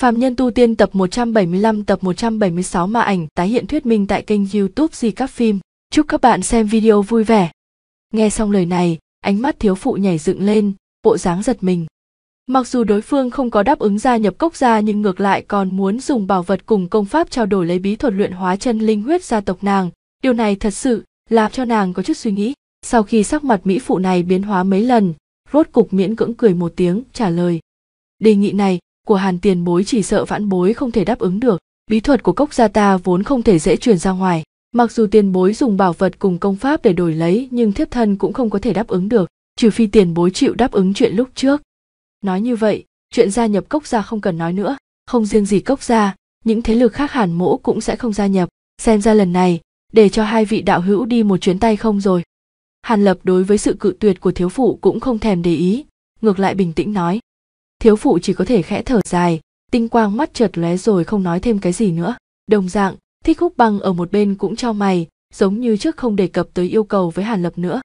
Phạm Nhân Tu Tiên tập 175 tập 176 mà ảnh tái hiện thuyết minh tại kênh youtube gì Các Phim. Chúc các bạn xem video vui vẻ. Nghe xong lời này, ánh mắt thiếu phụ nhảy dựng lên, bộ dáng giật mình. Mặc dù đối phương không có đáp ứng gia nhập cốc gia nhưng ngược lại còn muốn dùng bảo vật cùng công pháp trao đổi lấy bí thuật luyện hóa chân linh huyết gia tộc nàng. Điều này thật sự làm cho nàng có chút suy nghĩ. Sau khi sắc mặt mỹ phụ này biến hóa mấy lần, rốt cục miễn cưỡng cười một tiếng trả lời. Đề nghị này của hàn tiền bối chỉ sợ vãn bối không thể đáp ứng được bí thuật của cốc gia ta vốn không thể dễ truyền ra ngoài mặc dù tiền bối dùng bảo vật cùng công pháp để đổi lấy nhưng thiếp thân cũng không có thể đáp ứng được trừ phi tiền bối chịu đáp ứng chuyện lúc trước nói như vậy chuyện gia nhập cốc gia không cần nói nữa không riêng gì cốc gia những thế lực khác hàn mỗ cũng sẽ không gia nhập xem ra lần này để cho hai vị đạo hữu đi một chuyến tay không rồi hàn lập đối với sự cự tuyệt của thiếu phụ cũng không thèm để ý ngược lại bình tĩnh nói thiếu phụ chỉ có thể khẽ thở dài tinh quang mắt chợt lóe rồi không nói thêm cái gì nữa đồng dạng thích khúc băng ở một bên cũng cho mày giống như trước không đề cập tới yêu cầu với hàn lập nữa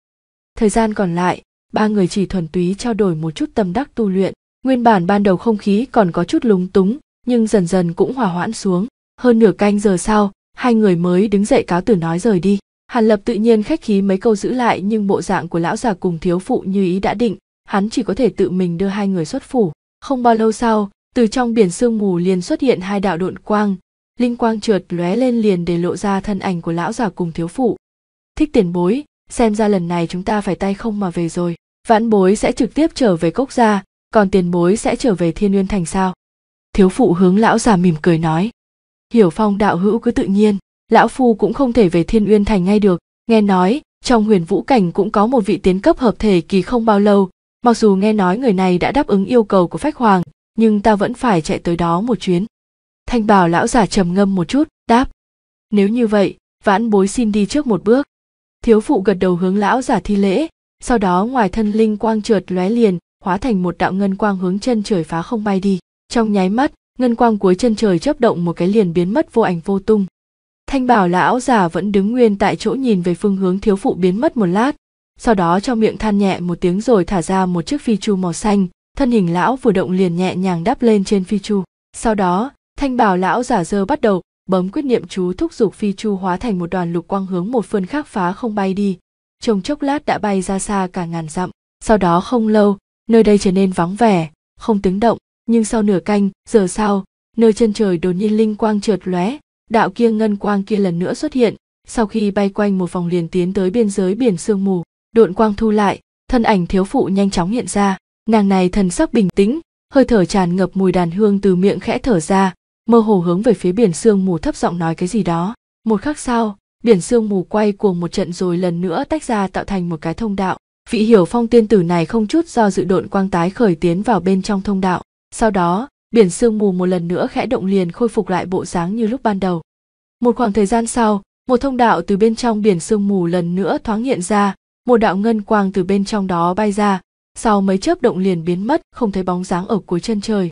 thời gian còn lại ba người chỉ thuần túy trao đổi một chút tâm đắc tu luyện nguyên bản ban đầu không khí còn có chút lúng túng nhưng dần dần cũng hòa hoãn xuống hơn nửa canh giờ sau hai người mới đứng dậy cáo từ nói rời đi hàn lập tự nhiên khách khí mấy câu giữ lại nhưng bộ dạng của lão già cùng thiếu phụ như ý đã định hắn chỉ có thể tự mình đưa hai người xuất phủ không bao lâu sau, từ trong biển sương mù liền xuất hiện hai đạo độn quang, linh quang trượt lóe lên liền để lộ ra thân ảnh của lão già cùng thiếu phụ. Thích tiền bối, xem ra lần này chúng ta phải tay không mà về rồi. Vãn bối sẽ trực tiếp trở về cốc gia, còn tiền bối sẽ trở về thiên nguyên thành sao? Thiếu phụ hướng lão già mỉm cười nói. Hiểu phong đạo hữu cứ tự nhiên, lão phu cũng không thể về thiên uyên thành ngay được, nghe nói trong huyền vũ cảnh cũng có một vị tiến cấp hợp thể kỳ không bao lâu Mặc dù nghe nói người này đã đáp ứng yêu cầu của phách hoàng, nhưng ta vẫn phải chạy tới đó một chuyến. Thanh bảo lão giả trầm ngâm một chút, đáp. Nếu như vậy, vãn bối xin đi trước một bước. Thiếu phụ gật đầu hướng lão giả thi lễ, sau đó ngoài thân linh quang trượt lóe liền, hóa thành một đạo ngân quang hướng chân trời phá không bay đi. Trong nháy mắt, ngân quang cuối chân trời chớp động một cái liền biến mất vô ảnh vô tung. Thanh bảo lão giả vẫn đứng nguyên tại chỗ nhìn về phương hướng thiếu phụ biến mất một lát, sau đó trong miệng than nhẹ một tiếng rồi thả ra một chiếc phi chu màu xanh thân hình lão vừa động liền nhẹ nhàng đắp lên trên phi chu sau đó thanh bảo lão giả dơ bắt đầu bấm quyết niệm chú thúc giục phi chu hóa thành một đoàn lục quang hướng một phương khác phá không bay đi trong chốc lát đã bay ra xa cả ngàn dặm sau đó không lâu nơi đây trở nên vắng vẻ không tiếng động nhưng sau nửa canh giờ sau nơi chân trời đột nhiên linh quang trượt lóe đạo kia ngân quang kia lần nữa xuất hiện sau khi bay quanh một vòng liền tiến tới biên giới biển sương mù độn quang thu lại thân ảnh thiếu phụ nhanh chóng hiện ra nàng này thần sắc bình tĩnh hơi thở tràn ngập mùi đàn hương từ miệng khẽ thở ra mơ hồ hướng về phía biển sương mù thấp giọng nói cái gì đó một khắc sau biển sương mù quay cuồng một trận rồi lần nữa tách ra tạo thành một cái thông đạo vị hiểu phong tiên tử này không chút do dự độn quang tái khởi tiến vào bên trong thông đạo sau đó biển sương mù một lần nữa khẽ động liền khôi phục lại bộ dáng như lúc ban đầu một khoảng thời gian sau một thông đạo từ bên trong biển sương mù lần nữa thoáng hiện ra một đạo ngân quang từ bên trong đó bay ra sau mấy chớp động liền biến mất không thấy bóng dáng ở cuối chân trời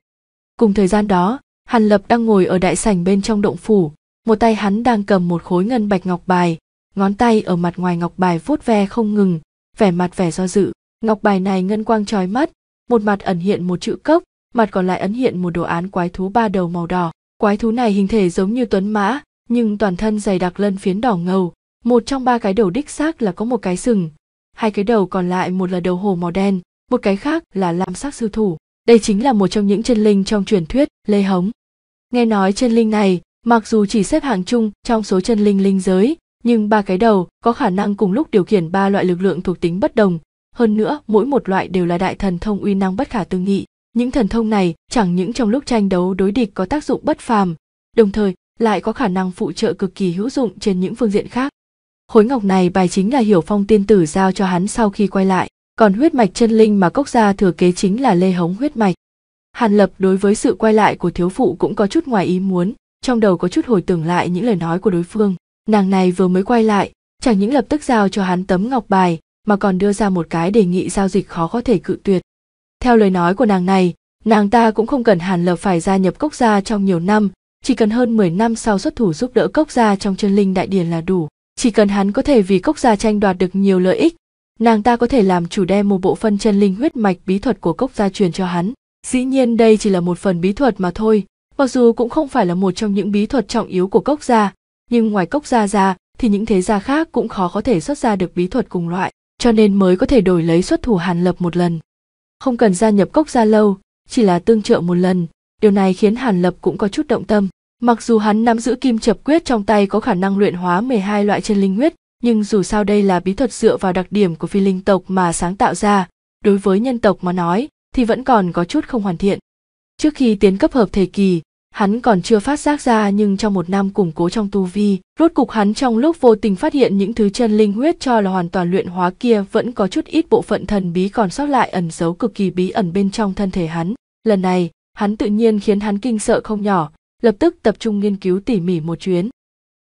cùng thời gian đó hàn lập đang ngồi ở đại sảnh bên trong động phủ một tay hắn đang cầm một khối ngân bạch ngọc bài ngón tay ở mặt ngoài ngọc bài vuốt ve không ngừng vẻ mặt vẻ do dự ngọc bài này ngân quang trói mắt một mặt ẩn hiện một chữ cốc mặt còn lại ấn hiện một đồ án quái thú ba đầu màu đỏ quái thú này hình thể giống như tuấn mã nhưng toàn thân dày đặc lân phiến đỏ ngầu một trong ba cái đầu đích xác là có một cái sừng hai cái đầu còn lại một là đầu hổ màu đen, một cái khác là lam sắc sư thủ. Đây chính là một trong những chân linh trong truyền thuyết Lê Hống. Nghe nói chân linh này, mặc dù chỉ xếp hạng chung trong số chân linh linh giới, nhưng ba cái đầu có khả năng cùng lúc điều khiển ba loại lực lượng thuộc tính bất đồng, hơn nữa mỗi một loại đều là đại thần thông uy năng bất khả tư nghị. Những thần thông này chẳng những trong lúc tranh đấu đối địch có tác dụng bất phàm, đồng thời lại có khả năng phụ trợ cực kỳ hữu dụng trên những phương diện khác khối ngọc này bài chính là hiểu phong tiên tử giao cho hắn sau khi quay lại còn huyết mạch chân linh mà cốc gia thừa kế chính là lê hống huyết mạch hàn lập đối với sự quay lại của thiếu phụ cũng có chút ngoài ý muốn trong đầu có chút hồi tưởng lại những lời nói của đối phương nàng này vừa mới quay lại chẳng những lập tức giao cho hắn tấm ngọc bài mà còn đưa ra một cái đề nghị giao dịch khó có thể cự tuyệt theo lời nói của nàng này nàng ta cũng không cần hàn lập phải gia nhập cốc gia trong nhiều năm chỉ cần hơn 10 năm sau xuất thủ giúp đỡ cốc gia trong chân linh đại điển là đủ chỉ cần hắn có thể vì cốc gia tranh đoạt được nhiều lợi ích nàng ta có thể làm chủ đem một bộ phân chân linh huyết mạch bí thuật của cốc gia truyền cho hắn dĩ nhiên đây chỉ là một phần bí thuật mà thôi mặc dù cũng không phải là một trong những bí thuật trọng yếu của cốc gia nhưng ngoài cốc gia ra thì những thế gia khác cũng khó có thể xuất ra được bí thuật cùng loại cho nên mới có thể đổi lấy xuất thủ hàn lập một lần không cần gia nhập cốc gia lâu chỉ là tương trợ một lần điều này khiến hàn lập cũng có chút động tâm Mặc dù hắn nắm giữ kim chập quyết trong tay có khả năng luyện hóa 12 loại chân linh huyết, nhưng dù sao đây là bí thuật dựa vào đặc điểm của phi linh tộc mà sáng tạo ra, đối với nhân tộc mà nói thì vẫn còn có chút không hoàn thiện. Trước khi tiến cấp hợp thể kỳ, hắn còn chưa phát giác ra nhưng trong một năm củng cố trong tu vi, rốt cục hắn trong lúc vô tình phát hiện những thứ chân linh huyết cho là hoàn toàn luyện hóa kia vẫn có chút ít bộ phận thần bí còn sót lại ẩn giấu cực kỳ bí ẩn bên trong thân thể hắn. Lần này, hắn tự nhiên khiến hắn kinh sợ không nhỏ, lập tức tập trung nghiên cứu tỉ mỉ một chuyến.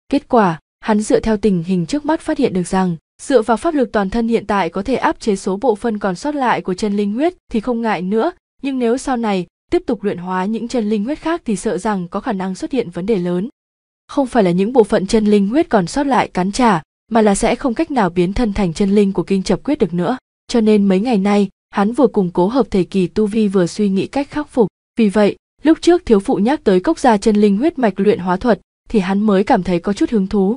Kết quả, hắn dựa theo tình hình trước mắt phát hiện được rằng, dựa vào pháp lực toàn thân hiện tại có thể áp chế số bộ phân còn sót lại của chân linh huyết thì không ngại nữa, nhưng nếu sau này tiếp tục luyện hóa những chân linh huyết khác thì sợ rằng có khả năng xuất hiện vấn đề lớn. Không phải là những bộ phận chân linh huyết còn sót lại cắn trả, mà là sẽ không cách nào biến thân thành chân linh của kinh chập quyết được nữa. Cho nên mấy ngày nay, hắn vừa củng cố hợp thể kỳ tu vi vừa suy nghĩ cách khắc phục, vì vậy Lúc trước thiếu phụ nhắc tới cốc gia chân linh huyết mạch luyện hóa thuật thì hắn mới cảm thấy có chút hứng thú.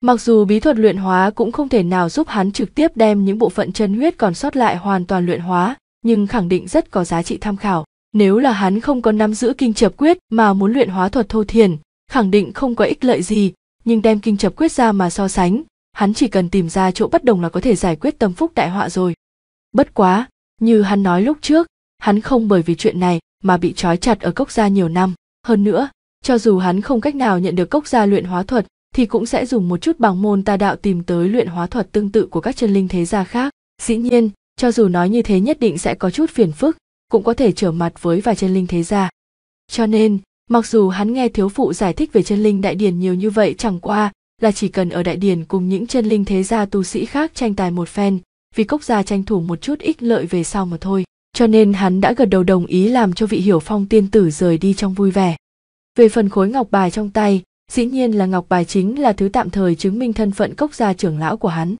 Mặc dù bí thuật luyện hóa cũng không thể nào giúp hắn trực tiếp đem những bộ phận chân huyết còn sót lại hoàn toàn luyện hóa, nhưng khẳng định rất có giá trị tham khảo. Nếu là hắn không có nắm giữ kinh chập quyết mà muốn luyện hóa thuật thô thiền, khẳng định không có ích lợi gì, nhưng đem kinh chập quyết ra mà so sánh, hắn chỉ cần tìm ra chỗ bất đồng là có thể giải quyết tâm phúc đại họa rồi. Bất quá, như hắn nói lúc trước, hắn không bởi vì chuyện này mà bị trói chặt ở cốc gia nhiều năm hơn nữa cho dù hắn không cách nào nhận được cốc gia luyện hóa thuật thì cũng sẽ dùng một chút bằng môn ta đạo tìm tới luyện hóa thuật tương tự của các chân linh thế gia khác dĩ nhiên cho dù nói như thế nhất định sẽ có chút phiền phức cũng có thể trở mặt với vài chân linh thế gia cho nên mặc dù hắn nghe thiếu phụ giải thích về chân linh đại điển nhiều như vậy chẳng qua là chỉ cần ở đại điển cùng những chân linh thế gia tu sĩ khác tranh tài một phen vì cốc gia tranh thủ một chút ích lợi về sau mà thôi cho nên hắn đã gật đầu đồng ý làm cho vị hiểu phong tiên tử rời đi trong vui vẻ về phần khối ngọc bài trong tay dĩ nhiên là ngọc bài chính là thứ tạm thời chứng minh thân phận cốc gia trưởng lão của hắn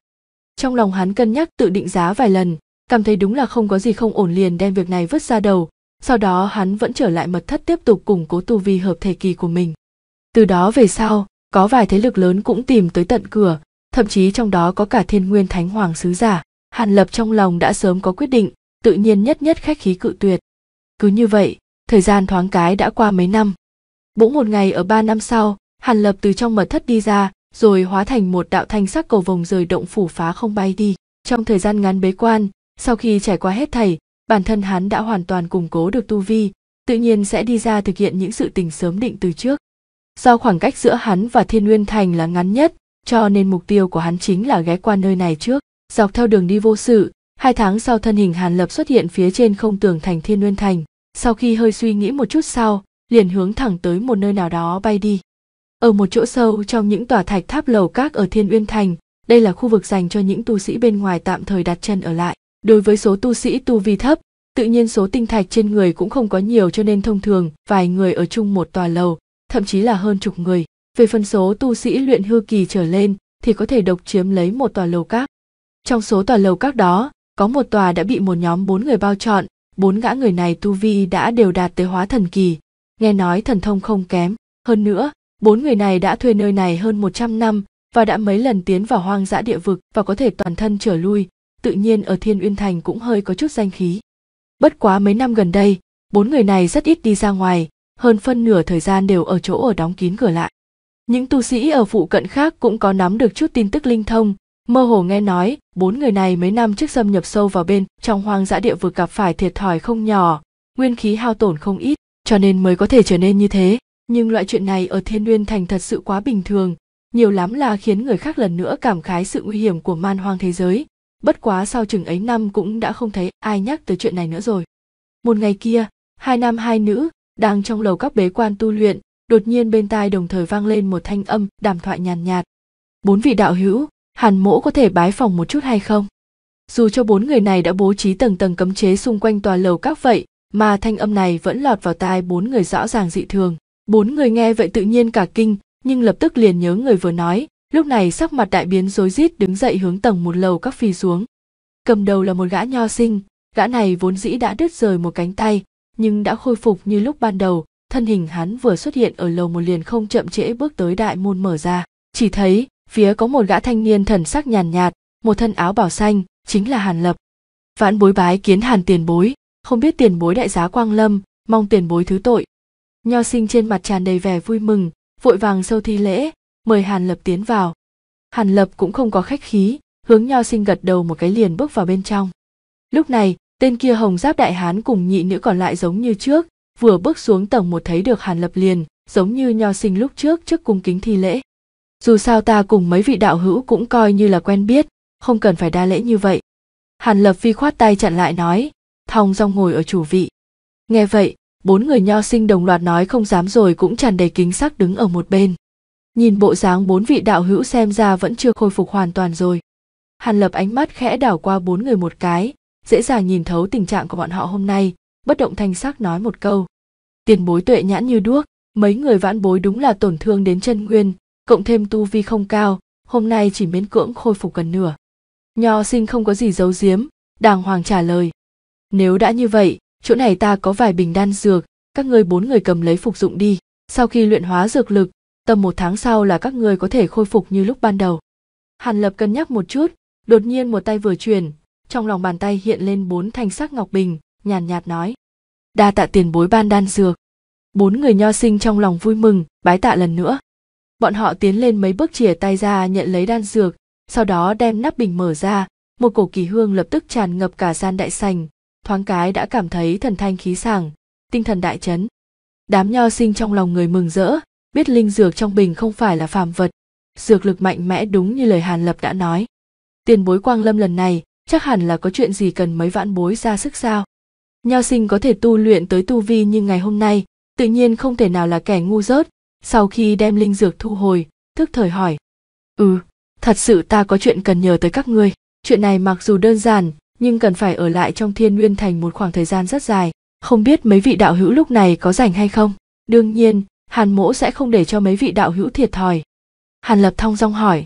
trong lòng hắn cân nhắc tự định giá vài lần cảm thấy đúng là không có gì không ổn liền đem việc này vứt ra đầu sau đó hắn vẫn trở lại mật thất tiếp tục củng cố tu vi hợp thể kỳ của mình từ đó về sau có vài thế lực lớn cũng tìm tới tận cửa thậm chí trong đó có cả thiên nguyên thánh hoàng sứ giả hàn lập trong lòng đã sớm có quyết định tự nhiên nhất nhất khách khí cự tuyệt cứ như vậy thời gian thoáng cái đã qua mấy năm bỗng một ngày ở ba năm sau hàn lập từ trong mật thất đi ra rồi hóa thành một đạo thanh sắc cầu vồng rời động phủ phá không bay đi trong thời gian ngắn bế quan sau khi trải qua hết thầy bản thân hắn đã hoàn toàn củng cố được tu vi tự nhiên sẽ đi ra thực hiện những sự tình sớm định từ trước do khoảng cách giữa hắn và thiên nguyên thành là ngắn nhất cho nên mục tiêu của hắn chính là ghé qua nơi này trước dọc theo đường đi vô sự Hai tháng sau thân hình Hàn Lập xuất hiện phía trên không tường thành Thiên Nguyên Thành, sau khi hơi suy nghĩ một chút sau, liền hướng thẳng tới một nơi nào đó bay đi. Ở một chỗ sâu trong những tòa thạch tháp lầu các ở Thiên Uyên Thành, đây là khu vực dành cho những tu sĩ bên ngoài tạm thời đặt chân ở lại. Đối với số tu sĩ tu vi thấp, tự nhiên số tinh thạch trên người cũng không có nhiều cho nên thông thường vài người ở chung một tòa lầu, thậm chí là hơn chục người. Về phân số tu sĩ luyện hư kỳ trở lên thì có thể độc chiếm lấy một tòa lầu các. Trong số tòa lầu các đó, có một tòa đã bị một nhóm bốn người bao trọn bốn gã người này tu vi đã đều đạt tới hóa thần kỳ nghe nói thần thông không kém hơn nữa bốn người này đã thuê nơi này hơn một trăm năm và đã mấy lần tiến vào hoang dã địa vực và có thể toàn thân trở lui tự nhiên ở thiên uyên thành cũng hơi có chút danh khí bất quá mấy năm gần đây bốn người này rất ít đi ra ngoài hơn phân nửa thời gian đều ở chỗ ở đóng kín cửa lại những tu sĩ ở phụ cận khác cũng có nắm được chút tin tức linh thông mơ hồ nghe nói bốn người này mấy năm trước xâm nhập sâu vào bên trong hoang dã địa vực gặp phải thiệt thòi không nhỏ nguyên khí hao tổn không ít cho nên mới có thể trở nên như thế nhưng loại chuyện này ở thiên nguyên thành thật sự quá bình thường nhiều lắm là khiến người khác lần nữa cảm khái sự nguy hiểm của man hoang thế giới bất quá sau chừng ấy năm cũng đã không thấy ai nhắc tới chuyện này nữa rồi một ngày kia hai nam hai nữ đang trong lầu các bế quan tu luyện đột nhiên bên tai đồng thời vang lên một thanh âm đàm thoại nhàn nhạt, nhạt bốn vị đạo hữu hàn mỗ có thể bái phòng một chút hay không dù cho bốn người này đã bố trí tầng tầng cấm chế xung quanh tòa lầu các vậy mà thanh âm này vẫn lọt vào tai bốn người rõ ràng dị thường bốn người nghe vậy tự nhiên cả kinh nhưng lập tức liền nhớ người vừa nói lúc này sắc mặt đại biến rối rít đứng dậy hướng tầng một lầu các phi xuống cầm đầu là một gã nho sinh gã này vốn dĩ đã đứt rời một cánh tay nhưng đã khôi phục như lúc ban đầu thân hình hắn vừa xuất hiện ở lầu một liền không chậm trễ bước tới đại môn mở ra chỉ thấy phía có một gã thanh niên thần sắc nhàn nhạt, một thân áo bảo xanh chính là hàn lập vãn bối bái kiến hàn tiền bối không biết tiền bối đại giá quang lâm mong tiền bối thứ tội nho sinh trên mặt tràn đầy vẻ vui mừng vội vàng sâu thi lễ mời hàn lập tiến vào hàn lập cũng không có khách khí hướng nho sinh gật đầu một cái liền bước vào bên trong lúc này tên kia hồng giáp đại hán cùng nhị nữ còn lại giống như trước vừa bước xuống tầng một thấy được hàn lập liền giống như nho sinh lúc trước trước cung kính thi lễ dù sao ta cùng mấy vị đạo hữu cũng coi như là quen biết không cần phải đa lễ như vậy hàn lập phi khoát tay chặn lại nói thong dong ngồi ở chủ vị nghe vậy bốn người nho sinh đồng loạt nói không dám rồi cũng tràn đầy kính sắc đứng ở một bên nhìn bộ dáng bốn vị đạo hữu xem ra vẫn chưa khôi phục hoàn toàn rồi hàn lập ánh mắt khẽ đảo qua bốn người một cái dễ dàng nhìn thấu tình trạng của bọn họ hôm nay bất động thanh sắc nói một câu tiền bối tuệ nhãn như đuốc mấy người vãn bối đúng là tổn thương đến chân nguyên cộng thêm tu vi không cao hôm nay chỉ miễn cưỡng khôi phục gần nửa nho sinh không có gì giấu giếm đàng hoàng trả lời nếu đã như vậy chỗ này ta có vài bình đan dược các ngươi bốn người cầm lấy phục dụng đi sau khi luyện hóa dược lực tầm một tháng sau là các ngươi có thể khôi phục như lúc ban đầu hàn lập cân nhắc một chút đột nhiên một tay vừa chuyển trong lòng bàn tay hiện lên bốn thanh sắc ngọc bình nhàn nhạt nói đa tạ tiền bối ban đan dược bốn người nho sinh trong lòng vui mừng bái tạ lần nữa bọn họ tiến lên mấy bước chìa tay ra nhận lấy đan dược sau đó đem nắp bình mở ra một cổ kỳ hương lập tức tràn ngập cả gian đại sành thoáng cái đã cảm thấy thần thanh khí sảng tinh thần đại chấn đám nho sinh trong lòng người mừng rỡ biết linh dược trong bình không phải là phàm vật dược lực mạnh mẽ đúng như lời hàn lập đã nói tiền bối quang lâm lần này chắc hẳn là có chuyện gì cần mấy vãn bối ra sức sao nho sinh có thể tu luyện tới tu vi như ngày hôm nay tự nhiên không thể nào là kẻ ngu dốt sau khi đem linh dược thu hồi thức thời hỏi ừ thật sự ta có chuyện cần nhờ tới các ngươi chuyện này mặc dù đơn giản nhưng cần phải ở lại trong thiên nguyên thành một khoảng thời gian rất dài không biết mấy vị đạo hữu lúc này có rảnh hay không đương nhiên hàn mỗ sẽ không để cho mấy vị đạo hữu thiệt thòi hàn lập thong dong hỏi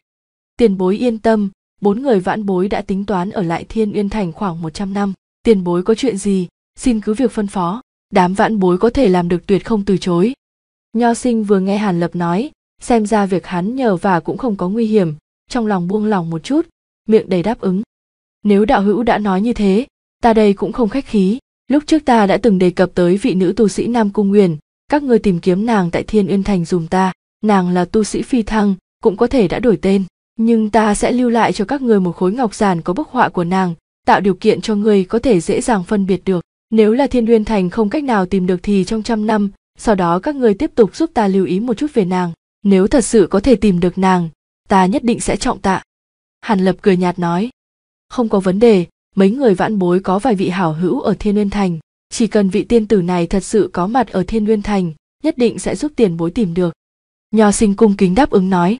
tiền bối yên tâm bốn người vãn bối đã tính toán ở lại thiên uyên thành khoảng một trăm năm tiền bối có chuyện gì xin cứ việc phân phó đám vãn bối có thể làm được tuyệt không từ chối Nho sinh vừa nghe Hàn Lập nói, xem ra việc hắn nhờ và cũng không có nguy hiểm, trong lòng buông lòng một chút, miệng đầy đáp ứng. Nếu đạo hữu đã nói như thế, ta đây cũng không khách khí. Lúc trước ta đã từng đề cập tới vị nữ tu sĩ Nam Cung Nguyền, các ngươi tìm kiếm nàng tại Thiên Uyên Thành dùm ta, nàng là tu sĩ phi thăng, cũng có thể đã đổi tên, nhưng ta sẽ lưu lại cho các ngươi một khối ngọc giản có bức họa của nàng, tạo điều kiện cho người có thể dễ dàng phân biệt được. Nếu là Thiên Uyên Thành không cách nào tìm được thì trong trăm năm, sau đó các người tiếp tục giúp ta lưu ý một chút về nàng nếu thật sự có thể tìm được nàng ta nhất định sẽ trọng tạ hàn lập cười nhạt nói không có vấn đề mấy người vãn bối có vài vị hảo hữu ở thiên nguyên thành chỉ cần vị tiên tử này thật sự có mặt ở thiên nguyên thành nhất định sẽ giúp tiền bối tìm được nho sinh cung kính đáp ứng nói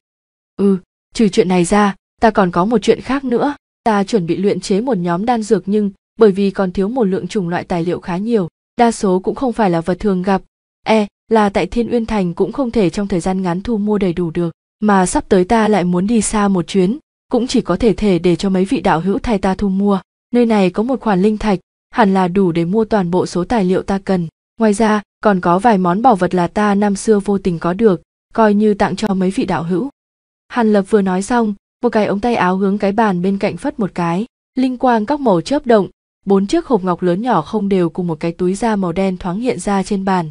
ừ trừ chuyện này ra ta còn có một chuyện khác nữa ta chuẩn bị luyện chế một nhóm đan dược nhưng bởi vì còn thiếu một lượng chủng loại tài liệu khá nhiều đa số cũng không phải là vật thường gặp e là tại thiên uyên thành cũng không thể trong thời gian ngắn thu mua đầy đủ được mà sắp tới ta lại muốn đi xa một chuyến cũng chỉ có thể thể để cho mấy vị đạo hữu thay ta thu mua nơi này có một khoản linh thạch hẳn là đủ để mua toàn bộ số tài liệu ta cần ngoài ra còn có vài món bảo vật là ta năm xưa vô tình có được coi như tặng cho mấy vị đạo hữu hàn lập vừa nói xong một cái ống tay áo hướng cái bàn bên cạnh phất một cái linh quang các màu chớp động bốn chiếc hộp ngọc lớn nhỏ không đều cùng một cái túi da màu đen thoáng hiện ra trên bàn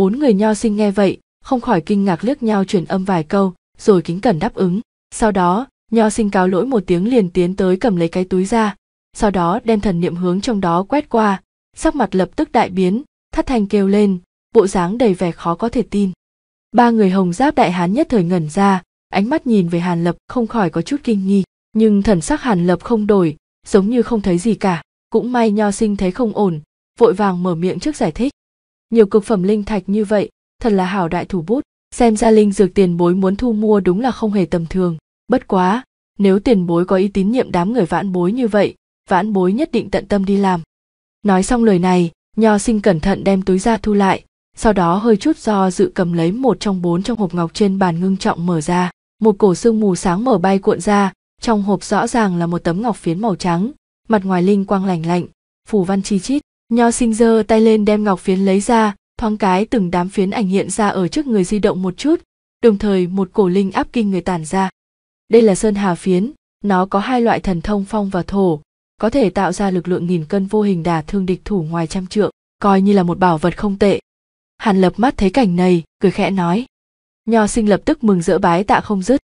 bốn người nho sinh nghe vậy không khỏi kinh ngạc liếc nhau truyền âm vài câu rồi kính cẩn đáp ứng sau đó nho sinh cáo lỗi một tiếng liền tiến tới cầm lấy cái túi ra sau đó đem thần niệm hướng trong đó quét qua sắc mặt lập tức đại biến thất thanh kêu lên bộ dáng đầy vẻ khó có thể tin ba người hồng giáp đại hán nhất thời ngẩn ra ánh mắt nhìn về hàn lập không khỏi có chút kinh nghi nhưng thần sắc hàn lập không đổi giống như không thấy gì cả cũng may nho sinh thấy không ổn vội vàng mở miệng trước giải thích nhiều cực phẩm linh thạch như vậy thật là hảo đại thủ bút xem ra linh dược tiền bối muốn thu mua đúng là không hề tầm thường bất quá nếu tiền bối có ý tín nhiệm đám người vãn bối như vậy vãn bối nhất định tận tâm đi làm nói xong lời này nho sinh cẩn thận đem túi ra thu lại sau đó hơi chút do dự cầm lấy một trong bốn trong hộp ngọc trên bàn ngưng trọng mở ra một cổ sương mù sáng mở bay cuộn ra trong hộp rõ ràng là một tấm ngọc phiến màu trắng mặt ngoài linh quang lành lạnh phù văn chi chít Nho sinh giơ tay lên đem ngọc phiến lấy ra, thoáng cái từng đám phiến ảnh hiện ra ở trước người di động một chút, đồng thời một cổ linh áp kinh người tản ra. Đây là sơn hà phiến, nó có hai loại thần thông phong và thổ, có thể tạo ra lực lượng nghìn cân vô hình đả thương địch thủ ngoài trăm trượng, coi như là một bảo vật không tệ. Hàn lập mắt thấy cảnh này, cười khẽ nói. Nho sinh lập tức mừng rỡ bái tạ không dứt.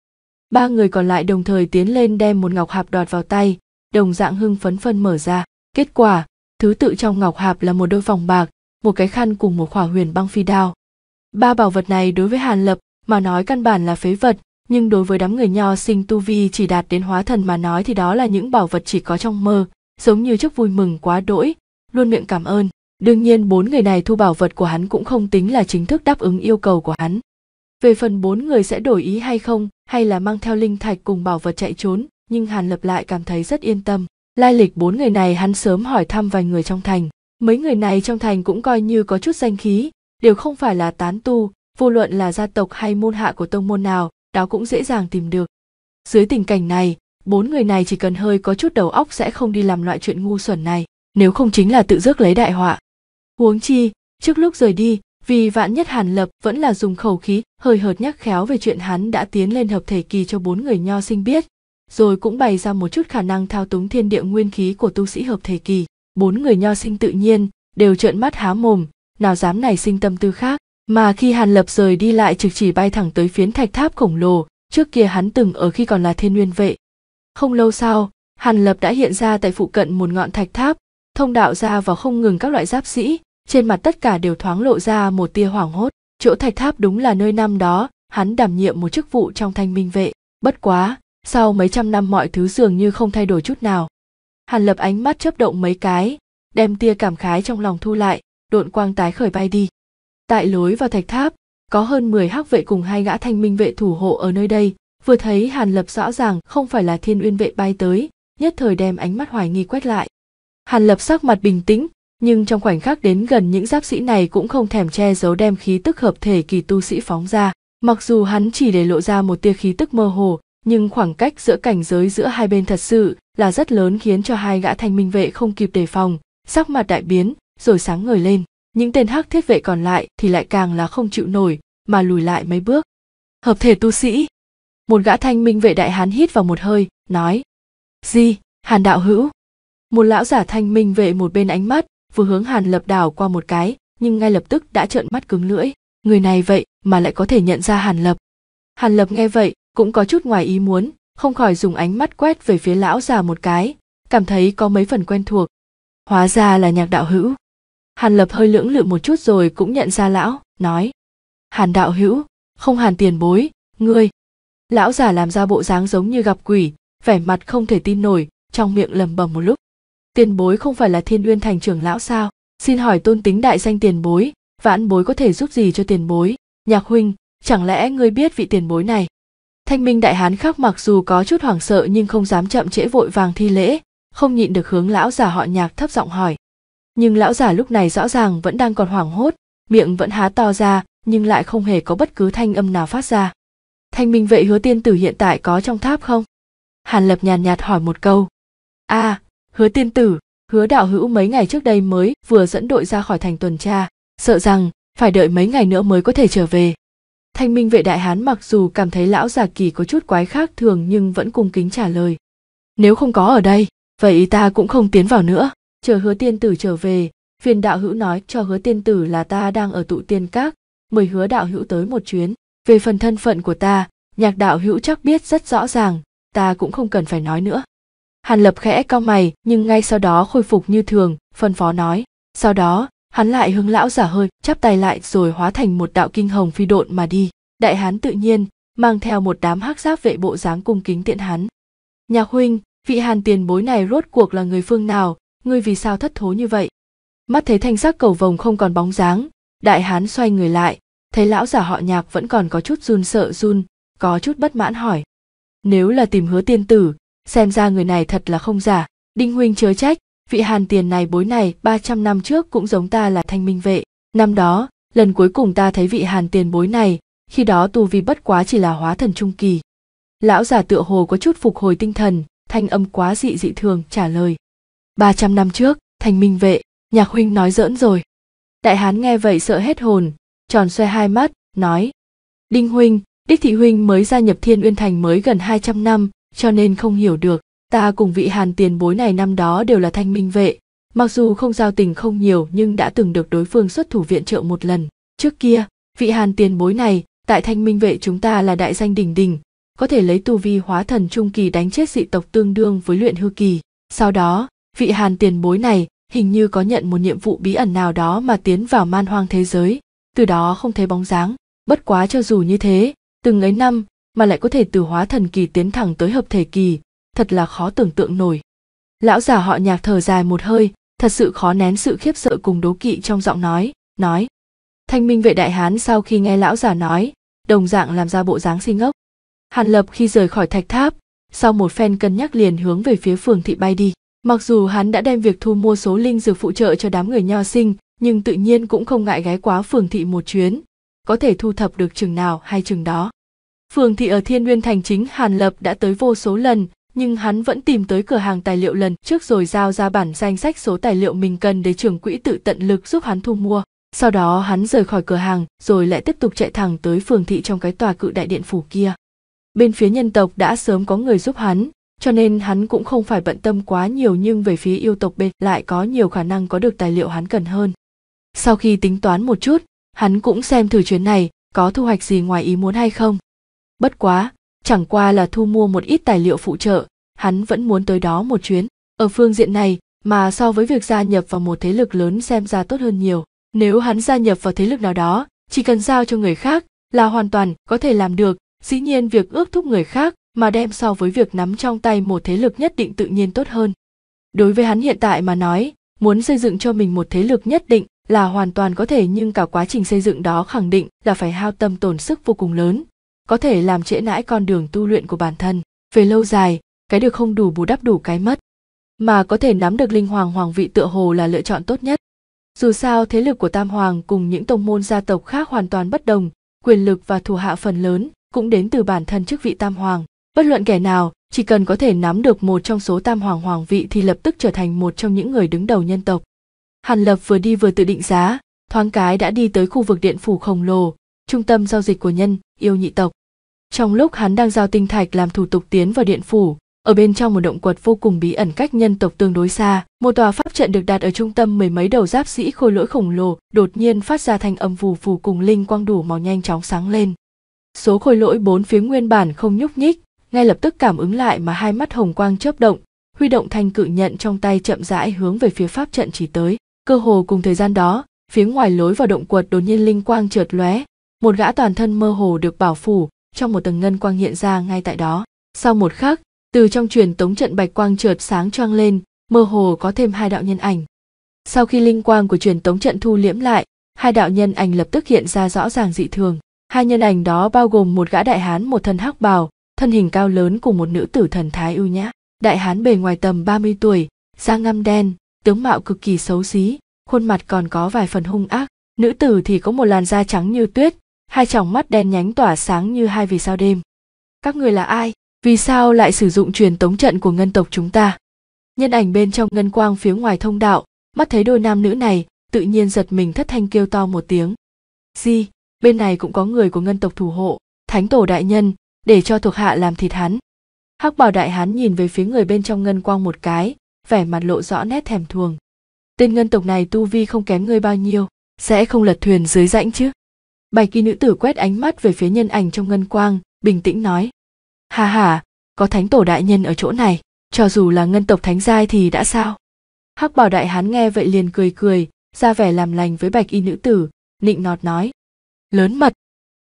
Ba người còn lại đồng thời tiến lên đem một ngọc hạp đoạt vào tay, đồng dạng hưng phấn phân mở ra. Kết quả, thứ tự trong ngọc hạp là một đôi vòng bạc một cái khăn cùng một khỏa huyền băng phi đao ba bảo vật này đối với hàn lập mà nói căn bản là phế vật nhưng đối với đám người nho sinh tu vi chỉ đạt đến hóa thần mà nói thì đó là những bảo vật chỉ có trong mơ giống như trước vui mừng quá đỗi luôn miệng cảm ơn đương nhiên bốn người này thu bảo vật của hắn cũng không tính là chính thức đáp ứng yêu cầu của hắn về phần bốn người sẽ đổi ý hay không hay là mang theo linh thạch cùng bảo vật chạy trốn nhưng hàn lập lại cảm thấy rất yên tâm Lai lịch bốn người này hắn sớm hỏi thăm vài người trong thành. Mấy người này trong thành cũng coi như có chút danh khí, đều không phải là tán tu, vô luận là gia tộc hay môn hạ của tông môn nào, đó cũng dễ dàng tìm được. Dưới tình cảnh này, bốn người này chỉ cần hơi có chút đầu óc sẽ không đi làm loại chuyện ngu xuẩn này, nếu không chính là tự rước lấy đại họa. Huống chi, trước lúc rời đi, vì vạn nhất Hàn Lập vẫn là dùng khẩu khí hơi hợt nhắc khéo về chuyện hắn đã tiến lên hợp thể kỳ cho bốn người nho sinh biết, rồi cũng bày ra một chút khả năng thao túng thiên địa nguyên khí của tu sĩ hợp thể kỳ bốn người nho sinh tự nhiên đều trợn mắt há mồm nào dám này sinh tâm tư khác mà khi hàn lập rời đi lại trực chỉ bay thẳng tới phiến thạch tháp khổng lồ trước kia hắn từng ở khi còn là thiên nguyên vệ không lâu sau hàn lập đã hiện ra tại phụ cận một ngọn thạch tháp thông đạo ra và không ngừng các loại giáp sĩ trên mặt tất cả đều thoáng lộ ra một tia hoảng hốt chỗ thạch tháp đúng là nơi năm đó hắn đảm nhiệm một chức vụ trong thanh minh vệ bất quá sau mấy trăm năm mọi thứ dường như không thay đổi chút nào hàn lập ánh mắt chớp động mấy cái đem tia cảm khái trong lòng thu lại độn quang tái khởi bay đi tại lối vào thạch tháp có hơn 10 hắc vệ cùng hai gã thanh minh vệ thủ hộ ở nơi đây vừa thấy hàn lập rõ ràng không phải là thiên uyên vệ bay tới nhất thời đem ánh mắt hoài nghi quét lại hàn lập sắc mặt bình tĩnh nhưng trong khoảnh khắc đến gần những giáp sĩ này cũng không thèm che giấu đem khí tức hợp thể kỳ tu sĩ phóng ra mặc dù hắn chỉ để lộ ra một tia khí tức mơ hồ nhưng khoảng cách giữa cảnh giới giữa hai bên thật sự là rất lớn khiến cho hai gã thanh minh vệ không kịp đề phòng sắc mặt đại biến rồi sáng ngời lên những tên hắc thiết vệ còn lại thì lại càng là không chịu nổi mà lùi lại mấy bước hợp thể tu sĩ một gã thanh minh vệ đại hán hít vào một hơi nói di hàn đạo hữu một lão giả thanh minh vệ một bên ánh mắt vừa hướng hàn lập đảo qua một cái nhưng ngay lập tức đã trợn mắt cứng lưỡi người này vậy mà lại có thể nhận ra hàn lập hàn lập nghe vậy cũng có chút ngoài ý muốn không khỏi dùng ánh mắt quét về phía lão già một cái cảm thấy có mấy phần quen thuộc hóa ra là nhạc đạo hữu hàn lập hơi lưỡng lự một chút rồi cũng nhận ra lão nói hàn đạo hữu không hàn tiền bối ngươi lão già làm ra bộ dáng giống như gặp quỷ vẻ mặt không thể tin nổi trong miệng lầm bầm một lúc tiền bối không phải là thiên uyên thành trưởng lão sao xin hỏi tôn tính đại danh tiền bối vãn bối có thể giúp gì cho tiền bối nhạc huynh chẳng lẽ ngươi biết vị tiền bối này Thanh minh đại hán khác mặc dù có chút hoảng sợ nhưng không dám chậm trễ vội vàng thi lễ, không nhịn được hướng lão già họ nhạc thấp giọng hỏi. Nhưng lão già lúc này rõ ràng vẫn đang còn hoảng hốt, miệng vẫn há to ra nhưng lại không hề có bất cứ thanh âm nào phát ra. Thanh minh vệ hứa tiên tử hiện tại có trong tháp không? Hàn lập nhàn nhạt hỏi một câu. a à, hứa tiên tử, hứa đạo hữu mấy ngày trước đây mới vừa dẫn đội ra khỏi thành tuần tra, sợ rằng phải đợi mấy ngày nữa mới có thể trở về. Thanh minh vệ đại hán mặc dù cảm thấy lão già kỳ có chút quái khác thường nhưng vẫn cung kính trả lời. Nếu không có ở đây, vậy ta cũng không tiến vào nữa. Chờ hứa tiên tử trở về, phiền đạo hữu nói cho hứa tiên tử là ta đang ở tụ tiên các, mời hứa đạo hữu tới một chuyến. Về phần thân phận của ta, nhạc đạo hữu chắc biết rất rõ ràng, ta cũng không cần phải nói nữa. Hàn lập khẽ cao mày nhưng ngay sau đó khôi phục như thường, phân phó nói. Sau đó, hắn lại hướng lão giả hơi chắp tay lại rồi hóa thành một đạo kinh hồng phi độn mà đi đại hán tự nhiên mang theo một đám hắc giáp vệ bộ dáng cung kính tiện hắn nhạc huynh vị hàn tiền bối này rốt cuộc là người phương nào ngươi vì sao thất thố như vậy mắt thấy thanh sắc cầu vồng không còn bóng dáng đại hán xoay người lại thấy lão giả họ nhạc vẫn còn có chút run sợ run có chút bất mãn hỏi nếu là tìm hứa tiên tử xem ra người này thật là không giả đinh huynh chớ trách vị hàn tiền này bối này 300 năm trước cũng giống ta là thanh minh vệ. Năm đó, lần cuối cùng ta thấy vị hàn tiền bối này, khi đó tu vi bất quá chỉ là hóa thần trung kỳ. Lão giả tựa hồ có chút phục hồi tinh thần, thanh âm quá dị dị thường trả lời. 300 năm trước, thanh minh vệ, nhạc huynh nói giỡn rồi. Đại hán nghe vậy sợ hết hồn, tròn xoay hai mắt, nói. Đinh huynh, đích thị huynh mới gia nhập thiên uyên thành mới gần 200 năm, cho nên không hiểu được, ta cùng vị hàn tiền bối này năm đó đều là thanh minh vệ mặc dù không giao tình không nhiều nhưng đã từng được đối phương xuất thủ viện trợ một lần trước kia vị hàn tiền bối này tại thanh minh vệ chúng ta là đại danh đỉnh đỉnh có thể lấy tu vi hóa thần trung kỳ đánh chết dị tộc tương đương với luyện hư kỳ sau đó vị hàn tiền bối này hình như có nhận một nhiệm vụ bí ẩn nào đó mà tiến vào man hoang thế giới từ đó không thấy bóng dáng bất quá cho dù như thế từng ấy năm mà lại có thể từ hóa thần kỳ tiến thẳng tới hợp thể kỳ thật là khó tưởng tượng nổi lão già họ nhạc thở dài một hơi thật sự khó nén sự khiếp sợ cùng đố kỵ trong giọng nói nói thanh minh vệ đại hán sau khi nghe lão già nói đồng dạng làm ra bộ dáng xinh ngốc hàn lập khi rời khỏi thạch tháp sau một phen cân nhắc liền hướng về phía phường thị bay đi mặc dù hắn đã đem việc thu mua số linh dược phụ trợ cho đám người nho sinh nhưng tự nhiên cũng không ngại ghé quá phường thị một chuyến có thể thu thập được chừng nào hay chừng đó phường thị ở thiên nguyên thành chính hàn lập đã tới vô số lần nhưng hắn vẫn tìm tới cửa hàng tài liệu lần trước rồi giao ra bản danh sách số tài liệu mình cần để trưởng quỹ tự tận lực giúp hắn thu mua. Sau đó hắn rời khỏi cửa hàng rồi lại tiếp tục chạy thẳng tới phường thị trong cái tòa cự đại điện phủ kia. Bên phía nhân tộc đã sớm có người giúp hắn, cho nên hắn cũng không phải bận tâm quá nhiều nhưng về phía yêu tộc bên lại có nhiều khả năng có được tài liệu hắn cần hơn. Sau khi tính toán một chút, hắn cũng xem thử chuyến này có thu hoạch gì ngoài ý muốn hay không. Bất quá, chẳng qua là thu mua một ít tài liệu phụ trợ hắn vẫn muốn tới đó một chuyến ở phương diện này mà so với việc gia nhập vào một thế lực lớn xem ra tốt hơn nhiều nếu hắn gia nhập vào thế lực nào đó chỉ cần giao cho người khác là hoàn toàn có thể làm được dĩ nhiên việc ước thúc người khác mà đem so với việc nắm trong tay một thế lực nhất định tự nhiên tốt hơn đối với hắn hiện tại mà nói muốn xây dựng cho mình một thế lực nhất định là hoàn toàn có thể nhưng cả quá trình xây dựng đó khẳng định là phải hao tâm tổn sức vô cùng lớn có thể làm trễ nãi con đường tu luyện của bản thân về lâu dài cái được không đủ bù đắp đủ cái mất mà có thể nắm được linh hoàng hoàng vị tựa hồ là lựa chọn tốt nhất dù sao thế lực của tam hoàng cùng những tông môn gia tộc khác hoàn toàn bất đồng quyền lực và thủ hạ phần lớn cũng đến từ bản thân chức vị tam hoàng bất luận kẻ nào chỉ cần có thể nắm được một trong số tam hoàng hoàng vị thì lập tức trở thành một trong những người đứng đầu nhân tộc hàn lập vừa đi vừa tự định giá thoáng cái đã đi tới khu vực điện phủ khổng lồ trung tâm giao dịch của nhân yêu nhị tộc trong lúc hắn đang giao tinh thạch làm thủ tục tiến vào điện phủ ở bên trong một động quật vô cùng bí ẩn cách nhân tộc tương đối xa một tòa pháp trận được đặt ở trung tâm mười mấy đầu giáp sĩ khôi lỗi khổng lồ đột nhiên phát ra thanh âm vù vù cùng linh quang đủ màu nhanh chóng sáng lên số khôi lỗi bốn phía nguyên bản không nhúc nhích ngay lập tức cảm ứng lại mà hai mắt hồng quang chớp động huy động thanh cự nhận trong tay chậm rãi hướng về phía pháp trận chỉ tới cơ hồ cùng thời gian đó phía ngoài lối vào động quật đột nhiên linh quang trượt lóe một gã toàn thân mơ hồ được bảo phủ trong một tầng ngân quang hiện ra ngay tại đó sau một khắc từ trong truyền tống trận bạch quang chợt sáng choang lên mơ hồ có thêm hai đạo nhân ảnh sau khi linh quang của truyền tống trận thu liễm lại hai đạo nhân ảnh lập tức hiện ra rõ ràng dị thường hai nhân ảnh đó bao gồm một gã đại hán một thân hắc bào thân hình cao lớn cùng một nữ tử thần thái ưu nhã đại hán bề ngoài tầm 30 tuổi da ngăm đen tướng mạo cực kỳ xấu xí khuôn mặt còn có vài phần hung ác nữ tử thì có một làn da trắng như tuyết hai tròng mắt đen nhánh tỏa sáng như hai vì sao đêm. Các người là ai? Vì sao lại sử dụng truyền tống trận của ngân tộc chúng ta? Nhân ảnh bên trong ngân quang phía ngoài thông đạo, mắt thấy đôi nam nữ này, tự nhiên giật mình thất thanh kêu to một tiếng. Di, bên này cũng có người của ngân tộc thủ hộ, thánh tổ đại nhân, để cho thuộc hạ làm thịt hắn. Hắc bào đại hán nhìn về phía người bên trong ngân quang một cái, vẻ mặt lộ rõ nét thèm thuồng. Tên ngân tộc này tu vi không kém ngươi bao nhiêu, sẽ không lật thuyền dưới rãnh chứ? Bạch kỳ nữ tử quét ánh mắt về phía nhân ảnh trong ngân quang, bình tĩnh nói. Hà hà, có thánh tổ đại nhân ở chỗ này, cho dù là ngân tộc thánh giai thì đã sao? Hắc bảo đại hán nghe vậy liền cười cười, ra vẻ làm lành với bạch y nữ tử, nịnh nọt nói. Lớn mật,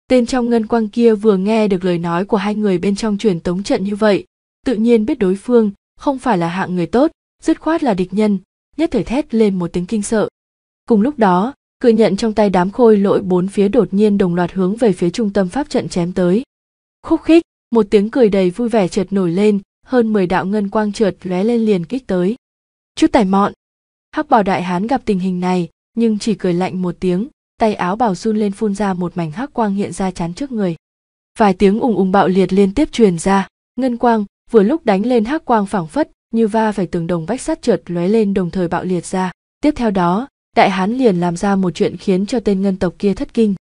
tên trong ngân quang kia vừa nghe được lời nói của hai người bên trong truyền tống trận như vậy, tự nhiên biết đối phương không phải là hạng người tốt, dứt khoát là địch nhân, nhất thời thét lên một tiếng kinh sợ. Cùng lúc đó, cự nhận trong tay đám khôi lỗi bốn phía đột nhiên đồng loạt hướng về phía trung tâm pháp trận chém tới khúc khích một tiếng cười đầy vui vẻ chợt nổi lên hơn mười đạo ngân quang trượt lóe lên liền kích tới chút tài mọn hắc bảo đại hán gặp tình hình này nhưng chỉ cười lạnh một tiếng tay áo bào run lên phun ra một mảnh hắc quang hiện ra chán trước người vài tiếng ùng ùng bạo liệt liên tiếp truyền ra ngân quang vừa lúc đánh lên hắc quang phảng phất như va phải tường đồng vách sắt trượt lóe lên đồng thời bạo liệt ra tiếp theo đó đại hán liền làm ra một chuyện khiến cho tên ngân tộc kia thất kinh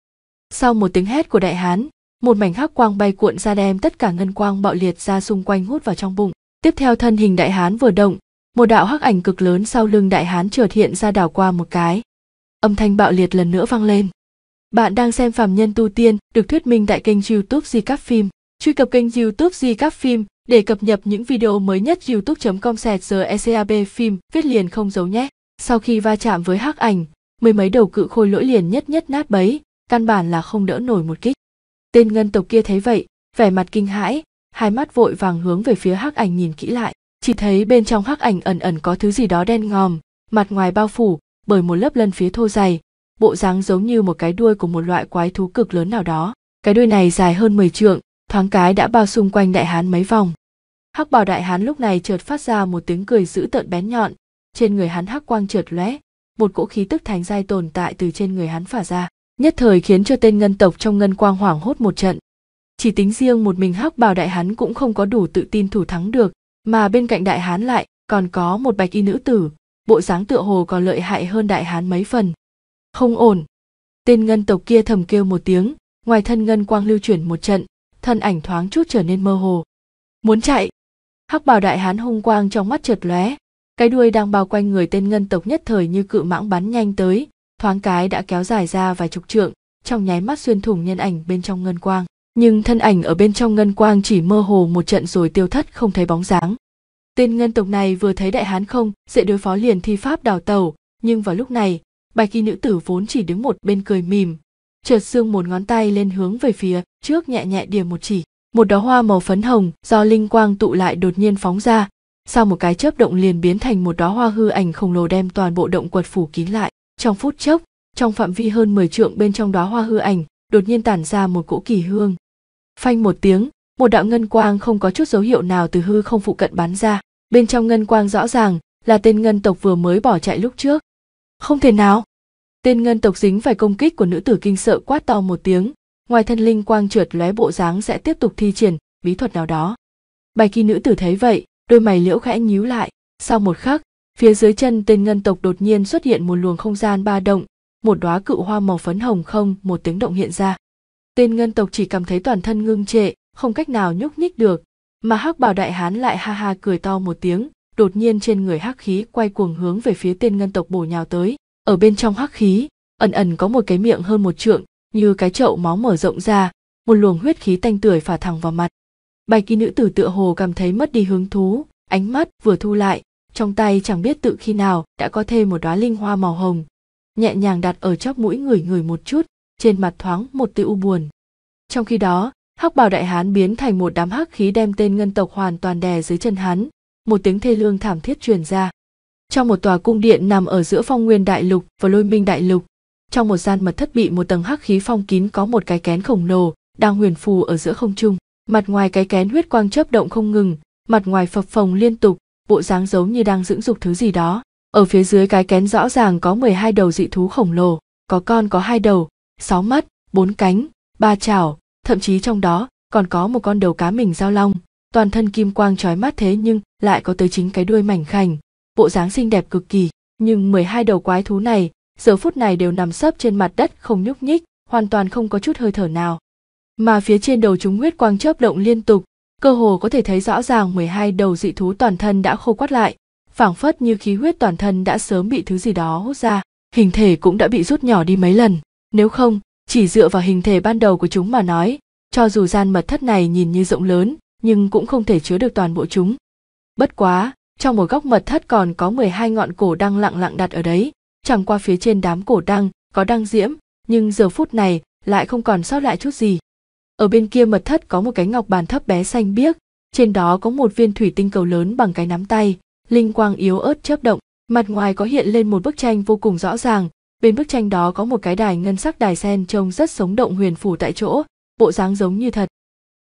sau một tiếng hét của đại hán một mảnh hắc quang bay cuộn ra đem tất cả ngân quang bạo liệt ra xung quanh hút vào trong bụng tiếp theo thân hình đại hán vừa động một đạo hắc ảnh cực lớn sau lưng đại hán trượt hiện ra đảo qua một cái âm thanh bạo liệt lần nữa vang lên bạn đang xem phàm nhân tu tiên được thuyết minh tại kênh youtube di các phim truy cập kênh youtube di các phim để cập nhật những video mới nhất youtube com sẹt giờ ecav phim viết liền không giấu nhé sau khi va chạm với hắc ảnh mười mấy đầu cự khôi lỗi liền nhất nhất nát bấy căn bản là không đỡ nổi một kích tên ngân tộc kia thấy vậy vẻ mặt kinh hãi hai mắt vội vàng hướng về phía hắc ảnh nhìn kỹ lại chỉ thấy bên trong hắc ảnh ẩn ẩn có thứ gì đó đen ngòm mặt ngoài bao phủ bởi một lớp lân phía thô dày bộ dáng giống như một cái đuôi của một loại quái thú cực lớn nào đó cái đuôi này dài hơn 10 trượng thoáng cái đã bao xung quanh đại hán mấy vòng hắc bào đại hán lúc này chợt phát ra một tiếng cười dữ tợn bén nhọn trên người hắn hắc quang trượt lóe một cỗ khí tức thánh giai tồn tại từ trên người hắn phả ra nhất thời khiến cho tên ngân tộc trong ngân quang hoảng hốt một trận chỉ tính riêng một mình hắc bào đại hắn cũng không có đủ tự tin thủ thắng được mà bên cạnh đại hán lại còn có một bạch y nữ tử bộ dáng tựa hồ còn lợi hại hơn đại hán mấy phần không ổn tên ngân tộc kia thầm kêu một tiếng ngoài thân ngân quang lưu chuyển một trận thân ảnh thoáng chút trở nên mơ hồ muốn chạy hắc bào đại hán hung quang trong mắt chợt lóe cái đuôi đang bao quanh người tên ngân tộc nhất thời như cự mãng bắn nhanh tới thoáng cái đã kéo dài ra vài chục trượng trong nháy mắt xuyên thủng nhân ảnh bên trong ngân quang nhưng thân ảnh ở bên trong ngân quang chỉ mơ hồ một trận rồi tiêu thất không thấy bóng dáng tên ngân tộc này vừa thấy đại hán không dễ đối phó liền thi pháp đào tàu, nhưng vào lúc này bạch y nữ tử vốn chỉ đứng một bên cười mỉm chợt xương một ngón tay lên hướng về phía trước nhẹ nhẹ điểm một chỉ một đóa hoa màu phấn hồng do linh quang tụ lại đột nhiên phóng ra sau một cái chớp động liền biến thành một đóa hoa hư ảnh khổng lồ đem toàn bộ động quật phủ kín lại trong phút chốc trong phạm vi hơn 10 trượng bên trong đóa hoa hư ảnh đột nhiên tản ra một cỗ kỳ hương phanh một tiếng một đạo ngân quang không có chút dấu hiệu nào từ hư không phụ cận bắn ra bên trong ngân quang rõ ràng là tên ngân tộc vừa mới bỏ chạy lúc trước không thể nào tên ngân tộc dính phải công kích của nữ tử kinh sợ quát to một tiếng ngoài thân linh quang trượt lóe bộ dáng sẽ tiếp tục thi triển bí thuật nào đó bài kỳ nữ tử thấy vậy đôi mày liễu khẽ nhíu lại sau một khắc phía dưới chân tên ngân tộc đột nhiên xuất hiện một luồng không gian ba động một đóa cự hoa màu phấn hồng không một tiếng động hiện ra tên ngân tộc chỉ cảm thấy toàn thân ngưng trệ không cách nào nhúc nhích được mà hắc bảo đại hán lại ha ha cười to một tiếng đột nhiên trên người hắc khí quay cuồng hướng về phía tên ngân tộc bổ nhào tới ở bên trong hắc khí ẩn ẩn có một cái miệng hơn một trượng như cái chậu máu mở rộng ra một luồng huyết khí tanh tưởi phả thẳng vào mặt bài ký nữ tử tựa hồ cảm thấy mất đi hứng thú ánh mắt vừa thu lại trong tay chẳng biết tự khi nào đã có thêm một đóa linh hoa màu hồng nhẹ nhàng đặt ở chóp mũi người người một chút trên mặt thoáng một tia u buồn trong khi đó hắc bào đại hán biến thành một đám hắc khí đem tên ngân tộc hoàn toàn đè dưới chân hắn một tiếng thê lương thảm thiết truyền ra trong một tòa cung điện nằm ở giữa phong nguyên đại lục và lôi minh đại lục trong một gian mật thất bị một tầng hắc khí phong kín có một cái kén khổng lồ đang huyền phù ở giữa không trung mặt ngoài cái kén huyết quang chớp động không ngừng mặt ngoài phập phồng liên tục bộ dáng giống như đang dưỡng dục thứ gì đó ở phía dưới cái kén rõ ràng có 12 đầu dị thú khổng lồ có con có hai đầu sáu mắt bốn cánh ba chảo thậm chí trong đó còn có một con đầu cá mình giao long toàn thân kim quang trói mắt thế nhưng lại có tới chính cái đuôi mảnh khảnh bộ dáng xinh đẹp cực kỳ nhưng 12 đầu quái thú này giờ phút này đều nằm sấp trên mặt đất không nhúc nhích hoàn toàn không có chút hơi thở nào mà phía trên đầu chúng huyết quang chớp động liên tục, cơ hồ có thể thấy rõ ràng 12 đầu dị thú toàn thân đã khô quắt lại, phảng phất như khí huyết toàn thân đã sớm bị thứ gì đó hút ra, hình thể cũng đã bị rút nhỏ đi mấy lần, nếu không, chỉ dựa vào hình thể ban đầu của chúng mà nói, cho dù gian mật thất này nhìn như rộng lớn, nhưng cũng không thể chứa được toàn bộ chúng. Bất quá, trong một góc mật thất còn có 12 ngọn cổ đăng lặng lặng đặt ở đấy, chẳng qua phía trên đám cổ đăng có đăng diễm, nhưng giờ phút này lại không còn sót lại chút gì ở bên kia mật thất có một cái ngọc bàn thấp bé xanh biếc trên đó có một viên thủy tinh cầu lớn bằng cái nắm tay linh quang yếu ớt chớp động mặt ngoài có hiện lên một bức tranh vô cùng rõ ràng bên bức tranh đó có một cái đài ngân sắc đài sen trông rất sống động huyền phủ tại chỗ bộ dáng giống như thật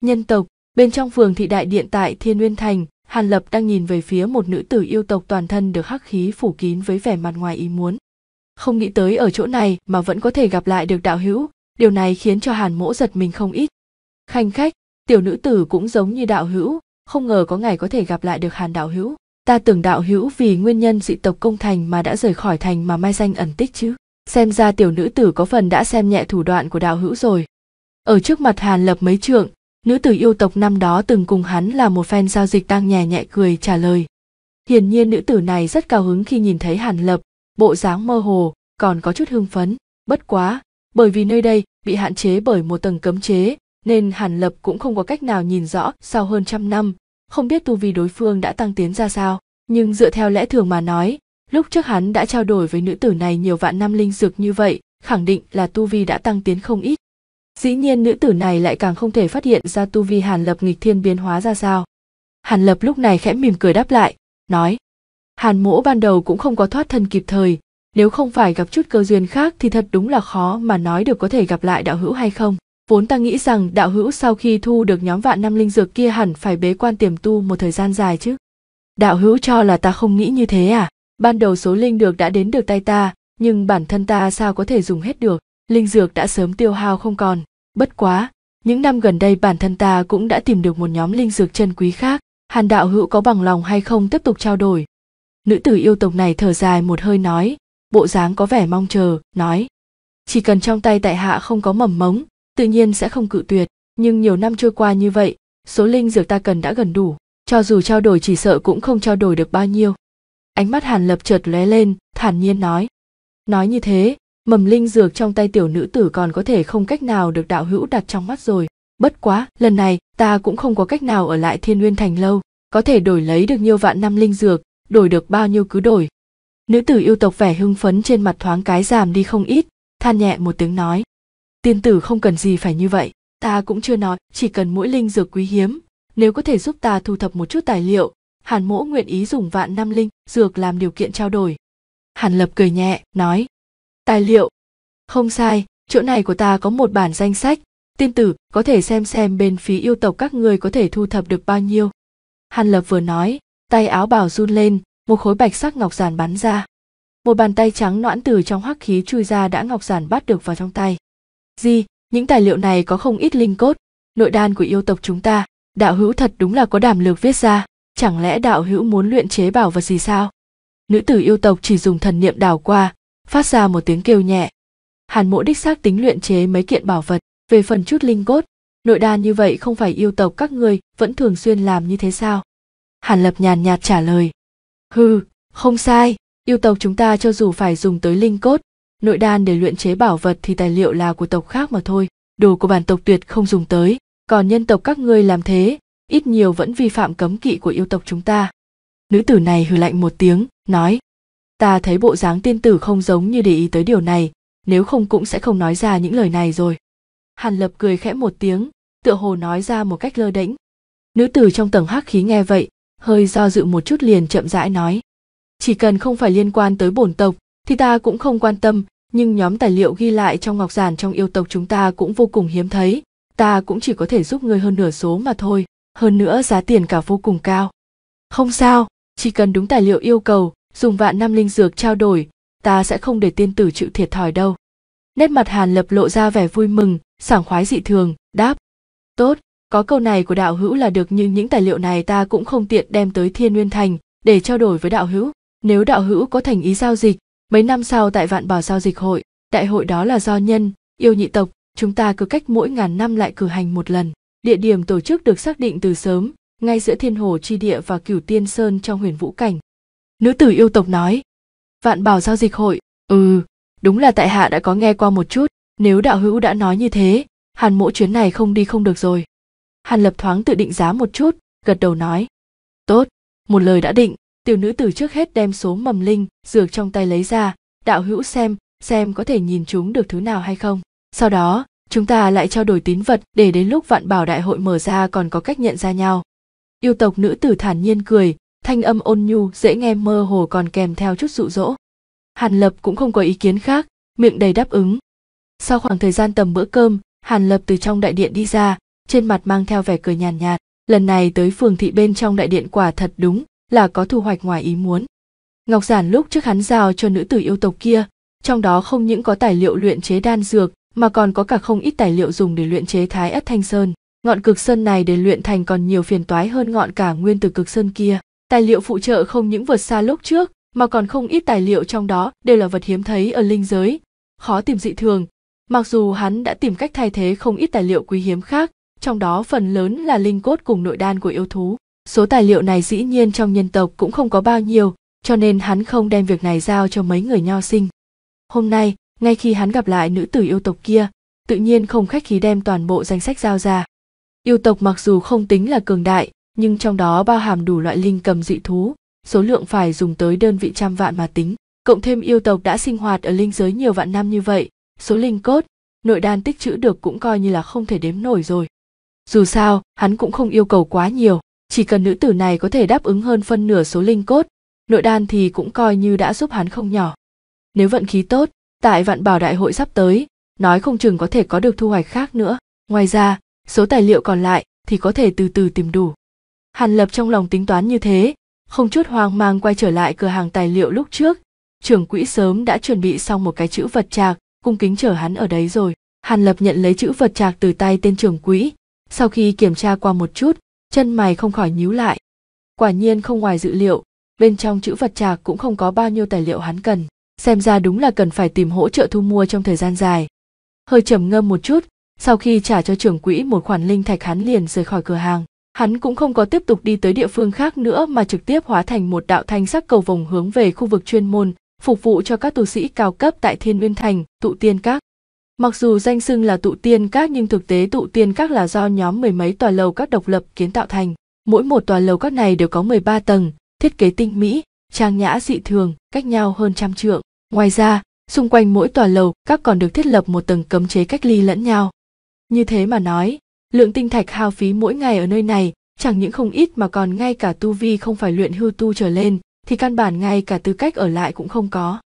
nhân tộc bên trong phường thị đại điện tại thiên nguyên thành hàn lập đang nhìn về phía một nữ tử yêu tộc toàn thân được hắc khí phủ kín với vẻ mặt ngoài ý muốn không nghĩ tới ở chỗ này mà vẫn có thể gặp lại được đạo hữu điều này khiến cho hàn mỗ giật mình không ít khanh khách tiểu nữ tử cũng giống như đạo hữu không ngờ có ngày có thể gặp lại được hàn đạo hữu ta tưởng đạo hữu vì nguyên nhân dị tộc công thành mà đã rời khỏi thành mà mai danh ẩn tích chứ xem ra tiểu nữ tử có phần đã xem nhẹ thủ đoạn của đạo hữu rồi ở trước mặt hàn lập mấy trượng nữ tử yêu tộc năm đó từng cùng hắn là một phen giao dịch đang nhè nhẹ cười trả lời hiển nhiên nữ tử này rất cao hứng khi nhìn thấy hàn lập bộ dáng mơ hồ còn có chút hưng phấn bất quá bởi vì nơi đây bị hạn chế bởi một tầng cấm chế nên Hàn Lập cũng không có cách nào nhìn rõ sau hơn trăm năm, không biết tu vi đối phương đã tăng tiến ra sao. Nhưng dựa theo lẽ thường mà nói, lúc trước hắn đã trao đổi với nữ tử này nhiều vạn năm linh dược như vậy, khẳng định là tu vi đã tăng tiến không ít. Dĩ nhiên nữ tử này lại càng không thể phát hiện ra tu vi Hàn Lập nghịch thiên biến hóa ra sao. Hàn Lập lúc này khẽ mỉm cười đáp lại, nói. Hàn mỗ ban đầu cũng không có thoát thân kịp thời, nếu không phải gặp chút cơ duyên khác thì thật đúng là khó mà nói được có thể gặp lại đạo hữu hay không. Vốn ta nghĩ rằng đạo hữu sau khi thu được nhóm vạn năm linh dược kia hẳn phải bế quan tiềm tu một thời gian dài chứ. Đạo hữu cho là ta không nghĩ như thế à? Ban đầu số linh dược đã đến được tay ta, nhưng bản thân ta sao có thể dùng hết được, linh dược đã sớm tiêu hao không còn. Bất quá, những năm gần đây bản thân ta cũng đã tìm được một nhóm linh dược chân quý khác, hàn đạo hữu có bằng lòng hay không tiếp tục trao đổi. Nữ tử yêu tộc này thở dài một hơi nói, bộ dáng có vẻ mong chờ, nói. Chỉ cần trong tay tại hạ không có mầm mống, tự nhiên sẽ không cự tuyệt nhưng nhiều năm trôi qua như vậy số linh dược ta cần đã gần đủ cho dù trao đổi chỉ sợ cũng không trao đổi được bao nhiêu ánh mắt hàn lập chợt lóe lên thản nhiên nói nói như thế mầm linh dược trong tay tiểu nữ tử còn có thể không cách nào được đạo hữu đặt trong mắt rồi bất quá lần này ta cũng không có cách nào ở lại thiên nguyên thành lâu có thể đổi lấy được nhiều vạn năm linh dược đổi được bao nhiêu cứ đổi nữ tử yêu tộc vẻ hưng phấn trên mặt thoáng cái giảm đi không ít than nhẹ một tiếng nói tiên tử không cần gì phải như vậy ta cũng chưa nói chỉ cần mỗi linh dược quý hiếm nếu có thể giúp ta thu thập một chút tài liệu hàn mỗ nguyện ý dùng vạn năm linh dược làm điều kiện trao đổi hàn lập cười nhẹ nói tài liệu không sai chỗ này của ta có một bản danh sách tiên tử có thể xem xem bên phí yêu tộc các người có thể thu thập được bao nhiêu hàn lập vừa nói tay áo bảo run lên một khối bạch sắc ngọc giản bắn ra một bàn tay trắng noãn từ trong hắc khí chui ra đã ngọc giản bắt được vào trong tay Di, những tài liệu này có không ít linh cốt, nội đan của yêu tộc chúng ta, đạo hữu thật đúng là có đảm lược viết ra, chẳng lẽ đạo hữu muốn luyện chế bảo vật gì sao? Nữ tử yêu tộc chỉ dùng thần niệm đảo qua, phát ra một tiếng kêu nhẹ. Hàn mộ đích xác tính luyện chế mấy kiện bảo vật, về phần chút linh cốt, nội đan như vậy không phải yêu tộc các ngươi vẫn thường xuyên làm như thế sao? Hàn lập nhàn nhạt trả lời. Hừ, không sai, yêu tộc chúng ta cho dù phải dùng tới linh cốt, nội đan để luyện chế bảo vật thì tài liệu là của tộc khác mà thôi đồ của bản tộc tuyệt không dùng tới còn nhân tộc các ngươi làm thế ít nhiều vẫn vi phạm cấm kỵ của yêu tộc chúng ta nữ tử này hừ lạnh một tiếng nói ta thấy bộ dáng tiên tử không giống như để ý tới điều này nếu không cũng sẽ không nói ra những lời này rồi hàn lập cười khẽ một tiếng tựa hồ nói ra một cách lơ đễnh nữ tử trong tầng hắc khí nghe vậy hơi do dự một chút liền chậm rãi nói chỉ cần không phải liên quan tới bổn tộc thì ta cũng không quan tâm nhưng nhóm tài liệu ghi lại trong ngọc giản trong yêu tộc chúng ta cũng vô cùng hiếm thấy ta cũng chỉ có thể giúp ngươi hơn nửa số mà thôi hơn nữa giá tiền cả vô cùng cao không sao chỉ cần đúng tài liệu yêu cầu dùng vạn năm linh dược trao đổi ta sẽ không để tiên tử chịu thiệt thòi đâu nét mặt hàn lập lộ ra vẻ vui mừng sảng khoái dị thường đáp tốt có câu này của đạo hữu là được nhưng những tài liệu này ta cũng không tiện đem tới thiên nguyên thành để trao đổi với đạo hữu nếu đạo hữu có thành ý giao dịch mấy năm sau tại vạn bảo giao dịch hội đại hội đó là do nhân yêu nhị tộc chúng ta cứ cách mỗi ngàn năm lại cử hành một lần địa điểm tổ chức được xác định từ sớm ngay giữa thiên hồ tri địa và cửu tiên sơn trong huyền vũ cảnh nữ tử yêu tộc nói vạn bảo giao dịch hội ừ đúng là tại hạ đã có nghe qua một chút nếu đạo hữu đã nói như thế hẳn mỗi chuyến này không đi không được rồi hàn lập thoáng tự định giá một chút gật đầu nói tốt một lời đã định tiểu nữ từ trước hết đem số mầm linh dược trong tay lấy ra đạo hữu xem xem có thể nhìn chúng được thứ nào hay không sau đó chúng ta lại trao đổi tín vật để đến lúc vạn bảo đại hội mở ra còn có cách nhận ra nhau yêu tộc nữ tử thản nhiên cười thanh âm ôn nhu dễ nghe mơ hồ còn kèm theo chút dụ dỗ hàn lập cũng không có ý kiến khác miệng đầy đáp ứng sau khoảng thời gian tầm bữa cơm hàn lập từ trong đại điện đi ra trên mặt mang theo vẻ cười nhàn nhạt, nhạt lần này tới phường thị bên trong đại điện quả thật đúng là có thu hoạch ngoài ý muốn ngọc giản lúc trước hắn giao cho nữ tử yêu tộc kia trong đó không những có tài liệu luyện chế đan dược mà còn có cả không ít tài liệu dùng để luyện chế thái ất thanh sơn ngọn cực sơn này để luyện thành còn nhiều phiền toái hơn ngọn cả nguyên từ cực sơn kia tài liệu phụ trợ không những vượt xa lúc trước mà còn không ít tài liệu trong đó đều là vật hiếm thấy ở linh giới khó tìm dị thường mặc dù hắn đã tìm cách thay thế không ít tài liệu quý hiếm khác trong đó phần lớn là linh cốt cùng nội đan của yêu thú số tài liệu này dĩ nhiên trong nhân tộc cũng không có bao nhiêu cho nên hắn không đem việc này giao cho mấy người nho sinh hôm nay ngay khi hắn gặp lại nữ tử yêu tộc kia tự nhiên không khách khí đem toàn bộ danh sách giao ra yêu tộc mặc dù không tính là cường đại nhưng trong đó bao hàm đủ loại linh cầm dị thú số lượng phải dùng tới đơn vị trăm vạn mà tính cộng thêm yêu tộc đã sinh hoạt ở linh giới nhiều vạn năm như vậy số linh cốt nội đan tích trữ được cũng coi như là không thể đếm nổi rồi dù sao hắn cũng không yêu cầu quá nhiều chỉ cần nữ tử này có thể đáp ứng hơn phân nửa số linh cốt nội đan thì cũng coi như đã giúp hắn không nhỏ nếu vận khí tốt tại vạn bảo đại hội sắp tới nói không chừng có thể có được thu hoạch khác nữa ngoài ra số tài liệu còn lại thì có thể từ từ tìm đủ hàn lập trong lòng tính toán như thế không chút hoang mang quay trở lại cửa hàng tài liệu lúc trước trưởng quỹ sớm đã chuẩn bị xong một cái chữ vật trạc cung kính chờ hắn ở đấy rồi hàn lập nhận lấy chữ vật trạc từ tay tên trưởng quỹ sau khi kiểm tra qua một chút chân mày không khỏi nhíu lại quả nhiên không ngoài dự liệu bên trong chữ vật trạc cũng không có bao nhiêu tài liệu hắn cần xem ra đúng là cần phải tìm hỗ trợ thu mua trong thời gian dài hơi trầm ngâm một chút sau khi trả cho trưởng quỹ một khoản linh thạch hắn liền rời khỏi cửa hàng hắn cũng không có tiếp tục đi tới địa phương khác nữa mà trực tiếp hóa thành một đạo thanh sắc cầu vồng hướng về khu vực chuyên môn phục vụ cho các tu sĩ cao cấp tại thiên uyên thành tụ tiên các Mặc dù danh xưng là tụ tiên các nhưng thực tế tụ tiên các là do nhóm mười mấy tòa lầu các độc lập kiến tạo thành. Mỗi một tòa lầu các này đều có 13 tầng, thiết kế tinh mỹ, trang nhã dị thường, cách nhau hơn trăm trượng. Ngoài ra, xung quanh mỗi tòa lầu các còn được thiết lập một tầng cấm chế cách ly lẫn nhau. Như thế mà nói, lượng tinh thạch hao phí mỗi ngày ở nơi này chẳng những không ít mà còn ngay cả tu vi không phải luyện hưu tu trở lên thì căn bản ngay cả tư cách ở lại cũng không có.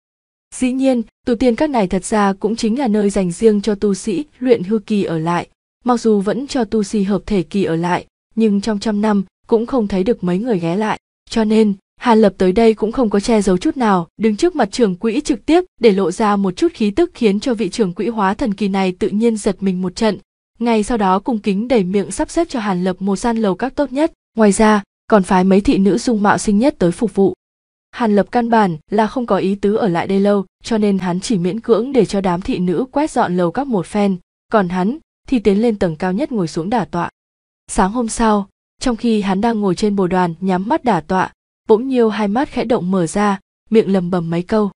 Dĩ nhiên, tù tiên các này thật ra cũng chính là nơi dành riêng cho tu sĩ luyện hư kỳ ở lại, mặc dù vẫn cho tu sĩ hợp thể kỳ ở lại, nhưng trong trăm năm cũng không thấy được mấy người ghé lại. Cho nên, Hàn Lập tới đây cũng không có che giấu chút nào, đứng trước mặt trưởng quỹ trực tiếp để lộ ra một chút khí tức khiến cho vị trưởng quỹ hóa thần kỳ này tự nhiên giật mình một trận. Ngay sau đó cung kính đẩy miệng sắp xếp cho Hàn Lập một gian lầu các tốt nhất, ngoài ra còn phái mấy thị nữ dung mạo xinh nhất tới phục vụ. Hàn Lập căn bản là không có ý tứ ở lại đây lâu, cho nên hắn chỉ miễn cưỡng để cho đám thị nữ quét dọn lầu các một phen, còn hắn thì tiến lên tầng cao nhất ngồi xuống đả tọa. Sáng hôm sau, trong khi hắn đang ngồi trên bồ đoàn nhắm mắt đả tọa, bỗng nhiêu hai mắt khẽ động mở ra, miệng lầm bầm mấy câu.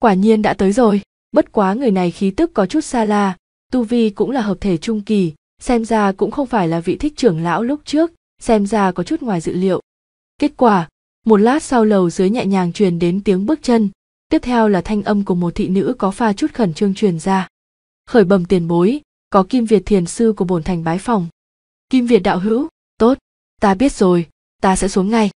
Quả nhiên đã tới rồi, bất quá người này khí tức có chút xa la, tu vi cũng là hợp thể trung kỳ, xem ra cũng không phải là vị thích trưởng lão lúc trước, xem ra có chút ngoài dự liệu. Kết quả, một lát sau lầu dưới nhẹ nhàng truyền đến tiếng bước chân tiếp theo là thanh âm của một thị nữ có pha chút khẩn trương truyền ra khởi bầm tiền bối có kim việt thiền sư của bổn thành bái phòng kim việt đạo hữu tốt ta biết rồi ta sẽ xuống ngay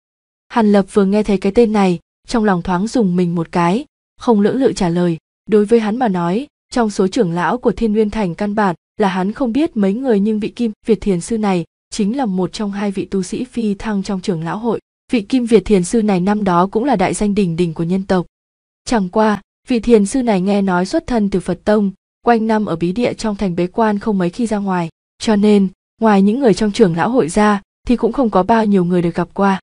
hàn lập vừa nghe thấy cái tên này trong lòng thoáng dùng mình một cái không lưỡng lự trả lời đối với hắn mà nói trong số trưởng lão của thiên nguyên thành căn bản là hắn không biết mấy người nhưng vị kim việt thiền sư này chính là một trong hai vị tu sĩ phi thăng trong trưởng lão hội vị kim việt thiền sư này năm đó cũng là đại danh đỉnh đỉnh của nhân tộc chẳng qua vị thiền sư này nghe nói xuất thân từ phật tông quanh năm ở bí địa trong thành bế quan không mấy khi ra ngoài cho nên ngoài những người trong trưởng lão hội ra thì cũng không có bao nhiêu người được gặp qua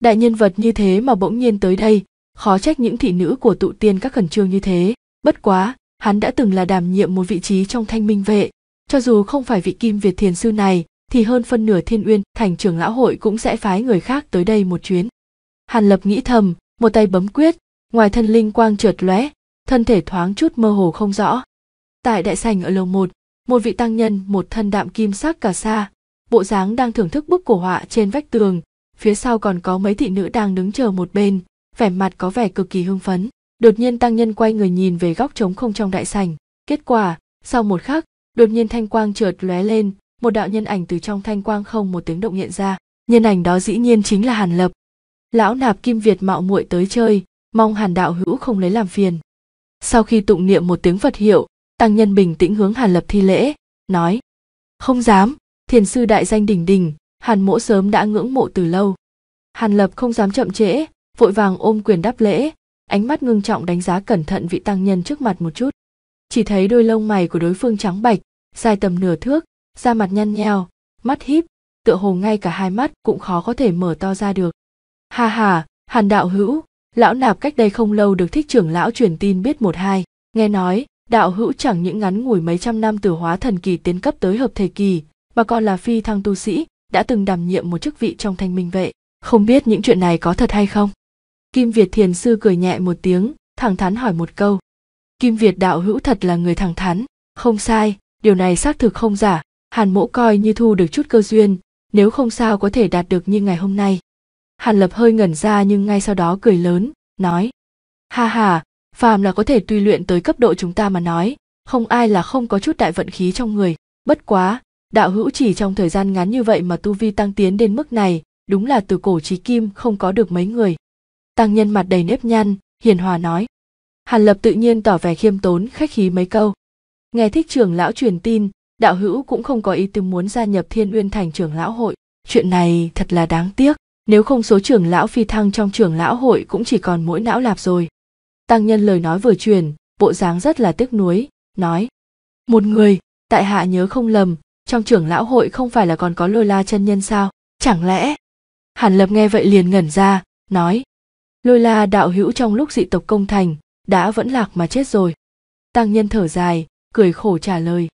đại nhân vật như thế mà bỗng nhiên tới đây khó trách những thị nữ của tụ tiên các khẩn trương như thế bất quá hắn đã từng là đảm nhiệm một vị trí trong thanh minh vệ cho dù không phải vị kim việt thiền sư này thì hơn phân nửa thiên uyên thành trưởng lão hội cũng sẽ phái người khác tới đây một chuyến hàn lập nghĩ thầm một tay bấm quyết ngoài thân linh quang trượt lóe thân thể thoáng chút mơ hồ không rõ tại đại sảnh ở lầu một một vị tăng nhân một thân đạm kim sắc cả xa bộ dáng đang thưởng thức bức cổ họa trên vách tường phía sau còn có mấy thị nữ đang đứng chờ một bên vẻ mặt có vẻ cực kỳ hưng phấn đột nhiên tăng nhân quay người nhìn về góc trống không trong đại sảnh kết quả sau một khắc đột nhiên thanh quang trượt lóe lên một đạo nhân ảnh từ trong thanh quang không một tiếng động hiện ra nhân ảnh đó dĩ nhiên chính là hàn lập lão nạp kim việt mạo muội tới chơi mong hàn đạo hữu không lấy làm phiền sau khi tụng niệm một tiếng phật hiệu tăng nhân bình tĩnh hướng hàn lập thi lễ nói không dám thiền sư đại danh đỉnh đỉnh hàn mỗ sớm đã ngưỡng mộ từ lâu hàn lập không dám chậm trễ vội vàng ôm quyền đáp lễ ánh mắt ngưng trọng đánh giá cẩn thận vị tăng nhân trước mặt một chút chỉ thấy đôi lông mày của đối phương trắng bạch dài tầm nửa thước da mặt nhăn nheo mắt híp tựa hồ ngay cả hai mắt cũng khó có thể mở to ra được ha ha hàn đạo hữu lão nạp cách đây không lâu được thích trưởng lão truyền tin biết một hai nghe nói đạo hữu chẳng những ngắn ngủi mấy trăm năm từ hóa thần kỳ tiến cấp tới hợp thể kỳ mà còn là phi thăng tu sĩ đã từng đảm nhiệm một chức vị trong thanh minh vệ không biết những chuyện này có thật hay không kim việt thiền sư cười nhẹ một tiếng thẳng thắn hỏi một câu kim việt đạo hữu thật là người thẳng thắn không sai điều này xác thực không giả hàn mỗ coi như thu được chút cơ duyên nếu không sao có thể đạt được như ngày hôm nay hàn lập hơi ngẩn ra nhưng ngay sau đó cười lớn nói ha ha phàm là có thể tu luyện tới cấp độ chúng ta mà nói không ai là không có chút đại vận khí trong người bất quá đạo hữu chỉ trong thời gian ngắn như vậy mà tu vi tăng tiến đến mức này đúng là từ cổ trí kim không có được mấy người tăng nhân mặt đầy nếp nhăn hiền hòa nói hàn lập tự nhiên tỏ vẻ khiêm tốn khách khí mấy câu nghe thích trưởng lão truyền tin đạo hữu cũng không có ý tư muốn gia nhập thiên uyên thành trưởng lão hội chuyện này thật là đáng tiếc nếu không số trưởng lão phi thăng trong trưởng lão hội cũng chỉ còn mỗi não lạp rồi tăng nhân lời nói vừa truyền bộ dáng rất là tiếc nuối nói một người tại hạ nhớ không lầm trong trưởng lão hội không phải là còn có lôi la chân nhân sao chẳng lẽ hàn lập nghe vậy liền ngẩn ra nói lôi la đạo hữu trong lúc dị tộc công thành đã vẫn lạc mà chết rồi tăng nhân thở dài cười khổ trả lời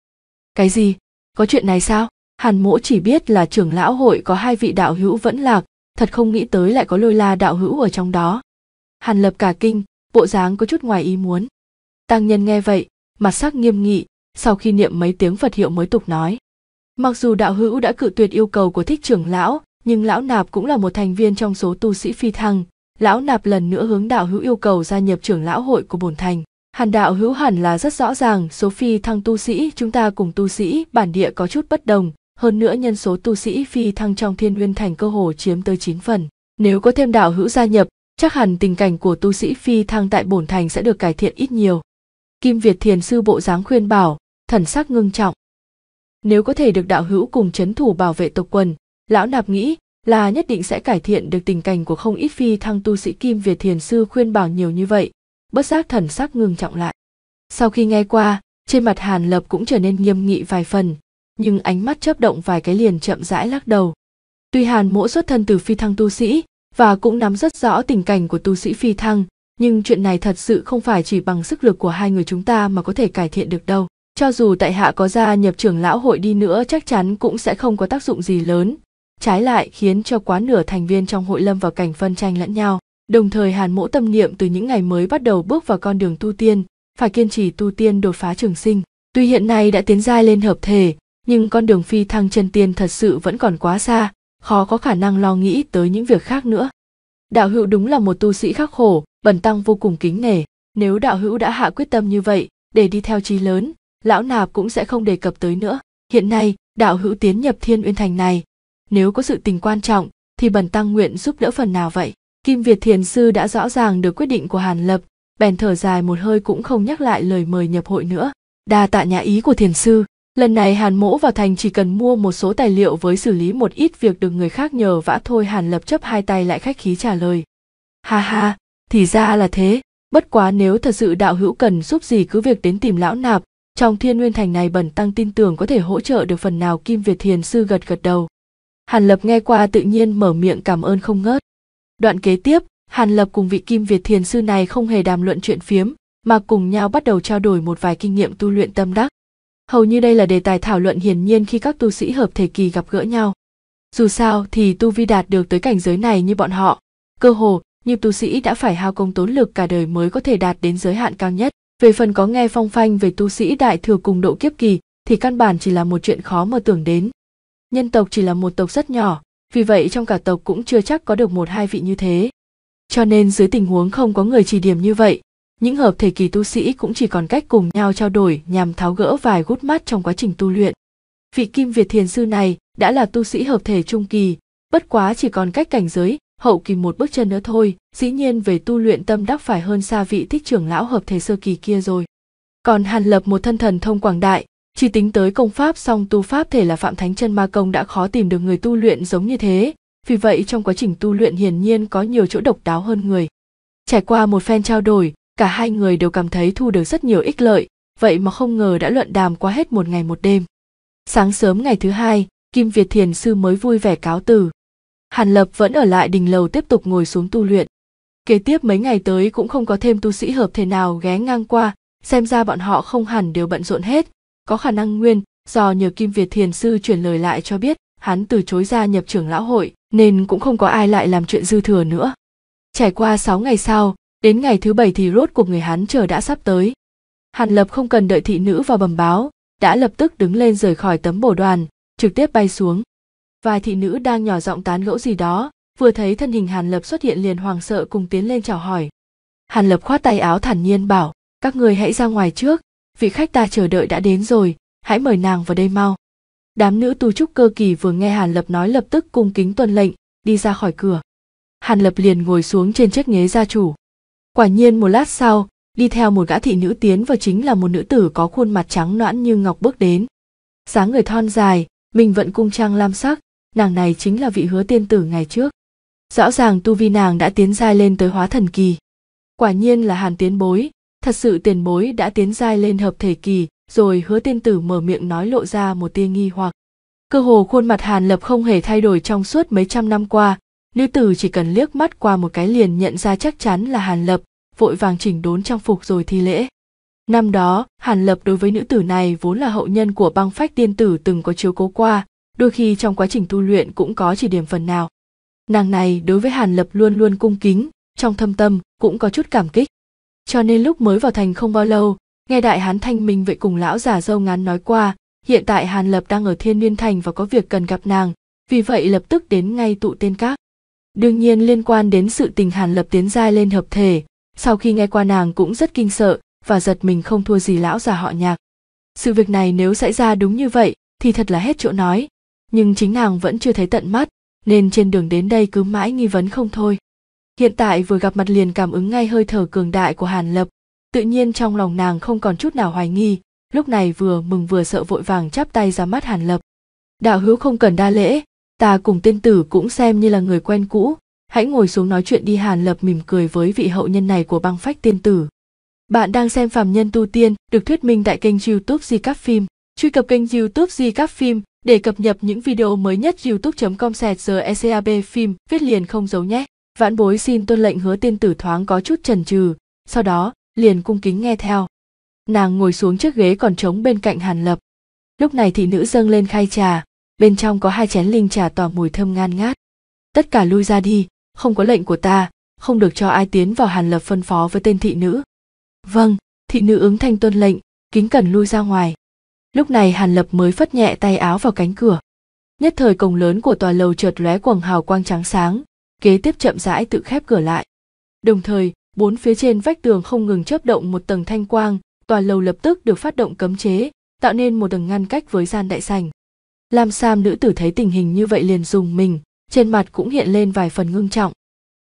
cái gì có chuyện này sao hàn mỗ chỉ biết là trưởng lão hội có hai vị đạo hữu vẫn lạc thật không nghĩ tới lại có lôi la đạo hữu ở trong đó hàn lập cả kinh bộ dáng có chút ngoài ý muốn tăng nhân nghe vậy mặt sắc nghiêm nghị sau khi niệm mấy tiếng phật hiệu mới tục nói mặc dù đạo hữu đã cự tuyệt yêu cầu của thích trưởng lão nhưng lão nạp cũng là một thành viên trong số tu sĩ phi thăng lão nạp lần nữa hướng đạo hữu yêu cầu gia nhập trưởng lão hội của bổn thành Hàn đạo hữu hẳn là rất rõ ràng số phi thăng tu sĩ chúng ta cùng tu sĩ bản địa có chút bất đồng, hơn nữa nhân số tu sĩ phi thăng trong thiên nguyên thành cơ hồ chiếm tới 9 phần. Nếu có thêm đạo hữu gia nhập, chắc hẳn tình cảnh của tu sĩ phi thăng tại bổn thành sẽ được cải thiện ít nhiều. Kim Việt Thiền sư bộ dáng khuyên bảo, thần sắc ngưng trọng. Nếu có thể được đạo hữu cùng chấn thủ bảo vệ tộc quần, lão nạp nghĩ là nhất định sẽ cải thiện được tình cảnh của không ít phi thăng tu sĩ Kim Việt Thiền sư khuyên bảo nhiều như vậy, bất giác thần sắc ngưng trọng lại sau khi nghe qua trên mặt hàn lập cũng trở nên nghiêm nghị vài phần nhưng ánh mắt chớp động vài cái liền chậm rãi lắc đầu tuy hàn mỗ xuất thân từ phi thăng tu sĩ và cũng nắm rất rõ tình cảnh của tu sĩ phi thăng nhưng chuyện này thật sự không phải chỉ bằng sức lực của hai người chúng ta mà có thể cải thiện được đâu cho dù tại hạ có gia nhập trưởng lão hội đi nữa chắc chắn cũng sẽ không có tác dụng gì lớn trái lại khiến cho quá nửa thành viên trong hội lâm vào cảnh phân tranh lẫn nhau Đồng thời Hàn Mỗ tâm niệm từ những ngày mới bắt đầu bước vào con đường tu tiên, phải kiên trì tu tiên đột phá trường sinh. Tuy hiện nay đã tiến giai lên hợp thể, nhưng con đường phi thăng chân tiên thật sự vẫn còn quá xa, khó có khả năng lo nghĩ tới những việc khác nữa. Đạo hữu đúng là một tu sĩ khắc khổ, bần tăng vô cùng kính nể, nếu đạo hữu đã hạ quyết tâm như vậy, để đi theo chí lớn, lão nạp cũng sẽ không đề cập tới nữa. Hiện nay, đạo hữu tiến nhập thiên uyên thành này, nếu có sự tình quan trọng thì bần tăng nguyện giúp đỡ phần nào vậy? Kim Việt Thiền Sư đã rõ ràng được quyết định của Hàn Lập, bèn thở dài một hơi cũng không nhắc lại lời mời nhập hội nữa. Đa tạ nhà ý của Thiền Sư, lần này Hàn Mỗ vào thành chỉ cần mua một số tài liệu với xử lý một ít việc được người khác nhờ vã thôi Hàn Lập chấp hai tay lại khách khí trả lời. Ha ha, thì ra là thế, bất quá nếu thật sự đạo hữu cần giúp gì cứ việc đến tìm lão nạp, trong thiên nguyên thành này bẩn tăng tin tưởng có thể hỗ trợ được phần nào Kim Việt Thiền Sư gật gật đầu. Hàn Lập nghe qua tự nhiên mở miệng cảm ơn không ngớt. Đoạn kế tiếp, Hàn Lập cùng vị Kim Việt thiền sư này không hề đàm luận chuyện phiếm, mà cùng nhau bắt đầu trao đổi một vài kinh nghiệm tu luyện tâm đắc. Hầu như đây là đề tài thảo luận hiển nhiên khi các tu sĩ hợp thể kỳ gặp gỡ nhau. Dù sao thì tu vi đạt được tới cảnh giới này như bọn họ, cơ hồ như tu sĩ đã phải hao công tốn lực cả đời mới có thể đạt đến giới hạn cao nhất. Về phần có nghe phong phanh về tu sĩ đại thừa cùng độ kiếp kỳ thì căn bản chỉ là một chuyện khó mà tưởng đến. Nhân tộc chỉ là một tộc rất nhỏ, vì vậy trong cả tộc cũng chưa chắc có được một hai vị như thế cho nên dưới tình huống không có người chỉ điểm như vậy những hợp thể kỳ tu sĩ cũng chỉ còn cách cùng nhau trao đổi nhằm tháo gỡ vài gút mắt trong quá trình tu luyện vị kim việt thiền sư này đã là tu sĩ hợp thể trung kỳ bất quá chỉ còn cách cảnh giới hậu kỳ một bước chân nữa thôi dĩ nhiên về tu luyện tâm đắc phải hơn xa vị thích trưởng lão hợp thể sơ kỳ kia rồi còn hàn lập một thân thần thông quảng đại chỉ tính tới công pháp song tu pháp thể là Phạm Thánh Chân Ma Công đã khó tìm được người tu luyện giống như thế, vì vậy trong quá trình tu luyện hiển nhiên có nhiều chỗ độc đáo hơn người. Trải qua một phen trao đổi, cả hai người đều cảm thấy thu được rất nhiều ích lợi, vậy mà không ngờ đã luận đàm qua hết một ngày một đêm. Sáng sớm ngày thứ hai, Kim Việt Thiền Sư mới vui vẻ cáo từ. Hàn Lập vẫn ở lại đình lầu tiếp tục ngồi xuống tu luyện. Kế tiếp mấy ngày tới cũng không có thêm tu sĩ hợp thể nào ghé ngang qua, xem ra bọn họ không hẳn đều bận rộn hết, có khả năng nguyên do nhờ kim việt thiền sư chuyển lời lại cho biết hắn từ chối gia nhập trưởng lão hội nên cũng không có ai lại làm chuyện dư thừa nữa trải qua sáu ngày sau đến ngày thứ bảy thì rốt cuộc người hắn chờ đã sắp tới hàn lập không cần đợi thị nữ vào bầm báo đã lập tức đứng lên rời khỏi tấm bổ đoàn trực tiếp bay xuống vài thị nữ đang nhỏ giọng tán gẫu gì đó vừa thấy thân hình hàn lập xuất hiện liền hoàng sợ cùng tiến lên chào hỏi hàn lập khoát tay áo thản nhiên bảo các người hãy ra ngoài trước vị khách ta chờ đợi đã đến rồi hãy mời nàng vào đây mau đám nữ tu trúc cơ kỳ vừa nghe hàn lập nói lập tức cung kính tuân lệnh đi ra khỏi cửa hàn lập liền ngồi xuống trên chiếc ghế gia chủ quả nhiên một lát sau đi theo một gã thị nữ tiến và chính là một nữ tử có khuôn mặt trắng noãn như ngọc bước đến dáng người thon dài mình vẫn cung trang lam sắc nàng này chính là vị hứa tiên tử ngày trước rõ ràng tu vi nàng đã tiến giai lên tới hóa thần kỳ quả nhiên là hàn tiến bối thật sự tiền bối đã tiến giai lên hợp thể kỳ rồi hứa tiên tử mở miệng nói lộ ra một tia nghi hoặc cơ hồ khuôn mặt hàn lập không hề thay đổi trong suốt mấy trăm năm qua nữ tử chỉ cần liếc mắt qua một cái liền nhận ra chắc chắn là hàn lập vội vàng chỉnh đốn trang phục rồi thi lễ năm đó hàn lập đối với nữ tử này vốn là hậu nhân của băng phách tiên tử từng có chiếu cố qua đôi khi trong quá trình tu luyện cũng có chỉ điểm phần nào nàng này đối với hàn lập luôn luôn cung kính trong thâm tâm cũng có chút cảm kích cho nên lúc mới vào thành không bao lâu nghe đại hán thanh minh vậy cùng lão giả dâu ngắn nói qua hiện tại hàn lập đang ở thiên niên thành và có việc cần gặp nàng vì vậy lập tức đến ngay tụ tên các đương nhiên liên quan đến sự tình hàn lập tiến giai lên hợp thể sau khi nghe qua nàng cũng rất kinh sợ và giật mình không thua gì lão già họ nhạc sự việc này nếu xảy ra đúng như vậy thì thật là hết chỗ nói nhưng chính nàng vẫn chưa thấy tận mắt nên trên đường đến đây cứ mãi nghi vấn không thôi hiện tại vừa gặp mặt liền cảm ứng ngay hơi thở cường đại của hàn lập tự nhiên trong lòng nàng không còn chút nào hoài nghi lúc này vừa mừng vừa sợ vội vàng chắp tay ra mắt hàn lập đạo hữu không cần đa lễ ta cùng tiên tử cũng xem như là người quen cũ hãy ngồi xuống nói chuyện đi hàn lập mỉm cười với vị hậu nhân này của băng phách tiên tử bạn đang xem phàm nhân tu tiên được thuyết minh tại kênh youtube di các phim truy cập kênh youtube di các phim để cập nhật những video mới nhất youtube com sẹt giờ ecab phim viết liền không giấu nhé vãn bối xin tuân lệnh hứa tiên tử thoáng có chút chần chừ sau đó liền cung kính nghe theo nàng ngồi xuống chiếc ghế còn trống bên cạnh hàn lập lúc này thị nữ dâng lên khai trà bên trong có hai chén linh trà tỏa mùi thơm ngan ngát tất cả lui ra đi không có lệnh của ta không được cho ai tiến vào hàn lập phân phó với tên thị nữ vâng thị nữ ứng thanh tuân lệnh kính cẩn lui ra ngoài lúc này hàn lập mới phất nhẹ tay áo vào cánh cửa nhất thời cổng lớn của tòa lầu chợt lóe quầng hào quang trắng sáng kế tiếp chậm rãi tự khép cửa lại đồng thời bốn phía trên vách tường không ngừng chớp động một tầng thanh quang tòa lầu lập tức được phát động cấm chế tạo nên một tầng ngăn cách với gian đại sảnh. lam sam nữ tử thấy tình hình như vậy liền dùng mình trên mặt cũng hiện lên vài phần ngưng trọng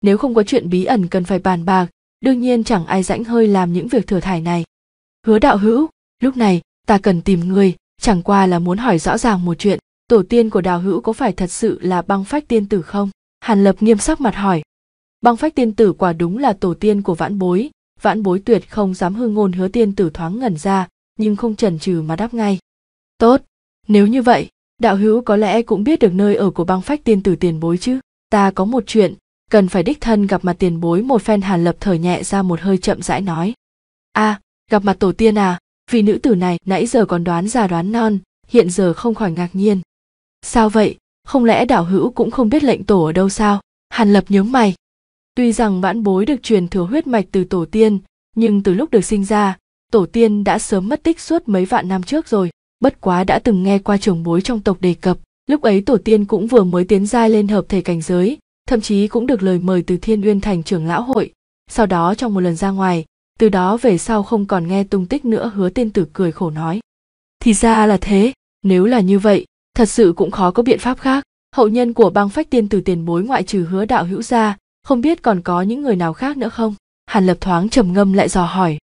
nếu không có chuyện bí ẩn cần phải bàn bạc đương nhiên chẳng ai rãnh hơi làm những việc thừa thải này hứa đạo hữu lúc này ta cần tìm người chẳng qua là muốn hỏi rõ ràng một chuyện tổ tiên của đào hữu có phải thật sự là băng phách tiên tử không hàn lập nghiêm sắc mặt hỏi băng phách tiên tử quả đúng là tổ tiên của vãn bối vãn bối tuyệt không dám hư ngôn hứa tiên tử thoáng ngẩn ra nhưng không chần chừ mà đáp ngay tốt nếu như vậy đạo hữu có lẽ cũng biết được nơi ở của băng phách tiên tử tiền bối chứ ta có một chuyện cần phải đích thân gặp mặt tiền bối một phen hàn lập thở nhẹ ra một hơi chậm rãi nói a à, gặp mặt tổ tiên à vì nữ tử này nãy giờ còn đoán già đoán non hiện giờ không khỏi ngạc nhiên sao vậy không lẽ đảo hữu cũng không biết lệnh tổ ở đâu sao hàn lập nhớ mày tuy rằng vãn bối được truyền thừa huyết mạch từ tổ tiên nhưng từ lúc được sinh ra tổ tiên đã sớm mất tích suốt mấy vạn năm trước rồi bất quá đã từng nghe qua trưởng bối trong tộc đề cập lúc ấy tổ tiên cũng vừa mới tiến giai lên hợp thể cảnh giới thậm chí cũng được lời mời từ thiên uyên thành trưởng lão hội sau đó trong một lần ra ngoài từ đó về sau không còn nghe tung tích nữa hứa tiên tử cười khổ nói thì ra là thế nếu là như vậy thật sự cũng khó có biện pháp khác hậu nhân của băng phách tiên từ tiền bối ngoại trừ hứa đạo hữu ra không biết còn có những người nào khác nữa không hàn lập thoáng trầm ngâm lại dò hỏi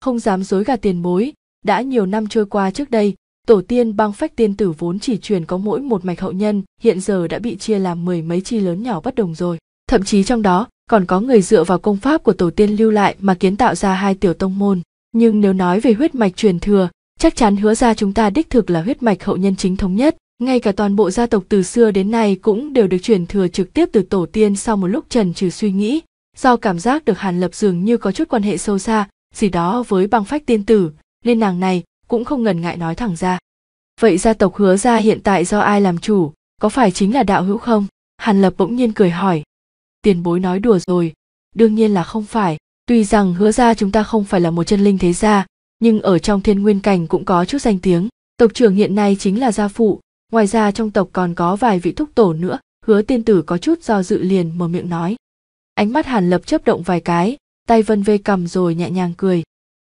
không dám dối gạt tiền bối đã nhiều năm trôi qua trước đây tổ tiên băng phách tiên tử vốn chỉ truyền có mỗi một mạch hậu nhân hiện giờ đã bị chia làm mười mấy chi lớn nhỏ bất đồng rồi thậm chí trong đó còn có người dựa vào công pháp của tổ tiên lưu lại mà kiến tạo ra hai tiểu tông môn nhưng nếu nói về huyết mạch truyền thừa chắc chắn hứa ra chúng ta đích thực là huyết mạch hậu nhân chính thống nhất ngay cả toàn bộ gia tộc từ xưa đến nay cũng đều được truyền thừa trực tiếp từ tổ tiên sau một lúc trần trừ suy nghĩ do cảm giác được hàn lập dường như có chút quan hệ sâu xa gì đó với băng phách tiên tử nên nàng này cũng không ngần ngại nói thẳng ra vậy gia tộc hứa ra hiện tại do ai làm chủ có phải chính là đạo hữu không hàn lập bỗng nhiên cười hỏi tiền bối nói đùa rồi đương nhiên là không phải tuy rằng hứa ra chúng ta không phải là một chân linh thế gia nhưng ở trong thiên nguyên cảnh cũng có chút danh tiếng tộc trưởng hiện nay chính là gia phụ ngoài ra trong tộc còn có vài vị thúc tổ nữa hứa tiên tử có chút do dự liền mở miệng nói ánh mắt hàn lập chớp động vài cái tay vân vê cầm rồi nhẹ nhàng cười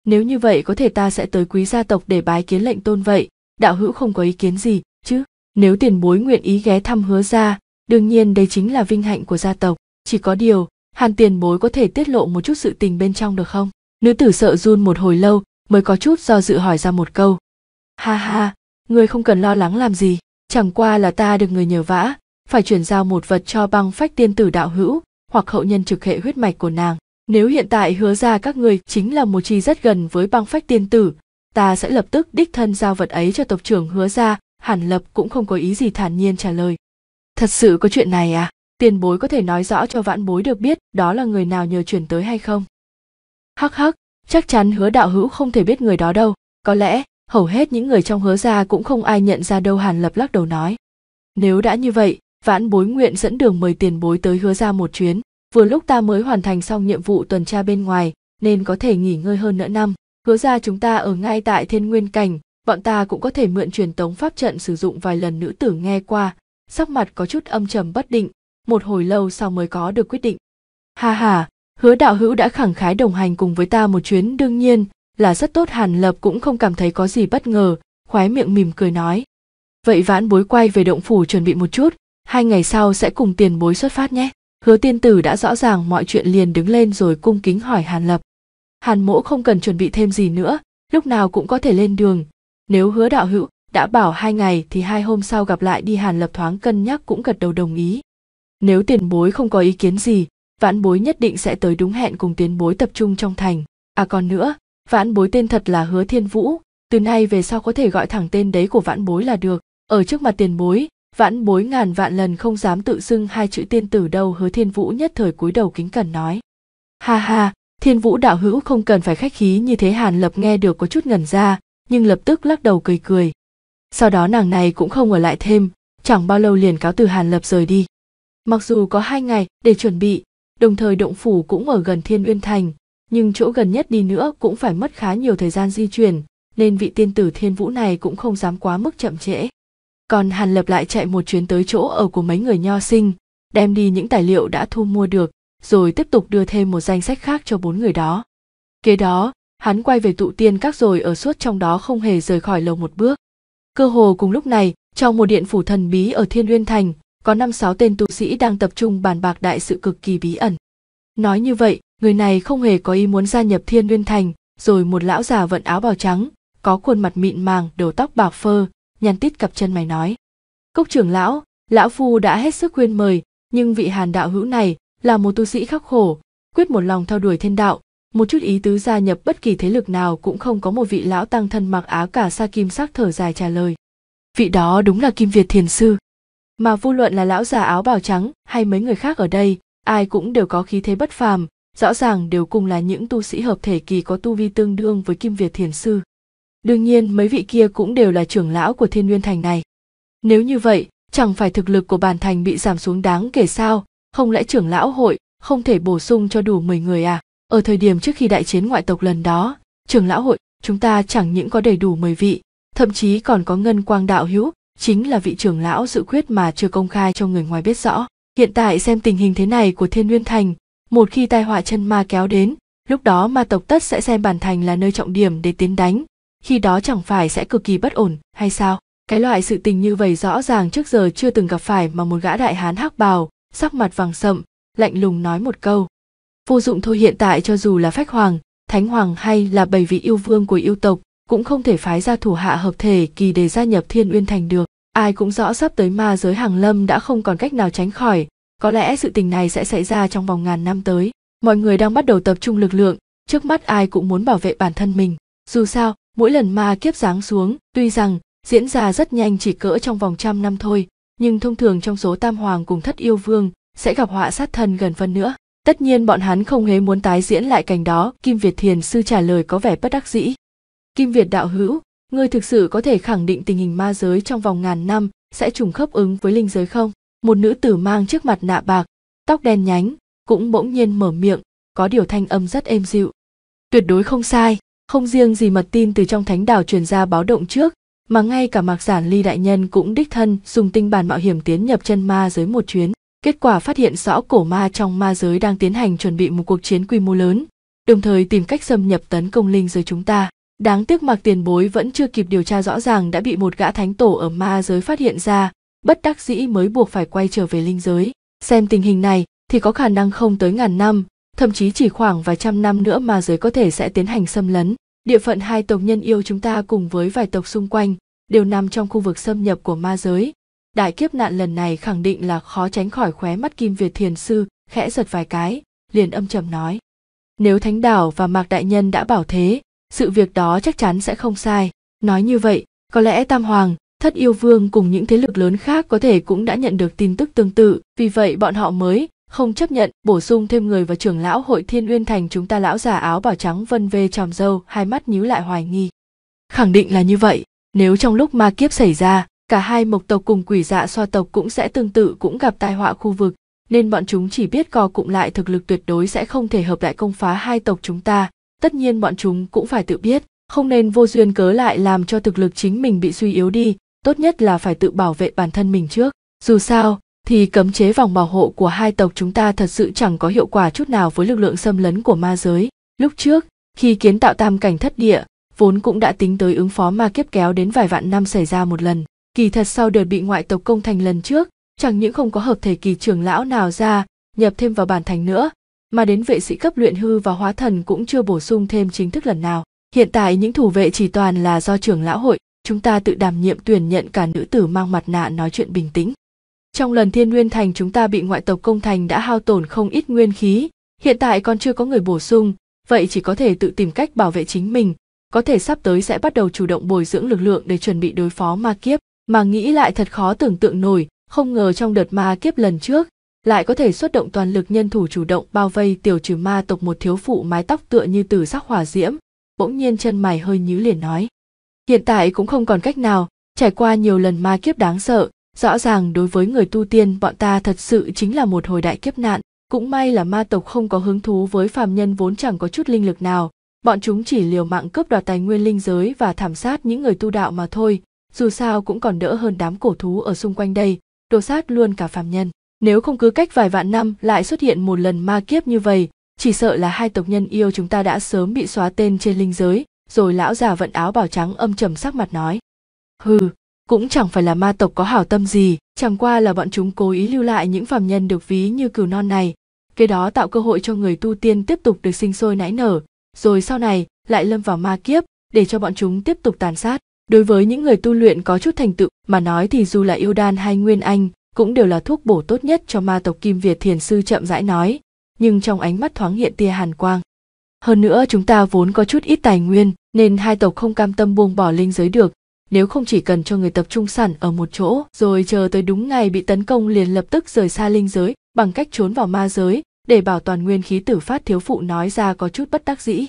nếu như vậy có thể ta sẽ tới quý gia tộc để bái kiến lệnh tôn vậy đạo hữu không có ý kiến gì chứ nếu tiền bối nguyện ý ghé thăm hứa gia đương nhiên đây chính là vinh hạnh của gia tộc chỉ có điều hàn tiền bối có thể tiết lộ một chút sự tình bên trong được không nữ tử sợ run một hồi lâu mới có chút do dự hỏi ra một câu ha ha Người không cần lo lắng làm gì, chẳng qua là ta được người nhờ vả, phải chuyển giao một vật cho băng phách tiên tử đạo hữu hoặc hậu nhân trực hệ huyết mạch của nàng. Nếu hiện tại hứa ra các người chính là một chi rất gần với băng phách tiên tử, ta sẽ lập tức đích thân giao vật ấy cho tộc trưởng hứa ra, hàn lập cũng không có ý gì thản nhiên trả lời. Thật sự có chuyện này à? Tiền bối có thể nói rõ cho vãn bối được biết đó là người nào nhờ chuyển tới hay không? Hắc hắc, chắc chắn hứa đạo hữu không thể biết người đó đâu, có lẽ hầu hết những người trong hứa Gia cũng không ai nhận ra đâu hàn lập lắc đầu nói nếu đã như vậy vãn bối nguyện dẫn đường mời tiền bối tới hứa Gia một chuyến vừa lúc ta mới hoàn thành xong nhiệm vụ tuần tra bên ngoài nên có thể nghỉ ngơi hơn nửa năm hứa Gia chúng ta ở ngay tại thiên nguyên cảnh bọn ta cũng có thể mượn truyền tống pháp trận sử dụng vài lần nữ tử nghe qua sắc mặt có chút âm trầm bất định một hồi lâu sau mới có được quyết định ha ha hứa đạo hữu đã khẳng khái đồng hành cùng với ta một chuyến đương nhiên là rất tốt hàn lập cũng không cảm thấy có gì bất ngờ khoái miệng mỉm cười nói vậy vãn bối quay về động phủ chuẩn bị một chút hai ngày sau sẽ cùng tiền bối xuất phát nhé hứa tiên tử đã rõ ràng mọi chuyện liền đứng lên rồi cung kính hỏi hàn lập hàn mỗ không cần chuẩn bị thêm gì nữa lúc nào cũng có thể lên đường nếu hứa đạo hữu đã bảo hai ngày thì hai hôm sau gặp lại đi hàn lập thoáng cân nhắc cũng gật đầu đồng ý nếu tiền bối không có ý kiến gì vãn bối nhất định sẽ tới đúng hẹn cùng tiền bối tập trung trong thành à còn nữa vãn bối tên thật là hứa thiên vũ từ nay về sau có thể gọi thẳng tên đấy của vãn bối là được ở trước mặt tiền bối vãn bối ngàn vạn lần không dám tự xưng hai chữ tiên tử đâu hứa thiên vũ nhất thời cúi đầu kính cẩn nói ha ha thiên vũ đạo hữu không cần phải khách khí như thế hàn lập nghe được có chút ngẩn ra nhưng lập tức lắc đầu cười cười sau đó nàng này cũng không ở lại thêm chẳng bao lâu liền cáo từ hàn lập rời đi mặc dù có hai ngày để chuẩn bị đồng thời động phủ cũng ở gần thiên uyên thành nhưng chỗ gần nhất đi nữa cũng phải mất khá nhiều thời gian di chuyển nên vị tiên tử thiên vũ này cũng không dám quá mức chậm trễ còn hàn lập lại chạy một chuyến tới chỗ ở của mấy người nho sinh đem đi những tài liệu đã thu mua được rồi tiếp tục đưa thêm một danh sách khác cho bốn người đó kế đó hắn quay về tụ tiên các rồi ở suốt trong đó không hề rời khỏi lầu một bước cơ hồ cùng lúc này trong một điện phủ thần bí ở thiên uyên thành có năm sáu tên tu sĩ đang tập trung bàn bạc đại sự cực kỳ bí ẩn nói như vậy người này không hề có ý muốn gia nhập thiên nguyên thành rồi một lão già vận áo bào trắng có khuôn mặt mịn màng đầu tóc bạc phơ nhăn tít cặp chân mày nói cốc trưởng lão lão phu đã hết sức khuyên mời nhưng vị hàn đạo hữu này là một tu sĩ khắc khổ quyết một lòng theo đuổi thiên đạo một chút ý tứ gia nhập bất kỳ thế lực nào cũng không có một vị lão tăng thân mặc áo cả sa kim sắc thở dài trả lời vị đó đúng là kim việt thiền sư mà vô luận là lão già áo bào trắng hay mấy người khác ở đây ai cũng đều có khí thế bất phàm rõ ràng đều cùng là những tu sĩ hợp thể kỳ có tu vi tương đương với Kim Việt Thiền Sư. Đương nhiên mấy vị kia cũng đều là trưởng lão của thiên nguyên thành này. Nếu như vậy, chẳng phải thực lực của bản thành bị giảm xuống đáng kể sao, không lẽ trưởng lão hội không thể bổ sung cho đủ 10 người à? Ở thời điểm trước khi đại chiến ngoại tộc lần đó, trưởng lão hội chúng ta chẳng những có đầy đủ 10 vị, thậm chí còn có ngân quang đạo hữu, chính là vị trưởng lão dự quyết mà chưa công khai cho người ngoài biết rõ. Hiện tại xem tình hình thế này của Thiên Nguyên Thành, một khi tai họa chân ma kéo đến lúc đó ma tộc tất sẽ xem bản thành là nơi trọng điểm để tiến đánh khi đó chẳng phải sẽ cực kỳ bất ổn hay sao cái loại sự tình như vậy rõ ràng trước giờ chưa từng gặp phải mà một gã đại hán hắc bào sắc mặt vàng sậm lạnh lùng nói một câu vô dụng thôi hiện tại cho dù là phách hoàng thánh hoàng hay là bảy vị yêu vương của yêu tộc cũng không thể phái ra thủ hạ hợp thể kỳ để gia nhập thiên uyên thành được ai cũng rõ sắp tới ma giới hàng lâm đã không còn cách nào tránh khỏi có lẽ sự tình này sẽ xảy ra trong vòng ngàn năm tới mọi người đang bắt đầu tập trung lực lượng trước mắt ai cũng muốn bảo vệ bản thân mình dù sao mỗi lần ma kiếp giáng xuống tuy rằng diễn ra rất nhanh chỉ cỡ trong vòng trăm năm thôi nhưng thông thường trong số tam hoàng cùng thất yêu vương sẽ gặp họa sát thân gần phân nữa tất nhiên bọn hắn không hề muốn tái diễn lại cảnh đó kim việt thiền sư trả lời có vẻ bất đắc dĩ kim việt đạo hữu ngươi thực sự có thể khẳng định tình hình ma giới trong vòng ngàn năm sẽ trùng khớp ứng với linh giới không một nữ tử mang trước mặt nạ bạc tóc đen nhánh cũng bỗng nhiên mở miệng có điều thanh âm rất êm dịu tuyệt đối không sai không riêng gì mật tin từ trong thánh đảo truyền ra báo động trước mà ngay cả mạc giản ly đại nhân cũng đích thân dùng tinh bản mạo hiểm tiến nhập chân ma giới một chuyến kết quả phát hiện rõ cổ ma trong ma giới đang tiến hành chuẩn bị một cuộc chiến quy mô lớn đồng thời tìm cách xâm nhập tấn công linh giới chúng ta đáng tiếc mạc tiền bối vẫn chưa kịp điều tra rõ ràng đã bị một gã thánh tổ ở ma giới phát hiện ra bất đắc dĩ mới buộc phải quay trở về linh giới xem tình hình này thì có khả năng không tới ngàn năm thậm chí chỉ khoảng vài trăm năm nữa mà giới có thể sẽ tiến hành xâm lấn địa phận hai tộc nhân yêu chúng ta cùng với vài tộc xung quanh đều nằm trong khu vực xâm nhập của ma giới đại kiếp nạn lần này khẳng định là khó tránh khỏi khóe mắt kim việt thiền sư khẽ giật vài cái liền âm trầm nói nếu thánh đảo và mạc đại nhân đã bảo thế sự việc đó chắc chắn sẽ không sai nói như vậy có lẽ tam hoàng thất yêu vương cùng những thế lực lớn khác có thể cũng đã nhận được tin tức tương tự, vì vậy bọn họ mới không chấp nhận bổ sung thêm người vào trưởng lão hội thiên uyên thành chúng ta lão già áo bảo trắng vân vê tròm râu, hai mắt nhíu lại hoài nghi khẳng định là như vậy nếu trong lúc ma kiếp xảy ra cả hai mộc tộc cùng quỷ dạ xoa tộc cũng sẽ tương tự cũng gặp tai họa khu vực nên bọn chúng chỉ biết co cụm lại thực lực tuyệt đối sẽ không thể hợp lại công phá hai tộc chúng ta tất nhiên bọn chúng cũng phải tự biết không nên vô duyên cớ lại làm cho thực lực chính mình bị suy yếu đi tốt nhất là phải tự bảo vệ bản thân mình trước dù sao thì cấm chế vòng bảo hộ của hai tộc chúng ta thật sự chẳng có hiệu quả chút nào với lực lượng xâm lấn của ma giới lúc trước khi kiến tạo tam cảnh thất địa vốn cũng đã tính tới ứng phó ma kiếp kéo đến vài vạn năm xảy ra một lần kỳ thật sau đợt bị ngoại tộc công thành lần trước chẳng những không có hợp thể kỳ trưởng lão nào ra nhập thêm vào bản thành nữa mà đến vệ sĩ cấp luyện hư và hóa thần cũng chưa bổ sung thêm chính thức lần nào hiện tại những thủ vệ chỉ toàn là do trưởng lão hội chúng ta tự đảm nhiệm tuyển nhận cả nữ tử mang mặt nạ nói chuyện bình tĩnh. Trong lần thiên nguyên thành chúng ta bị ngoại tộc công thành đã hao tổn không ít nguyên khí, hiện tại còn chưa có người bổ sung, vậy chỉ có thể tự tìm cách bảo vệ chính mình, có thể sắp tới sẽ bắt đầu chủ động bồi dưỡng lực lượng để chuẩn bị đối phó ma kiếp, mà nghĩ lại thật khó tưởng tượng nổi, không ngờ trong đợt ma kiếp lần trước, lại có thể xuất động toàn lực nhân thủ chủ động bao vây tiểu trừ ma tộc một thiếu phụ mái tóc tựa như từ sắc hỏa diễm, bỗng nhiên chân mày hơi nhíu liền nói hiện tại cũng không còn cách nào trải qua nhiều lần ma kiếp đáng sợ rõ ràng đối với người tu tiên bọn ta thật sự chính là một hồi đại kiếp nạn cũng may là ma tộc không có hứng thú với phàm nhân vốn chẳng có chút linh lực nào bọn chúng chỉ liều mạng cướp đoạt tài nguyên linh giới và thảm sát những người tu đạo mà thôi dù sao cũng còn đỡ hơn đám cổ thú ở xung quanh đây đồ sát luôn cả phàm nhân nếu không cứ cách vài vạn năm lại xuất hiện một lần ma kiếp như vậy chỉ sợ là hai tộc nhân yêu chúng ta đã sớm bị xóa tên trên linh giới rồi lão già vận áo bảo trắng âm trầm sắc mặt nói hừ cũng chẳng phải là ma tộc có hảo tâm gì chẳng qua là bọn chúng cố ý lưu lại những phàm nhân được ví như cừu non này kế đó tạo cơ hội cho người tu tiên tiếp tục được sinh sôi nảy nở rồi sau này lại lâm vào ma kiếp để cho bọn chúng tiếp tục tàn sát đối với những người tu luyện có chút thành tựu mà nói thì dù là yêu đan hay nguyên anh cũng đều là thuốc bổ tốt nhất cho ma tộc kim việt thiền sư chậm rãi nói nhưng trong ánh mắt thoáng hiện tia hàn quang hơn nữa chúng ta vốn có chút ít tài nguyên, nên hai tộc không cam tâm buông bỏ linh giới được, nếu không chỉ cần cho người tập trung sẵn ở một chỗ, rồi chờ tới đúng ngày bị tấn công liền lập tức rời xa linh giới, bằng cách trốn vào ma giới, để bảo toàn nguyên khí tử phát thiếu phụ nói ra có chút bất đắc dĩ.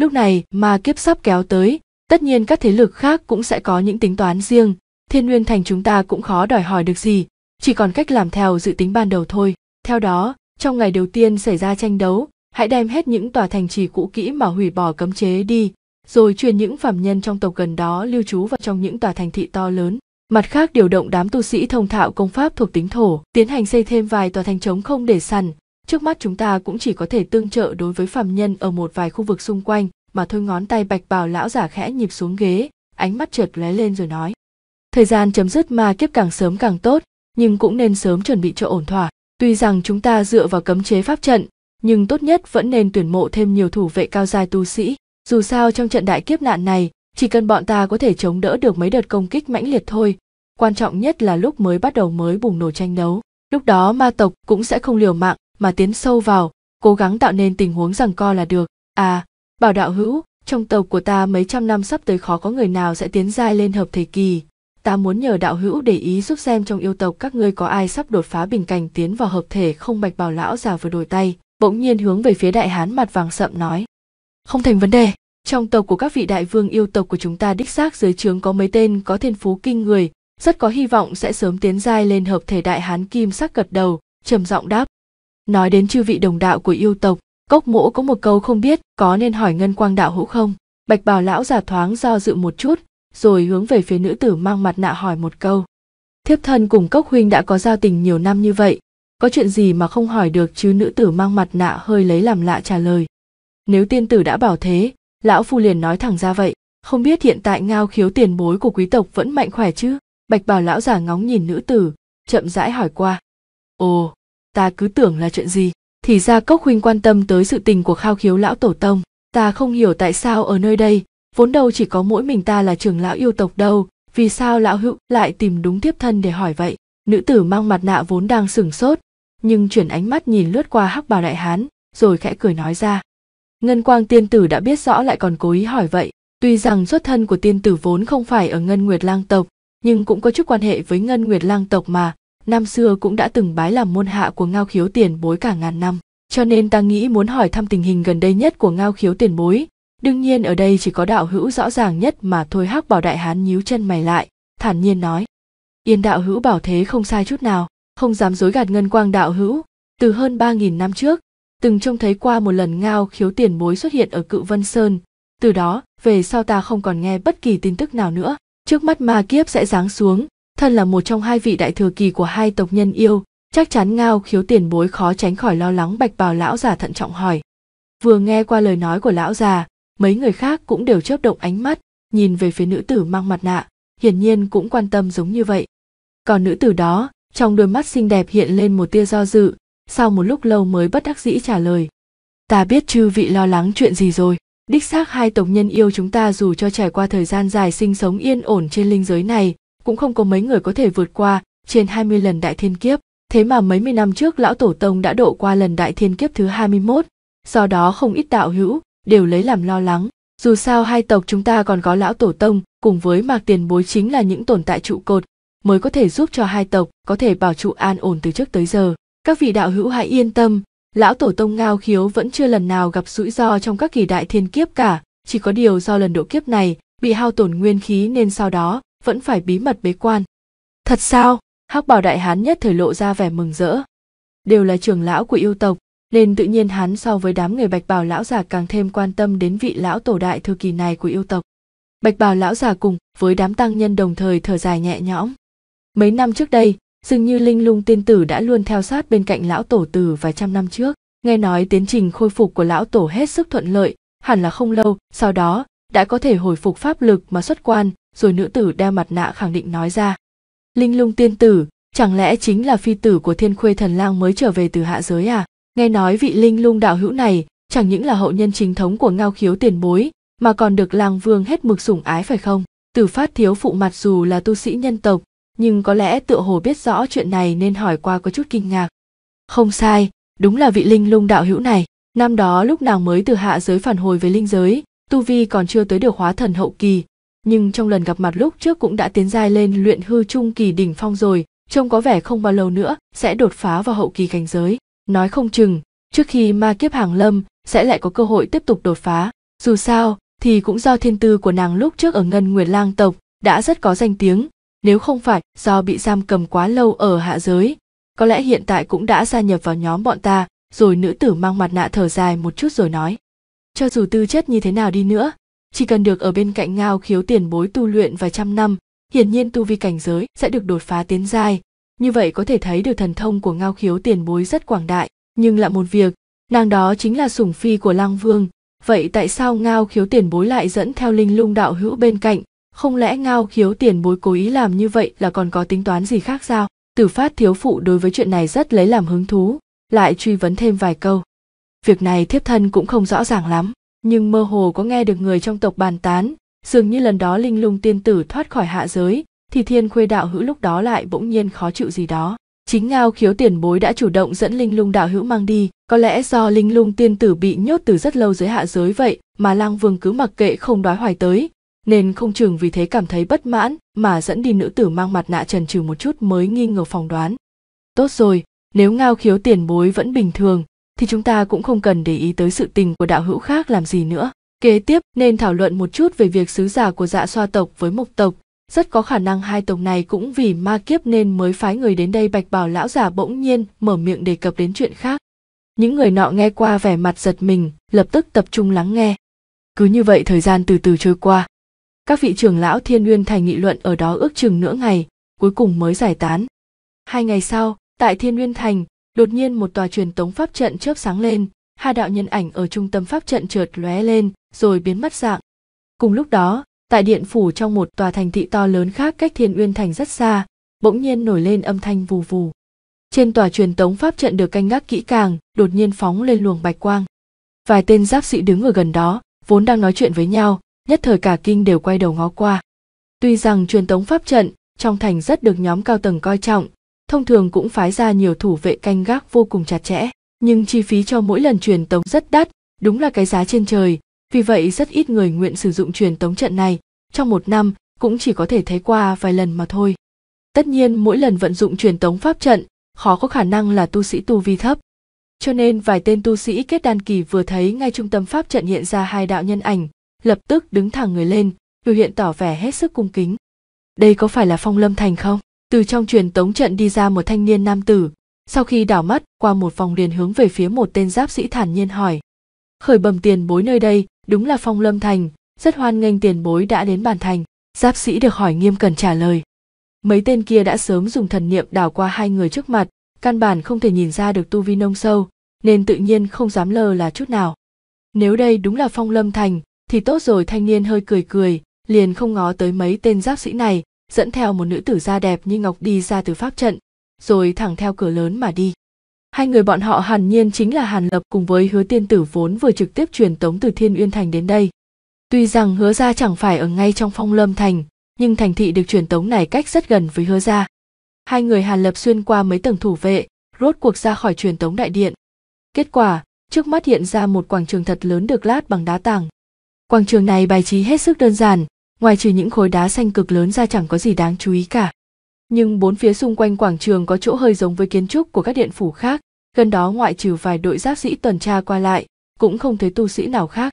Lúc này, ma kiếp sắp kéo tới, tất nhiên các thế lực khác cũng sẽ có những tính toán riêng, thiên nguyên thành chúng ta cũng khó đòi hỏi được gì, chỉ còn cách làm theo dự tính ban đầu thôi. Theo đó, trong ngày đầu tiên xảy ra tranh đấu, hãy đem hết những tòa thành trì cũ kỹ mà hủy bỏ cấm chế đi, rồi truyền những phạm nhân trong tộc gần đó lưu trú vào trong những tòa thành thị to lớn. Mặt khác điều động đám tu sĩ thông thạo công pháp thuộc tính thổ, tiến hành xây thêm vài tòa thành trống không để săn. Trước mắt chúng ta cũng chỉ có thể tương trợ đối với phạm nhân ở một vài khu vực xung quanh, mà thôi ngón tay bạch bào lão giả khẽ nhịp xuống ghế, ánh mắt chợt lóe lên rồi nói. Thời gian chấm dứt ma kiếp càng sớm càng tốt, nhưng cũng nên sớm chuẩn bị cho ổn thỏa. Tuy rằng chúng ta dựa vào cấm chế pháp trận, nhưng tốt nhất vẫn nên tuyển mộ thêm nhiều thủ vệ cao giai tu sĩ dù sao trong trận đại kiếp nạn này chỉ cần bọn ta có thể chống đỡ được mấy đợt công kích mãnh liệt thôi quan trọng nhất là lúc mới bắt đầu mới bùng nổ tranh đấu lúc đó ma tộc cũng sẽ không liều mạng mà tiến sâu vào cố gắng tạo nên tình huống rằng co là được à bảo đạo hữu trong tộc của ta mấy trăm năm sắp tới khó có người nào sẽ tiến giai lên hợp thể kỳ ta muốn nhờ đạo hữu để ý giúp xem trong yêu tộc các ngươi có ai sắp đột phá bình cảnh tiến vào hợp thể không bạch bảo lão già vừa đổi tay bỗng nhiên hướng về phía đại hán mặt vàng sậm nói không thành vấn đề trong tộc của các vị đại vương yêu tộc của chúng ta đích xác dưới trướng có mấy tên có thiên phú kinh người rất có hy vọng sẽ sớm tiến giai lên hợp thể đại hán kim sắc gật đầu trầm giọng đáp nói đến chư vị đồng đạo của yêu tộc cốc mỗ có một câu không biết có nên hỏi ngân quang đạo hữu không bạch bào lão giả thoáng do dự một chút rồi hướng về phía nữ tử mang mặt nạ hỏi một câu thiếp thân cùng cốc huynh đã có giao tình nhiều năm như vậy có chuyện gì mà không hỏi được chứ nữ tử mang mặt nạ hơi lấy làm lạ trả lời nếu tiên tử đã bảo thế lão phu liền nói thẳng ra vậy không biết hiện tại ngao khiếu tiền bối của quý tộc vẫn mạnh khỏe chứ bạch bảo lão già ngóng nhìn nữ tử chậm rãi hỏi qua ồ ta cứ tưởng là chuyện gì thì ra cốc huynh quan tâm tới sự tình của khao khiếu lão tổ tông ta không hiểu tại sao ở nơi đây vốn đâu chỉ có mỗi mình ta là trưởng lão yêu tộc đâu vì sao lão hữu lại tìm đúng tiếp thân để hỏi vậy nữ tử mang mặt nạ vốn đang sửng sốt nhưng chuyển ánh mắt nhìn lướt qua hắc bào đại hán rồi khẽ cười nói ra ngân quang tiên tử đã biết rõ lại còn cố ý hỏi vậy tuy rằng xuất thân của tiên tử vốn không phải ở ngân nguyệt lang tộc nhưng cũng có chút quan hệ với ngân nguyệt lang tộc mà năm xưa cũng đã từng bái làm môn hạ của ngao khiếu tiền bối cả ngàn năm cho nên ta nghĩ muốn hỏi thăm tình hình gần đây nhất của ngao khiếu tiền bối đương nhiên ở đây chỉ có đạo hữu rõ ràng nhất mà thôi hắc bảo đại hán nhíu chân mày lại thản nhiên nói Yên đạo hữu bảo thế không sai chút nào, không dám dối gạt ngân quang đạo hữu, từ hơn ba nghìn năm trước, từng trông thấy qua một lần ngao khiếu tiền bối xuất hiện ở cự Vân Sơn, từ đó về sau ta không còn nghe bất kỳ tin tức nào nữa, trước mắt ma kiếp sẽ giáng xuống, thân là một trong hai vị đại thừa kỳ của hai tộc nhân yêu, chắc chắn ngao khiếu tiền bối khó tránh khỏi lo lắng bạch bào lão già thận trọng hỏi. Vừa nghe qua lời nói của lão già, mấy người khác cũng đều chớp động ánh mắt, nhìn về phía nữ tử mang mặt nạ, hiển nhiên cũng quan tâm giống như vậy còn nữ tử đó trong đôi mắt xinh đẹp hiện lên một tia do dự sau một lúc lâu mới bất đắc dĩ trả lời ta biết chư vị lo lắng chuyện gì rồi đích xác hai tộc nhân yêu chúng ta dù cho trải qua thời gian dài sinh sống yên ổn trên linh giới này cũng không có mấy người có thể vượt qua trên 20 lần đại thiên kiếp thế mà mấy mươi năm trước lão tổ tông đã độ qua lần đại thiên kiếp thứ 21 do đó không ít đạo hữu đều lấy làm lo lắng dù sao hai tộc chúng ta còn có lão tổ tông cùng với mạc tiền bối chính là những tồn tại trụ cột mới có thể giúp cho hai tộc có thể bảo trụ an ổn từ trước tới giờ. Các vị đạo hữu hãy yên tâm, lão tổ tông ngao khiếu vẫn chưa lần nào gặp rủi ro trong các kỳ đại thiên kiếp cả, chỉ có điều do lần độ kiếp này bị hao tổn nguyên khí nên sau đó vẫn phải bí mật bế quan. Thật sao? Hắc Bảo Đại Hán nhất thời lộ ra vẻ mừng rỡ. Đều là trưởng lão của yêu tộc, nên tự nhiên hắn so với đám người Bạch Bảo lão giả càng thêm quan tâm đến vị lão tổ đại thư kỳ này của yêu tộc. Bạch Bảo lão giả cùng với đám tăng nhân đồng thời thở dài nhẹ nhõm. Mấy năm trước đây, dường như linh lung tiên tử đã luôn theo sát bên cạnh lão tổ từ vài trăm năm trước. Nghe nói tiến trình khôi phục của lão tổ hết sức thuận lợi, hẳn là không lâu, sau đó đã có thể hồi phục pháp lực mà xuất quan, rồi nữ tử đeo mặt nạ khẳng định nói ra. Linh lung tiên tử, chẳng lẽ chính là phi tử của thiên khuê thần lang mới trở về từ hạ giới à? Nghe nói vị linh lung đạo hữu này chẳng những là hậu nhân chính thống của ngao khiếu tiền bối, mà còn được lang vương hết mực sủng ái phải không? Tử phát thiếu phụ mặt dù là tu sĩ nhân tộc, nhưng có lẽ tựa hồ biết rõ chuyện này nên hỏi qua có chút kinh ngạc không sai đúng là vị linh lung đạo hữu này năm đó lúc nàng mới từ hạ giới phản hồi với linh giới tu vi còn chưa tới được hóa thần hậu kỳ nhưng trong lần gặp mặt lúc trước cũng đã tiến giai lên luyện hư trung kỳ đỉnh phong rồi trông có vẻ không bao lâu nữa sẽ đột phá vào hậu kỳ cảnh giới nói không chừng trước khi ma kiếp hàng lâm sẽ lại có cơ hội tiếp tục đột phá dù sao thì cũng do thiên tư của nàng lúc trước ở ngân nguyệt lang tộc đã rất có danh tiếng nếu không phải do bị giam cầm quá lâu ở hạ giới có lẽ hiện tại cũng đã gia nhập vào nhóm bọn ta rồi nữ tử mang mặt nạ thở dài một chút rồi nói cho dù tư chất như thế nào đi nữa chỉ cần được ở bên cạnh ngao khiếu tiền bối tu luyện vài trăm năm hiển nhiên tu vi cảnh giới sẽ được đột phá tiến giai như vậy có thể thấy được thần thông của ngao khiếu tiền bối rất quảng đại nhưng lại một việc nàng đó chính là sủng phi của lang vương vậy tại sao ngao khiếu tiền bối lại dẫn theo linh lung đạo hữu bên cạnh không lẽ ngao khiếu tiền bối cố ý làm như vậy là còn có tính toán gì khác sao tử phát thiếu phụ đối với chuyện này rất lấy làm hứng thú lại truy vấn thêm vài câu việc này thiếp thân cũng không rõ ràng lắm nhưng mơ hồ có nghe được người trong tộc bàn tán dường như lần đó linh lung tiên tử thoát khỏi hạ giới thì thiên khuê đạo hữu lúc đó lại bỗng nhiên khó chịu gì đó chính ngao khiếu tiền bối đã chủ động dẫn linh lung đạo hữu mang đi có lẽ do linh lung tiên tử bị nhốt từ rất lâu dưới hạ giới vậy mà lang vương cứ mặc kệ không đoái hoài tới nên không chừng vì thế cảm thấy bất mãn mà dẫn đi nữ tử mang mặt nạ trần trừ một chút mới nghi ngờ phỏng đoán tốt rồi nếu ngao khiếu tiền bối vẫn bình thường thì chúng ta cũng không cần để ý tới sự tình của đạo hữu khác làm gì nữa kế tiếp nên thảo luận một chút về việc sứ giả của dạ xoa tộc với mộc tộc rất có khả năng hai tộc này cũng vì ma kiếp nên mới phái người đến đây bạch bảo lão giả bỗng nhiên mở miệng đề cập đến chuyện khác những người nọ nghe qua vẻ mặt giật mình lập tức tập trung lắng nghe cứ như vậy thời gian từ từ trôi qua các vị trưởng lão Thiên Nguyên Thành nghị luận ở đó ước chừng nửa ngày, cuối cùng mới giải tán. Hai ngày sau, tại Thiên Nguyên Thành, đột nhiên một tòa truyền tống pháp trận chớp sáng lên, hai đạo nhân ảnh ở trung tâm pháp trận chợt lóe lên, rồi biến mất dạng. Cùng lúc đó, tại điện phủ trong một tòa thành thị to lớn khác cách Thiên Uyên Thành rất xa, bỗng nhiên nổi lên âm thanh vù vù. Trên tòa truyền tống pháp trận được canh gác kỹ càng, đột nhiên phóng lên luồng bạch quang. Vài tên giáp sĩ đứng ở gần đó, vốn đang nói chuyện với nhau, nhất thời cả kinh đều quay đầu ngó qua. Tuy rằng truyền tống pháp trận trong thành rất được nhóm cao tầng coi trọng, thông thường cũng phái ra nhiều thủ vệ canh gác vô cùng chặt chẽ, nhưng chi phí cho mỗi lần truyền tống rất đắt, đúng là cái giá trên trời, vì vậy rất ít người nguyện sử dụng truyền tống trận này, trong một năm cũng chỉ có thể thấy qua vài lần mà thôi. Tất nhiên mỗi lần vận dụng truyền tống pháp trận, khó có khả năng là tu sĩ tu vi thấp. Cho nên vài tên tu sĩ kết đan kỳ vừa thấy ngay trung tâm pháp trận hiện ra hai đạo nhân ảnh, lập tức đứng thẳng người lên biểu hiện tỏ vẻ hết sức cung kính đây có phải là phong lâm thành không từ trong truyền tống trận đi ra một thanh niên nam tử sau khi đảo mắt qua một vòng liền hướng về phía một tên giáp sĩ thản nhiên hỏi khởi bầm tiền bối nơi đây đúng là phong lâm thành rất hoan nghênh tiền bối đã đến bàn thành giáp sĩ được hỏi nghiêm cần trả lời mấy tên kia đã sớm dùng thần niệm đảo qua hai người trước mặt căn bản không thể nhìn ra được tu vi nông sâu nên tự nhiên không dám lờ là chút nào nếu đây đúng là phong lâm thành thì tốt rồi thanh niên hơi cười cười liền không ngó tới mấy tên giáp sĩ này dẫn theo một nữ tử da đẹp như ngọc đi ra từ pháp trận rồi thẳng theo cửa lớn mà đi hai người bọn họ hàn nhiên chính là hàn lập cùng với hứa tiên tử vốn vừa trực tiếp truyền tống từ thiên uyên thành đến đây tuy rằng hứa gia chẳng phải ở ngay trong phong lâm thành nhưng thành thị được truyền tống này cách rất gần với hứa gia hai người hàn lập xuyên qua mấy tầng thủ vệ rốt cuộc ra khỏi truyền tống đại điện kết quả trước mắt hiện ra một quảng trường thật lớn được lát bằng đá tảng Quảng trường này bài trí hết sức đơn giản, ngoài trừ những khối đá xanh cực lớn ra chẳng có gì đáng chú ý cả. Nhưng bốn phía xung quanh quảng trường có chỗ hơi giống với kiến trúc của các điện phủ khác, gần đó ngoại trừ vài đội giáp sĩ tuần tra qua lại, cũng không thấy tu sĩ nào khác.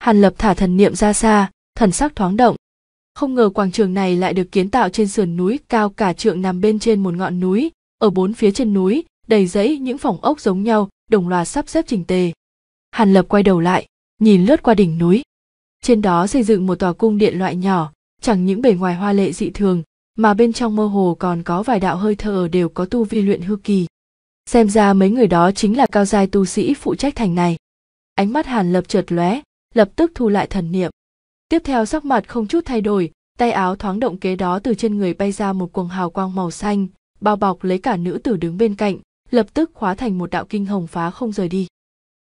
Hàn Lập thả thần niệm ra xa, thần sắc thoáng động. Không ngờ quảng trường này lại được kiến tạo trên sườn núi cao cả trượng nằm bên trên một ngọn núi, ở bốn phía trên núi, đầy rẫy những phòng ốc giống nhau, đồng loạt sắp xếp chỉnh tề. Hàn Lập quay đầu lại, nhìn lướt qua đỉnh núi trên đó xây dựng một tòa cung điện loại nhỏ chẳng những bề ngoài hoa lệ dị thường mà bên trong mơ hồ còn có vài đạo hơi thở đều có tu vi luyện hư kỳ xem ra mấy người đó chính là cao giai tu sĩ phụ trách thành này ánh mắt hàn lập chợt lóe lập tức thu lại thần niệm tiếp theo sắc mặt không chút thay đổi tay áo thoáng động kế đó từ trên người bay ra một cuồng hào quang màu xanh bao bọc lấy cả nữ tử đứng bên cạnh lập tức khóa thành một đạo kinh hồng phá không rời đi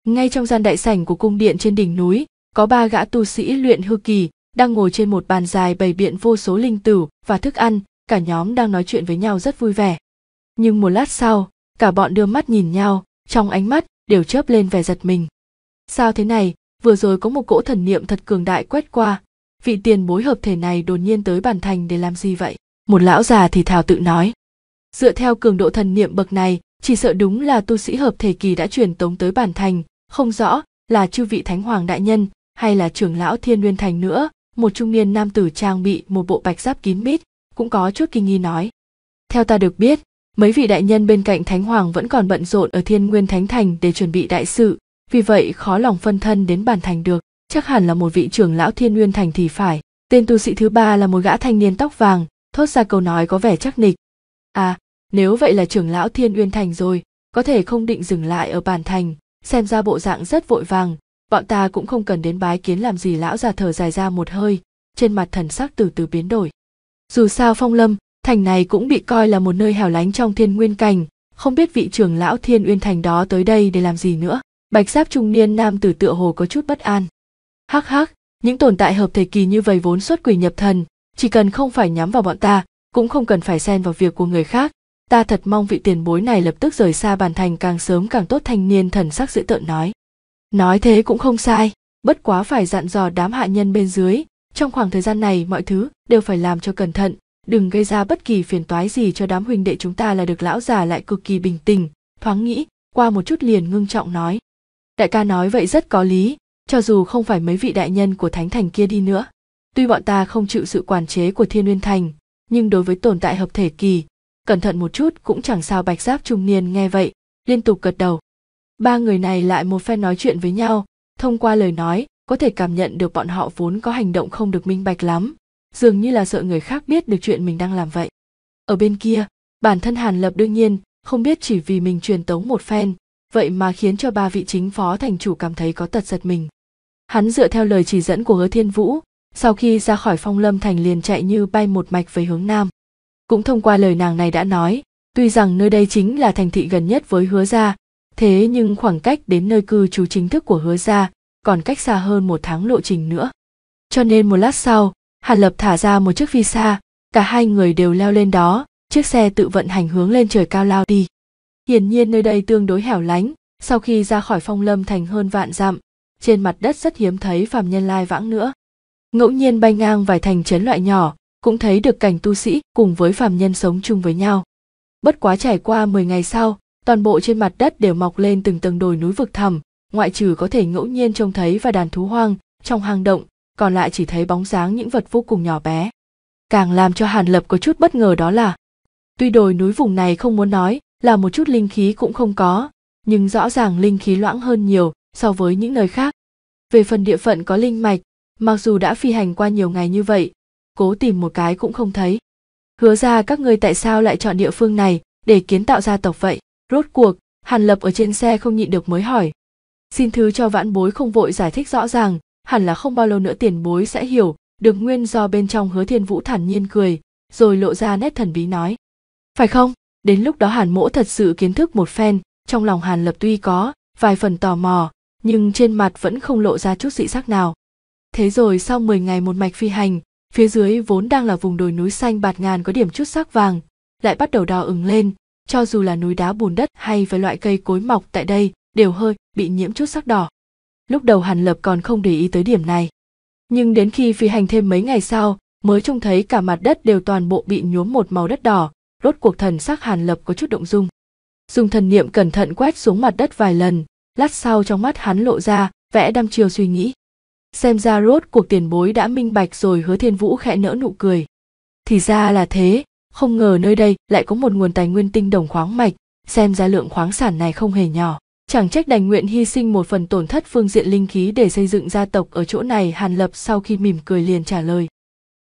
ngay trong gian đại sảnh của cung điện trên đỉnh núi có ba gã tu sĩ luyện hư kỳ đang ngồi trên một bàn dài bày biện vô số linh tử và thức ăn cả nhóm đang nói chuyện với nhau rất vui vẻ nhưng một lát sau cả bọn đưa mắt nhìn nhau trong ánh mắt đều chớp lên vẻ giật mình sao thế này vừa rồi có một cỗ thần niệm thật cường đại quét qua vị tiền bối hợp thể này đột nhiên tới bản thành để làm gì vậy một lão già thì thào tự nói dựa theo cường độ thần niệm bậc này chỉ sợ đúng là tu sĩ hợp thể kỳ đã truyền tống tới bản thành không rõ là chư vị thánh hoàng đại nhân hay là trưởng lão thiên nguyên thành nữa một trung niên nam tử trang bị một bộ bạch giáp kín mít cũng có chút kinh nghi nói theo ta được biết mấy vị đại nhân bên cạnh thánh hoàng vẫn còn bận rộn ở thiên nguyên thánh thành để chuẩn bị đại sự vì vậy khó lòng phân thân đến bản thành được chắc hẳn là một vị trưởng lão thiên nguyên thành thì phải tên tu sĩ thứ ba là một gã thanh niên tóc vàng thốt ra câu nói có vẻ chắc nịch à nếu vậy là trưởng lão thiên uyên thành rồi có thể không định dừng lại ở bản thành xem ra bộ dạng rất vội vàng bọn ta cũng không cần đến bái kiến làm gì lão già thở dài ra một hơi trên mặt thần sắc từ từ biến đổi dù sao phong lâm thành này cũng bị coi là một nơi hẻo lánh trong thiên nguyên cảnh không biết vị trưởng lão thiên uyên thành đó tới đây để làm gì nữa bạch giáp trung niên nam tử tựa hồ có chút bất an hắc hắc những tồn tại hợp thể kỳ như vậy vốn xuất quỷ nhập thần chỉ cần không phải nhắm vào bọn ta cũng không cần phải xen vào việc của người khác ta thật mong vị tiền bối này lập tức rời xa bàn thành càng sớm càng tốt thanh niên thần sắc dữ tợn nói nói thế cũng không sai bất quá phải dặn dò đám hạ nhân bên dưới trong khoảng thời gian này mọi thứ đều phải làm cho cẩn thận đừng gây ra bất kỳ phiền toái gì cho đám huynh đệ chúng ta là được lão già lại cực kỳ bình tĩnh thoáng nghĩ qua một chút liền ngưng trọng nói đại ca nói vậy rất có lý cho dù không phải mấy vị đại nhân của thánh thành kia đi nữa tuy bọn ta không chịu sự quản chế của thiên nguyên thành nhưng đối với tồn tại hợp thể kỳ cẩn thận một chút cũng chẳng sao bạch giáp trung niên nghe vậy liên tục gật đầu ba người này lại một phen nói chuyện với nhau thông qua lời nói có thể cảm nhận được bọn họ vốn có hành động không được minh bạch lắm dường như là sợ người khác biết được chuyện mình đang làm vậy ở bên kia bản thân hàn lập đương nhiên không biết chỉ vì mình truyền tống một phen vậy mà khiến cho ba vị chính phó thành chủ cảm thấy có tật giật mình hắn dựa theo lời chỉ dẫn của hứa thiên vũ sau khi ra khỏi phong lâm thành liền chạy như bay một mạch về hướng nam cũng thông qua lời nàng này đã nói tuy rằng nơi đây chính là thành thị gần nhất với hứa gia thế nhưng khoảng cách đến nơi cư trú chính thức của hứa Gia còn cách xa hơn một tháng lộ trình nữa cho nên một lát sau hà lập thả ra một chiếc visa cả hai người đều leo lên đó chiếc xe tự vận hành hướng lên trời cao lao đi hiển nhiên nơi đây tương đối hẻo lánh sau khi ra khỏi phong lâm thành hơn vạn dặm trên mặt đất rất hiếm thấy phàm nhân lai vãng nữa ngẫu nhiên bay ngang vài thành chấn loại nhỏ cũng thấy được cảnh tu sĩ cùng với phàm nhân sống chung với nhau bất quá trải qua 10 ngày sau toàn bộ trên mặt đất đều mọc lên từng tầng đồi núi vực thẳm ngoại trừ có thể ngẫu nhiên trông thấy và đàn thú hoang trong hang động còn lại chỉ thấy bóng dáng những vật vô cùng nhỏ bé càng làm cho hàn lập có chút bất ngờ đó là tuy đồi núi vùng này không muốn nói là một chút linh khí cũng không có nhưng rõ ràng linh khí loãng hơn nhiều so với những nơi khác về phần địa phận có linh mạch mặc dù đã phi hành qua nhiều ngày như vậy cố tìm một cái cũng không thấy hứa ra các ngươi tại sao lại chọn địa phương này để kiến tạo ra tộc vậy rốt cuộc hàn lập ở trên xe không nhịn được mới hỏi xin thứ cho vãn bối không vội giải thích rõ ràng hẳn là không bao lâu nữa tiền bối sẽ hiểu được nguyên do bên trong hứa thiên vũ thản nhiên cười rồi lộ ra nét thần bí nói phải không đến lúc đó hàn mỗ thật sự kiến thức một phen trong lòng hàn lập tuy có vài phần tò mò nhưng trên mặt vẫn không lộ ra chút dị sắc nào thế rồi sau 10 ngày một mạch phi hành phía dưới vốn đang là vùng đồi núi xanh bạt ngàn có điểm chút sắc vàng lại bắt đầu đỏ ửng lên cho dù là núi đá bùn đất hay với loại cây cối mọc tại đây đều hơi bị nhiễm chút sắc đỏ lúc đầu hàn lập còn không để ý tới điểm này nhưng đến khi phi hành thêm mấy ngày sau mới trông thấy cả mặt đất đều toàn bộ bị nhuốm một màu đất đỏ rốt cuộc thần sắc hàn lập có chút động dung dùng thần niệm cẩn thận quét xuống mặt đất vài lần lát sau trong mắt hắn lộ ra vẽ đăm chiều suy nghĩ xem ra rốt cuộc tiền bối đã minh bạch rồi hứa thiên vũ khẽ nỡ nụ cười thì ra là thế không ngờ nơi đây lại có một nguồn tài nguyên tinh đồng khoáng mạch xem ra lượng khoáng sản này không hề nhỏ chẳng trách đành nguyện hy sinh một phần tổn thất phương diện linh khí để xây dựng gia tộc ở chỗ này hàn lập sau khi mỉm cười liền trả lời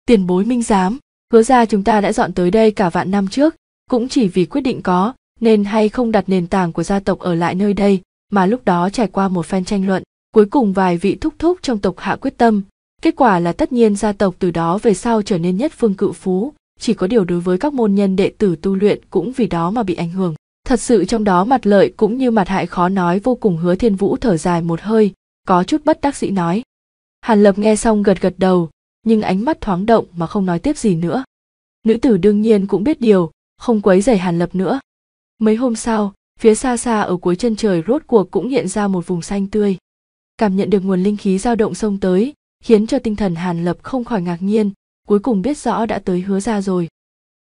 tiền bối minh giám hứa ra chúng ta đã dọn tới đây cả vạn năm trước cũng chỉ vì quyết định có nên hay không đặt nền tảng của gia tộc ở lại nơi đây mà lúc đó trải qua một phen tranh luận cuối cùng vài vị thúc thúc trong tộc hạ quyết tâm kết quả là tất nhiên gia tộc từ đó về sau trở nên nhất phương cự phú chỉ có điều đối với các môn nhân đệ tử tu luyện cũng vì đó mà bị ảnh hưởng. Thật sự trong đó mặt lợi cũng như mặt hại khó nói vô cùng hứa thiên vũ thở dài một hơi, có chút bất đắc dĩ nói. Hàn lập nghe xong gật gật đầu, nhưng ánh mắt thoáng động mà không nói tiếp gì nữa. Nữ tử đương nhiên cũng biết điều, không quấy rầy hàn lập nữa. Mấy hôm sau, phía xa xa ở cuối chân trời rốt cuộc cũng hiện ra một vùng xanh tươi. Cảm nhận được nguồn linh khí dao động sông tới, khiến cho tinh thần hàn lập không khỏi ngạc nhiên, cuối cùng biết rõ đã tới hứa ra rồi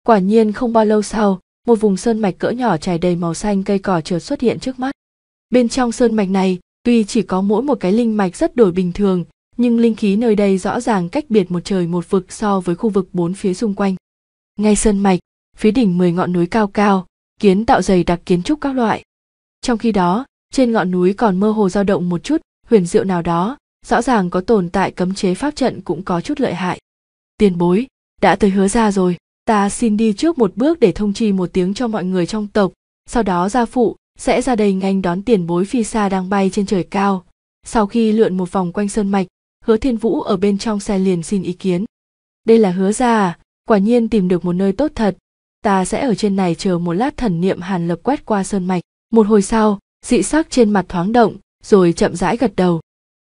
quả nhiên không bao lâu sau một vùng sơn mạch cỡ nhỏ trải đầy màu xanh cây cỏ chợt xuất hiện trước mắt bên trong sơn mạch này tuy chỉ có mỗi một cái linh mạch rất đổi bình thường nhưng linh khí nơi đây rõ ràng cách biệt một trời một vực so với khu vực bốn phía xung quanh ngay sơn mạch phía đỉnh mười ngọn núi cao cao kiến tạo dày đặc kiến trúc các loại trong khi đó trên ngọn núi còn mơ hồ dao động một chút huyền diệu nào đó rõ ràng có tồn tại cấm chế pháp trận cũng có chút lợi hại tiền bối đã tới hứa ra rồi ta xin đi trước một bước để thông chi một tiếng cho mọi người trong tộc sau đó gia phụ sẽ ra đây nhanh đón tiền bối phi xa đang bay trên trời cao sau khi lượn một vòng quanh sơn mạch hứa thiên vũ ở bên trong xe liền xin ý kiến đây là hứa ra quả nhiên tìm được một nơi tốt thật ta sẽ ở trên này chờ một lát thần niệm hàn lập quét qua sơn mạch một hồi sau dị sắc trên mặt thoáng động rồi chậm rãi gật đầu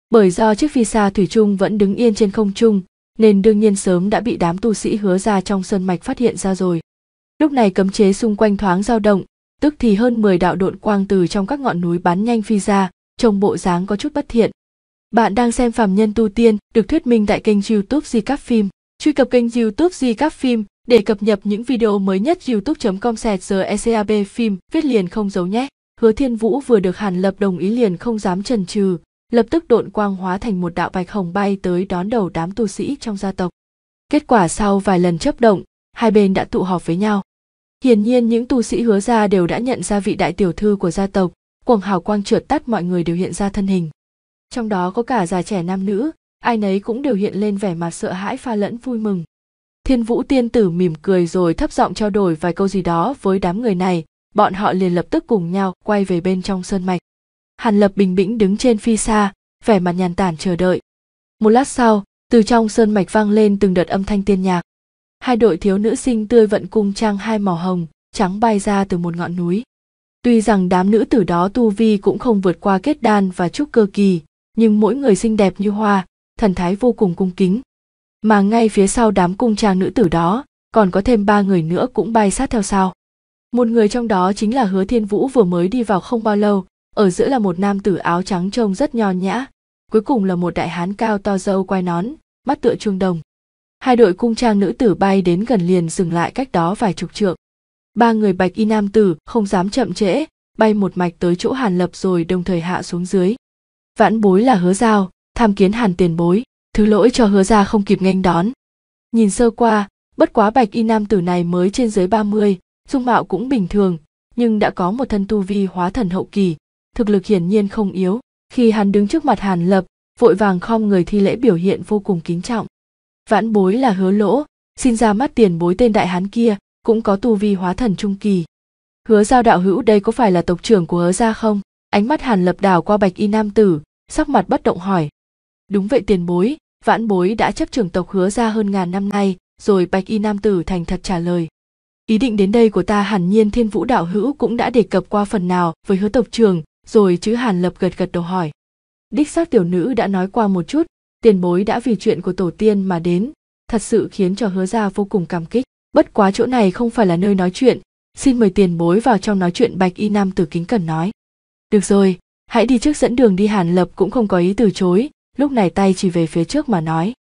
bởi do chiếc phi xa thủy trung vẫn đứng yên trên không trung nên đương nhiên sớm đã bị đám tu sĩ hứa ra trong sơn mạch phát hiện ra rồi. Lúc này cấm chế xung quanh thoáng dao động, tức thì hơn 10 đạo độn quang từ trong các ngọn núi bắn nhanh phi ra, trông bộ dáng có chút bất thiện. Bạn đang xem phàm Nhân Tu Tiên được thuyết minh tại kênh youtube Di Cáp Phim. Truy cập kênh youtube Di Cáp Phim để cập nhật những video mới nhất youtube.com sẹt ECAB phim viết liền không giấu nhé. Hứa Thiên Vũ vừa được Hàn Lập đồng ý liền không dám chần chừ, lập tức độn quang hóa thành một đạo bạch hồng bay tới đón đầu đám tu sĩ trong gia tộc. Kết quả sau vài lần chấp động, hai bên đã tụ họp với nhau. Hiển nhiên những tu sĩ hứa ra đều đã nhận ra vị đại tiểu thư của gia tộc, cuồng hào quang trượt tắt mọi người đều hiện ra thân hình. Trong đó có cả già trẻ nam nữ, ai nấy cũng đều hiện lên vẻ mặt sợ hãi pha lẫn vui mừng. Thiên Vũ tiên tử mỉm cười rồi thấp giọng trao đổi vài câu gì đó với đám người này, bọn họ liền lập tức cùng nhau quay về bên trong sơn mạch hàn lập bình bĩnh đứng trên phi xa vẻ mặt nhàn tản chờ đợi một lát sau từ trong sơn mạch vang lên từng đợt âm thanh tiên nhạc hai đội thiếu nữ sinh tươi vận cung trang hai màu hồng trắng bay ra từ một ngọn núi tuy rằng đám nữ tử đó tu vi cũng không vượt qua kết đan và trúc cơ kỳ nhưng mỗi người xinh đẹp như hoa thần thái vô cùng cung kính mà ngay phía sau đám cung trang nữ tử đó còn có thêm ba người nữa cũng bay sát theo sau một người trong đó chính là hứa thiên vũ vừa mới đi vào không bao lâu ở giữa là một nam tử áo trắng trông rất nho nhã cuối cùng là một đại hán cao to dâu quai nón mắt tựa chuông đồng hai đội cung trang nữ tử bay đến gần liền dừng lại cách đó vài chục trượng ba người bạch y nam tử không dám chậm trễ bay một mạch tới chỗ hàn lập rồi đồng thời hạ xuống dưới vãn bối là hứa giao tham kiến hàn tiền bối thứ lỗi cho hứa ra không kịp nghênh đón nhìn sơ qua bất quá bạch y nam tử này mới trên dưới ba mươi dung mạo cũng bình thường nhưng đã có một thân tu vi hóa thần hậu kỳ thực lực hiển nhiên không yếu khi hắn đứng trước mặt hàn lập vội vàng khom người thi lễ biểu hiện vô cùng kính trọng vãn bối là hứa lỗ xin ra mắt tiền bối tên đại hán kia cũng có tu vi hóa thần trung kỳ hứa giao đạo hữu đây có phải là tộc trưởng của hứa gia không ánh mắt hàn lập đảo qua bạch y nam tử sắc mặt bất động hỏi đúng vậy tiền bối vãn bối đã chấp trưởng tộc hứa gia hơn ngàn năm nay rồi bạch y nam tử thành thật trả lời ý định đến đây của ta hẳn nhiên thiên vũ đạo hữu cũng đã đề cập qua phần nào với hứa tộc trường rồi chứ hàn lập gật gật đầu hỏi đích xác tiểu nữ đã nói qua một chút tiền bối đã vì chuyện của tổ tiên mà đến thật sự khiến cho hứa gia vô cùng cảm kích bất quá chỗ này không phải là nơi nói chuyện xin mời tiền bối vào trong nói chuyện bạch y nam tử kính cần nói được rồi hãy đi trước dẫn đường đi hàn lập cũng không có ý từ chối lúc này tay chỉ về phía trước mà nói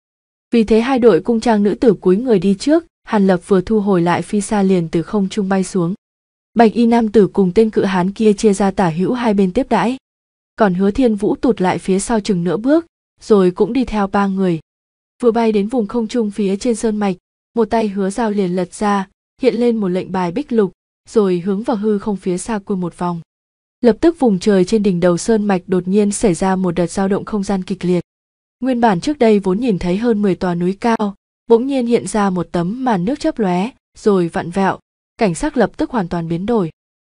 vì thế hai đội cung trang nữ tử cúi người đi trước hàn lập vừa thu hồi lại phi xa liền từ không trung bay xuống bạch y nam tử cùng tên cự hán kia chia ra tả hữu hai bên tiếp đãi còn hứa thiên vũ tụt lại phía sau chừng nửa bước rồi cũng đi theo ba người vừa bay đến vùng không trung phía trên sơn mạch một tay hứa dao liền lật ra hiện lên một lệnh bài bích lục rồi hướng vào hư không phía xa quy một vòng lập tức vùng trời trên đỉnh đầu sơn mạch đột nhiên xảy ra một đợt dao động không gian kịch liệt nguyên bản trước đây vốn nhìn thấy hơn 10 tòa núi cao bỗng nhiên hiện ra một tấm màn nước chớp lóe rồi vặn vẹo cảnh sắc lập tức hoàn toàn biến đổi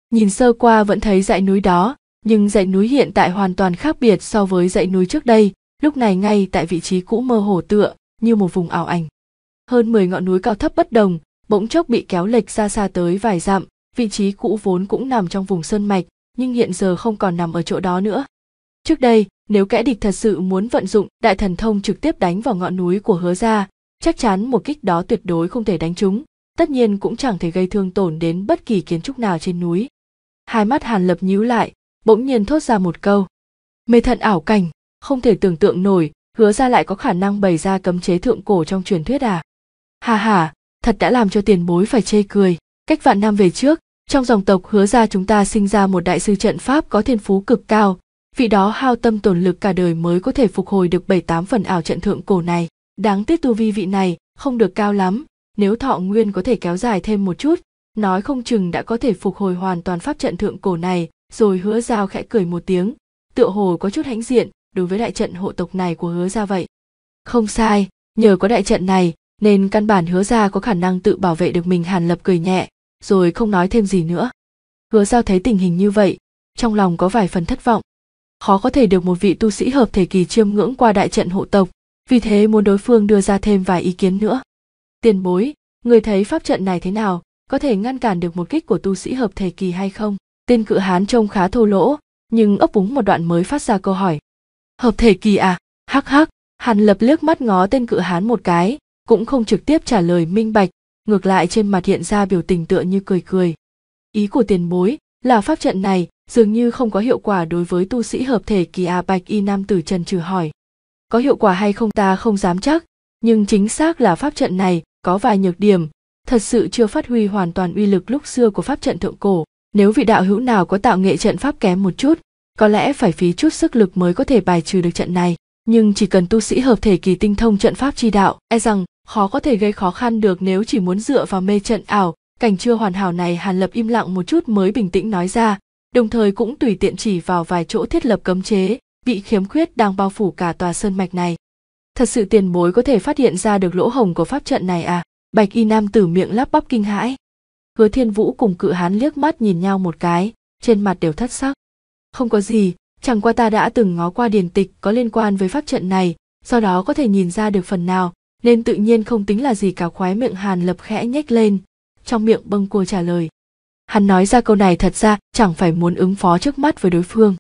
nhìn sơ qua vẫn thấy dãy núi đó nhưng dãy núi hiện tại hoàn toàn khác biệt so với dãy núi trước đây lúc này ngay tại vị trí cũ mơ hồ tựa như một vùng ảo ảnh hơn 10 ngọn núi cao thấp bất đồng bỗng chốc bị kéo lệch ra xa tới vài dặm vị trí cũ vốn cũng nằm trong vùng sơn mạch nhưng hiện giờ không còn nằm ở chỗ đó nữa trước đây nếu kẻ địch thật sự muốn vận dụng đại thần thông trực tiếp đánh vào ngọn núi của hứa gia chắc chắn một kích đó tuyệt đối không thể đánh trúng tất nhiên cũng chẳng thể gây thương tổn đến bất kỳ kiến trúc nào trên núi. Hai mắt Hàn Lập nhíu lại, bỗng nhiên thốt ra một câu. Mê thận ảo cảnh, không thể tưởng tượng nổi, hứa ra lại có khả năng bày ra cấm chế thượng cổ trong truyền thuyết à. Hà hà, thật đã làm cho tiền bối phải chê cười. Cách vạn năm về trước, trong dòng tộc hứa ra chúng ta sinh ra một đại sư trận pháp có thiên phú cực cao, vì đó hao tâm tổn lực cả đời mới có thể phục hồi được bảy tám phần ảo trận thượng cổ này. Đáng tiếc tu vi vị này không được cao lắm, nếu thọ nguyên có thể kéo dài thêm một chút nói không chừng đã có thể phục hồi hoàn toàn pháp trận thượng cổ này rồi hứa giao khẽ cười một tiếng tựa hồ có chút hãnh diện đối với đại trận hộ tộc này của hứa gia vậy không sai nhờ có đại trận này nên căn bản hứa gia có khả năng tự bảo vệ được mình hàn lập cười nhẹ rồi không nói thêm gì nữa hứa giao thấy tình hình như vậy trong lòng có vài phần thất vọng khó có thể được một vị tu sĩ hợp thể kỳ chiêm ngưỡng qua đại trận hộ tộc vì thế muốn đối phương đưa ra thêm vài ý kiến nữa tiền bối người thấy pháp trận này thế nào có thể ngăn cản được một kích của tu sĩ hợp thể kỳ hay không tên cự hán trông khá thô lỗ nhưng ấp úng một đoạn mới phát ra câu hỏi hợp thể kỳ à hắc hắc hàn lập liếc mắt ngó tên cự hán một cái cũng không trực tiếp trả lời minh bạch ngược lại trên mặt hiện ra biểu tình tựa như cười cười ý của tiền bối là pháp trận này dường như không có hiệu quả đối với tu sĩ hợp thể kỳ à bạch y nam tử trần trừ hỏi có hiệu quả hay không ta không dám chắc nhưng chính xác là pháp trận này có vài nhược điểm thật sự chưa phát huy hoàn toàn uy lực lúc xưa của pháp trận thượng cổ nếu vị đạo hữu nào có tạo nghệ trận pháp kém một chút có lẽ phải phí chút sức lực mới có thể bài trừ được trận này nhưng chỉ cần tu sĩ hợp thể kỳ tinh thông trận pháp chi đạo e rằng khó có thể gây khó khăn được nếu chỉ muốn dựa vào mê trận ảo cảnh chưa hoàn hảo này hàn lập im lặng một chút mới bình tĩnh nói ra đồng thời cũng tùy tiện chỉ vào vài chỗ thiết lập cấm chế bị khiếm khuyết đang bao phủ cả tòa sơn mạch này thật sự tiền bối có thể phát hiện ra được lỗ hồng của pháp trận này à bạch y nam tử miệng lắp bắp kinh hãi hứa thiên vũ cùng cự hán liếc mắt nhìn nhau một cái trên mặt đều thất sắc không có gì chẳng qua ta đã từng ngó qua điển tịch có liên quan với pháp trận này do đó có thể nhìn ra được phần nào nên tự nhiên không tính là gì cả khoái miệng hàn lập khẽ nhếch lên trong miệng bâng cua trả lời hắn nói ra câu này thật ra chẳng phải muốn ứng phó trước mắt với đối phương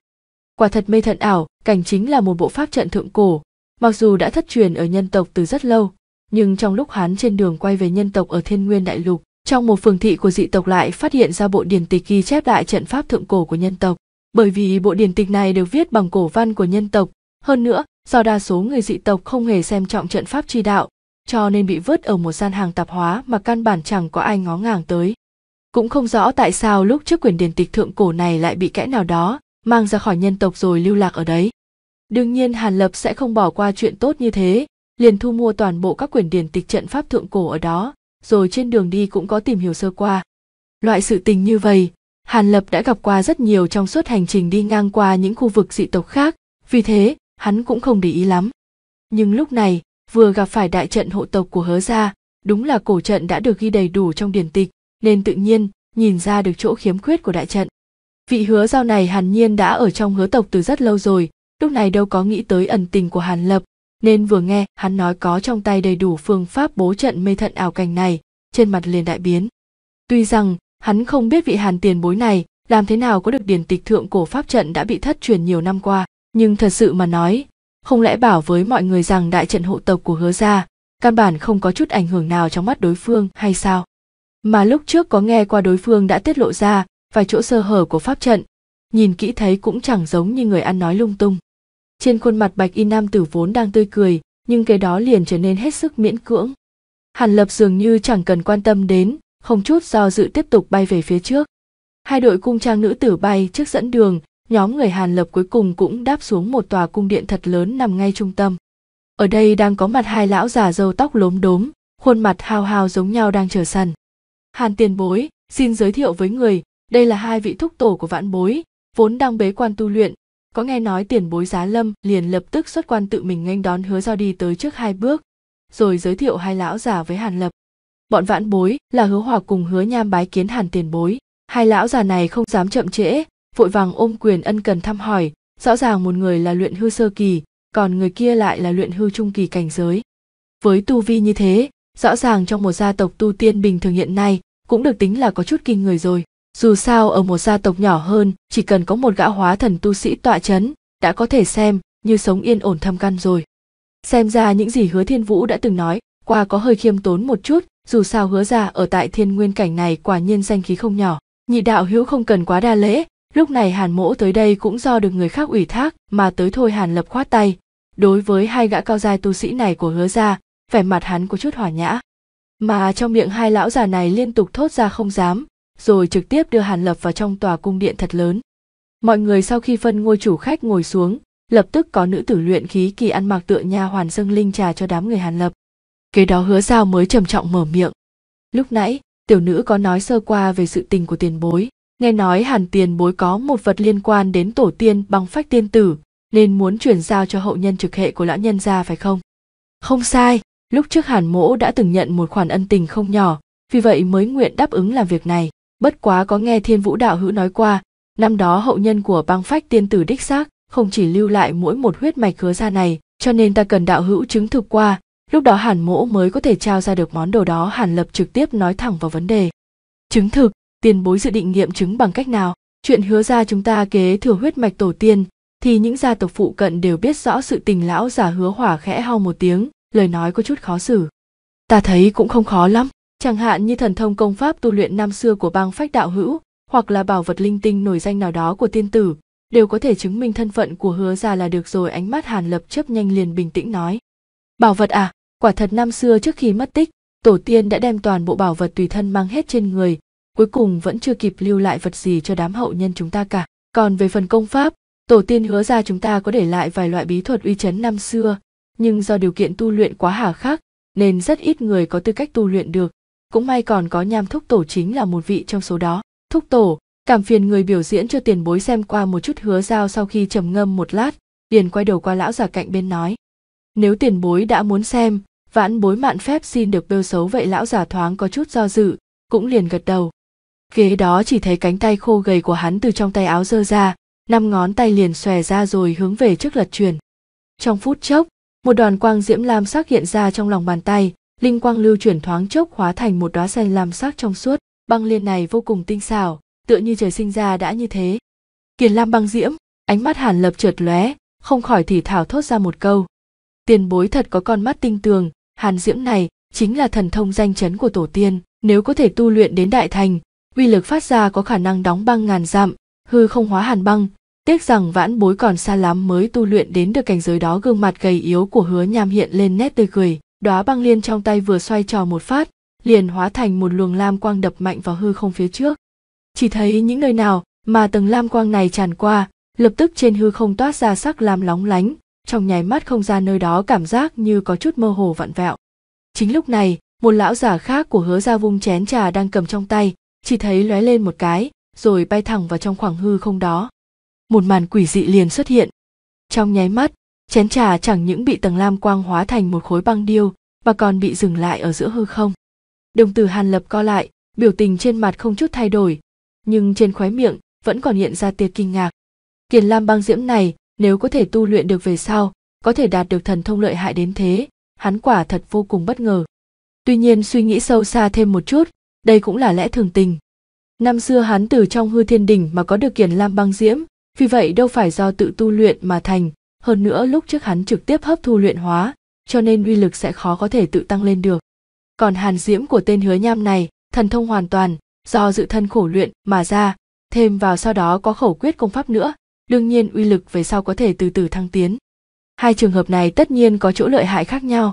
quả thật mê thận ảo cảnh chính là một bộ pháp trận thượng cổ Mặc dù đã thất truyền ở nhân tộc từ rất lâu, nhưng trong lúc hắn trên đường quay về nhân tộc ở Thiên Nguyên đại lục, trong một phường thị của dị tộc lại phát hiện ra bộ điển tịch ghi chép đại trận pháp thượng cổ của nhân tộc. Bởi vì bộ điển tịch này được viết bằng cổ văn của nhân tộc, hơn nữa, do đa số người dị tộc không hề xem trọng trận pháp chi đạo, cho nên bị vứt ở một gian hàng tạp hóa mà căn bản chẳng có ai ngó ngàng tới. Cũng không rõ tại sao lúc trước quyển điển tịch thượng cổ này lại bị kẽ nào đó mang ra khỏi nhân tộc rồi lưu lạc ở đấy. Đương nhiên Hàn Lập sẽ không bỏ qua chuyện tốt như thế, liền thu mua toàn bộ các quyển điển tịch trận pháp thượng cổ ở đó, rồi trên đường đi cũng có tìm hiểu sơ qua. Loại sự tình như vậy, Hàn Lập đã gặp qua rất nhiều trong suốt hành trình đi ngang qua những khu vực dị tộc khác, vì thế, hắn cũng không để ý lắm. Nhưng lúc này, vừa gặp phải đại trận hộ tộc của hứa gia, đúng là cổ trận đã được ghi đầy đủ trong điển tịch, nên tự nhiên, nhìn ra được chỗ khiếm khuyết của đại trận. Vị hứa giao này hàn nhiên đã ở trong hứa tộc từ rất lâu rồi, lúc này đâu có nghĩ tới ẩn tình của Hàn Lập, nên vừa nghe hắn nói có trong tay đầy đủ phương pháp bố trận mê thận ảo cảnh này, trên mặt liền đại biến. Tuy rằng, hắn không biết vị Hàn tiền bối này làm thế nào có được điển tịch thượng cổ pháp trận đã bị thất truyền nhiều năm qua, nhưng thật sự mà nói, không lẽ bảo với mọi người rằng đại trận hộ tộc của hứa gia căn bản không có chút ảnh hưởng nào trong mắt đối phương hay sao? Mà lúc trước có nghe qua đối phương đã tiết lộ ra vài chỗ sơ hở của pháp trận, nhìn kỹ thấy cũng chẳng giống như người ăn nói lung tung trên khuôn mặt bạch y nam tử vốn đang tươi cười nhưng cái đó liền trở nên hết sức miễn cưỡng hàn lập dường như chẳng cần quan tâm đến không chút do dự tiếp tục bay về phía trước hai đội cung trang nữ tử bay trước dẫn đường nhóm người hàn lập cuối cùng cũng đáp xuống một tòa cung điện thật lớn nằm ngay trung tâm ở đây đang có mặt hai lão già râu tóc lốm đốm khuôn mặt hao hao giống nhau đang chờ sần hàn tiền bối xin giới thiệu với người đây là hai vị thúc tổ của vãn bối vốn đang bế quan tu luyện có nghe nói tiền bối giá lâm liền lập tức xuất quan tự mình nghênh đón hứa giao đi tới trước hai bước rồi giới thiệu hai lão già với hàn lập bọn vãn bối là hứa hòa cùng hứa nham bái kiến hàn tiền bối hai lão già này không dám chậm trễ vội vàng ôm quyền ân cần thăm hỏi rõ ràng một người là luyện hư sơ kỳ còn người kia lại là luyện hư trung kỳ cảnh giới với tu vi như thế rõ ràng trong một gia tộc tu tiên bình thường hiện nay cũng được tính là có chút kinh người rồi dù sao ở một gia tộc nhỏ hơn chỉ cần có một gã hóa thần tu sĩ tọa chấn đã có thể xem như sống yên ổn thâm căn rồi xem ra những gì hứa thiên vũ đã từng nói qua có hơi khiêm tốn một chút dù sao hứa ra ở tại thiên nguyên cảnh này quả nhiên danh khí không nhỏ nhị đạo hữu không cần quá đa lễ lúc này hàn mỗ tới đây cũng do được người khác ủy thác mà tới thôi hàn lập khoát tay đối với hai gã cao giai tu sĩ này của hứa ra vẻ mặt hắn có chút hỏa nhã mà trong miệng hai lão già này liên tục thốt ra không dám rồi trực tiếp đưa Hàn Lập vào trong tòa cung điện thật lớn. Mọi người sau khi phân ngôi chủ khách ngồi xuống, lập tức có nữ tử luyện khí kỳ ăn mặc tựa nha hoàn dâng linh trà cho đám người Hàn Lập. Kế đó hứa giao mới trầm trọng mở miệng. Lúc nãy, tiểu nữ có nói sơ qua về sự tình của tiền bối, nghe nói Hàn tiền bối có một vật liên quan đến tổ tiên bằng phách tiên tử, nên muốn chuyển giao cho hậu nhân trực hệ của lão nhân gia phải không? Không sai, lúc trước Hàn Mỗ đã từng nhận một khoản ân tình không nhỏ, vì vậy mới nguyện đáp ứng làm việc này bất quá có nghe thiên vũ đạo hữu nói qua năm đó hậu nhân của băng phách tiên tử đích xác không chỉ lưu lại mỗi một huyết mạch hứa ra này cho nên ta cần đạo hữu chứng thực qua lúc đó hàn mỗ mới có thể trao ra được món đồ đó hàn lập trực tiếp nói thẳng vào vấn đề chứng thực tiền bối dự định nghiệm chứng bằng cách nào chuyện hứa ra chúng ta kế thừa huyết mạch tổ tiên thì những gia tộc phụ cận đều biết rõ sự tình lão giả hứa hỏa khẽ hau một tiếng lời nói có chút khó xử ta thấy cũng không khó lắm chẳng hạn như thần thông công pháp tu luyện năm xưa của bang phách đạo hữu hoặc là bảo vật linh tinh nổi danh nào đó của tiên tử đều có thể chứng minh thân phận của hứa già là được rồi ánh mắt hàn lập chấp nhanh liền bình tĩnh nói bảo vật à quả thật năm xưa trước khi mất tích tổ tiên đã đem toàn bộ bảo vật tùy thân mang hết trên người cuối cùng vẫn chưa kịp lưu lại vật gì cho đám hậu nhân chúng ta cả còn về phần công pháp tổ tiên hứa ra chúng ta có để lại vài loại bí thuật uy chấn năm xưa nhưng do điều kiện tu luyện quá hà khắc nên rất ít người có tư cách tu luyện được cũng may còn có nham thúc tổ chính là một vị trong số đó thúc tổ cảm phiền người biểu diễn cho tiền bối xem qua một chút hứa giao sau khi trầm ngâm một lát liền quay đầu qua lão già cạnh bên nói nếu tiền bối đã muốn xem vãn bối mạn phép xin được bêu xấu vậy lão già thoáng có chút do dự cũng liền gật đầu kế đó chỉ thấy cánh tay khô gầy của hắn từ trong tay áo giơ ra năm ngón tay liền xòe ra rồi hướng về trước lật truyền trong phút chốc một đoàn quang diễm lam sắc hiện ra trong lòng bàn tay linh quang lưu chuyển thoáng chốc hóa thành một đóa sen lam sắc trong suốt băng liên này vô cùng tinh xảo tựa như trời sinh ra đã như thế kiền lam băng diễm ánh mắt hàn lập trượt lóe không khỏi thì thảo thốt ra một câu tiền bối thật có con mắt tinh tường hàn diễm này chính là thần thông danh chấn của tổ tiên nếu có thể tu luyện đến đại thành uy lực phát ra có khả năng đóng băng ngàn dặm hư không hóa hàn băng tiếc rằng vãn bối còn xa lắm mới tu luyện đến được cảnh giới đó gương mặt gầy yếu của hứa nham hiện lên nét tươi cười đóa băng liên trong tay vừa xoay tròn một phát liền hóa thành một luồng lam quang đập mạnh vào hư không phía trước chỉ thấy những nơi nào mà tầng lam quang này tràn qua lập tức trên hư không toát ra sắc lam lóng lánh trong nháy mắt không gian nơi đó cảm giác như có chút mơ hồ vặn vẹo chính lúc này một lão giả khác của hứa ra vung chén trà đang cầm trong tay chỉ thấy lóe lên một cái rồi bay thẳng vào trong khoảng hư không đó một màn quỷ dị liền xuất hiện trong nháy mắt chén trà chẳng những bị tầng lam quang hóa thành một khối băng điêu mà còn bị dừng lại ở giữa hư không đồng tử hàn lập co lại biểu tình trên mặt không chút thay đổi nhưng trên khóe miệng vẫn còn hiện ra tia kinh ngạc kiền lam băng diễm này nếu có thể tu luyện được về sau có thể đạt được thần thông lợi hại đến thế hắn quả thật vô cùng bất ngờ tuy nhiên suy nghĩ sâu xa thêm một chút đây cũng là lẽ thường tình năm xưa hắn từ trong hư thiên đình mà có được kiền lam băng diễm vì vậy đâu phải do tự tu luyện mà thành hơn nữa lúc trước hắn trực tiếp hấp thu luyện hóa cho nên uy lực sẽ khó có thể tự tăng lên được còn hàn diễm của tên hứa nham này thần thông hoàn toàn do dự thân khổ luyện mà ra thêm vào sau đó có khẩu quyết công pháp nữa đương nhiên uy lực về sau có thể từ từ thăng tiến hai trường hợp này tất nhiên có chỗ lợi hại khác nhau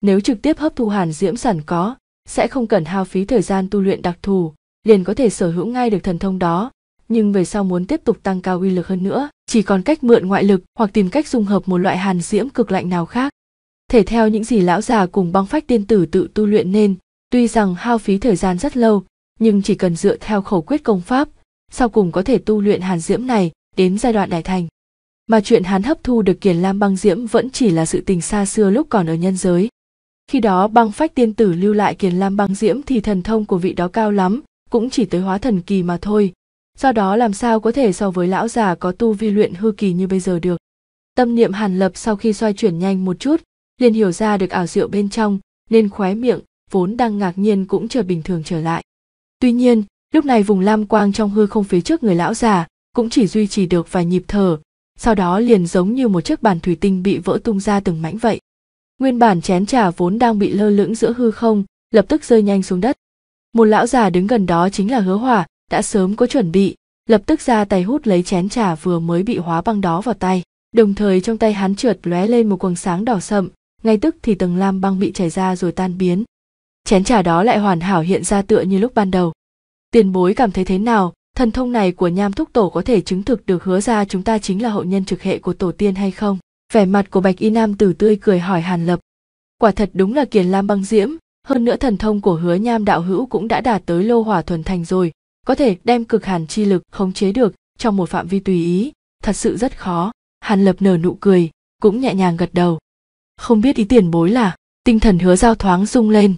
nếu trực tiếp hấp thu hàn diễm sẵn có sẽ không cần hao phí thời gian tu luyện đặc thù liền có thể sở hữu ngay được thần thông đó nhưng về sau muốn tiếp tục tăng cao uy lực hơn nữa chỉ còn cách mượn ngoại lực hoặc tìm cách dung hợp một loại hàn diễm cực lạnh nào khác thể theo những gì lão già cùng băng phách tiên tử tự tu luyện nên tuy rằng hao phí thời gian rất lâu nhưng chỉ cần dựa theo khẩu quyết công pháp sau cùng có thể tu luyện hàn diễm này đến giai đoạn đại thành mà chuyện hắn hấp thu được kiền lam băng diễm vẫn chỉ là sự tình xa xưa lúc còn ở nhân giới khi đó băng phách tiên tử lưu lại kiền lam băng diễm thì thần thông của vị đó cao lắm cũng chỉ tới hóa thần kỳ mà thôi do đó làm sao có thể so với lão già có tu vi luyện hư kỳ như bây giờ được. Tâm niệm Hàn Lập sau khi xoay chuyển nhanh một chút, liền hiểu ra được ảo diệu bên trong, nên khóe miệng, vốn đang ngạc nhiên cũng trở bình thường trở lại. Tuy nhiên, lúc này vùng lam quang trong hư không phía trước người lão già, cũng chỉ duy trì được vài nhịp thở, sau đó liền giống như một chiếc bàn thủy tinh bị vỡ tung ra từng mảnh vậy. Nguyên bản chén trà vốn đang bị lơ lửng giữa hư không, lập tức rơi nhanh xuống đất. Một lão già đứng gần đó chính là Hứa Hỏa, đã sớm có chuẩn bị lập tức ra tay hút lấy chén trà vừa mới bị hóa băng đó vào tay đồng thời trong tay hắn trượt lóe lên một quầng sáng đỏ sậm ngay tức thì tầng lam băng bị chảy ra rồi tan biến chén trà đó lại hoàn hảo hiện ra tựa như lúc ban đầu tiền bối cảm thấy thế nào thần thông này của nham thúc tổ có thể chứng thực được hứa ra chúng ta chính là hậu nhân trực hệ của tổ tiên hay không vẻ mặt của bạch y nam tử tươi cười hỏi hàn lập quả thật đúng là kiền lam băng diễm hơn nữa thần thông của hứa nham đạo hữu cũng đã đạt tới lô hỏa thuần thành rồi có thể đem cực hàn chi lực khống chế được trong một phạm vi tùy ý thật sự rất khó hàn lập nở nụ cười cũng nhẹ nhàng gật đầu không biết ý tiền bối là tinh thần hứa giao thoáng rung lên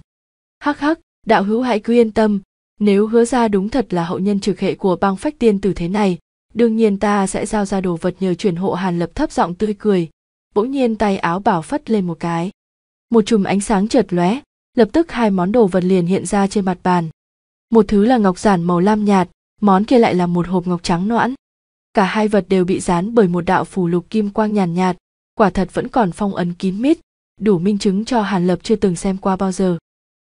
hắc hắc đạo hữu hãy cứ yên tâm nếu hứa ra đúng thật là hậu nhân trực hệ của băng phách tiên tử thế này đương nhiên ta sẽ giao ra đồ vật nhờ chuyển hộ hàn lập thấp giọng tươi cười bỗng nhiên tay áo bảo phất lên một cái một chùm ánh sáng chợt lóe lập tức hai món đồ vật liền hiện ra trên mặt bàn một thứ là ngọc giản màu lam nhạt món kia lại là một hộp ngọc trắng noãn cả hai vật đều bị dán bởi một đạo phù lục kim quang nhàn nhạt, nhạt quả thật vẫn còn phong ấn kín mít đủ minh chứng cho hàn lập chưa từng xem qua bao giờ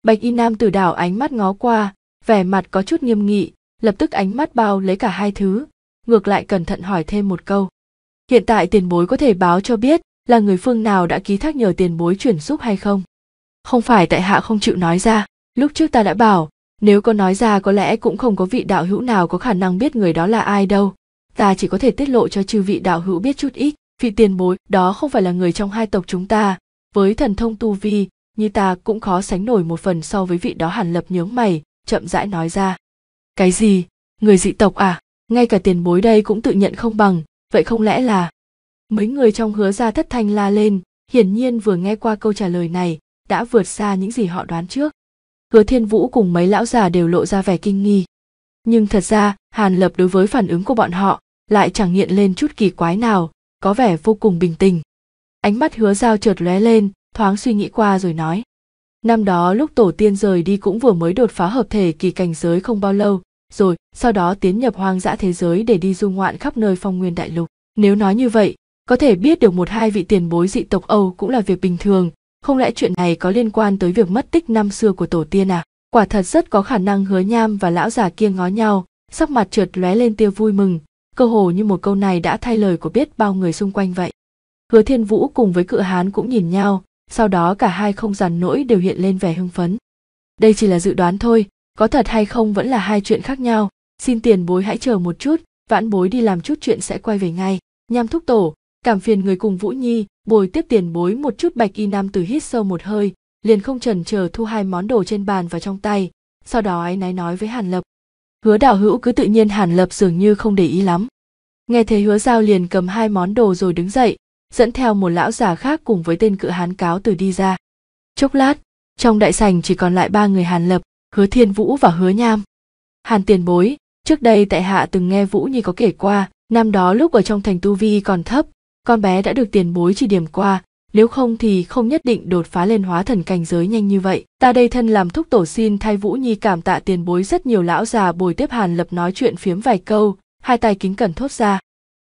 bạch y nam từ đảo ánh mắt ngó qua vẻ mặt có chút nghiêm nghị lập tức ánh mắt bao lấy cả hai thứ ngược lại cẩn thận hỏi thêm một câu hiện tại tiền bối có thể báo cho biết là người phương nào đã ký thác nhờ tiền bối chuyển giúp hay không không phải tại hạ không chịu nói ra lúc trước ta đã bảo nếu có nói ra có lẽ cũng không có vị đạo hữu nào có khả năng biết người đó là ai đâu ta chỉ có thể tiết lộ cho chư vị đạo hữu biết chút ít vị tiền bối đó không phải là người trong hai tộc chúng ta với thần thông tu vi như ta cũng khó sánh nổi một phần so với vị đó hàn lập nhướng mày chậm rãi nói ra cái gì người dị tộc à ngay cả tiền bối đây cũng tự nhận không bằng vậy không lẽ là mấy người trong hứa ra thất thanh la lên hiển nhiên vừa nghe qua câu trả lời này đã vượt xa những gì họ đoán trước hứa thiên vũ cùng mấy lão già đều lộ ra vẻ kinh nghi nhưng thật ra hàn lập đối với phản ứng của bọn họ lại chẳng nghiện lên chút kỳ quái nào có vẻ vô cùng bình tĩnh ánh mắt hứa giao chợt lóe lên thoáng suy nghĩ qua rồi nói năm đó lúc tổ tiên rời đi cũng vừa mới đột phá hợp thể kỳ cảnh giới không bao lâu rồi sau đó tiến nhập hoang dã thế giới để đi du ngoạn khắp nơi phong nguyên đại lục nếu nói như vậy có thể biết được một hai vị tiền bối dị tộc âu cũng là việc bình thường không lẽ chuyện này có liên quan tới việc mất tích năm xưa của tổ tiên à quả thật rất có khả năng hứa nham và lão già kia ngó nhau sắc mặt trượt lóe lên tia vui mừng cơ hồ như một câu này đã thay lời của biết bao người xung quanh vậy hứa thiên vũ cùng với cự hán cũng nhìn nhau sau đó cả hai không dằn nỗi đều hiện lên vẻ hưng phấn đây chỉ là dự đoán thôi có thật hay không vẫn là hai chuyện khác nhau xin tiền bối hãy chờ một chút vãn bối đi làm chút chuyện sẽ quay về ngay nham thúc tổ cảm phiền người cùng vũ nhi bồi tiếp tiền bối một chút bạch y nam tử hít sâu một hơi liền không chần chờ thu hai món đồ trên bàn và trong tay sau đó áy náy nói với hàn lập hứa đạo hữu cứ tự nhiên hàn lập dường như không để ý lắm nghe thấy hứa giao liền cầm hai món đồ rồi đứng dậy dẫn theo một lão già khác cùng với tên cự hán cáo từ đi ra chốc lát trong đại sành chỉ còn lại ba người hàn lập hứa thiên vũ và hứa nham hàn tiền bối trước đây tại hạ từng nghe vũ nhi có kể qua năm đó lúc ở trong thành tu vi còn thấp con bé đã được tiền bối chỉ điểm qua nếu không thì không nhất định đột phá lên hóa thần cảnh giới nhanh như vậy. Ta đây thân làm thúc tổ xin thay Vũ Nhi cảm tạ tiền bối rất nhiều lão già bồi tiếp Hàn Lập nói chuyện phiếm vài câu, hai tay kính cẩn thốt ra.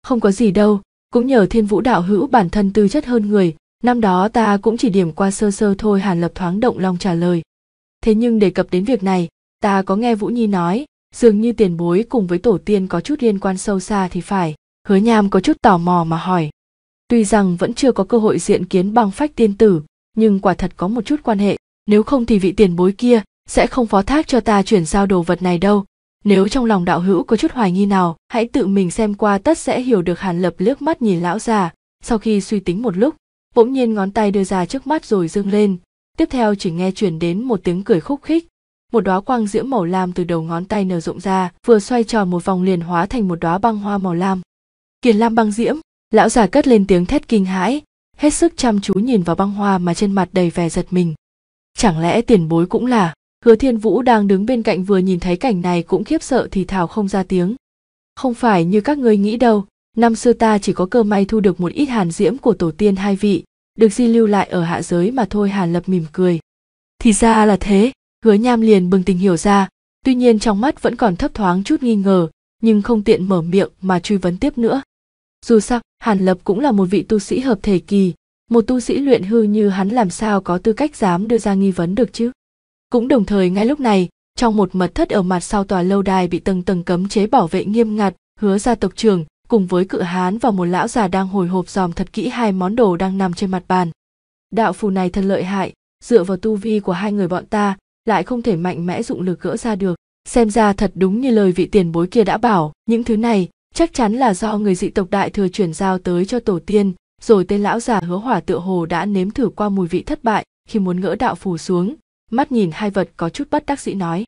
Không có gì đâu, cũng nhờ thiên vũ đạo hữu bản thân tư chất hơn người, năm đó ta cũng chỉ điểm qua sơ sơ thôi Hàn Lập thoáng động lòng trả lời. Thế nhưng đề cập đến việc này, ta có nghe Vũ Nhi nói, dường như tiền bối cùng với tổ tiên có chút liên quan sâu xa thì phải. Hứa Nham có chút tò mò mà hỏi, Tuy rằng vẫn chưa có cơ hội diện kiến băng phách tiên tử, nhưng quả thật có một chút quan hệ, nếu không thì vị tiền bối kia sẽ không phó thác cho ta chuyển giao đồ vật này đâu. Nếu trong lòng đạo hữu có chút hoài nghi nào, hãy tự mình xem qua tất sẽ hiểu được Hàn Lập liếc mắt nhìn lão già, sau khi suy tính một lúc, bỗng nhiên ngón tay đưa ra trước mắt rồi dương lên, tiếp theo chỉ nghe chuyển đến một tiếng cười khúc khích. Một đóa quang diễm màu lam từ đầu ngón tay nở rộng ra, vừa xoay tròn một vòng liền hóa thành một đóa băng hoa màu lam. Kiền Lam băng diễm lão già cất lên tiếng thét kinh hãi hết sức chăm chú nhìn vào băng hoa mà trên mặt đầy vẻ giật mình chẳng lẽ tiền bối cũng là hứa thiên vũ đang đứng bên cạnh vừa nhìn thấy cảnh này cũng khiếp sợ thì thào không ra tiếng không phải như các ngươi nghĩ đâu năm xưa ta chỉ có cơ may thu được một ít hàn diễm của tổ tiên hai vị được di lưu lại ở hạ giới mà thôi hàn lập mỉm cười thì ra là thế hứa nham liền bừng tình hiểu ra tuy nhiên trong mắt vẫn còn thấp thoáng chút nghi ngờ nhưng không tiện mở miệng mà truy vấn tiếp nữa dù sao hàn lập cũng là một vị tu sĩ hợp thể kỳ một tu sĩ luyện hư như hắn làm sao có tư cách dám đưa ra nghi vấn được chứ cũng đồng thời ngay lúc này trong một mật thất ở mặt sau tòa lâu đài bị tầng tầng cấm chế bảo vệ nghiêm ngặt hứa ra tộc trưởng cùng với cự hán và một lão già đang hồi hộp dòm thật kỹ hai món đồ đang nằm trên mặt bàn đạo phù này thật lợi hại dựa vào tu vi của hai người bọn ta lại không thể mạnh mẽ dụng lực gỡ ra được xem ra thật đúng như lời vị tiền bối kia đã bảo những thứ này chắc chắn là do người dị tộc đại thừa chuyển giao tới cho tổ tiên rồi tên lão già hứa hỏa tựa hồ đã nếm thử qua mùi vị thất bại khi muốn ngỡ đạo phù xuống mắt nhìn hai vật có chút bất đắc dĩ nói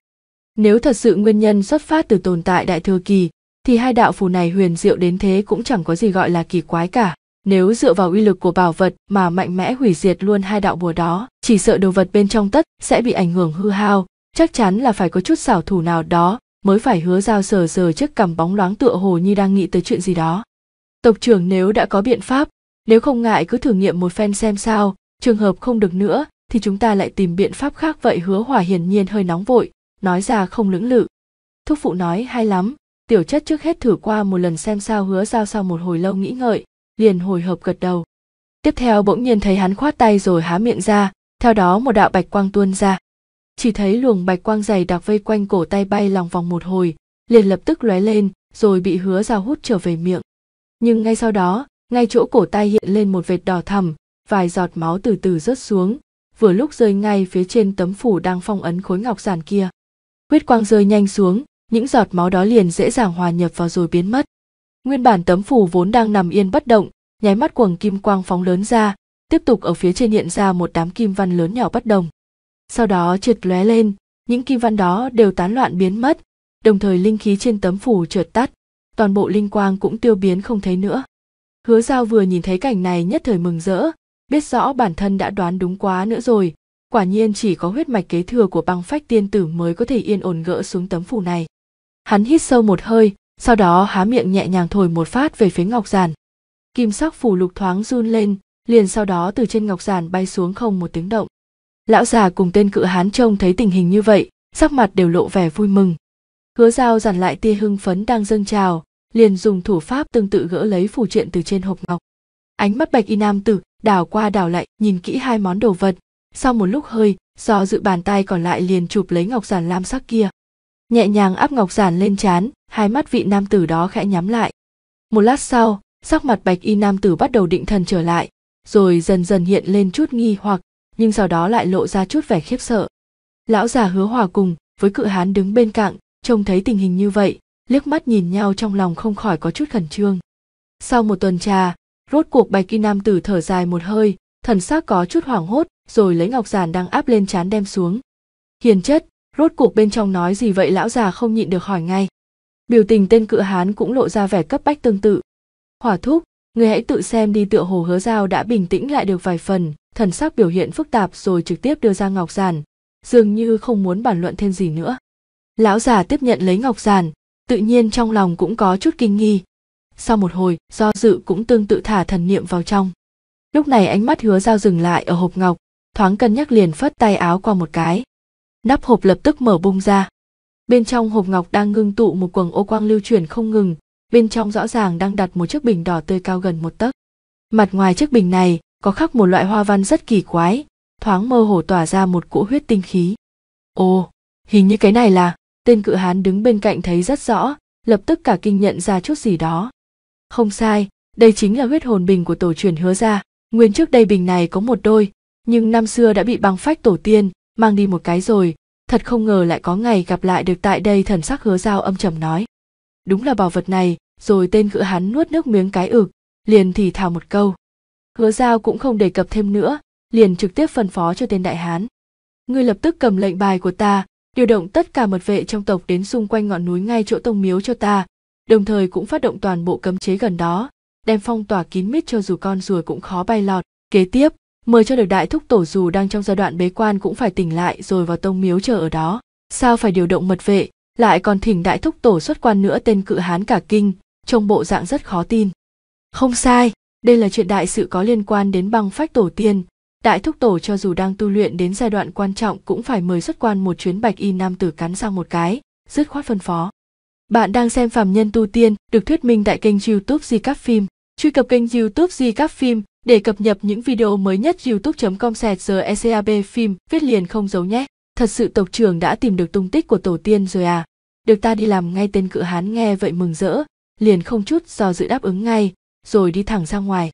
nếu thật sự nguyên nhân xuất phát từ tồn tại đại thừa kỳ thì hai đạo phù này huyền diệu đến thế cũng chẳng có gì gọi là kỳ quái cả nếu dựa vào uy lực của bảo vật mà mạnh mẽ hủy diệt luôn hai đạo bùa đó chỉ sợ đồ vật bên trong tất sẽ bị ảnh hưởng hư hao chắc chắn là phải có chút xảo thủ nào đó mới phải hứa giao sờ sờ trước cằm bóng loáng tựa hồ như đang nghĩ tới chuyện gì đó tộc trưởng nếu đã có biện pháp nếu không ngại cứ thử nghiệm một phen xem sao trường hợp không được nữa thì chúng ta lại tìm biện pháp khác vậy hứa hỏa hiển nhiên hơi nóng vội nói ra không lưỡng lự thúc phụ nói hay lắm tiểu chất trước hết thử qua một lần xem sao hứa giao sau một hồi lâu nghĩ ngợi liền hồi hộp gật đầu tiếp theo bỗng nhiên thấy hắn khoát tay rồi há miệng ra theo đó một đạo bạch quang tuôn ra chỉ thấy luồng bạch quang dày đặc vây quanh cổ tay bay lòng vòng một hồi liền lập tức lóe lên rồi bị hứa ra hút trở về miệng nhưng ngay sau đó ngay chỗ cổ tay hiện lên một vệt đỏ thầm, vài giọt máu từ từ rớt xuống vừa lúc rơi ngay phía trên tấm phủ đang phong ấn khối ngọc giản kia huyết quang rơi nhanh xuống những giọt máu đó liền dễ dàng hòa nhập vào rồi biến mất nguyên bản tấm phủ vốn đang nằm yên bất động nháy mắt quầng kim quang phóng lớn ra tiếp tục ở phía trên hiện ra một đám kim văn lớn nhỏ bất đồng sau đó trượt lóe lên, những kim văn đó đều tán loạn biến mất, đồng thời linh khí trên tấm phủ trượt tắt, toàn bộ linh quang cũng tiêu biến không thấy nữa. Hứa Giao vừa nhìn thấy cảnh này nhất thời mừng rỡ, biết rõ bản thân đã đoán đúng quá nữa rồi, quả nhiên chỉ có huyết mạch kế thừa của băng phách tiên tử mới có thể yên ổn gỡ xuống tấm phủ này. Hắn hít sâu một hơi, sau đó há miệng nhẹ nhàng thổi một phát về phía ngọc giản. Kim sắc phủ lục thoáng run lên, liền sau đó từ trên ngọc giản bay xuống không một tiếng động lão già cùng tên cự hán trông thấy tình hình như vậy sắc mặt đều lộ vẻ vui mừng hứa giao dằn lại tia hưng phấn đang dâng trào liền dùng thủ pháp tương tự gỡ lấy phủ triện từ trên hộp ngọc ánh mắt bạch y nam tử đảo qua đảo lại nhìn kỹ hai món đồ vật sau một lúc hơi do dự bàn tay còn lại liền chụp lấy ngọc giản lam sắc kia nhẹ nhàng áp ngọc giản lên trán hai mắt vị nam tử đó khẽ nhắm lại một lát sau sắc mặt bạch y nam tử bắt đầu định thần trở lại rồi dần dần hiện lên chút nghi hoặc nhưng sau đó lại lộ ra chút vẻ khiếp sợ lão già hứa hòa cùng với cự hán đứng bên cạnh trông thấy tình hình như vậy liếc mắt nhìn nhau trong lòng không khỏi có chút khẩn trương sau một tuần trà rốt cuộc bạch y nam tử thở dài một hơi thần xác có chút hoảng hốt rồi lấy ngọc giản đang áp lên trán đem xuống hiền chất rốt cuộc bên trong nói gì vậy lão già không nhịn được hỏi ngay biểu tình tên cự hán cũng lộ ra vẻ cấp bách tương tự hỏa thúc người hãy tự xem đi tựa hồ hứa giao đã bình tĩnh lại được vài phần thần sắc biểu hiện phức tạp rồi trực tiếp đưa ra ngọc giản dường như không muốn bàn luận thêm gì nữa lão già tiếp nhận lấy ngọc giản tự nhiên trong lòng cũng có chút kinh nghi sau một hồi do dự cũng tương tự thả thần niệm vào trong lúc này ánh mắt hứa giao dừng lại ở hộp ngọc thoáng cân nhắc liền phất tay áo qua một cái nắp hộp lập tức mở bung ra bên trong hộp ngọc đang ngưng tụ một quầng ô quang lưu chuyển không ngừng bên trong rõ ràng đang đặt một chiếc bình đỏ tươi cao gần một tấc. Mặt ngoài chiếc bình này có khắc một loại hoa văn rất kỳ quái, thoáng mơ hồ tỏa ra một cỗ huyết tinh khí. Ồ, hình như cái này là, tên cự hán đứng bên cạnh thấy rất rõ, lập tức cả kinh nhận ra chút gì đó. Không sai, đây chính là huyết hồn bình của tổ truyền hứa ra, nguyên trước đây bình này có một đôi, nhưng năm xưa đã bị băng phách tổ tiên, mang đi một cái rồi, thật không ngờ lại có ngày gặp lại được tại đây thần sắc hứa giao âm trầm nói. Đúng là bảo vật này, rồi tên gỡ hắn nuốt nước miếng cái ực liền thì thào một câu hứa giao cũng không đề cập thêm nữa liền trực tiếp phân phó cho tên đại hán ngươi lập tức cầm lệnh bài của ta điều động tất cả mật vệ trong tộc đến xung quanh ngọn núi ngay chỗ tông miếu cho ta đồng thời cũng phát động toàn bộ cấm chế gần đó đem phong tỏa kín mít cho dù con rùa cũng khó bay lọt kế tiếp mời cho được đại thúc tổ dù đang trong giai đoạn bế quan cũng phải tỉnh lại rồi vào tông miếu chờ ở đó sao phải điều động mật vệ lại còn thỉnh đại thúc tổ xuất quan nữa tên cự hán cả kinh trông bộ dạng rất khó tin không sai đây là chuyện đại sự có liên quan đến băng phách tổ tiên đại thúc tổ cho dù đang tu luyện đến giai đoạn quan trọng cũng phải mời xuất quan một chuyến bạch y nam tử cắn sang một cái dứt khoát phân phó bạn đang xem phàm nhân tu tiên được thuyết minh tại kênh youtube di các phim truy cập kênh youtube di các phim để cập nhật những video mới nhất youtube com sẹt giờ ecab phim viết liền không giấu nhé thật sự tộc trưởng đã tìm được tung tích của tổ tiên rồi à được ta đi làm ngay tên cự hán nghe vậy mừng rỡ liền không chút do dự đáp ứng ngay rồi đi thẳng ra ngoài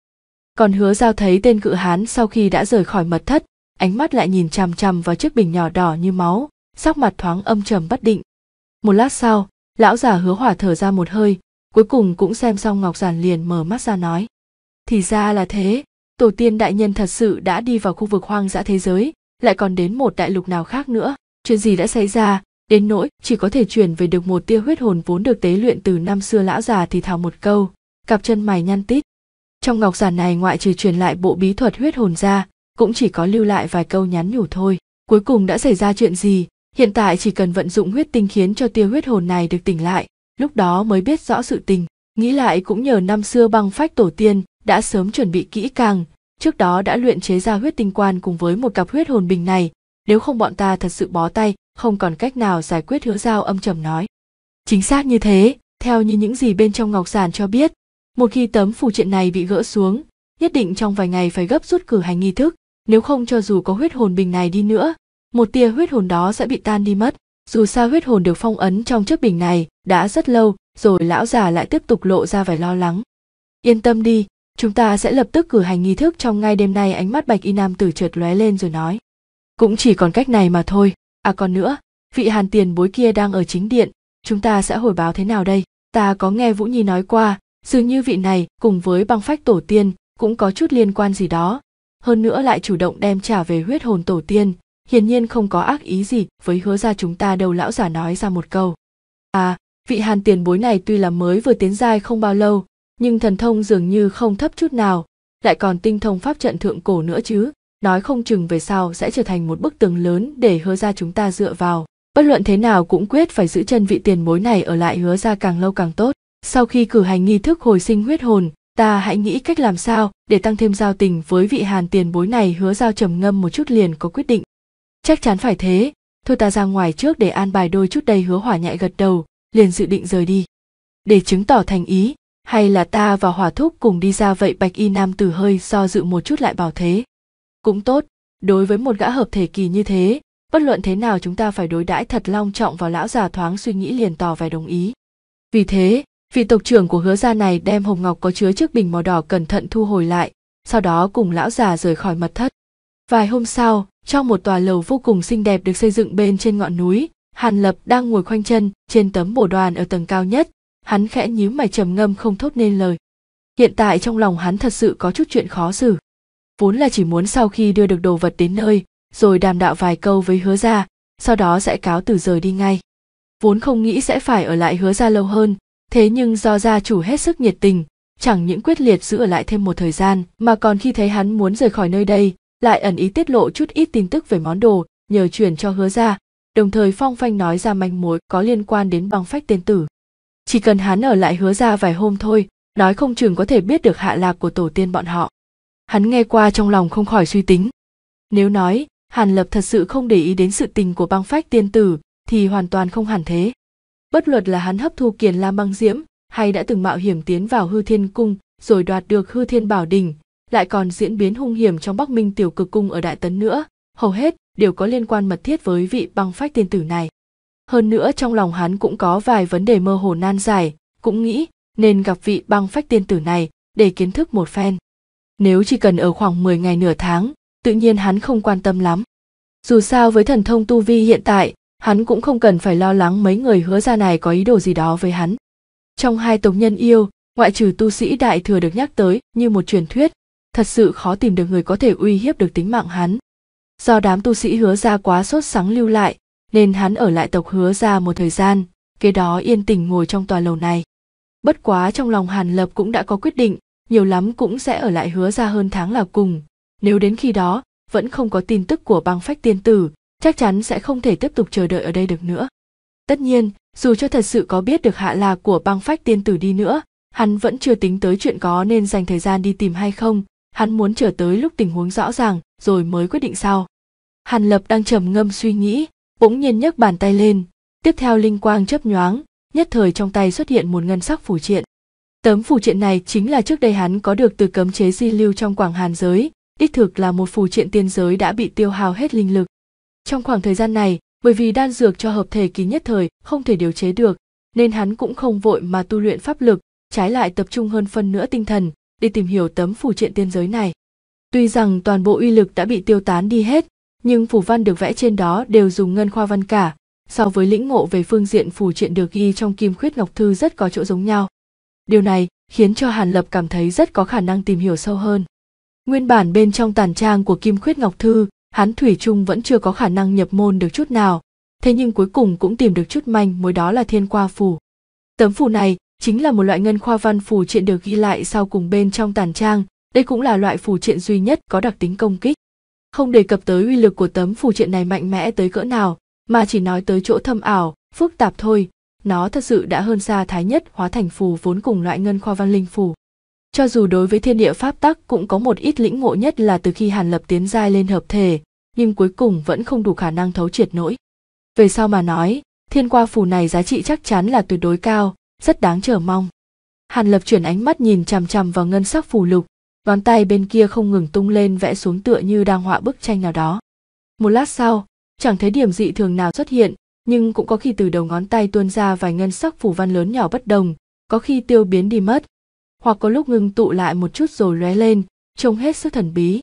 còn hứa giao thấy tên cự hán sau khi đã rời khỏi mật thất ánh mắt lại nhìn chằm chằm vào chiếc bình nhỏ đỏ như máu sắc mặt thoáng âm trầm bất định một lát sau lão già hứa hỏa thở ra một hơi cuối cùng cũng xem xong ngọc giản liền mở mắt ra nói thì ra là thế tổ tiên đại nhân thật sự đã đi vào khu vực hoang dã thế giới lại còn đến một đại lục nào khác nữa chuyện gì đã xảy ra đến nỗi chỉ có thể chuyển về được một tia huyết hồn vốn được tế luyện từ năm xưa lão già thì thào một câu cặp chân mày nhăn tít trong ngọc giản này ngoại trừ truyền lại bộ bí thuật huyết hồn ra cũng chỉ có lưu lại vài câu nhắn nhủ thôi cuối cùng đã xảy ra chuyện gì hiện tại chỉ cần vận dụng huyết tinh khiến cho tia huyết hồn này được tỉnh lại lúc đó mới biết rõ sự tình nghĩ lại cũng nhờ năm xưa băng phách tổ tiên đã sớm chuẩn bị kỹ càng trước đó đã luyện chế ra huyết tinh quan cùng với một cặp huyết hồn bình này nếu không bọn ta thật sự bó tay không còn cách nào giải quyết hứa giao âm trầm nói chính xác như thế theo như những gì bên trong ngọc giản cho biết một khi tấm phù triện này bị gỡ xuống nhất định trong vài ngày phải gấp rút cử hành nghi thức nếu không cho dù có huyết hồn bình này đi nữa một tia huyết hồn đó sẽ bị tan đi mất dù sao huyết hồn được phong ấn trong chiếc bình này đã rất lâu rồi lão già lại tiếp tục lộ ra vẻ lo lắng yên tâm đi chúng ta sẽ lập tức cử hành nghi thức trong ngay đêm nay ánh mắt bạch y nam tử trượt lóe lên rồi nói cũng chỉ còn cách này mà thôi à còn nữa vị hàn tiền bối kia đang ở chính điện chúng ta sẽ hồi báo thế nào đây ta có nghe vũ nhi nói qua dường như vị này cùng với băng phách tổ tiên cũng có chút liên quan gì đó hơn nữa lại chủ động đem trả về huyết hồn tổ tiên hiển nhiên không có ác ý gì với hứa ra chúng ta đâu lão giả nói ra một câu à vị hàn tiền bối này tuy là mới vừa tiến giai không bao lâu nhưng thần thông dường như không thấp chút nào lại còn tinh thông pháp trận thượng cổ nữa chứ nói không chừng về sau sẽ trở thành một bức tường lớn để hứa ra chúng ta dựa vào bất luận thế nào cũng quyết phải giữ chân vị tiền bối này ở lại hứa ra càng lâu càng tốt sau khi cử hành nghi thức hồi sinh huyết hồn ta hãy nghĩ cách làm sao để tăng thêm giao tình với vị hàn tiền bối này hứa giao trầm ngâm một chút liền có quyết định chắc chắn phải thế thôi ta ra ngoài trước để an bài đôi chút đây hứa hỏa nhại gật đầu liền dự định rời đi để chứng tỏ thành ý hay là ta và hỏa thúc cùng đi ra vậy bạch y nam tử hơi do so dự một chút lại bảo thế cũng tốt đối với một gã hợp thể kỳ như thế bất luận thế nào chúng ta phải đối đãi thật long trọng và lão già thoáng suy nghĩ liền tỏ vẻ đồng ý vì thế vị tộc trưởng của hứa gia này đem hồng ngọc có chứa chiếc bình màu đỏ cẩn thận thu hồi lại sau đó cùng lão già rời khỏi mật thất vài hôm sau trong một tòa lầu vô cùng xinh đẹp được xây dựng bên trên ngọn núi hàn lập đang ngồi khoanh chân trên tấm bổ đoàn ở tầng cao nhất hắn khẽ nhíu mày trầm ngâm không thốt nên lời hiện tại trong lòng hắn thật sự có chút chuyện khó xử vốn là chỉ muốn sau khi đưa được đồ vật đến nơi rồi đàm đạo vài câu với hứa Gia, sau đó sẽ cáo từ rời đi ngay vốn không nghĩ sẽ phải ở lại hứa Gia lâu hơn thế nhưng do gia chủ hết sức nhiệt tình chẳng những quyết liệt giữ ở lại thêm một thời gian mà còn khi thấy hắn muốn rời khỏi nơi đây lại ẩn ý tiết lộ chút ít tin tức về món đồ nhờ chuyển cho hứa Gia, đồng thời phong phanh nói ra manh mối có liên quan đến băng phách tiên tử chỉ cần hắn ở lại hứa ra vài hôm thôi nói không chừng có thể biết được hạ lạc của tổ tiên bọn họ hắn nghe qua trong lòng không khỏi suy tính nếu nói hàn lập thật sự không để ý đến sự tình của băng phách tiên tử thì hoàn toàn không hẳn thế bất luật là hắn hấp thu kiền lam băng diễm hay đã từng mạo hiểm tiến vào hư thiên cung rồi đoạt được hư thiên bảo đình lại còn diễn biến hung hiểm trong bắc minh tiểu cực cung ở đại tấn nữa hầu hết đều có liên quan mật thiết với vị băng phách tiên tử này hơn nữa trong lòng hắn cũng có vài vấn đề mơ hồ nan giải cũng nghĩ nên gặp vị băng phách tiên tử này để kiến thức một phen nếu chỉ cần ở khoảng 10 ngày nửa tháng, tự nhiên hắn không quan tâm lắm. Dù sao với thần thông tu vi hiện tại, hắn cũng không cần phải lo lắng mấy người hứa ra này có ý đồ gì đó với hắn. Trong hai tộc nhân yêu, ngoại trừ tu sĩ đại thừa được nhắc tới như một truyền thuyết, thật sự khó tìm được người có thể uy hiếp được tính mạng hắn. Do đám tu sĩ hứa ra quá sốt sắng lưu lại, nên hắn ở lại tộc hứa ra một thời gian, kế đó yên tình ngồi trong tòa lầu này. Bất quá trong lòng Hàn Lập cũng đã có quyết định, nhiều lắm cũng sẽ ở lại hứa ra hơn tháng là cùng nếu đến khi đó vẫn không có tin tức của băng phách tiên tử chắc chắn sẽ không thể tiếp tục chờ đợi ở đây được nữa tất nhiên dù cho thật sự có biết được hạ lạc của băng phách tiên tử đi nữa hắn vẫn chưa tính tới chuyện có nên dành thời gian đi tìm hay không hắn muốn chờ tới lúc tình huống rõ ràng rồi mới quyết định sau hàn lập đang trầm ngâm suy nghĩ bỗng nhiên nhấc bàn tay lên tiếp theo linh quang chớp nhoáng nhất thời trong tay xuất hiện một ngân sắc phủ triện Tấm phù triện này chính là trước đây hắn có được từ cấm chế di lưu trong Quảng Hàn giới, đích thực là một phù triện tiên giới đã bị tiêu hao hết linh lực. Trong khoảng thời gian này, bởi vì đan dược cho hợp thể kỳ nhất thời không thể điều chế được, nên hắn cũng không vội mà tu luyện pháp lực, trái lại tập trung hơn phân nữa tinh thần để tìm hiểu tấm phù triện tiên giới này. Tuy rằng toàn bộ uy lực đã bị tiêu tán đi hết, nhưng phù văn được vẽ trên đó đều dùng ngân khoa văn cả, so với lĩnh ngộ về phương diện phù triện được ghi trong kim khuyết ngọc thư rất có chỗ giống nhau điều này khiến cho hàn lập cảm thấy rất có khả năng tìm hiểu sâu hơn nguyên bản bên trong tàn trang của kim khuyết ngọc thư hắn thủy Trung vẫn chưa có khả năng nhập môn được chút nào thế nhưng cuối cùng cũng tìm được chút manh mối đó là thiên qua Phủ. tấm phủ này chính là một loại ngân khoa văn phủ triện được ghi lại sau cùng bên trong tàn trang đây cũng là loại phủ triện duy nhất có đặc tính công kích không đề cập tới uy lực của tấm phủ triện này mạnh mẽ tới cỡ nào mà chỉ nói tới chỗ thâm ảo phức tạp thôi nó thật sự đã hơn xa thái nhất hóa thành phù vốn cùng loại ngân khoa văn linh phù cho dù đối với thiên địa pháp tắc cũng có một ít lĩnh ngộ nhất là từ khi hàn lập tiến giai lên hợp thể nhưng cuối cùng vẫn không đủ khả năng thấu triệt nỗi về sau mà nói thiên qua phù này giá trị chắc chắn là tuyệt đối cao rất đáng chờ mong hàn lập chuyển ánh mắt nhìn chằm chằm vào ngân sắc phù lục ngón tay bên kia không ngừng tung lên vẽ xuống tựa như đang họa bức tranh nào đó một lát sau chẳng thấy điểm dị thường nào xuất hiện nhưng cũng có khi từ đầu ngón tay tuôn ra vài ngân sắc phủ văn lớn nhỏ bất đồng, có khi tiêu biến đi mất, hoặc có lúc ngưng tụ lại một chút rồi lóe lên, trông hết sức thần bí.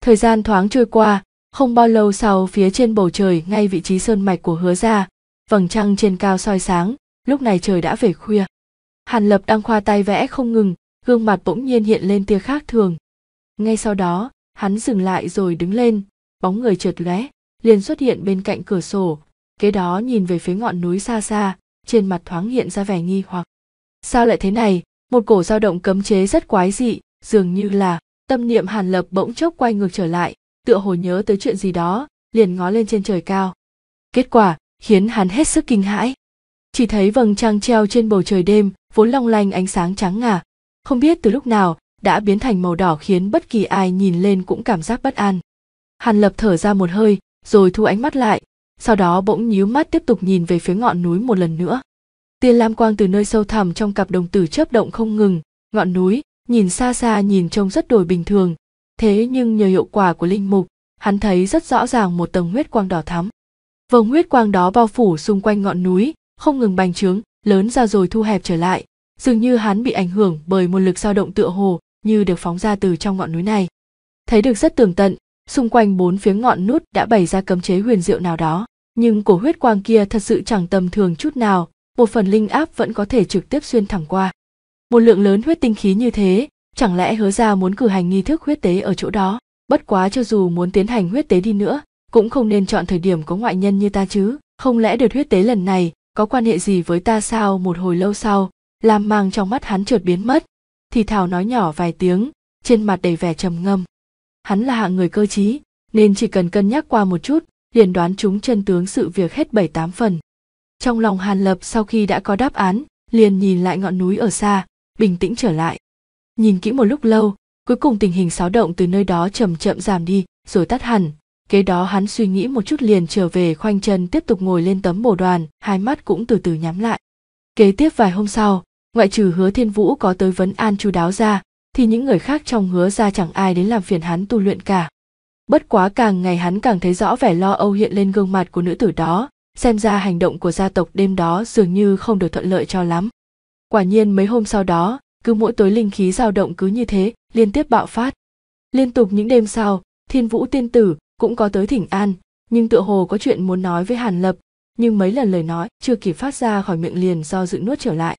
Thời gian thoáng trôi qua, không bao lâu sau phía trên bầu trời ngay vị trí sơn mạch của hứa ra, vầng trăng trên cao soi sáng, lúc này trời đã về khuya. Hàn Lập đang khoa tay vẽ không ngừng, gương mặt bỗng nhiên hiện lên tia khác thường. Ngay sau đó, hắn dừng lại rồi đứng lên, bóng người trượt lóe, liền xuất hiện bên cạnh cửa sổ, kế đó nhìn về phía ngọn núi xa xa trên mặt thoáng hiện ra vẻ nghi hoặc sao lại thế này một cổ dao động cấm chế rất quái dị dường như là tâm niệm hàn lập bỗng chốc quay ngược trở lại tựa hồ nhớ tới chuyện gì đó liền ngó lên trên trời cao kết quả khiến hắn hết sức kinh hãi chỉ thấy vầng trăng treo trên bầu trời đêm vốn long lanh ánh sáng trắng ngà không biết từ lúc nào đã biến thành màu đỏ khiến bất kỳ ai nhìn lên cũng cảm giác bất an hàn lập thở ra một hơi rồi thu ánh mắt lại sau đó bỗng nhíu mắt tiếp tục nhìn về phía ngọn núi một lần nữa tia lam quang từ nơi sâu thẳm trong cặp đồng tử chớp động không ngừng ngọn núi nhìn xa xa nhìn trông rất đổi bình thường thế nhưng nhờ hiệu quả của linh mục hắn thấy rất rõ ràng một tầng huyết quang đỏ thắm vầng huyết quang đó bao phủ xung quanh ngọn núi không ngừng bành trướng lớn ra rồi thu hẹp trở lại dường như hắn bị ảnh hưởng bởi một lực dao động tựa hồ như được phóng ra từ trong ngọn núi này thấy được rất tường tận xung quanh bốn phía ngọn nút đã bày ra cấm chế huyền diệu nào đó nhưng cổ huyết quang kia thật sự chẳng tầm thường chút nào một phần linh áp vẫn có thể trực tiếp xuyên thẳng qua một lượng lớn huyết tinh khí như thế chẳng lẽ hứa ra muốn cử hành nghi thức huyết tế ở chỗ đó bất quá cho dù muốn tiến hành huyết tế đi nữa cũng không nên chọn thời điểm có ngoại nhân như ta chứ không lẽ đợt huyết tế lần này có quan hệ gì với ta sao một hồi lâu sau làm mang trong mắt hắn trượt biến mất thì thảo nói nhỏ vài tiếng trên mặt đầy vẻ trầm ngâm hắn là hạng người cơ trí nên chỉ cần cân nhắc qua một chút liền đoán chúng chân tướng sự việc hết bảy tám phần trong lòng hàn lập sau khi đã có đáp án liền nhìn lại ngọn núi ở xa bình tĩnh trở lại nhìn kỹ một lúc lâu cuối cùng tình hình xáo động từ nơi đó chậm chậm giảm đi rồi tắt hẳn kế đó hắn suy nghĩ một chút liền trở về khoanh chân tiếp tục ngồi lên tấm bồ đoàn hai mắt cũng từ từ nhắm lại kế tiếp vài hôm sau ngoại trừ hứa thiên vũ có tới vấn an chú đáo ra thì những người khác trong hứa ra chẳng ai đến làm phiền hắn tu luyện cả bất quá càng ngày hắn càng thấy rõ vẻ lo âu hiện lên gương mặt của nữ tử đó xem ra hành động của gia tộc đêm đó dường như không được thuận lợi cho lắm quả nhiên mấy hôm sau đó cứ mỗi tối linh khí dao động cứ như thế liên tiếp bạo phát liên tục những đêm sau thiên vũ tiên tử cũng có tới thỉnh an nhưng tựa hồ có chuyện muốn nói với hàn lập nhưng mấy lần lời nói chưa kịp phát ra khỏi miệng liền do dự nuốt trở lại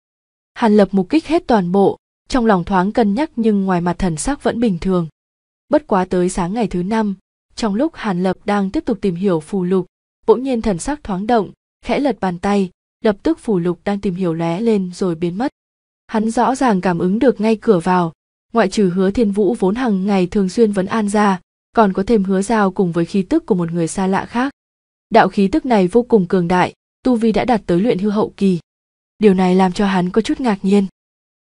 hàn lập mục kích hết toàn bộ trong lòng thoáng cân nhắc nhưng ngoài mặt thần sắc vẫn bình thường bất quá tới sáng ngày thứ năm trong lúc hàn lập đang tiếp tục tìm hiểu phù lục bỗng nhiên thần sắc thoáng động khẽ lật bàn tay lập tức phù lục đang tìm hiểu lóe lên rồi biến mất hắn rõ ràng cảm ứng được ngay cửa vào ngoại trừ hứa thiên vũ vốn hằng ngày thường xuyên vẫn an ra còn có thêm hứa giao cùng với khí tức của một người xa lạ khác đạo khí tức này vô cùng cường đại tu vi đã đạt tới luyện hư hậu kỳ điều này làm cho hắn có chút ngạc nhiên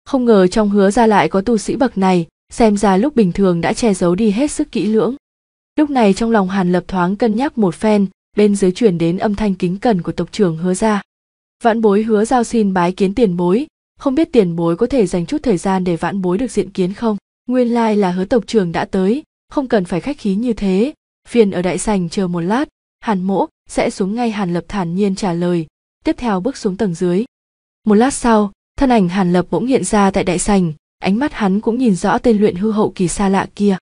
không ngờ trong hứa ra lại có tu sĩ bậc này xem ra lúc bình thường đã che giấu đi hết sức kỹ lưỡng lúc này trong lòng hàn lập thoáng cân nhắc một phen bên dưới chuyển đến âm thanh kính cẩn của tộc trưởng hứa ra vãn bối hứa giao xin bái kiến tiền bối không biết tiền bối có thể dành chút thời gian để vãn bối được diện kiến không nguyên lai like là hứa tộc trưởng đã tới không cần phải khách khí như thế phiền ở đại sành chờ một lát hàn mỗ sẽ xuống ngay hàn lập thản nhiên trả lời tiếp theo bước xuống tầng dưới một lát sau thân ảnh hàn lập bỗng hiện ra tại đại sành ánh mắt hắn cũng nhìn rõ tên luyện hư hậu kỳ xa lạ kia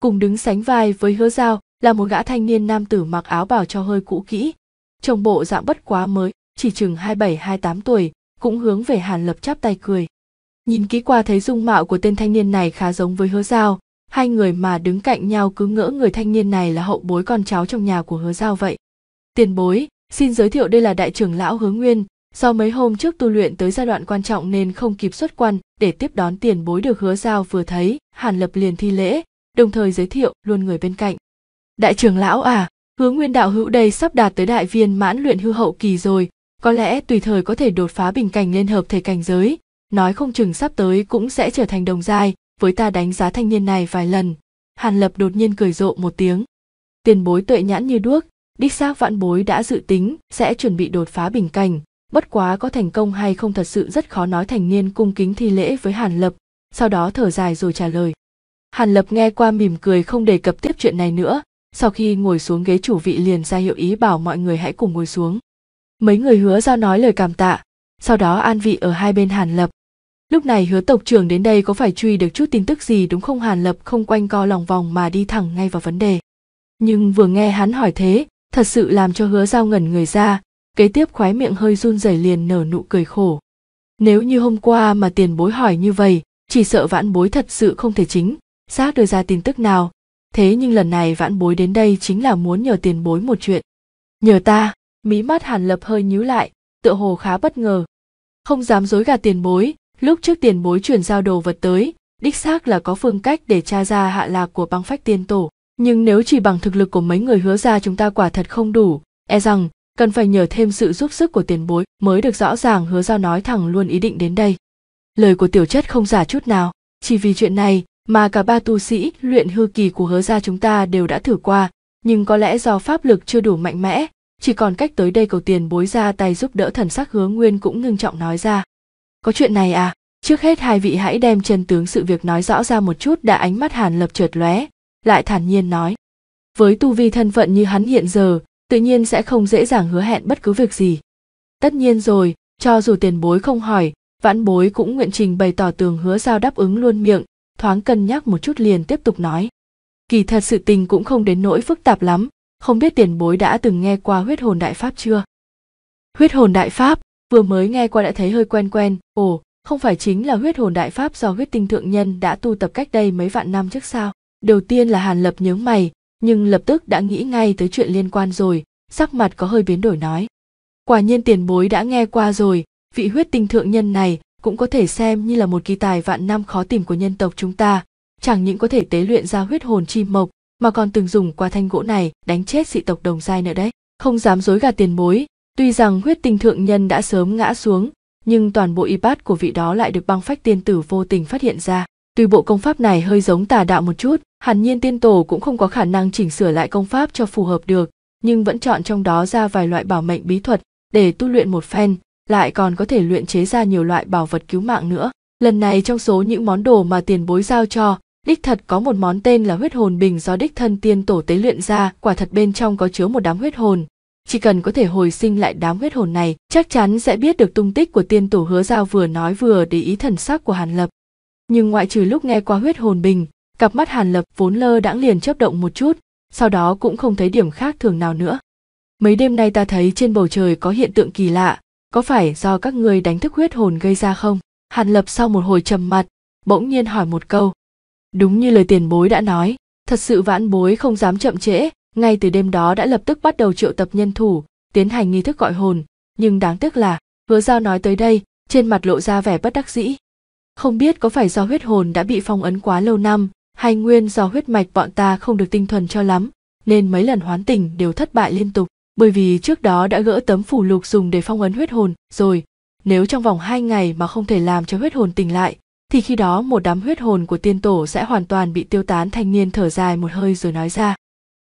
cùng đứng sánh vai với hứa giao là một gã thanh niên nam tử mặc áo bào cho hơi cũ kỹ trông bộ dạng bất quá mới chỉ chừng hai bảy hai tám tuổi cũng hướng về hàn lập chắp tay cười nhìn kỹ qua thấy dung mạo của tên thanh niên này khá giống với hứa giao hai người mà đứng cạnh nhau cứ ngỡ người thanh niên này là hậu bối con cháu trong nhà của hứa giao vậy tiền bối xin giới thiệu đây là đại trưởng lão hứa nguyên sau mấy hôm trước tu luyện tới giai đoạn quan trọng nên không kịp xuất quan để tiếp đón tiền bối được hứa giao vừa thấy, Hàn Lập liền thi lễ, đồng thời giới thiệu luôn người bên cạnh. Đại trưởng lão à, hứa nguyên đạo hữu đây sắp đạt tới đại viên mãn luyện hư hậu kỳ rồi, có lẽ tùy thời có thể đột phá bình cảnh lên hợp thể cảnh giới, nói không chừng sắp tới cũng sẽ trở thành đồng giai, với ta đánh giá thanh niên này vài lần. Hàn Lập đột nhiên cười rộ một tiếng. Tiền bối tuệ nhãn như đuốc, đích xác vạn bối đã dự tính sẽ chuẩn bị đột phá bình cảnh, bất quá có thành công hay không thật sự rất khó nói thành niên cung kính thi lễ với hàn lập sau đó thở dài rồi trả lời hàn lập nghe qua mỉm cười không đề cập tiếp chuyện này nữa sau khi ngồi xuống ghế chủ vị liền ra hiệu ý bảo mọi người hãy cùng ngồi xuống mấy người hứa giao nói lời cảm tạ sau đó an vị ở hai bên hàn lập lúc này hứa tộc trưởng đến đây có phải truy được chút tin tức gì đúng không hàn lập không quanh co lòng vòng mà đi thẳng ngay vào vấn đề nhưng vừa nghe hắn hỏi thế thật sự làm cho hứa giao ngẩn người ra kế tiếp khóe miệng hơi run rẩy liền nở nụ cười khổ nếu như hôm qua mà tiền bối hỏi như vậy chỉ sợ vãn bối thật sự không thể chính xác đưa ra tin tức nào thế nhưng lần này vãn bối đến đây chính là muốn nhờ tiền bối một chuyện nhờ ta mí mắt hàn lập hơi nhíu lại tựa hồ khá bất ngờ không dám dối gạt tiền bối lúc trước tiền bối chuyển giao đồ vật tới đích xác là có phương cách để tra ra hạ lạc của băng phách tiên tổ nhưng nếu chỉ bằng thực lực của mấy người hứa ra chúng ta quả thật không đủ e rằng cần phải nhờ thêm sự giúp sức của tiền bối mới được rõ ràng hứa giao nói thẳng luôn ý định đến đây lời của tiểu chất không giả chút nào chỉ vì chuyện này mà cả ba tu sĩ luyện hư kỳ của hứa gia chúng ta đều đã thử qua nhưng có lẽ do pháp lực chưa đủ mạnh mẽ chỉ còn cách tới đây cầu tiền bối ra tay giúp đỡ thần sắc hứa nguyên cũng ngưng trọng nói ra có chuyện này à trước hết hai vị hãy đem chân tướng sự việc nói rõ ra một chút đã ánh mắt hàn lập trượt lóe lại thản nhiên nói với tu vi thân phận như hắn hiện giờ tự nhiên sẽ không dễ dàng hứa hẹn bất cứ việc gì tất nhiên rồi cho dù tiền bối không hỏi vãn bối cũng nguyện trình bày tỏ tường hứa giao đáp ứng luôn miệng thoáng cân nhắc một chút liền tiếp tục nói kỳ thật sự tình cũng không đến nỗi phức tạp lắm không biết tiền bối đã từng nghe qua huyết hồn đại pháp chưa huyết hồn đại pháp vừa mới nghe qua đã thấy hơi quen quen ồ không phải chính là huyết hồn đại pháp do huyết tinh thượng nhân đã tu tập cách đây mấy vạn năm trước sao đầu tiên là hàn lập nhớ mày nhưng lập tức đã nghĩ ngay tới chuyện liên quan rồi sắc mặt có hơi biến đổi nói quả nhiên tiền bối đã nghe qua rồi vị huyết tinh thượng nhân này cũng có thể xem như là một kỳ tài vạn năm khó tìm của nhân tộc chúng ta chẳng những có thể tế luyện ra huyết hồn chi mộc mà còn từng dùng qua thanh gỗ này đánh chết dị tộc đồng giai nữa đấy không dám dối gạt tiền bối tuy rằng huyết tinh thượng nhân đã sớm ngã xuống nhưng toàn bộ y bát của vị đó lại được băng phách tiên tử vô tình phát hiện ra tuy bộ công pháp này hơi giống tà đạo một chút hẳn nhiên tiên tổ cũng không có khả năng chỉnh sửa lại công pháp cho phù hợp được nhưng vẫn chọn trong đó ra vài loại bảo mệnh bí thuật để tu luyện một phen lại còn có thể luyện chế ra nhiều loại bảo vật cứu mạng nữa lần này trong số những món đồ mà tiền bối giao cho đích thật có một món tên là huyết hồn bình do đích thân tiên tổ tế luyện ra quả thật bên trong có chứa một đám huyết hồn chỉ cần có thể hồi sinh lại đám huyết hồn này chắc chắn sẽ biết được tung tích của tiên tổ hứa giao vừa nói vừa để ý thần sắc của hàn lập nhưng ngoại trừ lúc nghe qua huyết hồn bình cặp mắt hàn lập vốn lơ đãng liền chớp động một chút sau đó cũng không thấy điểm khác thường nào nữa mấy đêm nay ta thấy trên bầu trời có hiện tượng kỳ lạ có phải do các ngươi đánh thức huyết hồn gây ra không hàn lập sau một hồi trầm mặt bỗng nhiên hỏi một câu đúng như lời tiền bối đã nói thật sự vãn bối không dám chậm trễ ngay từ đêm đó đã lập tức bắt đầu triệu tập nhân thủ tiến hành nghi thức gọi hồn nhưng đáng tiếc là hứa giao nói tới đây trên mặt lộ ra vẻ bất đắc dĩ không biết có phải do huyết hồn đã bị phong ấn quá lâu năm hay nguyên do huyết mạch bọn ta không được tinh thuần cho lắm, nên mấy lần hoán tình đều thất bại liên tục, bởi vì trước đó đã gỡ tấm phủ lục dùng để phong ấn huyết hồn rồi. Nếu trong vòng hai ngày mà không thể làm cho huyết hồn tỉnh lại, thì khi đó một đám huyết hồn của tiên tổ sẽ hoàn toàn bị tiêu tán thanh niên thở dài một hơi rồi nói ra.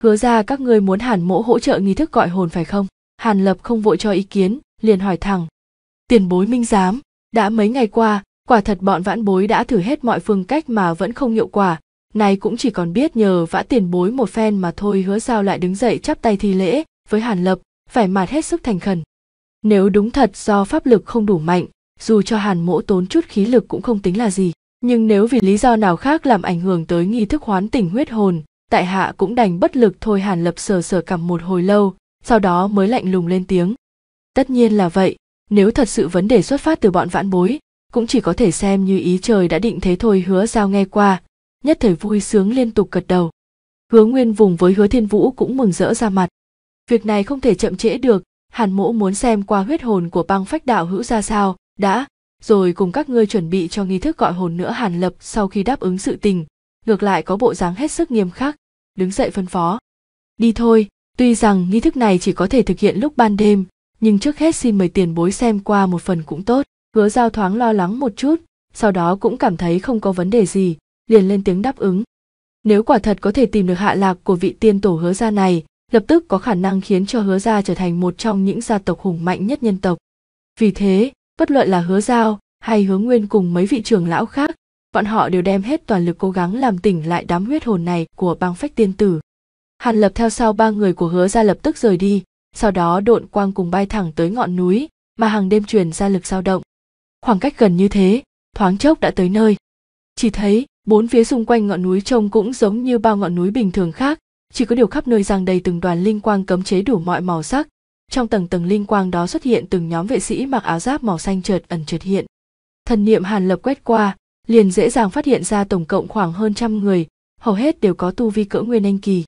Hứa ra các ngươi muốn Hàn Mỗ hỗ trợ nghi thức gọi hồn phải không? Hàn Lập không vội cho ý kiến, liền hỏi thẳng. Tiền bối minh giám, đã mấy ngày qua, quả thật bọn vãn bối đã thử hết mọi phương cách mà vẫn không hiệu quả, nay cũng chỉ còn biết nhờ vã tiền bối một phen mà thôi hứa giao lại đứng dậy chắp tay thi lễ với hàn lập vẻ mặt hết sức thành khẩn nếu đúng thật do pháp lực không đủ mạnh dù cho hàn mỗ tốn chút khí lực cũng không tính là gì nhưng nếu vì lý do nào khác làm ảnh hưởng tới nghi thức hoán tỉnh huyết hồn tại hạ cũng đành bất lực thôi hàn lập sờ sờ cằm một hồi lâu sau đó mới lạnh lùng lên tiếng tất nhiên là vậy nếu thật sự vấn đề xuất phát từ bọn vãn bối cũng chỉ có thể xem như ý trời đã định thế thôi hứa giao nghe qua nhất thời vui sướng liên tục gật đầu hứa nguyên vùng với hứa thiên vũ cũng mừng rỡ ra mặt việc này không thể chậm trễ được hàn mỗ muốn xem qua huyết hồn của băng phách đạo hữu ra sao đã rồi cùng các ngươi chuẩn bị cho nghi thức gọi hồn nữa hàn lập sau khi đáp ứng sự tình ngược lại có bộ dáng hết sức nghiêm khắc đứng dậy phân phó đi thôi tuy rằng nghi thức này chỉ có thể thực hiện lúc ban đêm nhưng trước hết xin mời tiền bối xem qua một phần cũng tốt hứa giao thoáng lo lắng một chút sau đó cũng cảm thấy không có vấn đề gì liền lên tiếng đáp ứng nếu quả thật có thể tìm được hạ lạc của vị tiên tổ hứa gia này lập tức có khả năng khiến cho hứa gia trở thành một trong những gia tộc hùng mạnh nhất nhân tộc vì thế bất luận là hứa giao hay hứa nguyên cùng mấy vị trưởng lão khác bọn họ đều đem hết toàn lực cố gắng làm tỉnh lại đám huyết hồn này của bang phách tiên tử hàn lập theo sau ba người của hứa gia lập tức rời đi sau đó độn quang cùng bay thẳng tới ngọn núi mà hàng đêm truyền ra lực dao động khoảng cách gần như thế thoáng chốc đã tới nơi chỉ thấy bốn phía xung quanh ngọn núi trông cũng giống như bao ngọn núi bình thường khác chỉ có điều khắp nơi giang đầy từng đoàn linh quang cấm chế đủ mọi màu sắc trong tầng tầng linh quang đó xuất hiện từng nhóm vệ sĩ mặc áo giáp màu xanh chợt ẩn chợt hiện thần niệm hàn lập quét qua liền dễ dàng phát hiện ra tổng cộng khoảng hơn trăm người hầu hết đều có tu vi cỡ nguyên anh kỳ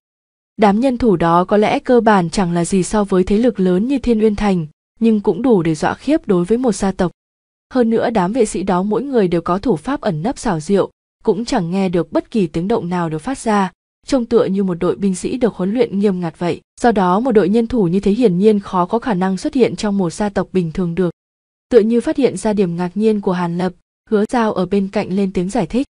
đám nhân thủ đó có lẽ cơ bản chẳng là gì so với thế lực lớn như thiên uyên thành nhưng cũng đủ để dọa khiếp đối với một gia tộc hơn nữa đám vệ sĩ đó mỗi người đều có thủ pháp ẩn nấp xảo diệu cũng chẳng nghe được bất kỳ tiếng động nào được phát ra trông tựa như một đội binh sĩ được huấn luyện nghiêm ngặt vậy do đó một đội nhân thủ như thế hiển nhiên khó có khả năng xuất hiện trong một gia tộc bình thường được tựa như phát hiện ra điểm ngạc nhiên của hàn lập hứa giao ở bên cạnh lên tiếng giải thích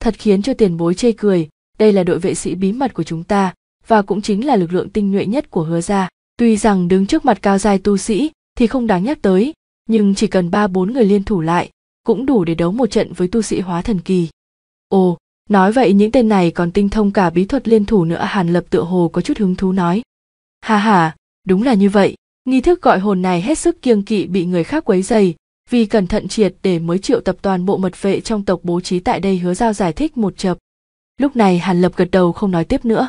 thật khiến cho tiền bối chê cười đây là đội vệ sĩ bí mật của chúng ta và cũng chính là lực lượng tinh nhuệ nhất của hứa gia tuy rằng đứng trước mặt cao giai tu sĩ thì không đáng nhắc tới nhưng chỉ cần ba bốn người liên thủ lại cũng đủ để đấu một trận với tu sĩ hóa thần kỳ Ồ, nói vậy những tên này còn tinh thông cả bí thuật liên thủ nữa Hàn Lập tựa hồ có chút hứng thú nói. Hà hà, đúng là như vậy, nghi thức gọi hồn này hết sức kiêng kỵ bị người khác quấy dày, vì cẩn thận triệt để mới triệu tập toàn bộ mật vệ trong tộc bố trí tại đây hứa giao giải thích một chập. Lúc này Hàn Lập gật đầu không nói tiếp nữa.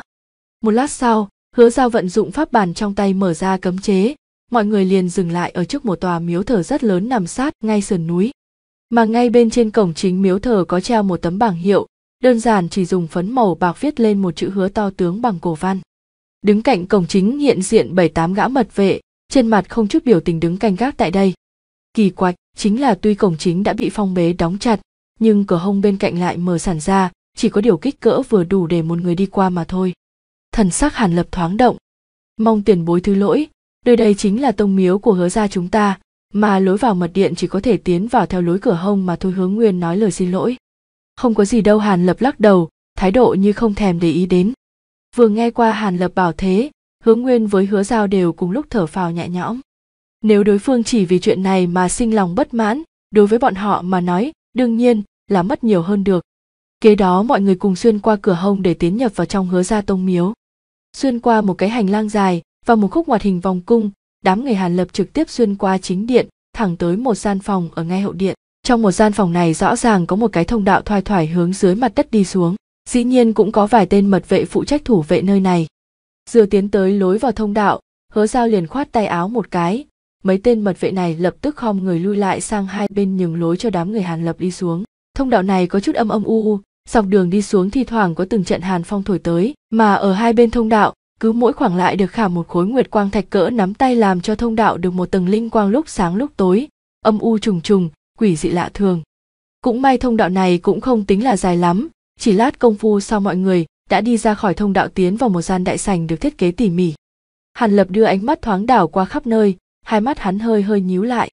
Một lát sau, hứa giao vận dụng pháp bàn trong tay mở ra cấm chế, mọi người liền dừng lại ở trước một tòa miếu thờ rất lớn nằm sát ngay sườn núi mà ngay bên trên cổng chính miếu thờ có treo một tấm bảng hiệu, đơn giản chỉ dùng phấn màu bạc viết lên một chữ hứa to tướng bằng cổ văn. Đứng cạnh cổng chính hiện diện bảy tám gã mật vệ, trên mặt không chút biểu tình đứng canh gác tại đây. Kỳ quặc chính là tuy cổng chính đã bị phong bế đóng chặt, nhưng cửa hông bên cạnh lại mở sản ra, chỉ có điều kích cỡ vừa đủ để một người đi qua mà thôi. Thần sắc Hàn Lập thoáng động. Mong tiền bối thứ lỗi, nơi đây chính là tông miếu của hứa gia chúng ta, mà lối vào mật điện chỉ có thể tiến vào theo lối cửa hông mà thôi hướng nguyên nói lời xin lỗi không có gì đâu hàn lập lắc đầu thái độ như không thèm để ý đến vừa nghe qua hàn lập bảo thế hướng nguyên với hứa giao đều cùng lúc thở phào nhẹ nhõm nếu đối phương chỉ vì chuyện này mà sinh lòng bất mãn đối với bọn họ mà nói đương nhiên là mất nhiều hơn được kế đó mọi người cùng xuyên qua cửa hông để tiến nhập vào trong hứa gia tông miếu xuyên qua một cái hành lang dài và một khúc ngoặt hình vòng cung đám người Hàn Lập trực tiếp xuyên qua chính điện, thẳng tới một gian phòng ở ngay hậu điện. Trong một gian phòng này rõ ràng có một cái thông đạo thoai thoải hướng dưới mặt đất đi xuống, dĩ nhiên cũng có vài tên mật vệ phụ trách thủ vệ nơi này. Dừa tiến tới lối vào thông đạo, hứa giao liền khoát tay áo một cái, mấy tên mật vệ này lập tức khom người lui lại sang hai bên nhường lối cho đám người Hàn Lập đi xuống. Thông đạo này có chút âm âm u u, dọc đường đi xuống thi thoảng có từng trận hàn phong thổi tới, mà ở hai bên thông đạo cứ mỗi khoảng lại được khả một khối nguyệt quang thạch cỡ nắm tay làm cho thông đạo được một tầng linh quang lúc sáng lúc tối âm u trùng trùng quỷ dị lạ thường cũng may thông đạo này cũng không tính là dài lắm chỉ lát công phu sau mọi người đã đi ra khỏi thông đạo tiến vào một gian đại sảnh được thiết kế tỉ mỉ hàn lập đưa ánh mắt thoáng đảo qua khắp nơi hai mắt hắn hơi hơi nhíu lại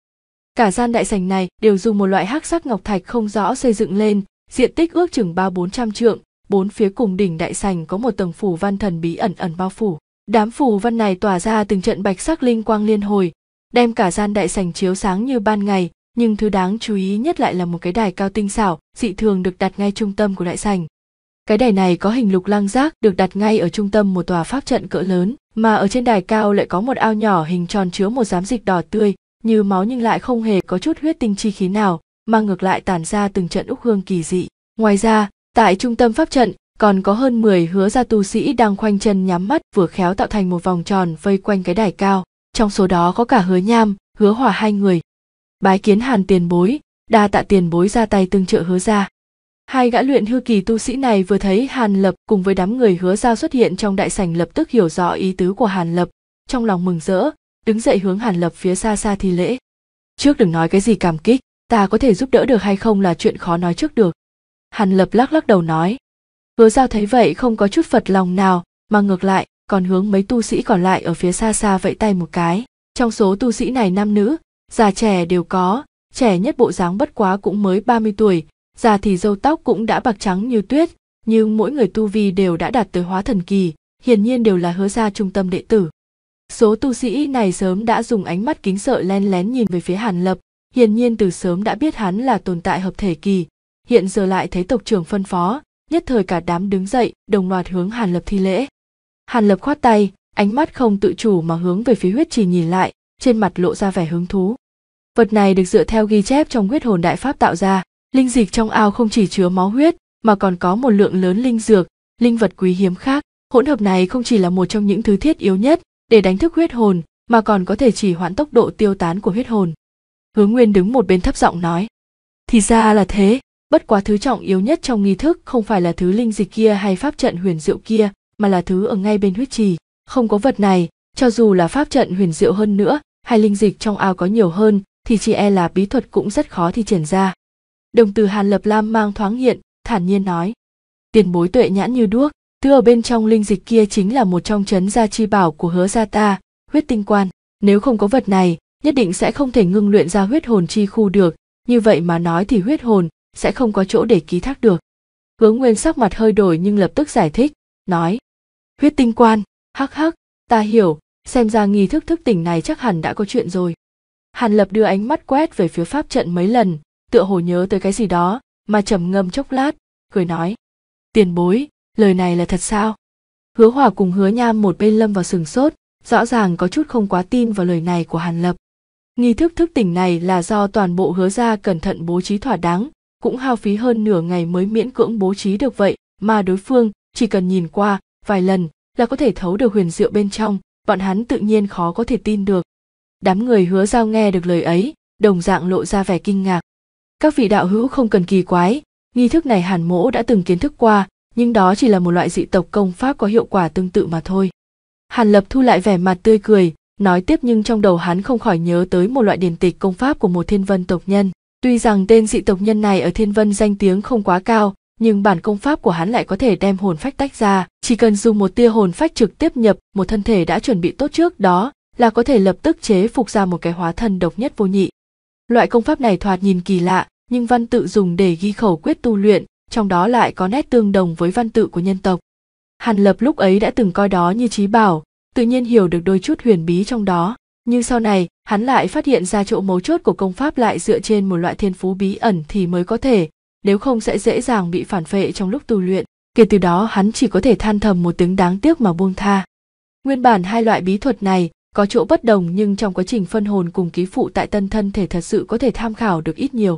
cả gian đại sảnh này đều dùng một loại hắc sắc ngọc thạch không rõ xây dựng lên diện tích ước chừng ba bốn trăm trượng bốn phía cùng đỉnh đại sành có một tầng phủ văn thần bí ẩn ẩn bao phủ đám phủ văn này tỏa ra từng trận bạch sắc linh quang liên hồi đem cả gian đại sành chiếu sáng như ban ngày nhưng thứ đáng chú ý nhất lại là một cái đài cao tinh xảo dị thường được đặt ngay trung tâm của đại sành cái đài này có hình lục lăng giác được đặt ngay ở trung tâm một tòa pháp trận cỡ lớn mà ở trên đài cao lại có một ao nhỏ hình tròn chứa một giám dịch đỏ tươi như máu nhưng lại không hề có chút huyết tinh chi khí nào mà ngược lại tản ra từng trận úc hương kỳ dị ngoài ra Tại trung tâm pháp trận, còn có hơn 10 hứa gia tu sĩ đang khoanh chân nhắm mắt vừa khéo tạo thành một vòng tròn vây quanh cái đài cao, trong số đó có cả hứa nham, hứa hỏa hai người. Bái kiến hàn tiền bối, đa tạ tiền bối ra tay tương trợ hứa gia Hai gã luyện hư kỳ tu sĩ này vừa thấy Hàn Lập cùng với đám người hứa giao xuất hiện trong đại sảnh lập tức hiểu rõ ý tứ của Hàn Lập, trong lòng mừng rỡ, đứng dậy hướng Hàn Lập phía xa xa thi lễ. Trước đừng nói cái gì cảm kích, ta có thể giúp đỡ được hay không là chuyện khó nói trước được, hàn lập lắc lắc đầu nói hứa giao thấy vậy không có chút phật lòng nào mà ngược lại còn hướng mấy tu sĩ còn lại ở phía xa xa vẫy tay một cái trong số tu sĩ này nam nữ già trẻ đều có trẻ nhất bộ dáng bất quá cũng mới 30 tuổi già thì râu tóc cũng đã bạc trắng như tuyết nhưng mỗi người tu vi đều đã đạt tới hóa thần kỳ hiển nhiên đều là hứa gia trung tâm đệ tử số tu sĩ này sớm đã dùng ánh mắt kính sợ len lén nhìn về phía hàn lập hiển nhiên từ sớm đã biết hắn là tồn tại hợp thể kỳ hiện giờ lại thấy tộc trưởng phân phó nhất thời cả đám đứng dậy đồng loạt hướng hàn lập thi lễ hàn lập khoát tay ánh mắt không tự chủ mà hướng về phía huyết trì nhìn lại trên mặt lộ ra vẻ hứng thú vật này được dựa theo ghi chép trong huyết hồn đại pháp tạo ra linh dịch trong ao không chỉ chứa máu huyết mà còn có một lượng lớn linh dược linh vật quý hiếm khác hỗn hợp này không chỉ là một trong những thứ thiết yếu nhất để đánh thức huyết hồn mà còn có thể chỉ hoãn tốc độ tiêu tán của huyết hồn hướng nguyên đứng một bên thấp giọng nói thì ra là thế bất quá thứ trọng yếu nhất trong nghi thức không phải là thứ linh dịch kia hay pháp trận huyền diệu kia mà là thứ ở ngay bên huyết trì không có vật này cho dù là pháp trận huyền diệu hơn nữa hay linh dịch trong ao có nhiều hơn thì chỉ e là bí thuật cũng rất khó thì triển ra đồng từ hàn lập lam mang thoáng hiện thản nhiên nói tiền bối tuệ nhãn như đuốc thứ ở bên trong linh dịch kia chính là một trong chấn gia chi bảo của hứa gia ta huyết tinh quan nếu không có vật này nhất định sẽ không thể ngưng luyện ra huyết hồn chi khu được như vậy mà nói thì huyết hồn sẽ không có chỗ để ký thác được hướng nguyên sắc mặt hơi đổi nhưng lập tức giải thích nói huyết tinh quan hắc hắc ta hiểu xem ra nghi thức thức tỉnh này chắc hẳn đã có chuyện rồi hàn lập đưa ánh mắt quét về phía pháp trận mấy lần tựa hồ nhớ tới cái gì đó mà trầm ngâm chốc lát cười nói tiền bối lời này là thật sao hứa hòa cùng hứa nham một bên lâm vào sừng sốt rõ ràng có chút không quá tin vào lời này của hàn lập nghi thức thức tỉnh này là do toàn bộ hứa gia cẩn thận bố trí thỏa đáng cũng hao phí hơn nửa ngày mới miễn cưỡng bố trí được vậy mà đối phương chỉ cần nhìn qua vài lần là có thể thấu được huyền diệu bên trong bọn hắn tự nhiên khó có thể tin được đám người hứa giao nghe được lời ấy đồng dạng lộ ra vẻ kinh ngạc các vị đạo hữu không cần kỳ quái nghi thức này hàn mỗ đã từng kiến thức qua nhưng đó chỉ là một loại dị tộc công pháp có hiệu quả tương tự mà thôi hàn lập thu lại vẻ mặt tươi cười nói tiếp nhưng trong đầu hắn không khỏi nhớ tới một loại điển tịch công pháp của một thiên vân tộc nhân Tuy rằng tên dị tộc nhân này ở Thiên Vân danh tiếng không quá cao, nhưng bản công pháp của hắn lại có thể đem hồn phách tách ra, chỉ cần dùng một tia hồn phách trực tiếp nhập một thân thể đã chuẩn bị tốt trước đó là có thể lập tức chế phục ra một cái hóa thân độc nhất vô nhị. Loại công pháp này thoạt nhìn kỳ lạ, nhưng văn tự dùng để ghi khẩu quyết tu luyện, trong đó lại có nét tương đồng với văn tự của nhân tộc. Hàn Lập lúc ấy đã từng coi đó như trí bảo, tự nhiên hiểu được đôi chút huyền bí trong đó nhưng sau này hắn lại phát hiện ra chỗ mấu chốt của công pháp lại dựa trên một loại thiên phú bí ẩn thì mới có thể nếu không sẽ dễ dàng bị phản vệ trong lúc tu luyện kể từ đó hắn chỉ có thể than thầm một tiếng đáng tiếc mà buông tha nguyên bản hai loại bí thuật này có chỗ bất đồng nhưng trong quá trình phân hồn cùng ký phụ tại tân thân thể thật sự có thể tham khảo được ít nhiều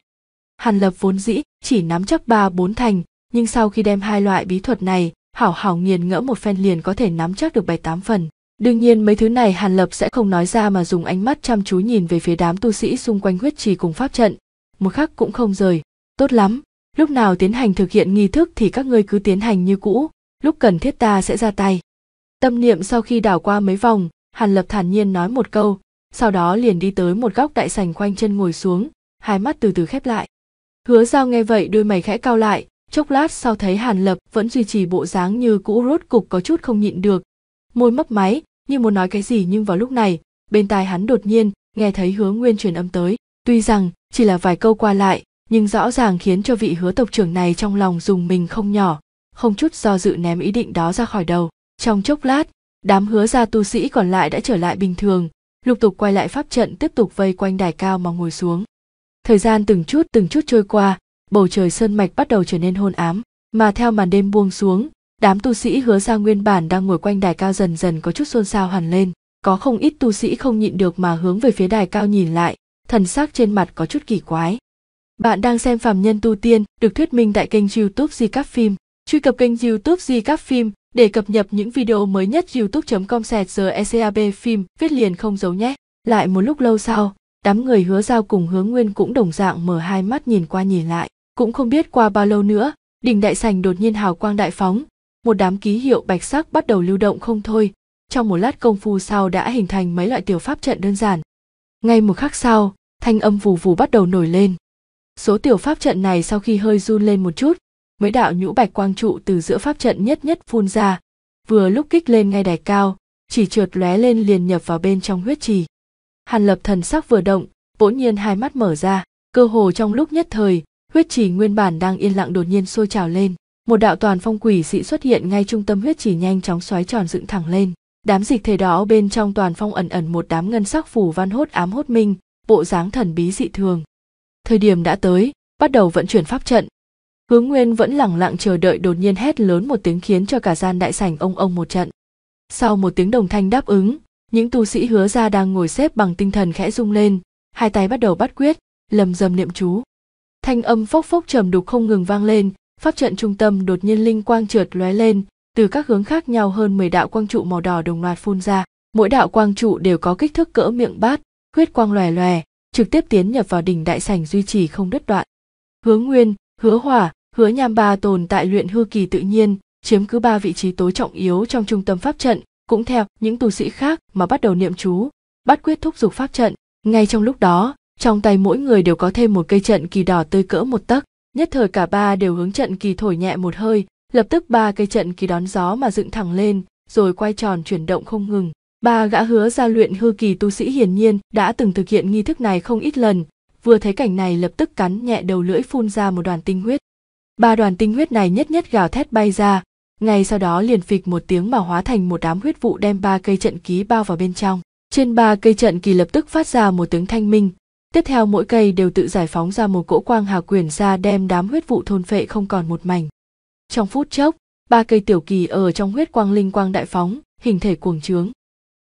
hàn lập vốn dĩ chỉ nắm chắc ba bốn thành nhưng sau khi đem hai loại bí thuật này hảo hảo nghiền ngẫm một phen liền có thể nắm chắc được bảy tám phần Đương nhiên mấy thứ này Hàn Lập sẽ không nói ra mà dùng ánh mắt chăm chú nhìn về phía đám tu sĩ xung quanh huyết trì cùng pháp trận, một khắc cũng không rời. Tốt lắm, lúc nào tiến hành thực hiện nghi thức thì các ngươi cứ tiến hành như cũ, lúc cần thiết ta sẽ ra tay. Tâm niệm sau khi đảo qua mấy vòng, Hàn Lập thản nhiên nói một câu, sau đó liền đi tới một góc đại sảnh khoanh chân ngồi xuống, hai mắt từ từ khép lại. Hứa Giao nghe vậy đôi mày khẽ cao lại, chốc lát sau thấy Hàn Lập vẫn duy trì bộ dáng như cũ rốt cục có chút không nhịn được, môi mấp máy như muốn nói cái gì nhưng vào lúc này bên tai hắn đột nhiên nghe thấy hứa nguyên truyền âm tới tuy rằng chỉ là vài câu qua lại nhưng rõ ràng khiến cho vị hứa tộc trưởng này trong lòng dùng mình không nhỏ không chút do dự ném ý định đó ra khỏi đầu trong chốc lát đám hứa gia tu sĩ còn lại đã trở lại bình thường lục tục quay lại pháp trận tiếp tục vây quanh đài cao mà ngồi xuống thời gian từng chút từng chút trôi qua bầu trời sơn mạch bắt đầu trở nên hôn ám mà theo màn đêm buông xuống đám tu sĩ hứa ra nguyên bản đang ngồi quanh đài cao dần dần có chút xôn xao hẳn lên có không ít tu sĩ không nhịn được mà hướng về phía đài cao nhìn lại thần sắc trên mặt có chút kỳ quái bạn đang xem phàm nhân tu tiên được thuyết minh tại kênh youtube di các phim truy cập kênh youtube di các phim để cập nhật những video mới nhất youtube com sẹt giờ ecab phim viết liền không giấu nhé lại một lúc lâu sau đám người hứa giao cùng hướng nguyên cũng đồng dạng mở hai mắt nhìn qua nhìn lại cũng không biết qua bao lâu nữa đỉnh đại sành đột nhiên hào quang đại phóng một đám ký hiệu bạch sắc bắt đầu lưu động không thôi trong một lát công phu sau đã hình thành mấy loại tiểu pháp trận đơn giản ngay một khắc sau thanh âm vù vù bắt đầu nổi lên số tiểu pháp trận này sau khi hơi run lên một chút mấy đạo nhũ bạch quang trụ từ giữa pháp trận nhất nhất phun ra vừa lúc kích lên ngay đài cao chỉ trượt lóe lên liền nhập vào bên trong huyết trì hàn lập thần sắc vừa động bỗng nhiên hai mắt mở ra cơ hồ trong lúc nhất thời huyết trì nguyên bản đang yên lặng đột nhiên sôi trào lên một đạo toàn phong quỷ dị xuất hiện ngay trung tâm huyết chỉ nhanh chóng xoáy tròn dựng thẳng lên đám dịch thể đó bên trong toàn phong ẩn ẩn một đám ngân sắc phủ văn hốt ám hốt minh bộ dáng thần bí dị thường thời điểm đã tới bắt đầu vận chuyển pháp trận hướng nguyên vẫn lẳng lặng chờ đợi đột nhiên hét lớn một tiếng khiến cho cả gian đại sảnh ông ông một trận sau một tiếng đồng thanh đáp ứng những tu sĩ hứa ra đang ngồi xếp bằng tinh thần khẽ rung lên hai tay bắt đầu bắt quyết lầm dầm niệm chú thanh âm phốc phốc trầm đục không ngừng vang lên pháp trận trung tâm đột nhiên linh quang trượt lóe lên từ các hướng khác nhau hơn 10 đạo quang trụ màu đỏ đồng loạt phun ra mỗi đạo quang trụ đều có kích thước cỡ miệng bát huyết quang lòe lòe trực tiếp tiến nhập vào đỉnh đại sảnh duy trì không đứt đoạn hứa nguyên hứa hỏa hứa nham ba tồn tại luyện hư kỳ tự nhiên chiếm cứ ba vị trí tối trọng yếu trong trung tâm pháp trận cũng theo những tu sĩ khác mà bắt đầu niệm chú bắt quyết thúc giục pháp trận ngay trong lúc đó trong tay mỗi người đều có thêm một cây trận kỳ đỏ tươi cỡ một tấc nhất thời cả ba đều hướng trận kỳ thổi nhẹ một hơi lập tức ba cây trận kỳ đón gió mà dựng thẳng lên rồi quay tròn chuyển động không ngừng ba gã hứa gia luyện hư kỳ tu sĩ hiển nhiên đã từng thực hiện nghi thức này không ít lần vừa thấy cảnh này lập tức cắn nhẹ đầu lưỡi phun ra một đoàn tinh huyết ba đoàn tinh huyết này nhất nhất gào thét bay ra ngay sau đó liền phịch một tiếng mà hóa thành một đám huyết vụ đem ba cây trận ký bao vào bên trong trên ba cây trận kỳ lập tức phát ra một tiếng thanh minh Tiếp theo mỗi cây đều tự giải phóng ra một cỗ quang hà quyển ra đem đám huyết vụ thôn phệ không còn một mảnh. Trong phút chốc, ba cây tiểu kỳ ở trong huyết quang linh quang đại phóng, hình thể cuồng trướng.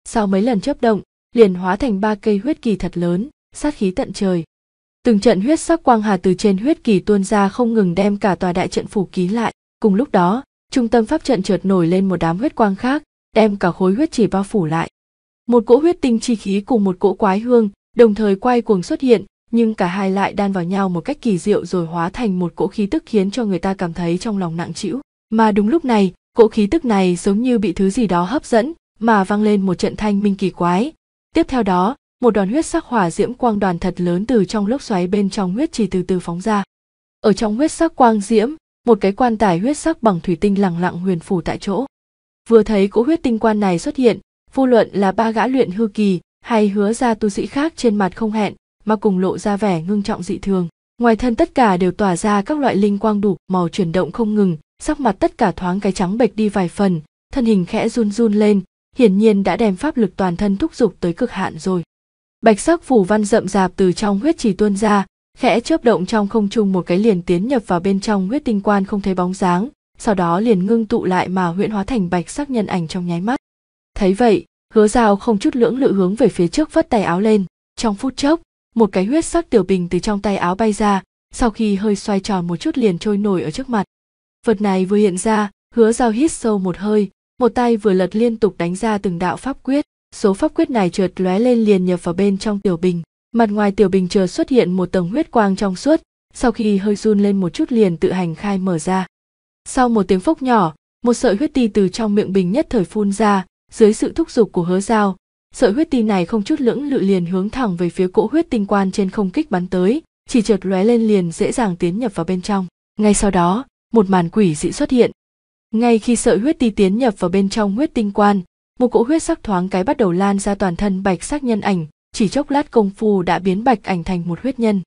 Sau mấy lần chớp động, liền hóa thành ba cây huyết kỳ thật lớn, sát khí tận trời. Từng trận huyết sắc quang hà từ trên huyết kỳ tuôn ra không ngừng đem cả tòa đại trận phủ kín lại. Cùng lúc đó, trung tâm pháp trận trượt nổi lên một đám huyết quang khác, đem cả khối huyết chỉ bao phủ lại. Một cỗ huyết tinh chi khí cùng một cỗ quái hương đồng thời quay cuồng xuất hiện nhưng cả hai lại đan vào nhau một cách kỳ diệu rồi hóa thành một cỗ khí tức khiến cho người ta cảm thấy trong lòng nặng trĩu mà đúng lúc này cỗ khí tức này giống như bị thứ gì đó hấp dẫn mà vang lên một trận thanh minh kỳ quái tiếp theo đó một đoàn huyết sắc hỏa diễm quang đoàn thật lớn từ trong lốc xoáy bên trong huyết trì từ từ phóng ra ở trong huyết sắc quang diễm một cái quan tài huyết sắc bằng thủy tinh lẳng lặng huyền phủ tại chỗ vừa thấy cỗ huyết tinh quan này xuất hiện phu luận là ba gã luyện hư kỳ hay hứa ra tu sĩ khác trên mặt không hẹn mà cùng lộ ra vẻ ngưng trọng dị thường ngoài thân tất cả đều tỏa ra các loại linh quang đủ màu chuyển động không ngừng sắc mặt tất cả thoáng cái trắng bệch đi vài phần thân hình khẽ run run lên hiển nhiên đã đem pháp lực toàn thân thúc giục tới cực hạn rồi bạch sắc phủ văn rậm rạp từ trong huyết trì tuôn ra khẽ chớp động trong không trung một cái liền tiến nhập vào bên trong huyết tinh quan không thấy bóng dáng sau đó liền ngưng tụ lại mà huyện hóa thành bạch sắc nhân ảnh trong nháy mắt thấy vậy hứa dao không chút lưỡng lự hướng về phía trước vất tay áo lên trong phút chốc một cái huyết sắc tiểu bình từ trong tay áo bay ra sau khi hơi xoay tròn một chút liền trôi nổi ở trước mặt vật này vừa hiện ra hứa dao hít sâu một hơi một tay vừa lật liên tục đánh ra từng đạo pháp quyết số pháp quyết này trượt lóe lên liền nhập vào bên trong tiểu bình mặt ngoài tiểu bình chờ xuất hiện một tầng huyết quang trong suốt sau khi hơi run lên một chút liền tự hành khai mở ra sau một tiếng phốc nhỏ một sợi huyết ti từ trong miệng bình nhất thời phun ra dưới sự thúc giục của hứa giao sợi huyết tinh này không chút lưỡng lự liền hướng thẳng về phía cỗ huyết tinh quan trên không kích bắn tới chỉ chợt lóe lên liền dễ dàng tiến nhập vào bên trong ngay sau đó một màn quỷ dị xuất hiện ngay khi sợi huyết ti tiến nhập vào bên trong huyết tinh quan một cỗ huyết sắc thoáng cái bắt đầu lan ra toàn thân bạch sắc nhân ảnh chỉ chốc lát công phu đã biến bạch ảnh thành một huyết nhân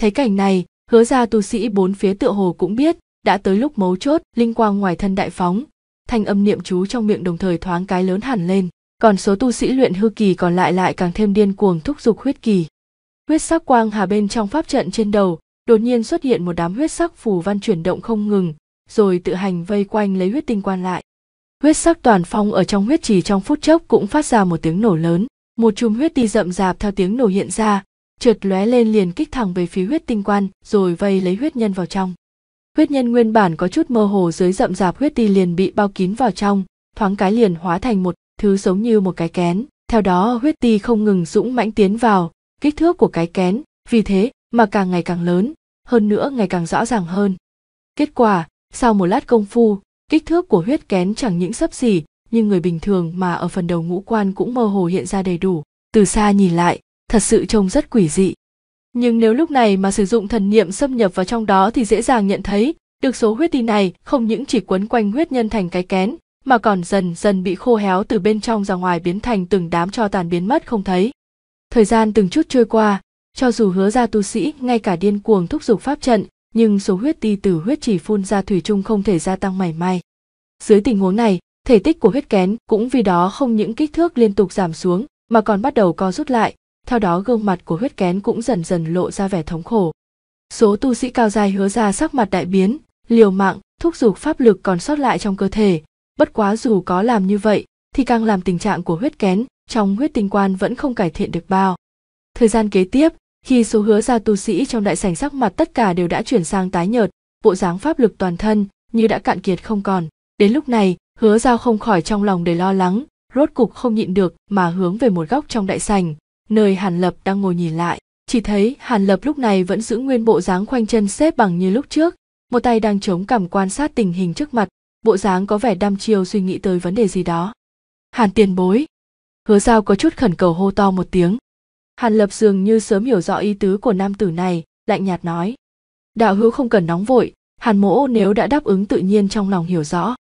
thấy cảnh này hứa ra tu sĩ bốn phía tựa hồ cũng biết đã tới lúc mấu chốt linh quang ngoài thân đại phóng thanh âm niệm chú trong miệng đồng thời thoáng cái lớn hẳn lên còn số tu sĩ luyện hư kỳ còn lại lại càng thêm điên cuồng thúc giục huyết kỳ huyết sắc quang hà bên trong pháp trận trên đầu đột nhiên xuất hiện một đám huyết sắc phù văn chuyển động không ngừng rồi tự hành vây quanh lấy huyết tinh quan lại huyết sắc toàn phong ở trong huyết trì trong phút chốc cũng phát ra một tiếng nổ lớn một chùm huyết đi rậm rạp theo tiếng nổ hiện ra trượt lóe lên liền kích thẳng về phía huyết tinh quan rồi vây lấy huyết nhân vào trong huyết nhân nguyên bản có chút mơ hồ dưới rậm rạp huyết ti liền bị bao kín vào trong thoáng cái liền hóa thành một thứ giống như một cái kén theo đó huyết ti không ngừng dũng mãnh tiến vào kích thước của cái kén vì thế mà càng ngày càng lớn hơn nữa ngày càng rõ ràng hơn kết quả sau một lát công phu kích thước của huyết kén chẳng những sấp xỉ như người bình thường mà ở phần đầu ngũ quan cũng mơ hồ hiện ra đầy đủ từ xa nhìn lại thật sự trông rất quỷ dị nhưng nếu lúc này mà sử dụng thần niệm xâm nhập vào trong đó thì dễ dàng nhận thấy được số huyết ti này không những chỉ quấn quanh huyết nhân thành cái kén mà còn dần dần bị khô héo từ bên trong ra ngoài biến thành từng đám cho tàn biến mất không thấy thời gian từng chút trôi qua cho dù hứa ra tu sĩ ngay cả điên cuồng thúc giục pháp trận nhưng số huyết ti từ huyết chỉ phun ra thủy chung không thể gia tăng mảy may dưới tình huống này thể tích của huyết kén cũng vì đó không những kích thước liên tục giảm xuống mà còn bắt đầu co rút lại theo đó gương mặt của huyết kén cũng dần dần lộ ra vẻ thống khổ. Số tu sĩ cao dài hứa ra sắc mặt đại biến, liều mạng, thúc giục pháp lực còn sót lại trong cơ thể. Bất quá dù có làm như vậy, thì càng làm tình trạng của huyết kén trong huyết tinh quan vẫn không cải thiện được bao. Thời gian kế tiếp, khi số hứa ra tu sĩ trong đại sảnh sắc mặt tất cả đều đã chuyển sang tái nhợt, bộ dáng pháp lực toàn thân như đã cạn kiệt không còn. Đến lúc này, hứa giao không khỏi trong lòng đầy lo lắng, rốt cục không nhịn được mà hướng về một góc trong đại sảnh, nơi hàn lập đang ngồi nhìn lại chỉ thấy hàn lập lúc này vẫn giữ nguyên bộ dáng khoanh chân xếp bằng như lúc trước một tay đang chống cằm quan sát tình hình trước mặt bộ dáng có vẻ đăm chiêu suy nghĩ tới vấn đề gì đó hàn tiền bối hứa giao có chút khẩn cầu hô to một tiếng hàn lập dường như sớm hiểu rõ ý tứ của nam tử này lạnh nhạt nói đạo hữu không cần nóng vội hàn mỗ nếu đã đáp ứng tự nhiên trong lòng hiểu rõ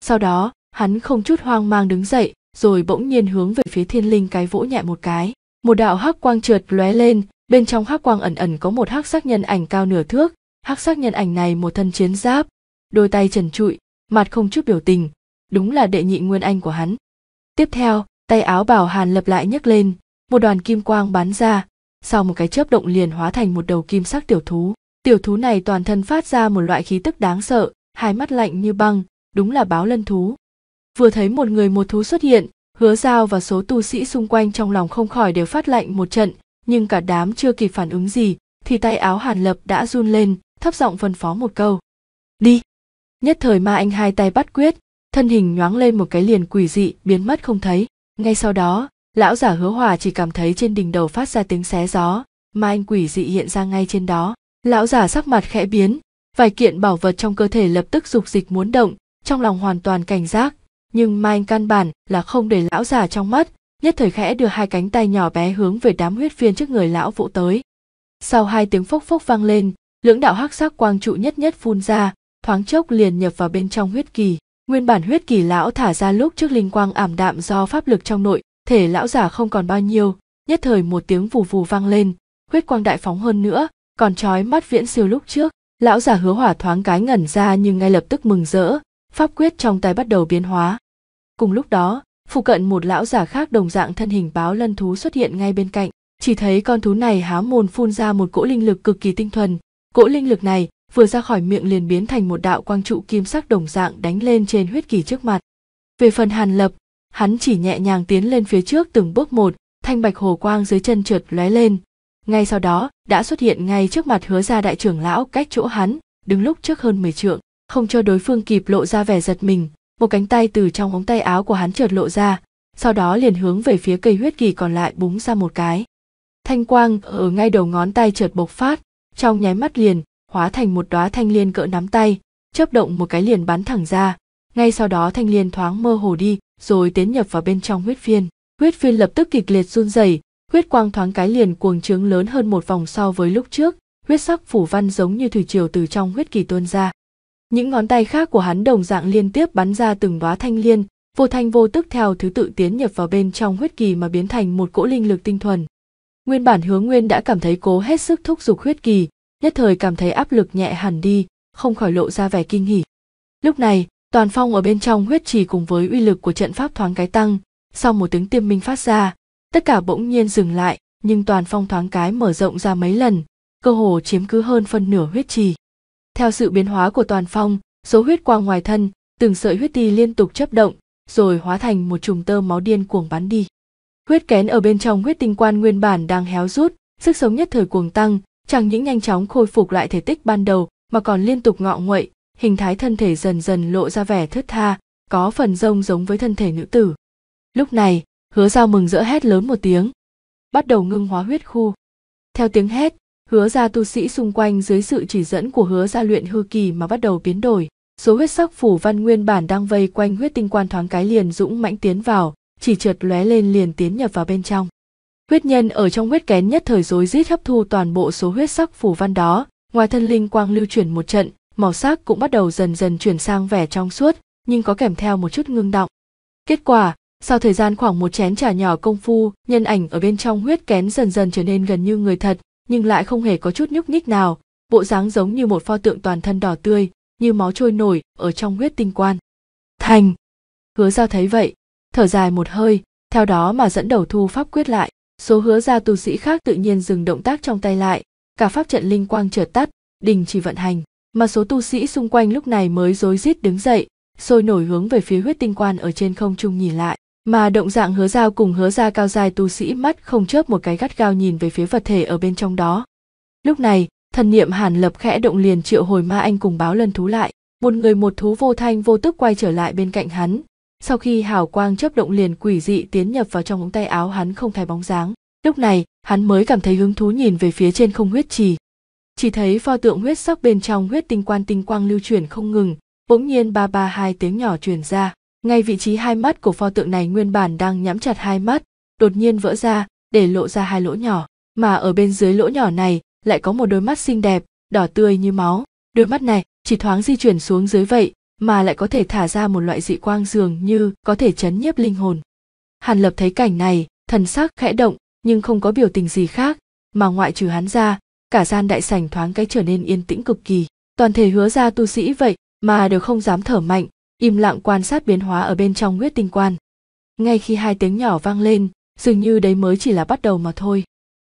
sau đó hắn không chút hoang mang đứng dậy rồi bỗng nhiên hướng về phía thiên linh cái vỗ nhẹ một cái một đạo hắc quang trượt lóe lên bên trong hắc quang ẩn ẩn có một hắc sắc nhân ảnh cao nửa thước hắc sắc nhân ảnh này một thân chiến giáp đôi tay trần trụi mặt không chút biểu tình đúng là đệ nhị nguyên anh của hắn tiếp theo tay áo bảo hàn lập lại nhấc lên một đoàn kim quang bắn ra sau một cái chớp động liền hóa thành một đầu kim sắc tiểu thú tiểu thú này toàn thân phát ra một loại khí tức đáng sợ hai mắt lạnh như băng đúng là báo lân thú vừa thấy một người một thú xuất hiện hứa giao và số tu sĩ xung quanh trong lòng không khỏi đều phát lạnh một trận nhưng cả đám chưa kịp phản ứng gì thì tay áo hàn lập đã run lên thấp giọng phân phó một câu đi nhất thời ma anh hai tay bắt quyết thân hình nhoáng lên một cái liền quỷ dị biến mất không thấy ngay sau đó lão giả hứa hòa chỉ cảm thấy trên đỉnh đầu phát ra tiếng xé gió ma anh quỷ dị hiện ra ngay trên đó lão giả sắc mặt khẽ biến vài kiện bảo vật trong cơ thể lập tức dục dịch muốn động trong lòng hoàn toàn cảnh giác nhưng Manh căn bản là không để lão già trong mắt, nhất thời khẽ đưa hai cánh tay nhỏ bé hướng về đám huyết viên trước người lão vỗ tới. Sau hai tiếng phốc phốc vang lên, lưỡng đạo hắc sắc quang trụ nhất nhất phun ra, thoáng chốc liền nhập vào bên trong huyết kỳ. Nguyên bản huyết kỳ lão thả ra lúc trước linh quang ảm đạm do pháp lực trong nội, thể lão già không còn bao nhiêu, nhất thời một tiếng vù vù vang lên, huyết quang đại phóng hơn nữa, còn trói mắt viễn siêu lúc trước. Lão già hứa hỏa thoáng cái ngẩn ra nhưng ngay lập tức mừng rỡ, pháp quyết trong tay bắt đầu biến hóa cùng lúc đó phụ cận một lão giả khác đồng dạng thân hình báo lân thú xuất hiện ngay bên cạnh chỉ thấy con thú này há mồm phun ra một cỗ linh lực cực kỳ tinh thuần cỗ linh lực này vừa ra khỏi miệng liền biến thành một đạo quang trụ kim sắc đồng dạng đánh lên trên huyết kỳ trước mặt về phần hàn lập hắn chỉ nhẹ nhàng tiến lên phía trước từng bước một thanh bạch hồ quang dưới chân trượt lóe lên ngay sau đó đã xuất hiện ngay trước mặt hứa ra đại trưởng lão cách chỗ hắn đứng lúc trước hơn mười trượng không cho đối phương kịp lộ ra vẻ giật mình một cánh tay từ trong ống tay áo của hắn chợt lộ ra sau đó liền hướng về phía cây huyết kỳ còn lại búng ra một cái thanh quang ở ngay đầu ngón tay chợt bộc phát trong nháy mắt liền hóa thành một đóa thanh liên cỡ nắm tay chớp động một cái liền bắn thẳng ra ngay sau đó thanh liên thoáng mơ hồ đi rồi tiến nhập vào bên trong huyết phiên huyết phiên lập tức kịch liệt run rẩy huyết quang thoáng cái liền cuồng trướng lớn hơn một vòng so với lúc trước huyết sắc phủ văn giống như thủy triều từ trong huyết kỳ tuôn ra những ngón tay khác của hắn đồng dạng liên tiếp bắn ra từng đóa thanh liên vô thanh vô tức theo thứ tự tiến nhập vào bên trong huyết kỳ mà biến thành một cỗ linh lực tinh thuần nguyên bản hướng nguyên đã cảm thấy cố hết sức thúc giục huyết kỳ nhất thời cảm thấy áp lực nhẹ hẳn đi không khỏi lộ ra vẻ kinh hỉ lúc này toàn phong ở bên trong huyết trì cùng với uy lực của trận pháp thoáng cái tăng sau một tiếng tiêm minh phát ra tất cả bỗng nhiên dừng lại nhưng toàn phong thoáng cái mở rộng ra mấy lần cơ hồ chiếm cứ hơn phân nửa huyết trì theo sự biến hóa của toàn phong số huyết quang ngoài thân từng sợi huyết ti liên tục chấp động rồi hóa thành một chùm tơ máu điên cuồng bắn đi huyết kén ở bên trong huyết tinh quan nguyên bản đang héo rút sức sống nhất thời cuồng tăng chẳng những nhanh chóng khôi phục lại thể tích ban đầu mà còn liên tục ngọ nguậy hình thái thân thể dần dần lộ ra vẻ thướt tha có phần rông giống với thân thể nữ tử lúc này hứa dao mừng rỡ hét lớn một tiếng bắt đầu ngưng hóa huyết khu theo tiếng hét hứa gia tu sĩ xung quanh dưới sự chỉ dẫn của hứa gia luyện hư kỳ mà bắt đầu biến đổi số huyết sắc phủ văn nguyên bản đang vây quanh huyết tinh quan thoáng cái liền dũng mãnh tiến vào chỉ trượt lóe lên liền tiến nhập vào bên trong huyết nhân ở trong huyết kén nhất thời rối rít hấp thu toàn bộ số huyết sắc phủ văn đó ngoài thân linh quang lưu chuyển một trận màu sắc cũng bắt đầu dần dần chuyển sang vẻ trong suốt nhưng có kèm theo một chút ngưng động kết quả sau thời gian khoảng một chén trà nhỏ công phu nhân ảnh ở bên trong huyết kén dần dần trở nên gần như người thật nhưng lại không hề có chút nhúc nhích nào bộ dáng giống như một pho tượng toàn thân đỏ tươi như máu trôi nổi ở trong huyết tinh quan thành hứa giao thấy vậy thở dài một hơi theo đó mà dẫn đầu thu pháp quyết lại số hứa giao tu sĩ khác tự nhiên dừng động tác trong tay lại cả pháp trận linh quang chợt tắt đình chỉ vận hành mà số tu sĩ xung quanh lúc này mới rối rít đứng dậy sôi nổi hướng về phía huyết tinh quan ở trên không trung nhìn lại mà động dạng hứa dao cùng hứa ra cao dài tu sĩ mắt không chớp một cái gắt gao nhìn về phía vật thể ở bên trong đó lúc này thần niệm hàn lập khẽ động liền triệu hồi ma anh cùng báo lân thú lại một người một thú vô thanh vô tức quay trở lại bên cạnh hắn sau khi hào quang chớp động liền quỷ dị tiến nhập vào trong ống tay áo hắn không thấy bóng dáng lúc này hắn mới cảm thấy hứng thú nhìn về phía trên không huyết trì chỉ thấy pho tượng huyết sắc bên trong huyết tinh quan tinh quang lưu chuyển không ngừng bỗng nhiên ba ba hai tiếng nhỏ truyền ra ngay vị trí hai mắt của pho tượng này nguyên bản đang nhắm chặt hai mắt đột nhiên vỡ ra để lộ ra hai lỗ nhỏ mà ở bên dưới lỗ nhỏ này lại có một đôi mắt xinh đẹp đỏ tươi như máu đôi mắt này chỉ thoáng di chuyển xuống dưới vậy mà lại có thể thả ra một loại dị quang dường như có thể chấn nhiếp linh hồn hàn lập thấy cảnh này thần sắc khẽ động nhưng không có biểu tình gì khác mà ngoại trừ hắn ra cả gian đại sảnh thoáng cái trở nên yên tĩnh cực kỳ toàn thể hứa ra tu sĩ vậy mà đều không dám thở mạnh im lặng quan sát biến hóa ở bên trong huyết tinh quan ngay khi hai tiếng nhỏ vang lên dường như đấy mới chỉ là bắt đầu mà thôi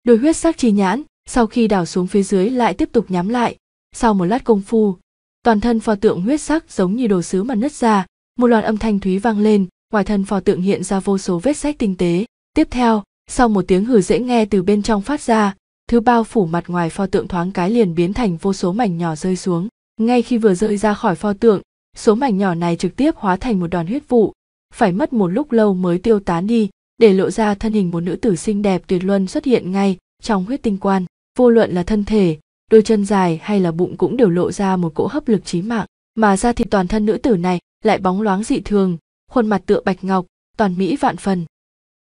đôi huyết sắc chi nhãn sau khi đảo xuống phía dưới lại tiếp tục nhắm lại sau một lát công phu toàn thân phò tượng huyết sắc giống như đồ sứ mà nứt ra một loạt âm thanh thúy vang lên ngoài thân phò tượng hiện ra vô số vết sách tinh tế tiếp theo sau một tiếng hử dễ nghe từ bên trong phát ra thứ bao phủ mặt ngoài pho tượng thoáng cái liền biến thành vô số mảnh nhỏ rơi xuống ngay khi vừa rơi ra khỏi pho tượng số mảnh nhỏ này trực tiếp hóa thành một đòn huyết vụ phải mất một lúc lâu mới tiêu tán đi để lộ ra thân hình một nữ tử xinh đẹp tuyệt luân xuất hiện ngay trong huyết tinh quan vô luận là thân thể đôi chân dài hay là bụng cũng đều lộ ra một cỗ hấp lực chí mạng mà ra thì toàn thân nữ tử này lại bóng loáng dị thường khuôn mặt tựa bạch ngọc toàn mỹ vạn phần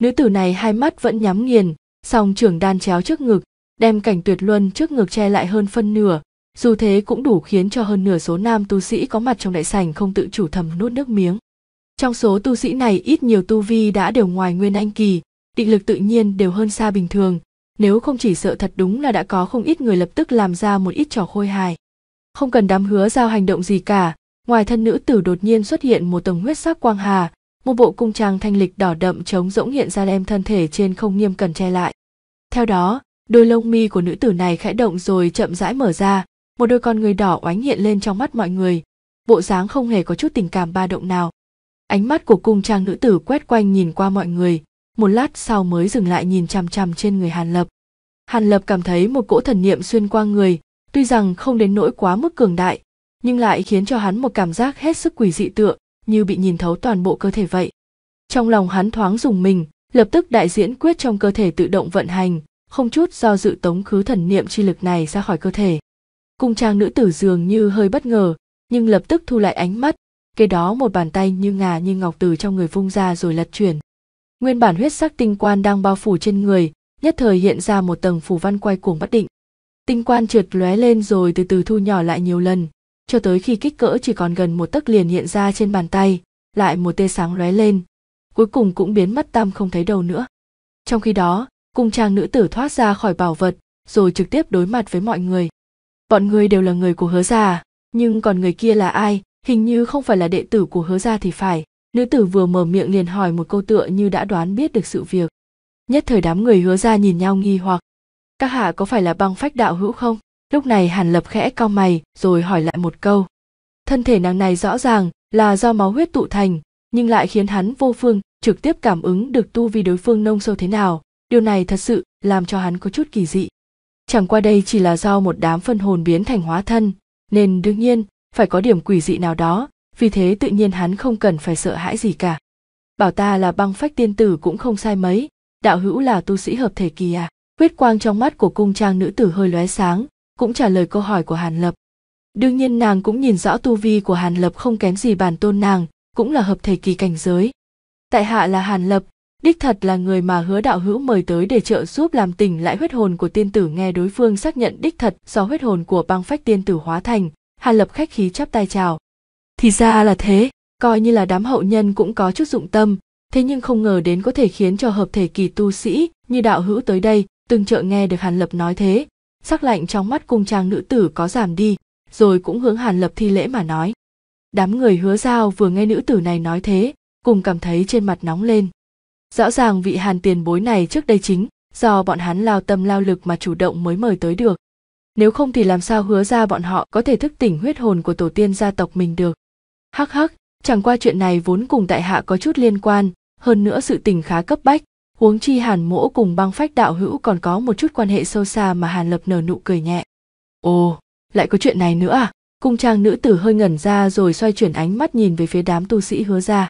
nữ tử này hai mắt vẫn nhắm nghiền song trưởng đan chéo trước ngực đem cảnh tuyệt luân trước ngực che lại hơn phân nửa dù thế cũng đủ khiến cho hơn nửa số nam tu sĩ có mặt trong đại sảnh không tự chủ thầm nuốt nước miếng trong số tu sĩ này ít nhiều tu vi đã đều ngoài nguyên anh kỳ định lực tự nhiên đều hơn xa bình thường nếu không chỉ sợ thật đúng là đã có không ít người lập tức làm ra một ít trò khôi hài không cần đám hứa giao hành động gì cả ngoài thân nữ tử đột nhiên xuất hiện một tầng huyết sắc quang hà một bộ cung trang thanh lịch đỏ đậm trống rỗng hiện ra đem thân thể trên không nghiêm cần che lại theo đó đôi lông mi của nữ tử này khẽ động rồi chậm rãi mở ra một đôi con người đỏ oánh hiện lên trong mắt mọi người bộ dáng không hề có chút tình cảm ba động nào ánh mắt của cung trang nữ tử quét quanh nhìn qua mọi người một lát sau mới dừng lại nhìn chằm chằm trên người hàn lập hàn lập cảm thấy một cỗ thần niệm xuyên qua người tuy rằng không đến nỗi quá mức cường đại nhưng lại khiến cho hắn một cảm giác hết sức quỷ dị tựa như bị nhìn thấu toàn bộ cơ thể vậy trong lòng hắn thoáng dùng mình lập tức đại diễn quyết trong cơ thể tự động vận hành không chút do dự tống khứ thần niệm chi lực này ra khỏi cơ thể cung trang nữ tử dường như hơi bất ngờ nhưng lập tức thu lại ánh mắt kế đó một bàn tay như ngà như ngọc từ trong người vung ra rồi lật chuyển nguyên bản huyết sắc tinh quan đang bao phủ trên người nhất thời hiện ra một tầng phủ văn quay cuồng bất định tinh quan trượt lóe lên rồi từ từ thu nhỏ lại nhiều lần cho tới khi kích cỡ chỉ còn gần một tấc liền hiện ra trên bàn tay lại một tê sáng lóe lên cuối cùng cũng biến mất tam không thấy đầu nữa trong khi đó cung trang nữ tử thoát ra khỏi bảo vật rồi trực tiếp đối mặt với mọi người bọn ngươi đều là người của hứa gia nhưng còn người kia là ai hình như không phải là đệ tử của hứa gia thì phải nữ tử vừa mở miệng liền hỏi một câu tựa như đã đoán biết được sự việc nhất thời đám người hứa Gia nhìn nhau nghi hoặc các hạ có phải là băng phách đạo hữu không lúc này hàn lập khẽ cau mày rồi hỏi lại một câu thân thể nàng này rõ ràng là do máu huyết tụ thành nhưng lại khiến hắn vô phương trực tiếp cảm ứng được tu vi đối phương nông sâu thế nào điều này thật sự làm cho hắn có chút kỳ dị chẳng qua đây chỉ là do một đám phân hồn biến thành hóa thân nên đương nhiên phải có điểm quỷ dị nào đó vì thế tự nhiên hắn không cần phải sợ hãi gì cả bảo ta là băng phách tiên tử cũng không sai mấy đạo hữu là tu sĩ hợp thể kỳ à huyết quang trong mắt của cung trang nữ tử hơi lóe sáng cũng trả lời câu hỏi của hàn lập đương nhiên nàng cũng nhìn rõ tu vi của hàn lập không kém gì bản tôn nàng cũng là hợp thể kỳ cảnh giới tại hạ là hàn lập đích thật là người mà hứa đạo hữu mời tới để trợ giúp làm tỉnh lại huyết hồn của tiên tử nghe đối phương xác nhận đích thật do huyết hồn của băng phách tiên tử hóa thành hàn lập khách khí chắp tay chào thì ra là thế coi như là đám hậu nhân cũng có chút dụng tâm thế nhưng không ngờ đến có thể khiến cho hợp thể kỳ tu sĩ như đạo hữu tới đây từng trợ nghe được hàn lập nói thế sắc lạnh trong mắt cung trang nữ tử có giảm đi rồi cũng hướng hàn lập thi lễ mà nói đám người hứa giao vừa nghe nữ tử này nói thế cùng cảm thấy trên mặt nóng lên rõ ràng vị hàn tiền bối này trước đây chính do bọn hắn lao tâm lao lực mà chủ động mới mời tới được nếu không thì làm sao hứa ra bọn họ có thể thức tỉnh huyết hồn của tổ tiên gia tộc mình được hắc hắc chẳng qua chuyện này vốn cùng tại hạ có chút liên quan hơn nữa sự tình khá cấp bách huống chi hàn mỗ cùng băng phách đạo hữu còn có một chút quan hệ sâu xa mà hàn lập nở nụ cười nhẹ ồ lại có chuyện này nữa à cung trang nữ tử hơi ngẩn ra rồi xoay chuyển ánh mắt nhìn về phía đám tu sĩ hứa ra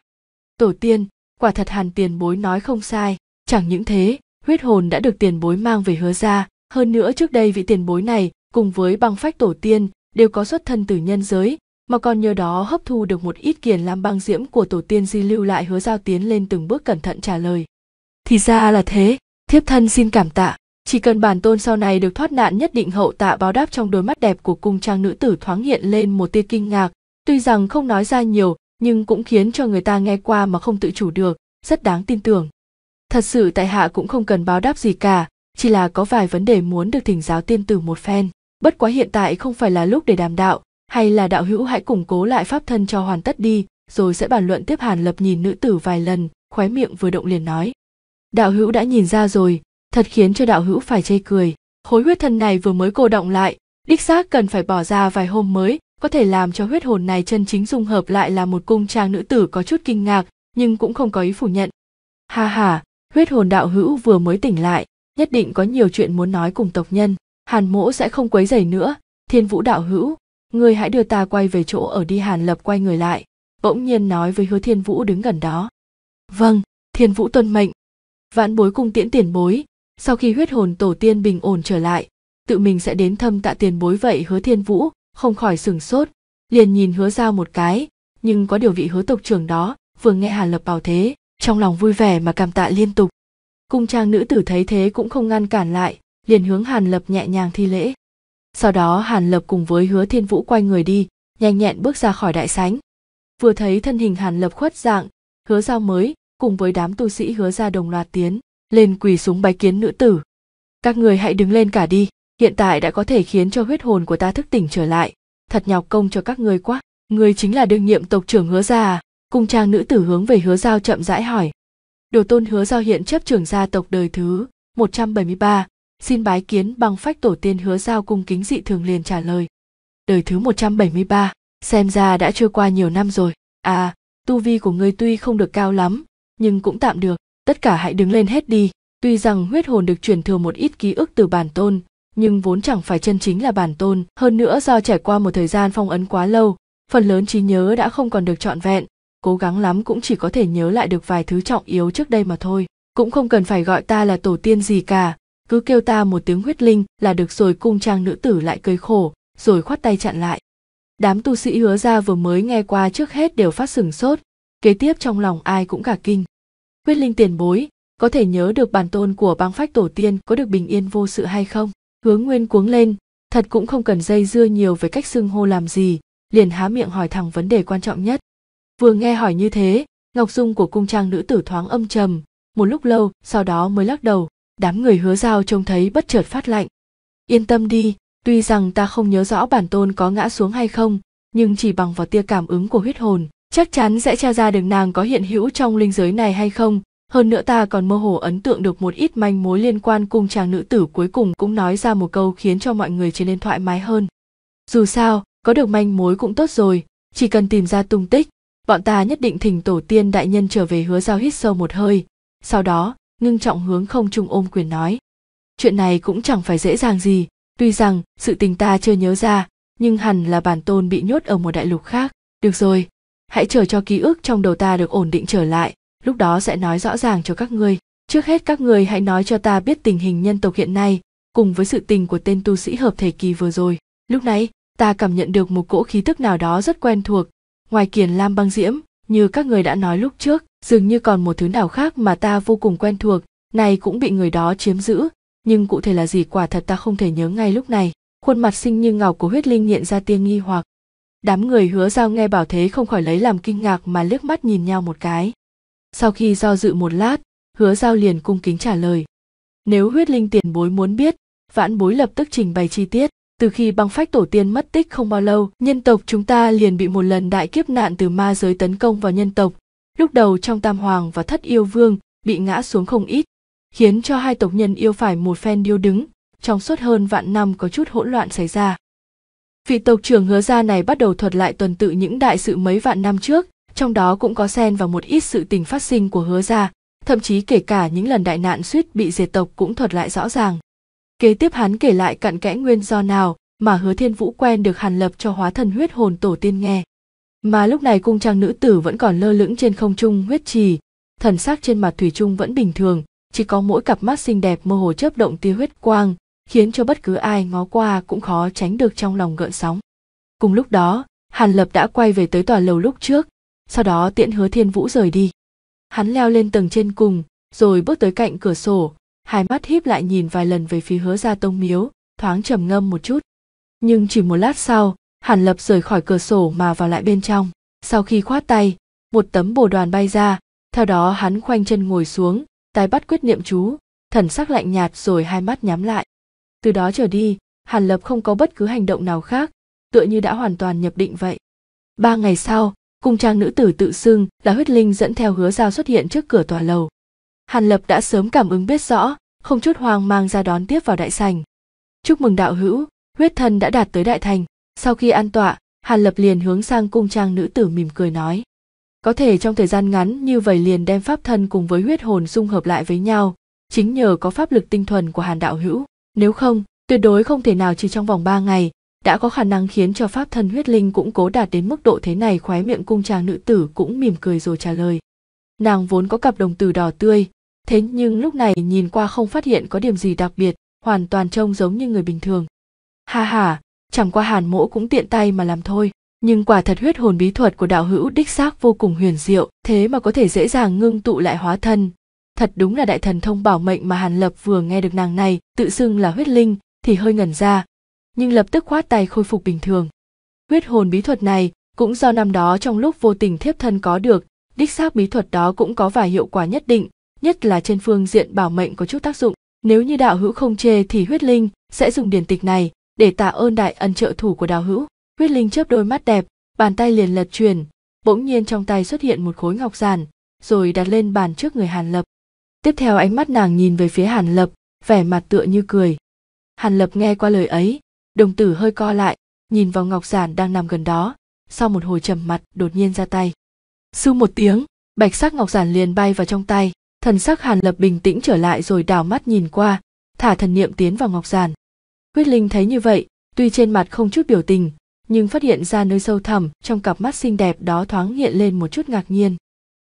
tổ tiên quả thật hàn tiền bối nói không sai chẳng những thế huyết hồn đã được tiền bối mang về hứa ra hơn nữa trước đây vị tiền bối này cùng với băng phách tổ tiên đều có xuất thân từ nhân giới mà còn nhờ đó hấp thu được một ít kiền lam băng diễm của tổ tiên di lưu lại hứa giao tiến lên từng bước cẩn thận trả lời thì ra là thế thiếp thân xin cảm tạ chỉ cần bản tôn sau này được thoát nạn nhất định hậu tạ báo đáp trong đôi mắt đẹp của cung trang nữ tử thoáng hiện lên một tia kinh ngạc tuy rằng không nói ra nhiều nhưng cũng khiến cho người ta nghe qua mà không tự chủ được rất đáng tin tưởng thật sự tại hạ cũng không cần báo đáp gì cả chỉ là có vài vấn đề muốn được thỉnh giáo tiên tử một phen bất quá hiện tại không phải là lúc để đàm đạo hay là đạo hữu hãy củng cố lại pháp thân cho hoàn tất đi rồi sẽ bàn luận tiếp hàn lập nhìn nữ tử vài lần khóe miệng vừa động liền nói đạo hữu đã nhìn ra rồi thật khiến cho đạo hữu phải chê cười khối huyết thân này vừa mới cô động lại đích xác cần phải bỏ ra vài hôm mới có thể làm cho huyết hồn này chân chính dung hợp lại là một cung trang nữ tử có chút kinh ngạc nhưng cũng không có ý phủ nhận ha ha huyết hồn đạo hữu vừa mới tỉnh lại nhất định có nhiều chuyện muốn nói cùng tộc nhân hàn mỗ sẽ không quấy rầy nữa thiên vũ đạo hữu ngươi hãy đưa ta quay về chỗ ở đi hàn lập quay người lại bỗng nhiên nói với hứa thiên vũ đứng gần đó vâng thiên vũ tuân mệnh vãn bối cung tiễn tiền bối sau khi huyết hồn tổ tiên bình ổn trở lại tự mình sẽ đến thâm tạ tiền bối vậy hứa thiên vũ không khỏi sửng sốt liền nhìn hứa giao một cái nhưng có điều vị hứa tộc trưởng đó vừa nghe hàn lập bảo thế trong lòng vui vẻ mà cảm tạ liên tục cung trang nữ tử thấy thế cũng không ngăn cản lại liền hướng hàn lập nhẹ nhàng thi lễ sau đó hàn lập cùng với hứa thiên vũ quay người đi nhanh nhẹn bước ra khỏi đại sánh vừa thấy thân hình hàn lập khuất dạng hứa giao mới cùng với đám tu sĩ hứa ra đồng loạt tiến lên quỳ xuống bái kiến nữ tử các người hãy đứng lên cả đi hiện tại đã có thể khiến cho huyết hồn của ta thức tỉnh trở lại thật nhọc công cho các ngươi quá ngươi chính là đương nhiệm tộc trưởng hứa gia à cung trang nữ tử hướng về hứa giao chậm rãi hỏi đồ tôn hứa giao hiện chấp trưởng gia tộc đời thứ 173, xin bái kiến bằng phách tổ tiên hứa giao cung kính dị thường liền trả lời đời thứ 173, xem ra đã trôi qua nhiều năm rồi à tu vi của ngươi tuy không được cao lắm nhưng cũng tạm được tất cả hãy đứng lên hết đi tuy rằng huyết hồn được truyền thừa một ít ký ức từ bản tôn nhưng vốn chẳng phải chân chính là bản tôn hơn nữa do trải qua một thời gian phong ấn quá lâu phần lớn trí nhớ đã không còn được trọn vẹn cố gắng lắm cũng chỉ có thể nhớ lại được vài thứ trọng yếu trước đây mà thôi cũng không cần phải gọi ta là tổ tiên gì cả cứ kêu ta một tiếng huyết linh là được rồi cung trang nữ tử lại cười khổ rồi khoát tay chặn lại đám tu sĩ hứa ra vừa mới nghe qua trước hết đều phát sửng sốt kế tiếp trong lòng ai cũng cả kinh huyết linh tiền bối có thể nhớ được bản tôn của băng phách tổ tiên có được bình yên vô sự hay không hướng Nguyên cuống lên, thật cũng không cần dây dưa nhiều về cách xưng hô làm gì, liền há miệng hỏi thẳng vấn đề quan trọng nhất. Vừa nghe hỏi như thế, Ngọc Dung của cung trang nữ tử thoáng âm trầm, một lúc lâu sau đó mới lắc đầu, đám người hứa giao trông thấy bất chợt phát lạnh. Yên tâm đi, tuy rằng ta không nhớ rõ bản tôn có ngã xuống hay không, nhưng chỉ bằng vào tia cảm ứng của huyết hồn, chắc chắn sẽ tra ra được nàng có hiện hữu trong linh giới này hay không, hơn nữa ta còn mơ hồ ấn tượng được một ít manh mối liên quan cùng chàng nữ tử cuối cùng cũng nói ra một câu khiến cho mọi người trở nên thoải mái hơn dù sao có được manh mối cũng tốt rồi chỉ cần tìm ra tung tích bọn ta nhất định thỉnh tổ tiên đại nhân trở về hứa giao hít sâu một hơi sau đó ngưng trọng hướng không trung ôm quyền nói chuyện này cũng chẳng phải dễ dàng gì tuy rằng sự tình ta chưa nhớ ra nhưng hẳn là bản tôn bị nhốt ở một đại lục khác được rồi hãy chờ cho ký ức trong đầu ta được ổn định trở lại lúc đó sẽ nói rõ ràng cho các ngươi trước hết các ngươi hãy nói cho ta biết tình hình nhân tộc hiện nay cùng với sự tình của tên tu sĩ hợp thể kỳ vừa rồi lúc nãy ta cảm nhận được một cỗ khí tức nào đó rất quen thuộc ngoài kiền lam băng diễm như các người đã nói lúc trước dường như còn một thứ nào khác mà ta vô cùng quen thuộc này cũng bị người đó chiếm giữ nhưng cụ thể là gì quả thật ta không thể nhớ ngay lúc này khuôn mặt xinh như ngọc của huyết linh hiện ra tiên nghi hoặc đám người hứa giao nghe bảo thế không khỏi lấy làm kinh ngạc mà liếc mắt nhìn nhau một cái sau khi do dự một lát hứa giao liền cung kính trả lời nếu huyết linh tiền bối muốn biết vãn bối lập tức trình bày chi tiết từ khi băng phách tổ tiên mất tích không bao lâu nhân tộc chúng ta liền bị một lần đại kiếp nạn từ ma giới tấn công vào nhân tộc lúc đầu trong tam hoàng và thất yêu vương bị ngã xuống không ít khiến cho hai tộc nhân yêu phải một phen điêu đứng trong suốt hơn vạn năm có chút hỗn loạn xảy ra vị tộc trưởng hứa gia này bắt đầu thuật lại tuần tự những đại sự mấy vạn năm trước trong đó cũng có xen vào một ít sự tình phát sinh của hứa gia thậm chí kể cả những lần đại nạn suýt bị diệt tộc cũng thuật lại rõ ràng kế tiếp hắn kể lại cặn kẽ nguyên do nào mà hứa thiên vũ quen được hàn lập cho hóa thần huyết hồn tổ tiên nghe mà lúc này cung trang nữ tử vẫn còn lơ lửng trên không trung huyết trì thần sắc trên mặt thủy trung vẫn bình thường chỉ có mỗi cặp mắt xinh đẹp mơ hồ chớp động tia huyết quang khiến cho bất cứ ai ngó qua cũng khó tránh được trong lòng gợn sóng cùng lúc đó hàn lập đã quay về tới tòa lầu lúc trước sau đó tiễn hứa thiên vũ rời đi hắn leo lên tầng trên cùng rồi bước tới cạnh cửa sổ hai mắt híp lại nhìn vài lần về phía hứa gia tông miếu thoáng trầm ngâm một chút nhưng chỉ một lát sau hàn lập rời khỏi cửa sổ mà vào lại bên trong sau khi khoát tay một tấm bồ đoàn bay ra theo đó hắn khoanh chân ngồi xuống tay bắt quyết niệm chú thần sắc lạnh nhạt rồi hai mắt nhắm lại từ đó trở đi hàn lập không có bất cứ hành động nào khác tựa như đã hoàn toàn nhập định vậy ba ngày sau cung trang nữ tử tự xưng là huyết linh dẫn theo hứa giao xuất hiện trước cửa tòa lầu hàn lập đã sớm cảm ứng biết rõ không chút hoang mang ra đón tiếp vào đại sành chúc mừng đạo hữu huyết thân đã đạt tới đại thành sau khi an tọa hàn lập liền hướng sang cung trang nữ tử mỉm cười nói có thể trong thời gian ngắn như vậy liền đem pháp thân cùng với huyết hồn dung hợp lại với nhau chính nhờ có pháp lực tinh thuần của hàn đạo hữu nếu không tuyệt đối không thể nào chỉ trong vòng ba ngày đã có khả năng khiến cho pháp thân huyết linh cũng cố đạt đến mức độ thế này khóe miệng cung trang nữ tử cũng mỉm cười rồi trả lời nàng vốn có cặp đồng tử đỏ tươi thế nhưng lúc này nhìn qua không phát hiện có điểm gì đặc biệt hoàn toàn trông giống như người bình thường ha ha chẳng qua hàn mỗ cũng tiện tay mà làm thôi nhưng quả thật huyết hồn bí thuật của đạo hữu đích xác vô cùng huyền diệu thế mà có thể dễ dàng ngưng tụ lại hóa thân thật đúng là đại thần thông bảo mệnh mà hàn lập vừa nghe được nàng này tự xưng là huyết linh thì hơi ngẩn ra nhưng lập tức khoát tay khôi phục bình thường huyết hồn bí thuật này cũng do năm đó trong lúc vô tình thiếp thân có được đích xác bí thuật đó cũng có vài hiệu quả nhất định nhất là trên phương diện bảo mệnh có chút tác dụng nếu như đạo hữu không chê thì huyết linh sẽ dùng điển tịch này để tạ ơn đại ân trợ thủ của đạo hữu huyết linh chớp đôi mắt đẹp bàn tay liền lật truyền bỗng nhiên trong tay xuất hiện một khối ngọc giản rồi đặt lên bàn trước người hàn lập tiếp theo ánh mắt nàng nhìn về phía hàn lập vẻ mặt tựa như cười hàn lập nghe qua lời ấy đồng tử hơi co lại nhìn vào ngọc giản đang nằm gần đó sau một hồi trầm mặt đột nhiên ra tay sư một tiếng bạch sắc ngọc giản liền bay vào trong tay thần sắc hàn lập bình tĩnh trở lại rồi đảo mắt nhìn qua thả thần niệm tiến vào ngọc giản huyết linh thấy như vậy tuy trên mặt không chút biểu tình nhưng phát hiện ra nơi sâu thẳm trong cặp mắt xinh đẹp đó thoáng hiện lên một chút ngạc nhiên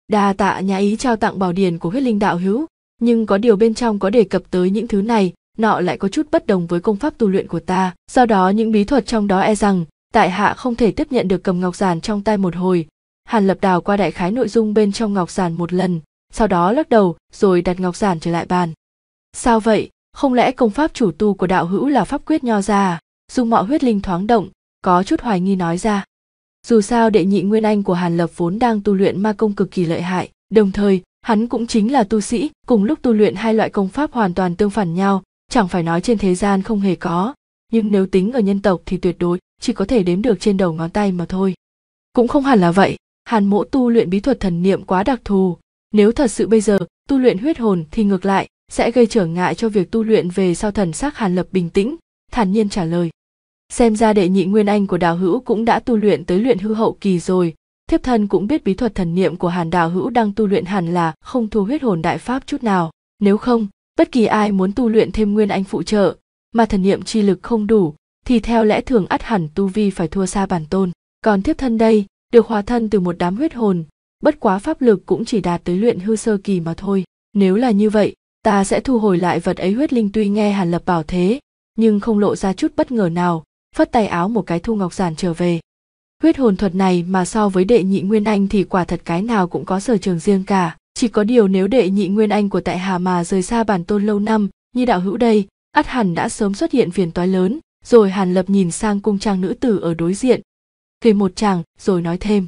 đa tạ nhà ý trao tặng bảo điển của huyết linh đạo hữu nhưng có điều bên trong có đề cập tới những thứ này nọ lại có chút bất đồng với công pháp tu luyện của ta do đó những bí thuật trong đó e rằng tại hạ không thể tiếp nhận được cầm ngọc giản trong tay một hồi hàn lập đào qua đại khái nội dung bên trong ngọc giản một lần sau đó lắc đầu rồi đặt ngọc giản trở lại bàn sao vậy không lẽ công pháp chủ tu của đạo hữu là pháp quyết nho ra à? dung mạo huyết linh thoáng động có chút hoài nghi nói ra dù sao đệ nhị nguyên anh của hàn lập vốn đang tu luyện ma công cực kỳ lợi hại đồng thời hắn cũng chính là tu sĩ cùng lúc tu luyện hai loại công pháp hoàn toàn tương phản nhau chẳng phải nói trên thế gian không hề có nhưng nếu tính ở nhân tộc thì tuyệt đối chỉ có thể đếm được trên đầu ngón tay mà thôi cũng không hẳn là vậy hàn mỗ tu luyện bí thuật thần niệm quá đặc thù nếu thật sự bây giờ tu luyện huyết hồn thì ngược lại sẽ gây trở ngại cho việc tu luyện về sau thần sắc hàn lập bình tĩnh thản nhiên trả lời xem ra đệ nhị nguyên anh của đào hữu cũng đã tu luyện tới luyện hư hậu kỳ rồi thiếp thân cũng biết bí thuật thần niệm của hàn đào hữu đang tu luyện hẳn là không thu huyết hồn đại pháp chút nào nếu không bất kỳ ai muốn tu luyện thêm nguyên anh phụ trợ mà thần niệm chi lực không đủ thì theo lẽ thường ắt hẳn tu vi phải thua xa bản tôn còn thiếp thân đây được hóa thân từ một đám huyết hồn bất quá pháp lực cũng chỉ đạt tới luyện hư sơ kỳ mà thôi nếu là như vậy ta sẽ thu hồi lại vật ấy huyết linh tuy nghe hàn lập bảo thế nhưng không lộ ra chút bất ngờ nào phất tay áo một cái thu ngọc giản trở về huyết hồn thuật này mà so với đệ nhị nguyên anh thì quả thật cái nào cũng có sở trường riêng cả chỉ có điều nếu đệ nhị nguyên anh của tại hà mà rời xa bản tôn lâu năm như đạo hữu đây ắt hẳn đã sớm xuất hiện phiền toái lớn rồi hàn lập nhìn sang cung trang nữ tử ở đối diện cười một chàng rồi nói thêm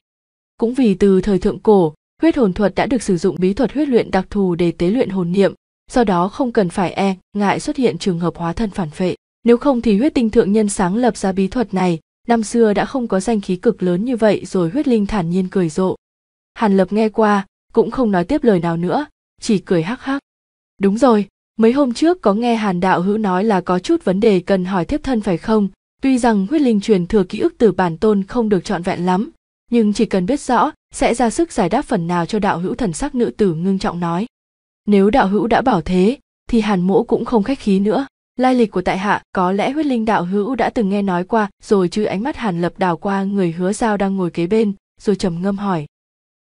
cũng vì từ thời thượng cổ huyết hồn thuật đã được sử dụng bí thuật huyết luyện đặc thù để tế luyện hồn niệm do đó không cần phải e ngại xuất hiện trường hợp hóa thân phản phệ nếu không thì huyết tinh thượng nhân sáng lập ra bí thuật này năm xưa đã không có danh khí cực lớn như vậy rồi huyết linh thản nhiên cười rộ hàn lập nghe qua cũng không nói tiếp lời nào nữa chỉ cười hắc hắc đúng rồi mấy hôm trước có nghe hàn đạo hữu nói là có chút vấn đề cần hỏi thiếp thân phải không tuy rằng huyết linh truyền thừa ký ức từ bản tôn không được trọn vẹn lắm nhưng chỉ cần biết rõ sẽ ra sức giải đáp phần nào cho đạo hữu thần sắc nữ tử ngưng trọng nói nếu đạo hữu đã bảo thế thì hàn mỗ cũng không khách khí nữa lai lịch của tại hạ có lẽ huyết linh đạo hữu đã từng nghe nói qua rồi chứ ánh mắt hàn lập đào qua người hứa giao đang ngồi kế bên rồi trầm ngâm hỏi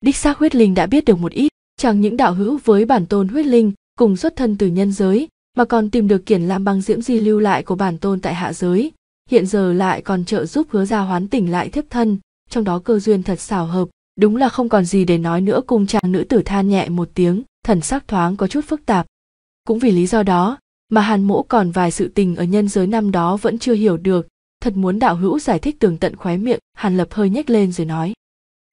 đích xác huyết linh đã biết được một ít chẳng những đạo hữu với bản tôn huyết linh cùng xuất thân từ nhân giới mà còn tìm được kiển lam băng diễm di lưu lại của bản tôn tại hạ giới hiện giờ lại còn trợ giúp hứa gia hoán tỉnh lại thiếp thân trong đó cơ duyên thật xảo hợp đúng là không còn gì để nói nữa cùng chàng nữ tử than nhẹ một tiếng thần sắc thoáng có chút phức tạp cũng vì lý do đó mà hàn mỗ còn vài sự tình ở nhân giới năm đó vẫn chưa hiểu được thật muốn đạo hữu giải thích tường tận khóe miệng hàn lập hơi nhếch lên rồi nói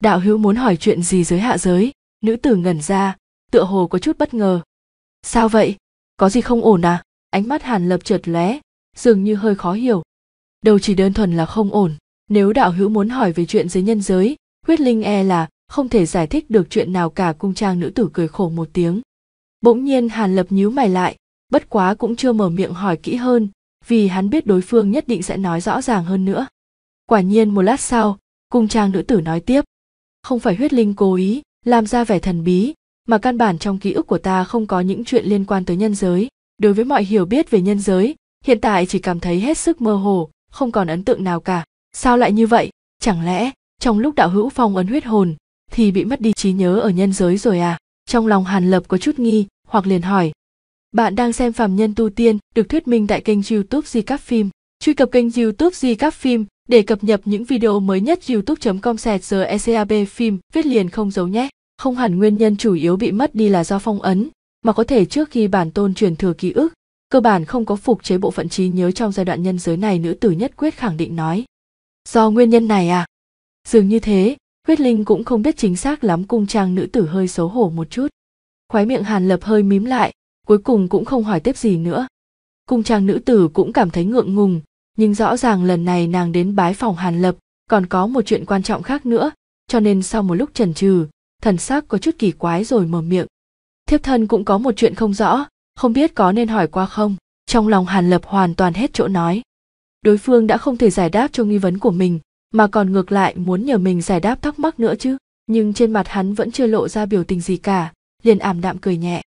đạo hữu muốn hỏi chuyện gì dưới hạ giới nữ tử ngẩn ra tựa hồ có chút bất ngờ sao vậy có gì không ổn à ánh mắt hàn lập chợt lóe dường như hơi khó hiểu đầu chỉ đơn thuần là không ổn nếu đạo hữu muốn hỏi về chuyện dưới nhân giới huyết linh e là không thể giải thích được chuyện nào cả cung trang nữ tử cười khổ một tiếng bỗng nhiên hàn lập nhíu mày lại bất quá cũng chưa mở miệng hỏi kỹ hơn vì hắn biết đối phương nhất định sẽ nói rõ ràng hơn nữa quả nhiên một lát sau cung trang nữ tử nói tiếp không phải huyết linh cố ý làm ra vẻ thần bí mà căn bản trong ký ức của ta không có những chuyện liên quan tới nhân giới đối với mọi hiểu biết về nhân giới hiện tại chỉ cảm thấy hết sức mơ hồ không còn ấn tượng nào cả sao lại như vậy chẳng lẽ trong lúc đạo hữu phong ấn huyết hồn thì bị mất đi trí nhớ ở nhân giới rồi à trong lòng hàn lập có chút nghi hoặc liền hỏi bạn đang xem phàm nhân tu tiên được thuyết minh tại kênh youtube di các phim truy cập kênh youtube di các phim để cập nhật những video mới nhất youtube.com sẹt ECAB phim viết liền không giấu nhé. Không hẳn nguyên nhân chủ yếu bị mất đi là do phong ấn, mà có thể trước khi bản tôn truyền thừa ký ức, cơ bản không có phục chế bộ phận trí nhớ trong giai đoạn nhân giới này nữ tử nhất quyết khẳng định nói. Do nguyên nhân này à? Dường như thế, huyết linh cũng không biết chính xác lắm cung trang nữ tử hơi xấu hổ một chút. Khóe miệng hàn lập hơi mím lại, cuối cùng cũng không hỏi tiếp gì nữa. Cung trang nữ tử cũng cảm thấy ngượng ngùng, nhưng rõ ràng lần này nàng đến bái phòng hàn lập còn có một chuyện quan trọng khác nữa cho nên sau một lúc trần trừ thần sắc có chút kỳ quái rồi mở miệng thiếp thân cũng có một chuyện không rõ không biết có nên hỏi qua không trong lòng hàn lập hoàn toàn hết chỗ nói đối phương đã không thể giải đáp cho nghi vấn của mình mà còn ngược lại muốn nhờ mình giải đáp thắc mắc nữa chứ nhưng trên mặt hắn vẫn chưa lộ ra biểu tình gì cả liền ảm đạm cười nhẹ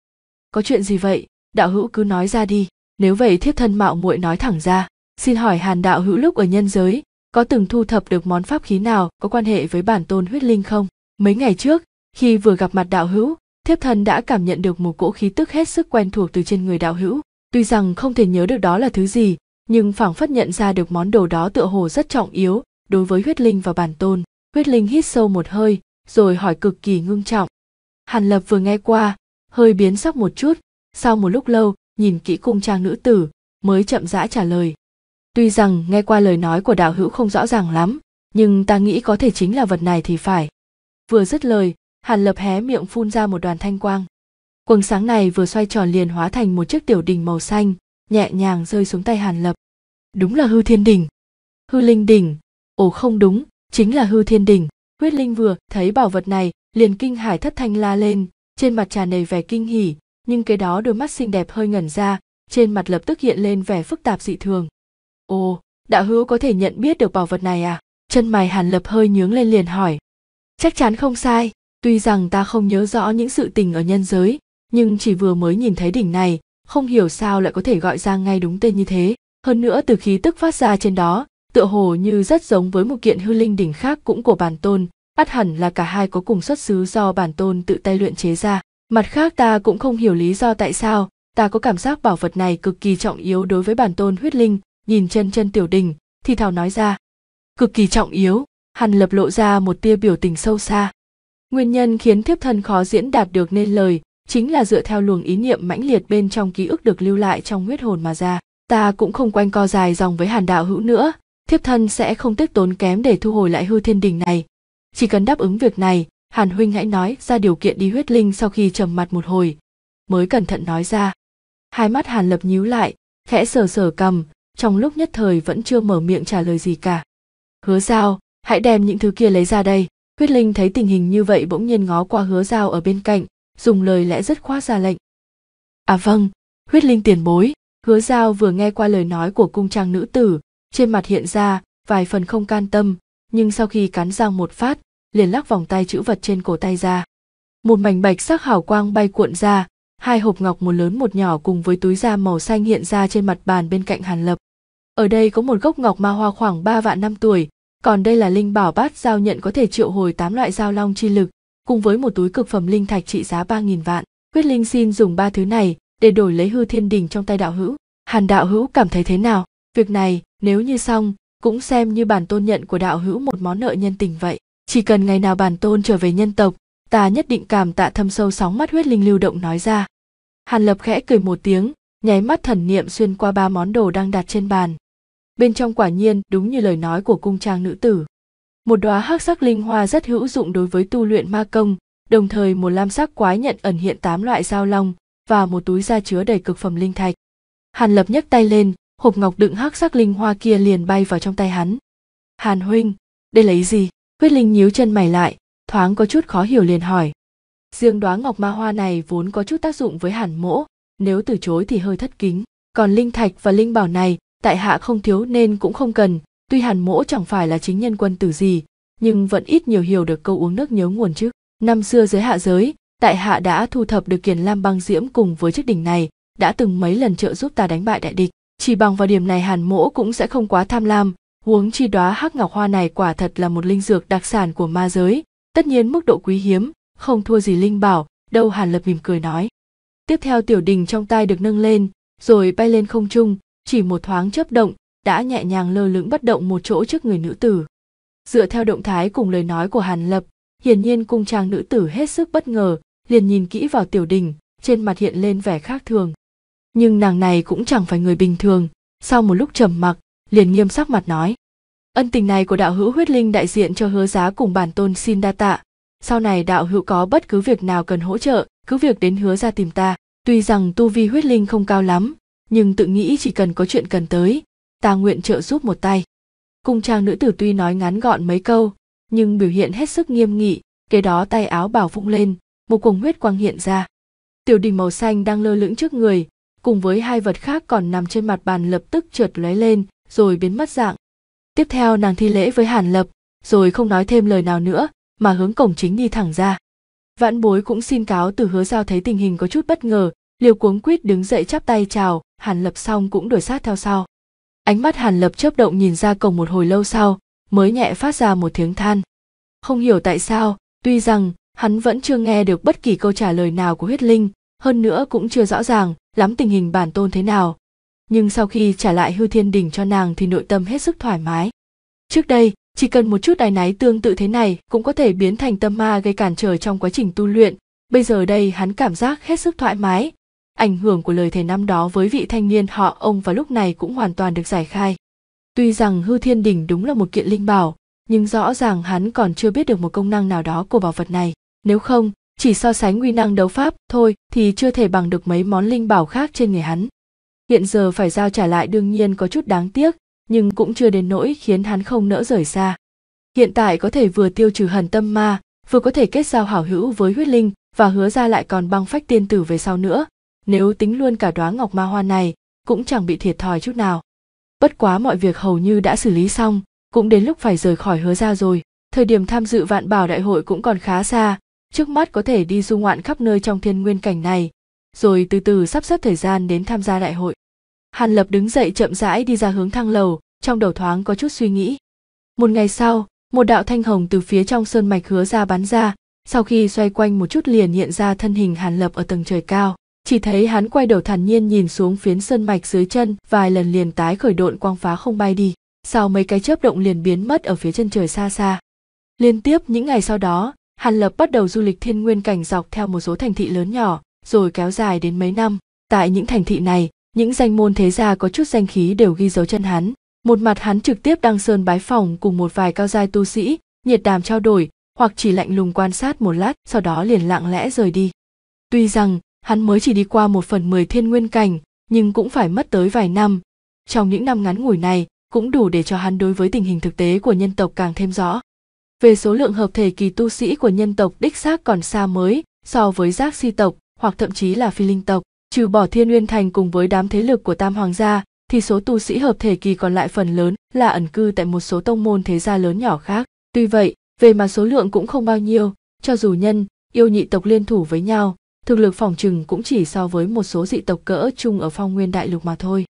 có chuyện gì vậy đạo hữu cứ nói ra đi nếu vậy thiếp thân mạo muội nói thẳng ra Xin hỏi Hàn đạo hữu lúc ở nhân giới, có từng thu thập được món pháp khí nào có quan hệ với bản tôn huyết linh không? Mấy ngày trước, khi vừa gặp mặt đạo hữu, thiếp thân đã cảm nhận được một cỗ khí tức hết sức quen thuộc từ trên người đạo hữu. Tuy rằng không thể nhớ được đó là thứ gì, nhưng phảng phất nhận ra được món đồ đó tựa hồ rất trọng yếu đối với huyết linh và bản tôn. Huyết linh hít sâu một hơi, rồi hỏi cực kỳ ngưng trọng. Hàn Lập vừa nghe qua, hơi biến sắc một chút, sau một lúc lâu, nhìn kỹ cung trang nữ tử, mới chậm rãi trả lời tuy rằng nghe qua lời nói của đạo hữu không rõ ràng lắm nhưng ta nghĩ có thể chính là vật này thì phải vừa dứt lời hàn lập hé miệng phun ra một đoàn thanh quang quầng sáng này vừa xoay tròn liền hóa thành một chiếc tiểu đình màu xanh nhẹ nhàng rơi xuống tay hàn lập đúng là hư thiên đình, hư linh đình, ồ không đúng chính là hư thiên đình. huyết linh vừa thấy bảo vật này liền kinh hải thất thanh la lên trên mặt tràn đầy vẻ kinh hỉ nhưng cái đó đôi mắt xinh đẹp hơi ngẩn ra trên mặt lập tức hiện lên vẻ phức tạp dị thường ồ đạo hữu có thể nhận biết được bảo vật này à chân mày hàn lập hơi nhướng lên liền hỏi chắc chắn không sai tuy rằng ta không nhớ rõ những sự tình ở nhân giới nhưng chỉ vừa mới nhìn thấy đỉnh này không hiểu sao lại có thể gọi ra ngay đúng tên như thế hơn nữa từ khí tức phát ra trên đó tựa hồ như rất giống với một kiện hư linh đỉnh khác cũng của bản tôn ắt hẳn là cả hai có cùng xuất xứ do bản tôn tự tay luyện chế ra mặt khác ta cũng không hiểu lý do tại sao ta có cảm giác bảo vật này cực kỳ trọng yếu đối với bản tôn huyết linh nhìn chân chân tiểu đình thì thảo nói ra cực kỳ trọng yếu hàn lập lộ ra một tia biểu tình sâu xa nguyên nhân khiến thiếp thân khó diễn đạt được nên lời chính là dựa theo luồng ý niệm mãnh liệt bên trong ký ức được lưu lại trong huyết hồn mà ra ta cũng không quanh co dài dòng với hàn đạo hữu nữa thiếp thân sẽ không tiếc tốn kém để thu hồi lại hư thiên đình này chỉ cần đáp ứng việc này hàn huynh hãy nói ra điều kiện đi huyết linh sau khi trầm mặt một hồi mới cẩn thận nói ra hai mắt hàn lập nhíu lại khẽ sờ sờ cầm trong lúc nhất thời vẫn chưa mở miệng trả lời gì cả hứa giao hãy đem những thứ kia lấy ra đây huyết linh thấy tình hình như vậy bỗng nhiên ngó qua hứa giao ở bên cạnh dùng lời lẽ rất khoát ra lệnh à vâng huyết linh tiền bối hứa giao vừa nghe qua lời nói của cung trang nữ tử trên mặt hiện ra vài phần không can tâm nhưng sau khi cắn răng một phát liền lắc vòng tay chữ vật trên cổ tay ra một mảnh bạch sắc hào quang bay cuộn ra hai hộp ngọc một lớn một nhỏ cùng với túi da màu xanh hiện ra trên mặt bàn bên cạnh hàn lập ở đây có một gốc ngọc ma hoa khoảng 3 vạn năm tuổi, còn đây là linh bảo bát giao nhận có thể triệu hồi 8 loại giao long chi lực, cùng với một túi cực phẩm linh thạch trị giá 3.000 vạn. Quyết Linh xin dùng ba thứ này để đổi lấy hư thiên đình trong tay đạo hữu. Hàn đạo hữu cảm thấy thế nào? Việc này, nếu như xong, cũng xem như bản tôn nhận của đạo hữu một món nợ nhân tình vậy. Chỉ cần ngày nào bản tôn trở về nhân tộc, ta nhất định cảm tạ thâm sâu sóng mắt huyết linh lưu động nói ra. Hàn lập khẽ cười một tiếng, nháy mắt thần niệm xuyên qua ba món đồ đang đặt trên bàn bên trong quả nhiên đúng như lời nói của cung trang nữ tử một đóa hắc sắc linh hoa rất hữu dụng đối với tu luyện ma công đồng thời một lam sắc quái nhận ẩn hiện tám loại dao long và một túi da chứa đầy cực phẩm linh thạch hàn lập nhấc tay lên hộp ngọc đựng hắc sắc linh hoa kia liền bay vào trong tay hắn hàn huynh đây lấy gì huyết linh nhíu chân mày lại thoáng có chút khó hiểu liền hỏi riêng đóa ngọc ma hoa này vốn có chút tác dụng với hàn mỗ nếu từ chối thì hơi thất kính còn linh thạch và linh bảo này tại hạ không thiếu nên cũng không cần tuy hàn mỗ chẳng phải là chính nhân quân tử gì nhưng vẫn ít nhiều hiểu được câu uống nước nhớ nguồn chứ năm xưa dưới hạ giới tại hạ đã thu thập được kiền lam băng diễm cùng với chiếc đỉnh này đã từng mấy lần trợ giúp ta đánh bại đại địch chỉ bằng vào điểm này hàn mỗ cũng sẽ không quá tham lam huống chi đóa hắc ngọc hoa này quả thật là một linh dược đặc sản của ma giới tất nhiên mức độ quý hiếm không thua gì linh bảo đâu hàn lập mỉm cười nói tiếp theo tiểu đình trong tay được nâng lên rồi bay lên không trung chỉ một thoáng chớp động đã nhẹ nhàng lơ lửng bất động một chỗ trước người nữ tử dựa theo động thái cùng lời nói của hàn lập hiển nhiên cung trang nữ tử hết sức bất ngờ liền nhìn kỹ vào tiểu đình trên mặt hiện lên vẻ khác thường nhưng nàng này cũng chẳng phải người bình thường sau một lúc trầm mặc liền nghiêm sắc mặt nói ân tình này của đạo hữu huyết linh đại diện cho hứa giá cùng bản tôn xin đa tạ sau này đạo hữu có bất cứ việc nào cần hỗ trợ cứ việc đến hứa ra tìm ta Tuy rằng tu vi huyết linh không cao lắm, nhưng tự nghĩ chỉ cần có chuyện cần tới, ta nguyện trợ giúp một tay. Cung trang nữ tử tuy nói ngắn gọn mấy câu, nhưng biểu hiện hết sức nghiêm nghị, kế đó tay áo bảo vung lên, một cuồng huyết quang hiện ra. Tiểu đình màu xanh đang lơ lửng trước người, cùng với hai vật khác còn nằm trên mặt bàn lập tức trượt lóe lên, rồi biến mất dạng. Tiếp theo nàng thi lễ với Hàn Lập, rồi không nói thêm lời nào nữa, mà hướng cổng chính đi thẳng ra vãn bối cũng xin cáo từ hứa giao thấy tình hình có chút bất ngờ liều cuống quýt đứng dậy chắp tay chào hàn lập xong cũng đuổi sát theo sau ánh mắt hàn lập chớp động nhìn ra cổng một hồi lâu sau mới nhẹ phát ra một tiếng than không hiểu tại sao tuy rằng hắn vẫn chưa nghe được bất kỳ câu trả lời nào của huyết linh hơn nữa cũng chưa rõ ràng lắm tình hình bản tôn thế nào nhưng sau khi trả lại hư thiên đình cho nàng thì nội tâm hết sức thoải mái trước đây chỉ cần một chút đài náy tương tự thế này cũng có thể biến thành tâm ma gây cản trở trong quá trình tu luyện bây giờ đây hắn cảm giác hết sức thoải mái ảnh hưởng của lời thề năm đó với vị thanh niên họ ông vào lúc này cũng hoàn toàn được giải khai tuy rằng hư thiên đỉnh đúng là một kiện linh bảo nhưng rõ ràng hắn còn chưa biết được một công năng nào đó của bảo vật này nếu không chỉ so sánh uy năng đấu pháp thôi thì chưa thể bằng được mấy món linh bảo khác trên người hắn hiện giờ phải giao trả lại đương nhiên có chút đáng tiếc nhưng cũng chưa đến nỗi khiến hắn không nỡ rời xa. Hiện tại có thể vừa tiêu trừ hần tâm ma, vừa có thể kết giao hảo hữu với huyết linh và hứa ra lại còn băng phách tiên tử về sau nữa, nếu tính luôn cả đoá ngọc ma hoa này, cũng chẳng bị thiệt thòi chút nào. Bất quá mọi việc hầu như đã xử lý xong, cũng đến lúc phải rời khỏi hứa ra rồi. Thời điểm tham dự vạn bảo đại hội cũng còn khá xa, trước mắt có thể đi du ngoạn khắp nơi trong thiên nguyên cảnh này, rồi từ từ sắp xếp thời gian đến tham gia đại hội hàn lập đứng dậy chậm rãi đi ra hướng thang lầu trong đầu thoáng có chút suy nghĩ một ngày sau một đạo thanh hồng từ phía trong sơn mạch hứa ra bắn ra sau khi xoay quanh một chút liền hiện ra thân hình hàn lập ở tầng trời cao chỉ thấy hắn quay đầu thản nhiên nhìn xuống phiến sơn mạch dưới chân vài lần liền tái khởi độn quang phá không bay đi sau mấy cái chớp động liền biến mất ở phía chân trời xa xa liên tiếp những ngày sau đó hàn lập bắt đầu du lịch thiên nguyên cảnh dọc theo một số thành thị lớn nhỏ rồi kéo dài đến mấy năm tại những thành thị này những danh môn thế gia có chút danh khí đều ghi dấu chân hắn một mặt hắn trực tiếp đăng sơn bái phòng cùng một vài cao giai tu sĩ nhiệt đàm trao đổi hoặc chỉ lạnh lùng quan sát một lát sau đó liền lặng lẽ rời đi tuy rằng hắn mới chỉ đi qua một phần mười thiên nguyên cảnh nhưng cũng phải mất tới vài năm trong những năm ngắn ngủi này cũng đủ để cho hắn đối với tình hình thực tế của nhân tộc càng thêm rõ về số lượng hợp thể kỳ tu sĩ của nhân tộc đích xác còn xa mới so với giác si tộc hoặc thậm chí là phi linh tộc trừ bỏ thiên uyên thành cùng với đám thế lực của tam hoàng gia thì số tu sĩ hợp thể kỳ còn lại phần lớn là ẩn cư tại một số tông môn thế gia lớn nhỏ khác tuy vậy về mà số lượng cũng không bao nhiêu cho dù nhân yêu nhị tộc liên thủ với nhau thực lực phòng trừng cũng chỉ so với một số dị tộc cỡ chung ở phong nguyên đại lục mà thôi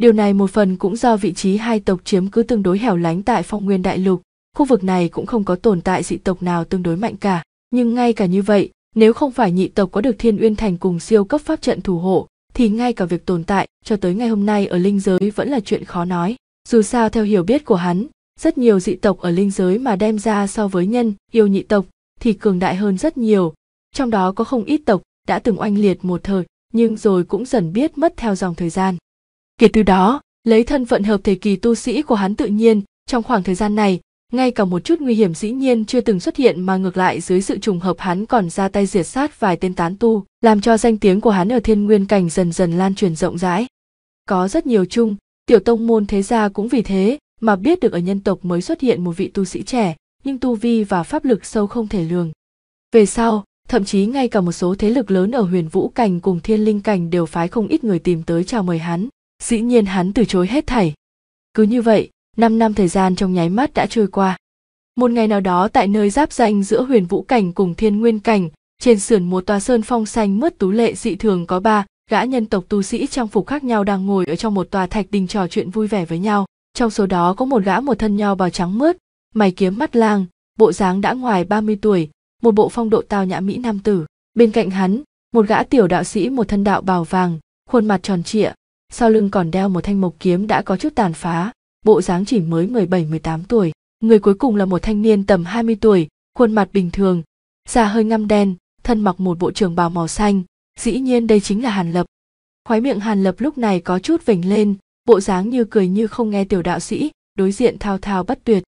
điều này một phần cũng do vị trí hai tộc chiếm cứ tương đối hẻo lánh tại phong nguyên đại lục khu vực này cũng không có tồn tại dị tộc nào tương đối mạnh cả nhưng ngay cả như vậy nếu không phải nhị tộc có được thiên uyên thành cùng siêu cấp pháp trận thủ hộ thì ngay cả việc tồn tại cho tới ngày hôm nay ở linh giới vẫn là chuyện khó nói dù sao theo hiểu biết của hắn rất nhiều dị tộc ở linh giới mà đem ra so với nhân yêu nhị tộc thì cường đại hơn rất nhiều trong đó có không ít tộc đã từng oanh liệt một thời nhưng rồi cũng dần biết mất theo dòng thời gian kể từ đó lấy thân phận hợp thể kỳ tu sĩ của hắn tự nhiên trong khoảng thời gian này ngay cả một chút nguy hiểm dĩ nhiên chưa từng xuất hiện mà ngược lại dưới sự trùng hợp hắn còn ra tay diệt sát vài tên tán tu làm cho danh tiếng của hắn ở thiên nguyên cảnh dần dần lan truyền rộng rãi có rất nhiều chung tiểu tông môn thế gia cũng vì thế mà biết được ở nhân tộc mới xuất hiện một vị tu sĩ trẻ nhưng tu vi và pháp lực sâu không thể lường về sau thậm chí ngay cả một số thế lực lớn ở huyền vũ cảnh cùng thiên linh cảnh đều phái không ít người tìm tới chào mời hắn dĩ nhiên hắn từ chối hết thảy cứ như vậy Năm năm thời gian trong nháy mắt đã trôi qua. Một ngày nào đó tại nơi giáp danh giữa huyền vũ cảnh cùng thiên nguyên cảnh, trên sườn một tòa sơn phong xanh mướt tú lệ dị thường có ba gã nhân tộc tu sĩ trang phục khác nhau đang ngồi ở trong một tòa thạch đình trò chuyện vui vẻ với nhau. Trong số đó có một gã một thân nho bào trắng mướt, mày kiếm mắt lang, bộ dáng đã ngoài 30 tuổi, một bộ phong độ tao nhã mỹ nam tử. Bên cạnh hắn, một gã tiểu đạo sĩ một thân đạo bào vàng, khuôn mặt tròn trịa, sau lưng còn đeo một thanh mộc kiếm đã có chút tàn phá, bộ dáng chỉ mới 17-18 tuổi. Người cuối cùng là một thanh niên tầm 20 tuổi, khuôn mặt bình thường, da hơi ngăm đen, thân mặc một bộ trường bào màu xanh, dĩ nhiên đây chính là Hàn Lập. Khóe miệng Hàn Lập lúc này có chút vểnh lên, bộ dáng như cười như không nghe tiểu đạo sĩ, đối diện thao thao bất tuyệt.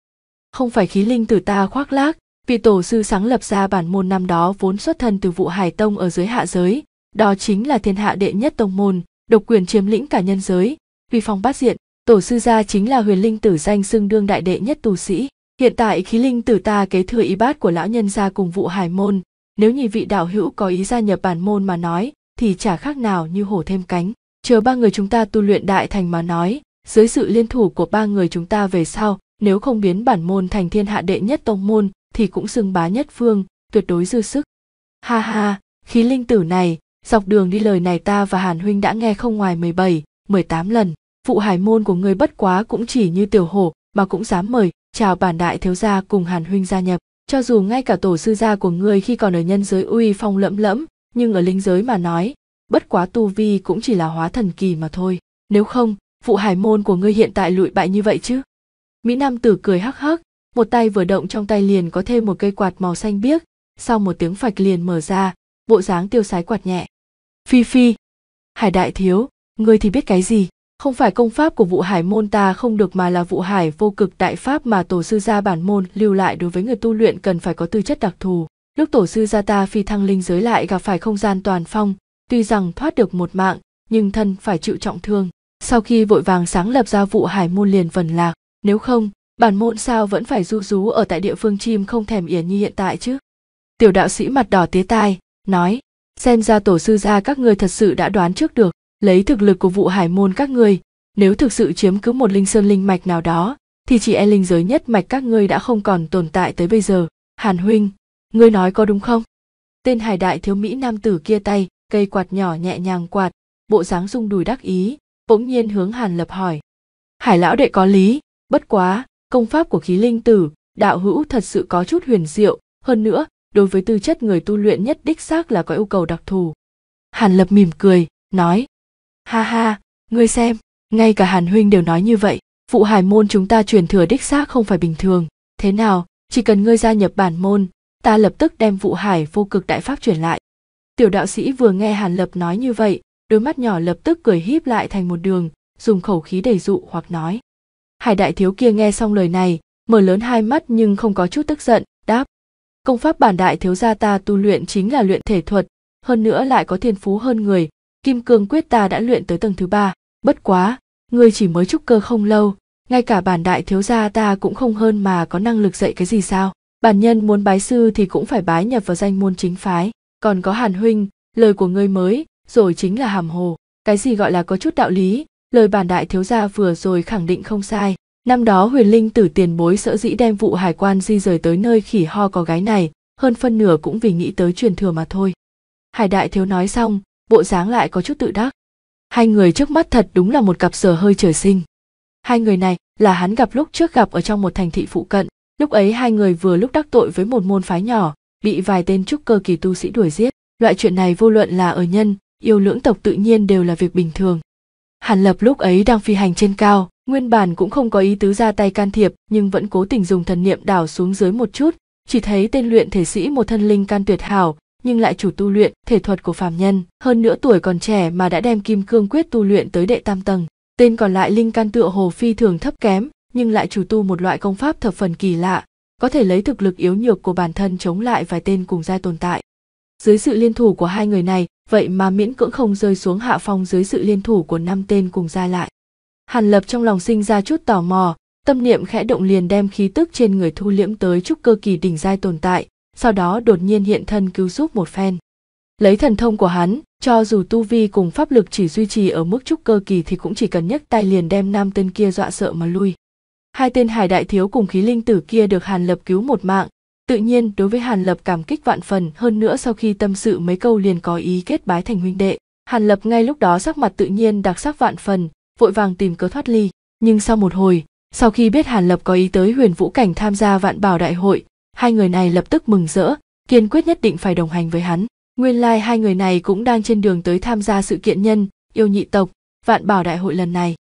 Không phải khí linh tử ta khoác lác, vị tổ sư sáng lập ra bản môn năm đó vốn xuất thân từ vụ hải tông ở dưới hạ giới, đó chính là thiên hạ đệ nhất tông môn, độc quyền chiếm lĩnh cả nhân giới, vì phong bát diện, tổ sư gia chính là huyền linh tử danh xưng đương đại đệ nhất tù sĩ hiện tại khí linh tử ta kế thừa y bát của lão nhân gia cùng vụ hải môn nếu như vị đạo hữu có ý gia nhập bản môn mà nói thì chả khác nào như hổ thêm cánh chờ ba người chúng ta tu luyện đại thành mà nói dưới sự liên thủ của ba người chúng ta về sau nếu không biến bản môn thành thiên hạ đệ nhất tông môn thì cũng xưng bá nhất phương tuyệt đối dư sức ha ha khí linh tử này dọc đường đi lời này ta và hàn huynh đã nghe không ngoài 17, 18 lần phụ hải môn của người bất quá cũng chỉ như tiểu hổ mà cũng dám mời chào bản đại thiếu gia cùng hàn huynh gia nhập cho dù ngay cả tổ sư gia của ngươi khi còn ở nhân giới uy phong lẫm lẫm nhưng ở linh giới mà nói bất quá tu vi cũng chỉ là hóa thần kỳ mà thôi nếu không phụ hải môn của ngươi hiện tại lụi bại như vậy chứ mỹ nam tử cười hắc hắc một tay vừa động trong tay liền có thêm một cây quạt màu xanh biếc sau một tiếng phạch liền mở ra bộ dáng tiêu sái quạt nhẹ phi phi hải đại thiếu ngươi thì biết cái gì không phải công pháp của vụ hải môn ta không được mà là vụ hải vô cực đại pháp mà tổ sư gia bản môn lưu lại đối với người tu luyện cần phải có tư chất đặc thù lúc tổ sư gia ta phi thăng linh giới lại gặp phải không gian toàn phong tuy rằng thoát được một mạng nhưng thân phải chịu trọng thương sau khi vội vàng sáng lập ra vụ hải môn liền vần lạc nếu không bản môn sao vẫn phải du rú ở tại địa phương chim không thèm yển như hiện tại chứ tiểu đạo sĩ mặt đỏ tía tai nói xem ra tổ sư gia các ngươi thật sự đã đoán trước được lấy thực lực của vụ hải môn các ngươi nếu thực sự chiếm cứ một linh sơn linh mạch nào đó thì chỉ e linh giới nhất mạch các ngươi đã không còn tồn tại tới bây giờ hàn huynh ngươi nói có đúng không tên hải đại thiếu mỹ nam tử kia tay cây quạt nhỏ nhẹ nhàng quạt bộ dáng rung đùi đắc ý bỗng nhiên hướng hàn lập hỏi hải lão đệ có lý bất quá công pháp của khí linh tử đạo hữu thật sự có chút huyền diệu hơn nữa đối với tư chất người tu luyện nhất đích xác là có yêu cầu đặc thù hàn lập mỉm cười nói ha ha ngươi xem ngay cả hàn huynh đều nói như vậy vụ hải môn chúng ta truyền thừa đích xác không phải bình thường thế nào chỉ cần ngươi gia nhập bản môn ta lập tức đem vụ hải vô cực đại pháp truyền lại tiểu đạo sĩ vừa nghe hàn lập nói như vậy đôi mắt nhỏ lập tức cười híp lại thành một đường dùng khẩu khí đầy dụ hoặc nói hải đại thiếu kia nghe xong lời này mở lớn hai mắt nhưng không có chút tức giận đáp công pháp bản đại thiếu gia ta tu luyện chính là luyện thể thuật hơn nữa lại có thiên phú hơn người kim cương quyết ta đã luyện tới tầng thứ ba bất quá ngươi chỉ mới trúc cơ không lâu ngay cả bản đại thiếu gia ta cũng không hơn mà có năng lực dạy cái gì sao bản nhân muốn bái sư thì cũng phải bái nhập vào danh môn chính phái còn có hàn huynh lời của ngươi mới rồi chính là hàm hồ cái gì gọi là có chút đạo lý lời bản đại thiếu gia vừa rồi khẳng định không sai năm đó huyền linh tử tiền bối sợ dĩ đem vụ hải quan di rời tới nơi khỉ ho có gái này hơn phân nửa cũng vì nghĩ tới truyền thừa mà thôi hải đại thiếu nói xong bộ dáng lại có chút tự đắc hai người trước mắt thật đúng là một cặp giờ hơi trời sinh hai người này là hắn gặp lúc trước gặp ở trong một thành thị phụ cận lúc ấy hai người vừa lúc đắc tội với một môn phái nhỏ bị vài tên trúc cơ kỳ tu sĩ đuổi giết loại chuyện này vô luận là ở nhân yêu lưỡng tộc tự nhiên đều là việc bình thường hàn lập lúc ấy đang phi hành trên cao nguyên bản cũng không có ý tứ ra tay can thiệp nhưng vẫn cố tình dùng thần niệm đảo xuống dưới một chút chỉ thấy tên luyện thể sĩ một thân linh can tuyệt hảo nhưng lại chủ tu luyện thể thuật của phàm nhân hơn nữa tuổi còn trẻ mà đã đem kim cương quyết tu luyện tới đệ tam tầng tên còn lại linh can tựa hồ phi thường thấp kém nhưng lại chủ tu một loại công pháp thập phần kỳ lạ có thể lấy thực lực yếu nhược của bản thân chống lại vài tên cùng gia tồn tại dưới sự liên thủ của hai người này vậy mà miễn cưỡng không rơi xuống hạ phong dưới sự liên thủ của năm tên cùng giai lại hàn lập trong lòng sinh ra chút tò mò tâm niệm khẽ động liền đem khí tức trên người thu liễm tới trúc cơ kỳ đỉnh giai tồn tại sau đó đột nhiên hiện thân cứu giúp một phen. Lấy thần thông của hắn, cho dù tu vi cùng pháp lực chỉ duy trì ở mức trúc cơ kỳ thì cũng chỉ cần nhấc tay liền đem nam tên kia dọa sợ mà lui. Hai tên hải đại thiếu cùng khí linh tử kia được Hàn Lập cứu một mạng, tự nhiên đối với Hàn Lập cảm kích vạn phần hơn nữa sau khi tâm sự mấy câu liền có ý kết bái thành huynh đệ. Hàn Lập ngay lúc đó sắc mặt tự nhiên đặc sắc vạn phần, vội vàng tìm cớ thoát ly. Nhưng sau một hồi, sau khi biết Hàn Lập có ý tới huyền vũ cảnh tham gia vạn bảo đại hội, hai người này lập tức mừng rỡ kiên quyết nhất định phải đồng hành với hắn nguyên lai hai người này cũng đang trên đường tới tham gia sự kiện nhân yêu nhị tộc vạn bảo đại hội lần này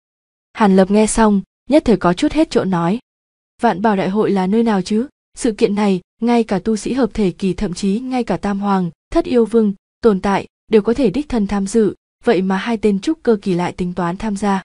hàn lập nghe xong nhất thời có chút hết chỗ nói vạn bảo đại hội là nơi nào chứ sự kiện này ngay cả tu sĩ hợp thể kỳ thậm chí ngay cả tam hoàng thất yêu vương tồn tại đều có thể đích thân tham dự vậy mà hai tên trúc cơ kỳ lại tính toán tham gia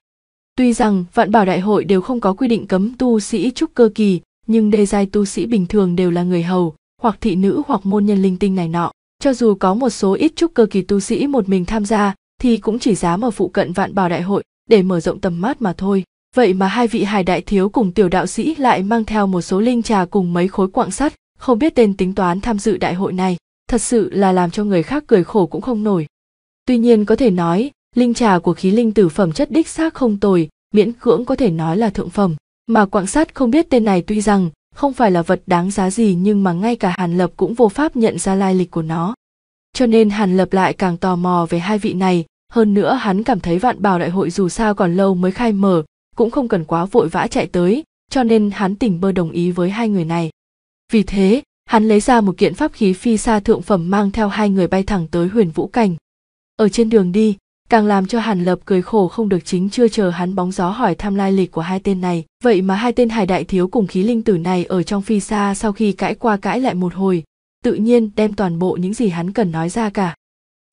tuy rằng vạn bảo đại hội đều không có quy định cấm tu sĩ trúc cơ kỳ nhưng đề giai tu sĩ bình thường đều là người hầu hoặc thị nữ hoặc môn nhân linh tinh này nọ cho dù có một số ít chút cơ kỳ tu sĩ một mình tham gia thì cũng chỉ dám ở phụ cận vạn bảo đại hội để mở rộng tầm mắt mà thôi vậy mà hai vị hải đại thiếu cùng tiểu đạo sĩ lại mang theo một số linh trà cùng mấy khối quạng sắt không biết tên tính toán tham dự đại hội này thật sự là làm cho người khác cười khổ cũng không nổi tuy nhiên có thể nói linh trà của khí linh tử phẩm chất đích xác không tồi miễn cưỡng có thể nói là thượng phẩm mà quảng sát không biết tên này tuy rằng không phải là vật đáng giá gì nhưng mà ngay cả hàn lập cũng vô pháp nhận ra lai lịch của nó cho nên hàn lập lại càng tò mò về hai vị này hơn nữa hắn cảm thấy vạn bảo đại hội dù sao còn lâu mới khai mở cũng không cần quá vội vã chạy tới cho nên hắn tỉnh bơ đồng ý với hai người này vì thế hắn lấy ra một kiện pháp khí phi xa thượng phẩm mang theo hai người bay thẳng tới huyền vũ cảnh ở trên đường đi càng làm cho hàn lập cười khổ không được chính chưa chờ hắn bóng gió hỏi thăm lai lịch của hai tên này vậy mà hai tên hải đại thiếu cùng khí linh tử này ở trong phi xa sau khi cãi qua cãi lại một hồi tự nhiên đem toàn bộ những gì hắn cần nói ra cả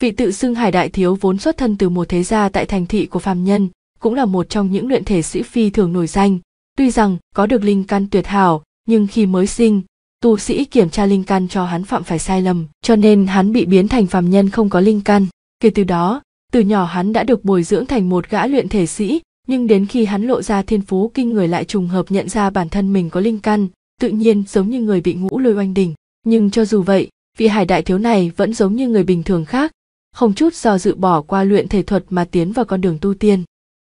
vị tự xưng hải đại thiếu vốn xuất thân từ một thế gia tại thành thị của phàm nhân cũng là một trong những luyện thể sĩ phi thường nổi danh tuy rằng có được linh căn tuyệt hảo nhưng khi mới sinh tu sĩ kiểm tra linh căn cho hắn phạm phải sai lầm cho nên hắn bị biến thành phàm nhân không có linh căn kể từ đó từ nhỏ hắn đã được bồi dưỡng thành một gã luyện thể sĩ nhưng đến khi hắn lộ ra thiên phú kinh người lại trùng hợp nhận ra bản thân mình có linh căn tự nhiên giống như người bị ngũ lôi oanh đình nhưng cho dù vậy vị hải đại thiếu này vẫn giống như người bình thường khác không chút do dự bỏ qua luyện thể thuật mà tiến vào con đường tu tiên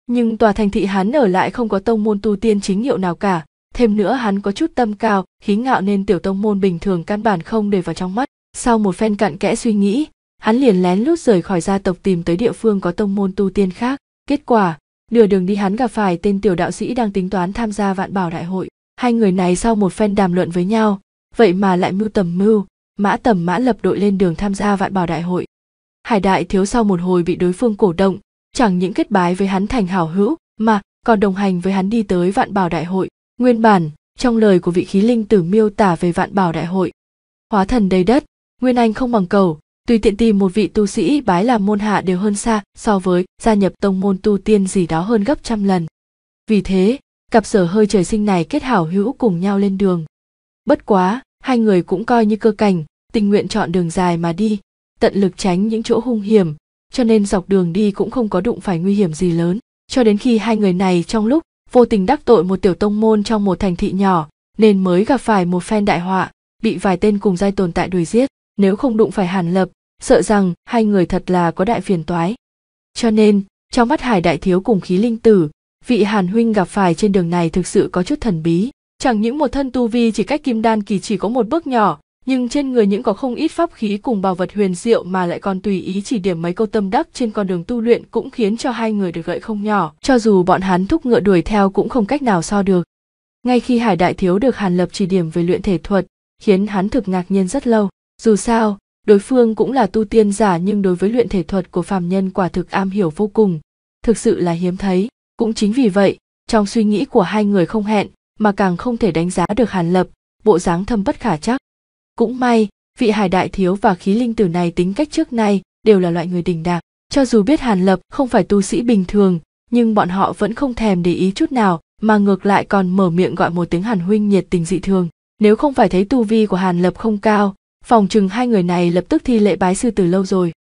nhưng tòa thành thị hắn ở lại không có tông môn tu tiên chính hiệu nào cả thêm nữa hắn có chút tâm cao khí ngạo nên tiểu tông môn bình thường căn bản không để vào trong mắt sau một phen cặn kẽ suy nghĩ hắn liền lén lút rời khỏi gia tộc tìm tới địa phương có tông môn tu tiên khác kết quả nửa đường đi hắn gặp phải tên tiểu đạo sĩ đang tính toán tham gia vạn bảo đại hội hai người này sau một phen đàm luận với nhau vậy mà lại mưu tầm mưu mã tầm mã lập đội lên đường tham gia vạn bảo đại hội hải đại thiếu sau một hồi bị đối phương cổ động chẳng những kết bái với hắn thành hảo hữu mà còn đồng hành với hắn đi tới vạn bảo đại hội nguyên bản trong lời của vị khí linh tử miêu tả về vạn bảo đại hội hóa thần đầy đất nguyên anh không bằng cầu tùy tiện tìm một vị tu sĩ bái làm môn hạ đều hơn xa so với gia nhập tông môn tu tiên gì đó hơn gấp trăm lần. Vì thế, cặp sở hơi trời sinh này kết hảo hữu cùng nhau lên đường. Bất quá, hai người cũng coi như cơ cảnh, tình nguyện chọn đường dài mà đi, tận lực tránh những chỗ hung hiểm, cho nên dọc đường đi cũng không có đụng phải nguy hiểm gì lớn, cho đến khi hai người này trong lúc vô tình đắc tội một tiểu tông môn trong một thành thị nhỏ, nên mới gặp phải một phen đại họa, bị vài tên cùng giai tồn tại đuổi giết, nếu không đụng phải Hàn Lập, sợ rằng hai người thật là có đại phiền toái cho nên trong mắt hải đại thiếu cùng khí linh tử vị hàn huynh gặp phải trên đường này thực sự có chút thần bí chẳng những một thân tu vi chỉ cách kim đan kỳ chỉ có một bước nhỏ nhưng trên người những có không ít pháp khí cùng bảo vật huyền diệu mà lại còn tùy ý chỉ điểm mấy câu tâm đắc trên con đường tu luyện cũng khiến cho hai người được gợi không nhỏ cho dù bọn hắn thúc ngựa đuổi theo cũng không cách nào so được ngay khi hải đại thiếu được hàn lập chỉ điểm về luyện thể thuật khiến hắn thực ngạc nhiên rất lâu dù sao đối phương cũng là tu tiên giả nhưng đối với luyện thể thuật của phàm nhân quả thực am hiểu vô cùng thực sự là hiếm thấy cũng chính vì vậy trong suy nghĩ của hai người không hẹn mà càng không thể đánh giá được hàn lập bộ dáng thâm bất khả chắc cũng may vị hải đại thiếu và khí linh tử này tính cách trước nay đều là loại người đình đạc cho dù biết hàn lập không phải tu sĩ bình thường nhưng bọn họ vẫn không thèm để ý chút nào mà ngược lại còn mở miệng gọi một tiếng hàn huynh nhiệt tình dị thường nếu không phải thấy tu vi của hàn lập không cao phòng chừng hai người này lập tức thi lệ bái sư từ lâu rồi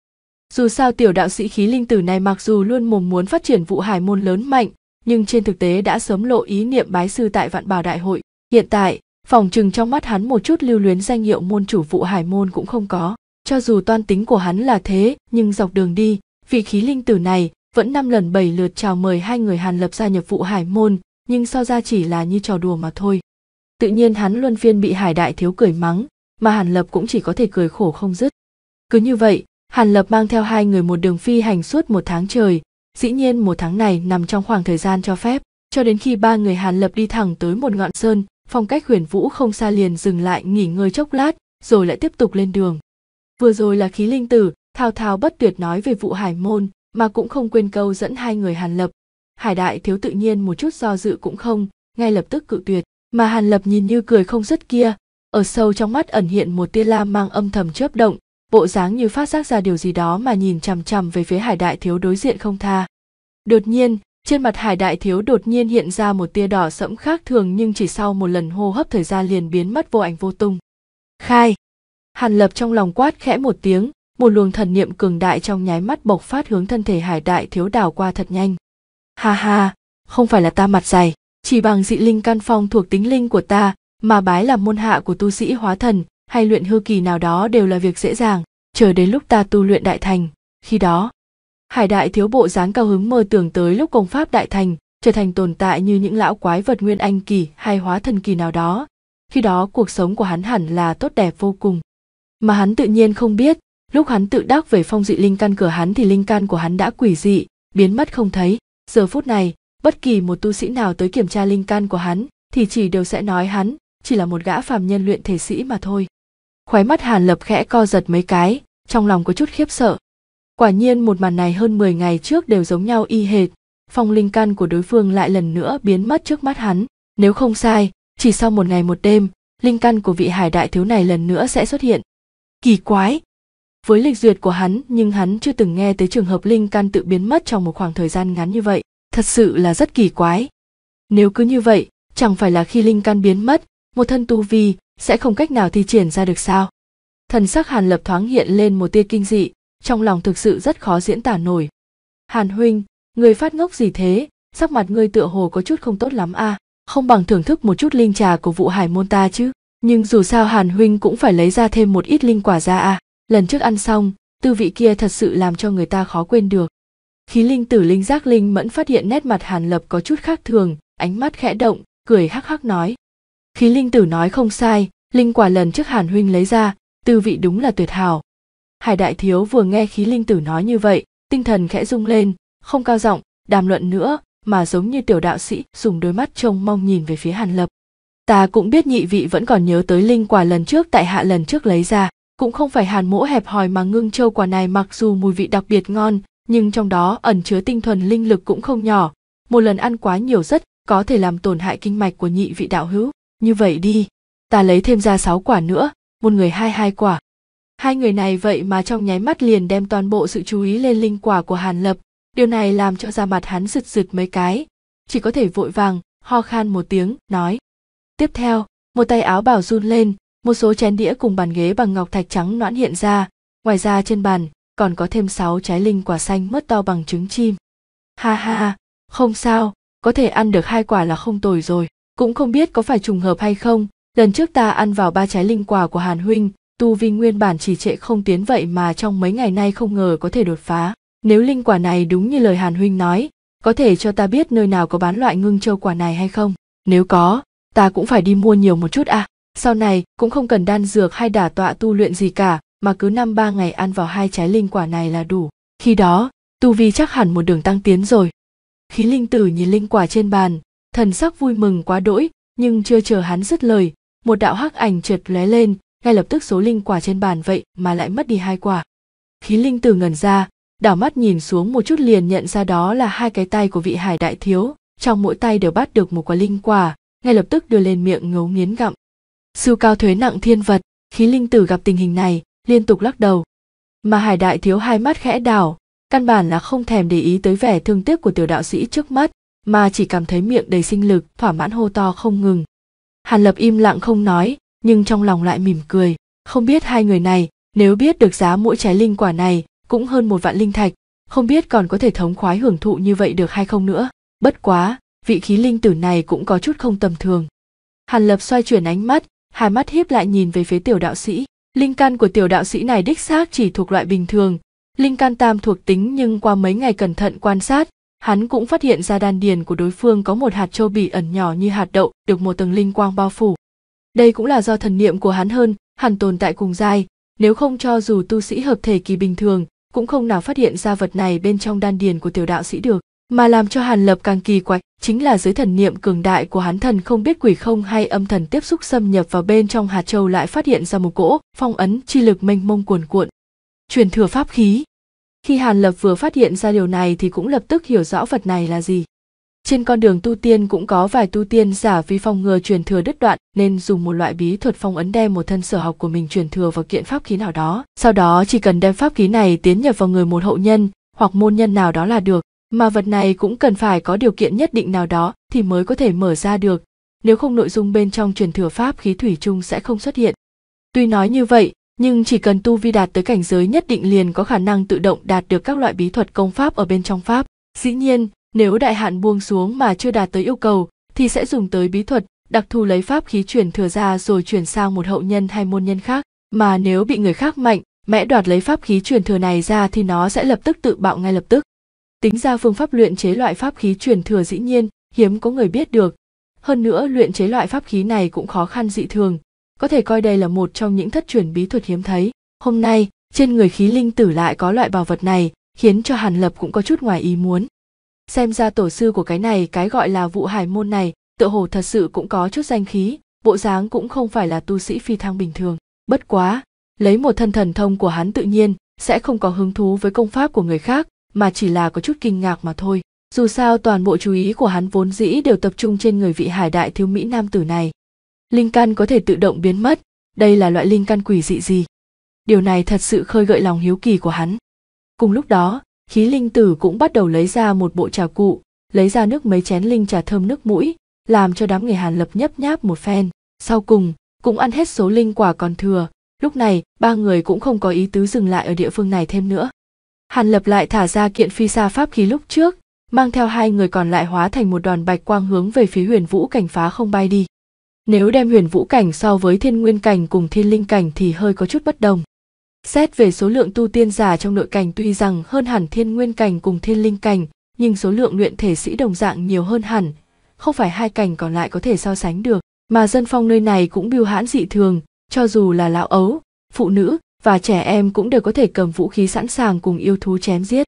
dù sao tiểu đạo sĩ khí linh tử này mặc dù luôn mồm muốn phát triển vụ hải môn lớn mạnh nhưng trên thực tế đã sớm lộ ý niệm bái sư tại vạn bảo đại hội hiện tại phòng chừng trong mắt hắn một chút lưu luyến danh hiệu môn chủ vụ hải môn cũng không có cho dù toan tính của hắn là thế nhưng dọc đường đi vị khí linh tử này vẫn năm lần bảy lượt chào mời hai người hàn lập gia nhập vụ hải môn nhưng so ra chỉ là như trò đùa mà thôi tự nhiên hắn luân phiên bị hải đại thiếu cười mắng mà hàn lập cũng chỉ có thể cười khổ không dứt cứ như vậy hàn lập mang theo hai người một đường phi hành suốt một tháng trời dĩ nhiên một tháng này nằm trong khoảng thời gian cho phép cho đến khi ba người hàn lập đi thẳng tới một ngọn sơn phong cách huyền vũ không xa liền dừng lại nghỉ ngơi chốc lát rồi lại tiếp tục lên đường vừa rồi là khí linh tử thao thao bất tuyệt nói về vụ hải môn mà cũng không quên câu dẫn hai người hàn lập hải đại thiếu tự nhiên một chút do dự cũng không ngay lập tức cự tuyệt mà hàn lập nhìn như cười không dứt kia ở sâu trong mắt ẩn hiện một tia lam mang âm thầm chớp động bộ dáng như phát giác ra điều gì đó mà nhìn chằm chằm về phía hải đại thiếu đối diện không tha đột nhiên trên mặt hải đại thiếu đột nhiên hiện ra một tia đỏ sẫm khác thường nhưng chỉ sau một lần hô hấp thời gian liền biến mất vô ảnh vô tung khai hàn lập trong lòng quát khẽ một tiếng một luồng thần niệm cường đại trong nháy mắt bộc phát hướng thân thể hải đại thiếu đảo qua thật nhanh ha ha không phải là ta mặt dày chỉ bằng dị linh căn phong thuộc tính linh của ta mà bái làm môn hạ của tu sĩ hóa thần hay luyện hư kỳ nào đó đều là việc dễ dàng chờ đến lúc ta tu luyện đại thành khi đó hải đại thiếu bộ dáng cao hứng mơ tưởng tới lúc công pháp đại thành trở thành tồn tại như những lão quái vật nguyên anh kỳ hay hóa thần kỳ nào đó khi đó cuộc sống của hắn hẳn là tốt đẹp vô cùng mà hắn tự nhiên không biết lúc hắn tự đắc về phong dị linh căn cửa hắn thì linh căn của hắn đã quỷ dị biến mất không thấy giờ phút này bất kỳ một tu sĩ nào tới kiểm tra linh căn của hắn thì chỉ đều sẽ nói hắn chỉ là một gã phàm nhân luyện thể sĩ mà thôi khóe mắt hàn lập khẽ co giật mấy cái trong lòng có chút khiếp sợ quả nhiên một màn này hơn 10 ngày trước đều giống nhau y hệt phong linh căn của đối phương lại lần nữa biến mất trước mắt hắn nếu không sai chỉ sau một ngày một đêm linh căn của vị hải đại thiếu này lần nữa sẽ xuất hiện kỳ quái với lịch duyệt của hắn nhưng hắn chưa từng nghe tới trường hợp linh căn tự biến mất trong một khoảng thời gian ngắn như vậy thật sự là rất kỳ quái nếu cứ như vậy chẳng phải là khi linh căn biến mất một thân tu vi sẽ không cách nào thi triển ra được sao thần sắc hàn lập thoáng hiện lên một tia kinh dị trong lòng thực sự rất khó diễn tả nổi hàn huynh người phát ngốc gì thế sắc mặt ngươi tựa hồ có chút không tốt lắm a à. không bằng thưởng thức một chút linh trà của vụ hải môn ta chứ nhưng dù sao hàn huynh cũng phải lấy ra thêm một ít linh quả ra a à. lần trước ăn xong tư vị kia thật sự làm cho người ta khó quên được khí linh tử linh giác linh mẫn phát hiện nét mặt hàn lập có chút khác thường ánh mắt khẽ động cười hắc hắc nói khí linh tử nói không sai linh quả lần trước hàn huynh lấy ra tư vị đúng là tuyệt hảo hải đại thiếu vừa nghe khí linh tử nói như vậy tinh thần khẽ rung lên không cao giọng đàm luận nữa mà giống như tiểu đạo sĩ dùng đôi mắt trông mong nhìn về phía hàn lập ta cũng biết nhị vị vẫn còn nhớ tới linh quả lần trước tại hạ lần trước lấy ra cũng không phải hàn mỗ hẹp hòi mà ngưng châu quả này mặc dù mùi vị đặc biệt ngon nhưng trong đó ẩn chứa tinh thuần linh lực cũng không nhỏ một lần ăn quá nhiều rất có thể làm tổn hại kinh mạch của nhị vị đạo hữu như vậy đi ta lấy thêm ra sáu quả nữa một người hai hai quả hai người này vậy mà trong nháy mắt liền đem toàn bộ sự chú ý lên linh quả của hàn lập điều này làm cho da mặt hắn rực rực mấy cái chỉ có thể vội vàng ho khan một tiếng nói tiếp theo một tay áo bảo run lên một số chén đĩa cùng bàn ghế bằng ngọc thạch trắng noãn hiện ra ngoài ra trên bàn còn có thêm sáu trái linh quả xanh mất to bằng trứng chim ha ha không sao có thể ăn được hai quả là không tồi rồi cũng không biết có phải trùng hợp hay không lần trước ta ăn vào ba trái linh quả của hàn huynh tu vi nguyên bản chỉ trệ không tiến vậy mà trong mấy ngày nay không ngờ có thể đột phá nếu linh quả này đúng như lời hàn huynh nói có thể cho ta biết nơi nào có bán loại ngưng châu quả này hay không nếu có ta cũng phải đi mua nhiều một chút à sau này cũng không cần đan dược hay đả tọa tu luyện gì cả mà cứ năm ba ngày ăn vào hai trái linh quả này là đủ khi đó tu vi chắc hẳn một đường tăng tiến rồi khí linh tử nhìn linh quả trên bàn thần sắc vui mừng quá đỗi nhưng chưa chờ hắn dứt lời một đạo hắc ảnh trượt lóe lên ngay lập tức số linh quả trên bàn vậy mà lại mất đi hai quả khí linh tử ngần ra đảo mắt nhìn xuống một chút liền nhận ra đó là hai cái tay của vị hải đại thiếu trong mỗi tay đều bắt được một quả linh quả ngay lập tức đưa lên miệng ngấu nghiến gặm sưu cao thuế nặng thiên vật khí linh tử gặp tình hình này liên tục lắc đầu mà hải đại thiếu hai mắt khẽ đảo căn bản là không thèm để ý tới vẻ thương tiếc của tiểu đạo sĩ trước mắt mà chỉ cảm thấy miệng đầy sinh lực thỏa mãn hô to không ngừng hàn lập im lặng không nói nhưng trong lòng lại mỉm cười không biết hai người này nếu biết được giá mỗi trái linh quả này cũng hơn một vạn linh thạch không biết còn có thể thống khoái hưởng thụ như vậy được hay không nữa bất quá vị khí linh tử này cũng có chút không tầm thường hàn lập xoay chuyển ánh mắt hai mắt hiếp lại nhìn về phía tiểu đạo sĩ linh căn của tiểu đạo sĩ này đích xác chỉ thuộc loại bình thường linh can tam thuộc tính nhưng qua mấy ngày cẩn thận quan sát Hắn cũng phát hiện ra đan điền của đối phương có một hạt châu bỉ ẩn nhỏ như hạt đậu, được một tầng linh quang bao phủ. Đây cũng là do thần niệm của hắn hơn, hẳn tồn tại cùng giai, nếu không cho dù tu sĩ hợp thể kỳ bình thường, cũng không nào phát hiện ra vật này bên trong đan điền của tiểu đạo sĩ được. Mà làm cho Hàn Lập càng kỳ quặc chính là dưới thần niệm cường đại của hắn thần không biết quỷ không hay âm thần tiếp xúc xâm nhập vào bên trong hạt châu lại phát hiện ra một cỗ phong ấn chi lực mênh mông cuồn cuộn. Truyền thừa pháp khí, khi Hàn Lập vừa phát hiện ra điều này thì cũng lập tức hiểu rõ vật này là gì. Trên con đường tu tiên cũng có vài tu tiên giả vì phòng ngừa truyền thừa đứt đoạn nên dùng một loại bí thuật phong ấn đem một thân sở học của mình truyền thừa vào kiện pháp khí nào đó. Sau đó chỉ cần đem pháp khí này tiến nhập vào người một hậu nhân hoặc môn nhân nào đó là được. Mà vật này cũng cần phải có điều kiện nhất định nào đó thì mới có thể mở ra được. Nếu không nội dung bên trong truyền thừa pháp khí thủy chung sẽ không xuất hiện. Tuy nói như vậy, nhưng chỉ cần tu vi đạt tới cảnh giới nhất định liền có khả năng tự động đạt được các loại bí thuật công pháp ở bên trong pháp. Dĩ nhiên, nếu đại hạn buông xuống mà chưa đạt tới yêu cầu thì sẽ dùng tới bí thuật đặc thù lấy pháp khí chuyển thừa ra rồi chuyển sang một hậu nhân hay môn nhân khác, mà nếu bị người khác mạnh, mẽ đoạt lấy pháp khí truyền thừa này ra thì nó sẽ lập tức tự bạo ngay lập tức. Tính ra phương pháp luyện chế loại pháp khí truyền thừa dĩ nhiên hiếm có người biết được. Hơn nữa luyện chế loại pháp khí này cũng khó khăn dị thường, có thể coi đây là một trong những thất truyền bí thuật hiếm thấy. Hôm nay, trên người khí linh tử lại có loại bảo vật này, khiến cho Hàn Lập cũng có chút ngoài ý muốn. Xem ra tổ sư của cái này cái gọi là vụ hải môn này, tựa hồ thật sự cũng có chút danh khí, bộ dáng cũng không phải là tu sĩ phi thăng bình thường. Bất quá, lấy một thân thần thông của hắn tự nhiên, sẽ không có hứng thú với công pháp của người khác, mà chỉ là có chút kinh ngạc mà thôi. Dù sao toàn bộ chú ý của hắn vốn dĩ đều tập trung trên người vị hải đại thiếu mỹ nam tử này, linh căn có thể tự động biến mất đây là loại linh căn quỷ dị gì điều này thật sự khơi gợi lòng hiếu kỳ của hắn cùng lúc đó khí linh tử cũng bắt đầu lấy ra một bộ trà cụ lấy ra nước mấy chén linh trà thơm nước mũi làm cho đám người hàn lập nhấp nháp một phen sau cùng cũng ăn hết số linh quả còn thừa lúc này ba người cũng không có ý tứ dừng lại ở địa phương này thêm nữa hàn lập lại thả ra kiện phi xa pháp khí lúc trước mang theo hai người còn lại hóa thành một đoàn bạch quang hướng về phía huyền vũ cảnh phá không bay đi nếu đem huyền vũ cảnh so với thiên nguyên cảnh cùng thiên linh cảnh thì hơi có chút bất đồng. Xét về số lượng tu tiên giả trong nội cảnh tuy rằng hơn hẳn thiên nguyên cảnh cùng thiên linh cảnh, nhưng số lượng luyện thể sĩ đồng dạng nhiều hơn hẳn, không phải hai cảnh còn lại có thể so sánh được, mà dân phong nơi này cũng biêu hãn dị thường, cho dù là lão ấu, phụ nữ và trẻ em cũng đều có thể cầm vũ khí sẵn sàng cùng yêu thú chém giết.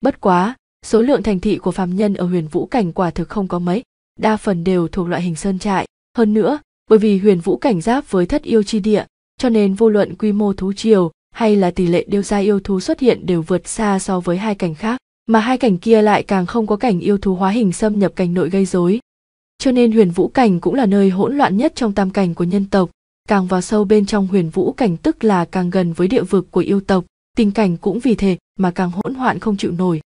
Bất quá, số lượng thành thị của phàm nhân ở huyền vũ cảnh quả thực không có mấy, đa phần đều thuộc loại hình sơn trại. Hơn nữa, bởi vì huyền vũ cảnh giáp với thất yêu chi địa, cho nên vô luận quy mô thú triều hay là tỷ lệ điêu gia yêu thú xuất hiện đều vượt xa so với hai cảnh khác, mà hai cảnh kia lại càng không có cảnh yêu thú hóa hình xâm nhập cảnh nội gây rối. Cho nên huyền vũ cảnh cũng là nơi hỗn loạn nhất trong tam cảnh của nhân tộc, càng vào sâu bên trong huyền vũ cảnh tức là càng gần với địa vực của yêu tộc, tình cảnh cũng vì thế mà càng hỗn hoạn không chịu nổi.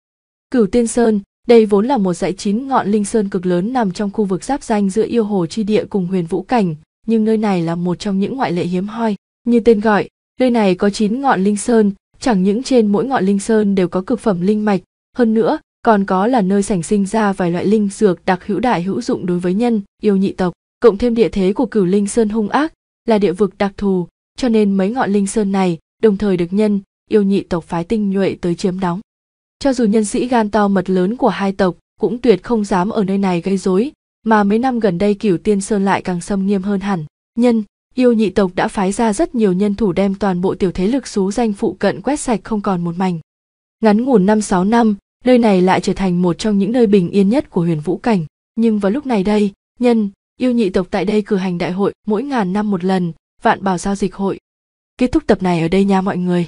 Cửu Tiên Sơn đây vốn là một dãy chín ngọn linh sơn cực lớn nằm trong khu vực giáp danh giữa yêu hồ chi địa cùng huyền vũ cảnh, nhưng nơi này là một trong những ngoại lệ hiếm hoi. Như tên gọi, nơi này có chín ngọn linh sơn, chẳng những trên mỗi ngọn linh sơn đều có cực phẩm linh mạch, hơn nữa còn có là nơi sản sinh ra vài loại linh dược đặc hữu đại hữu dụng đối với nhân, yêu nhị tộc, cộng thêm địa thế của cửu linh sơn hung ác, là địa vực đặc thù, cho nên mấy ngọn linh sơn này đồng thời được nhân, yêu nhị tộc phái tinh nhuệ tới chiếm đóng cho dù nhân sĩ gan to mật lớn của hai tộc cũng tuyệt không dám ở nơi này gây rối mà mấy năm gần đây cửu tiên sơn lại càng xâm nghiêm hơn hẳn nhân yêu nhị tộc đã phái ra rất nhiều nhân thủ đem toàn bộ tiểu thế lực xú danh phụ cận quét sạch không còn một mảnh ngắn ngủn năm sáu năm nơi này lại trở thành một trong những nơi bình yên nhất của huyền vũ cảnh nhưng vào lúc này đây nhân yêu nhị tộc tại đây cử hành đại hội mỗi ngàn năm một lần vạn bảo giao dịch hội kết thúc tập này ở đây nha mọi người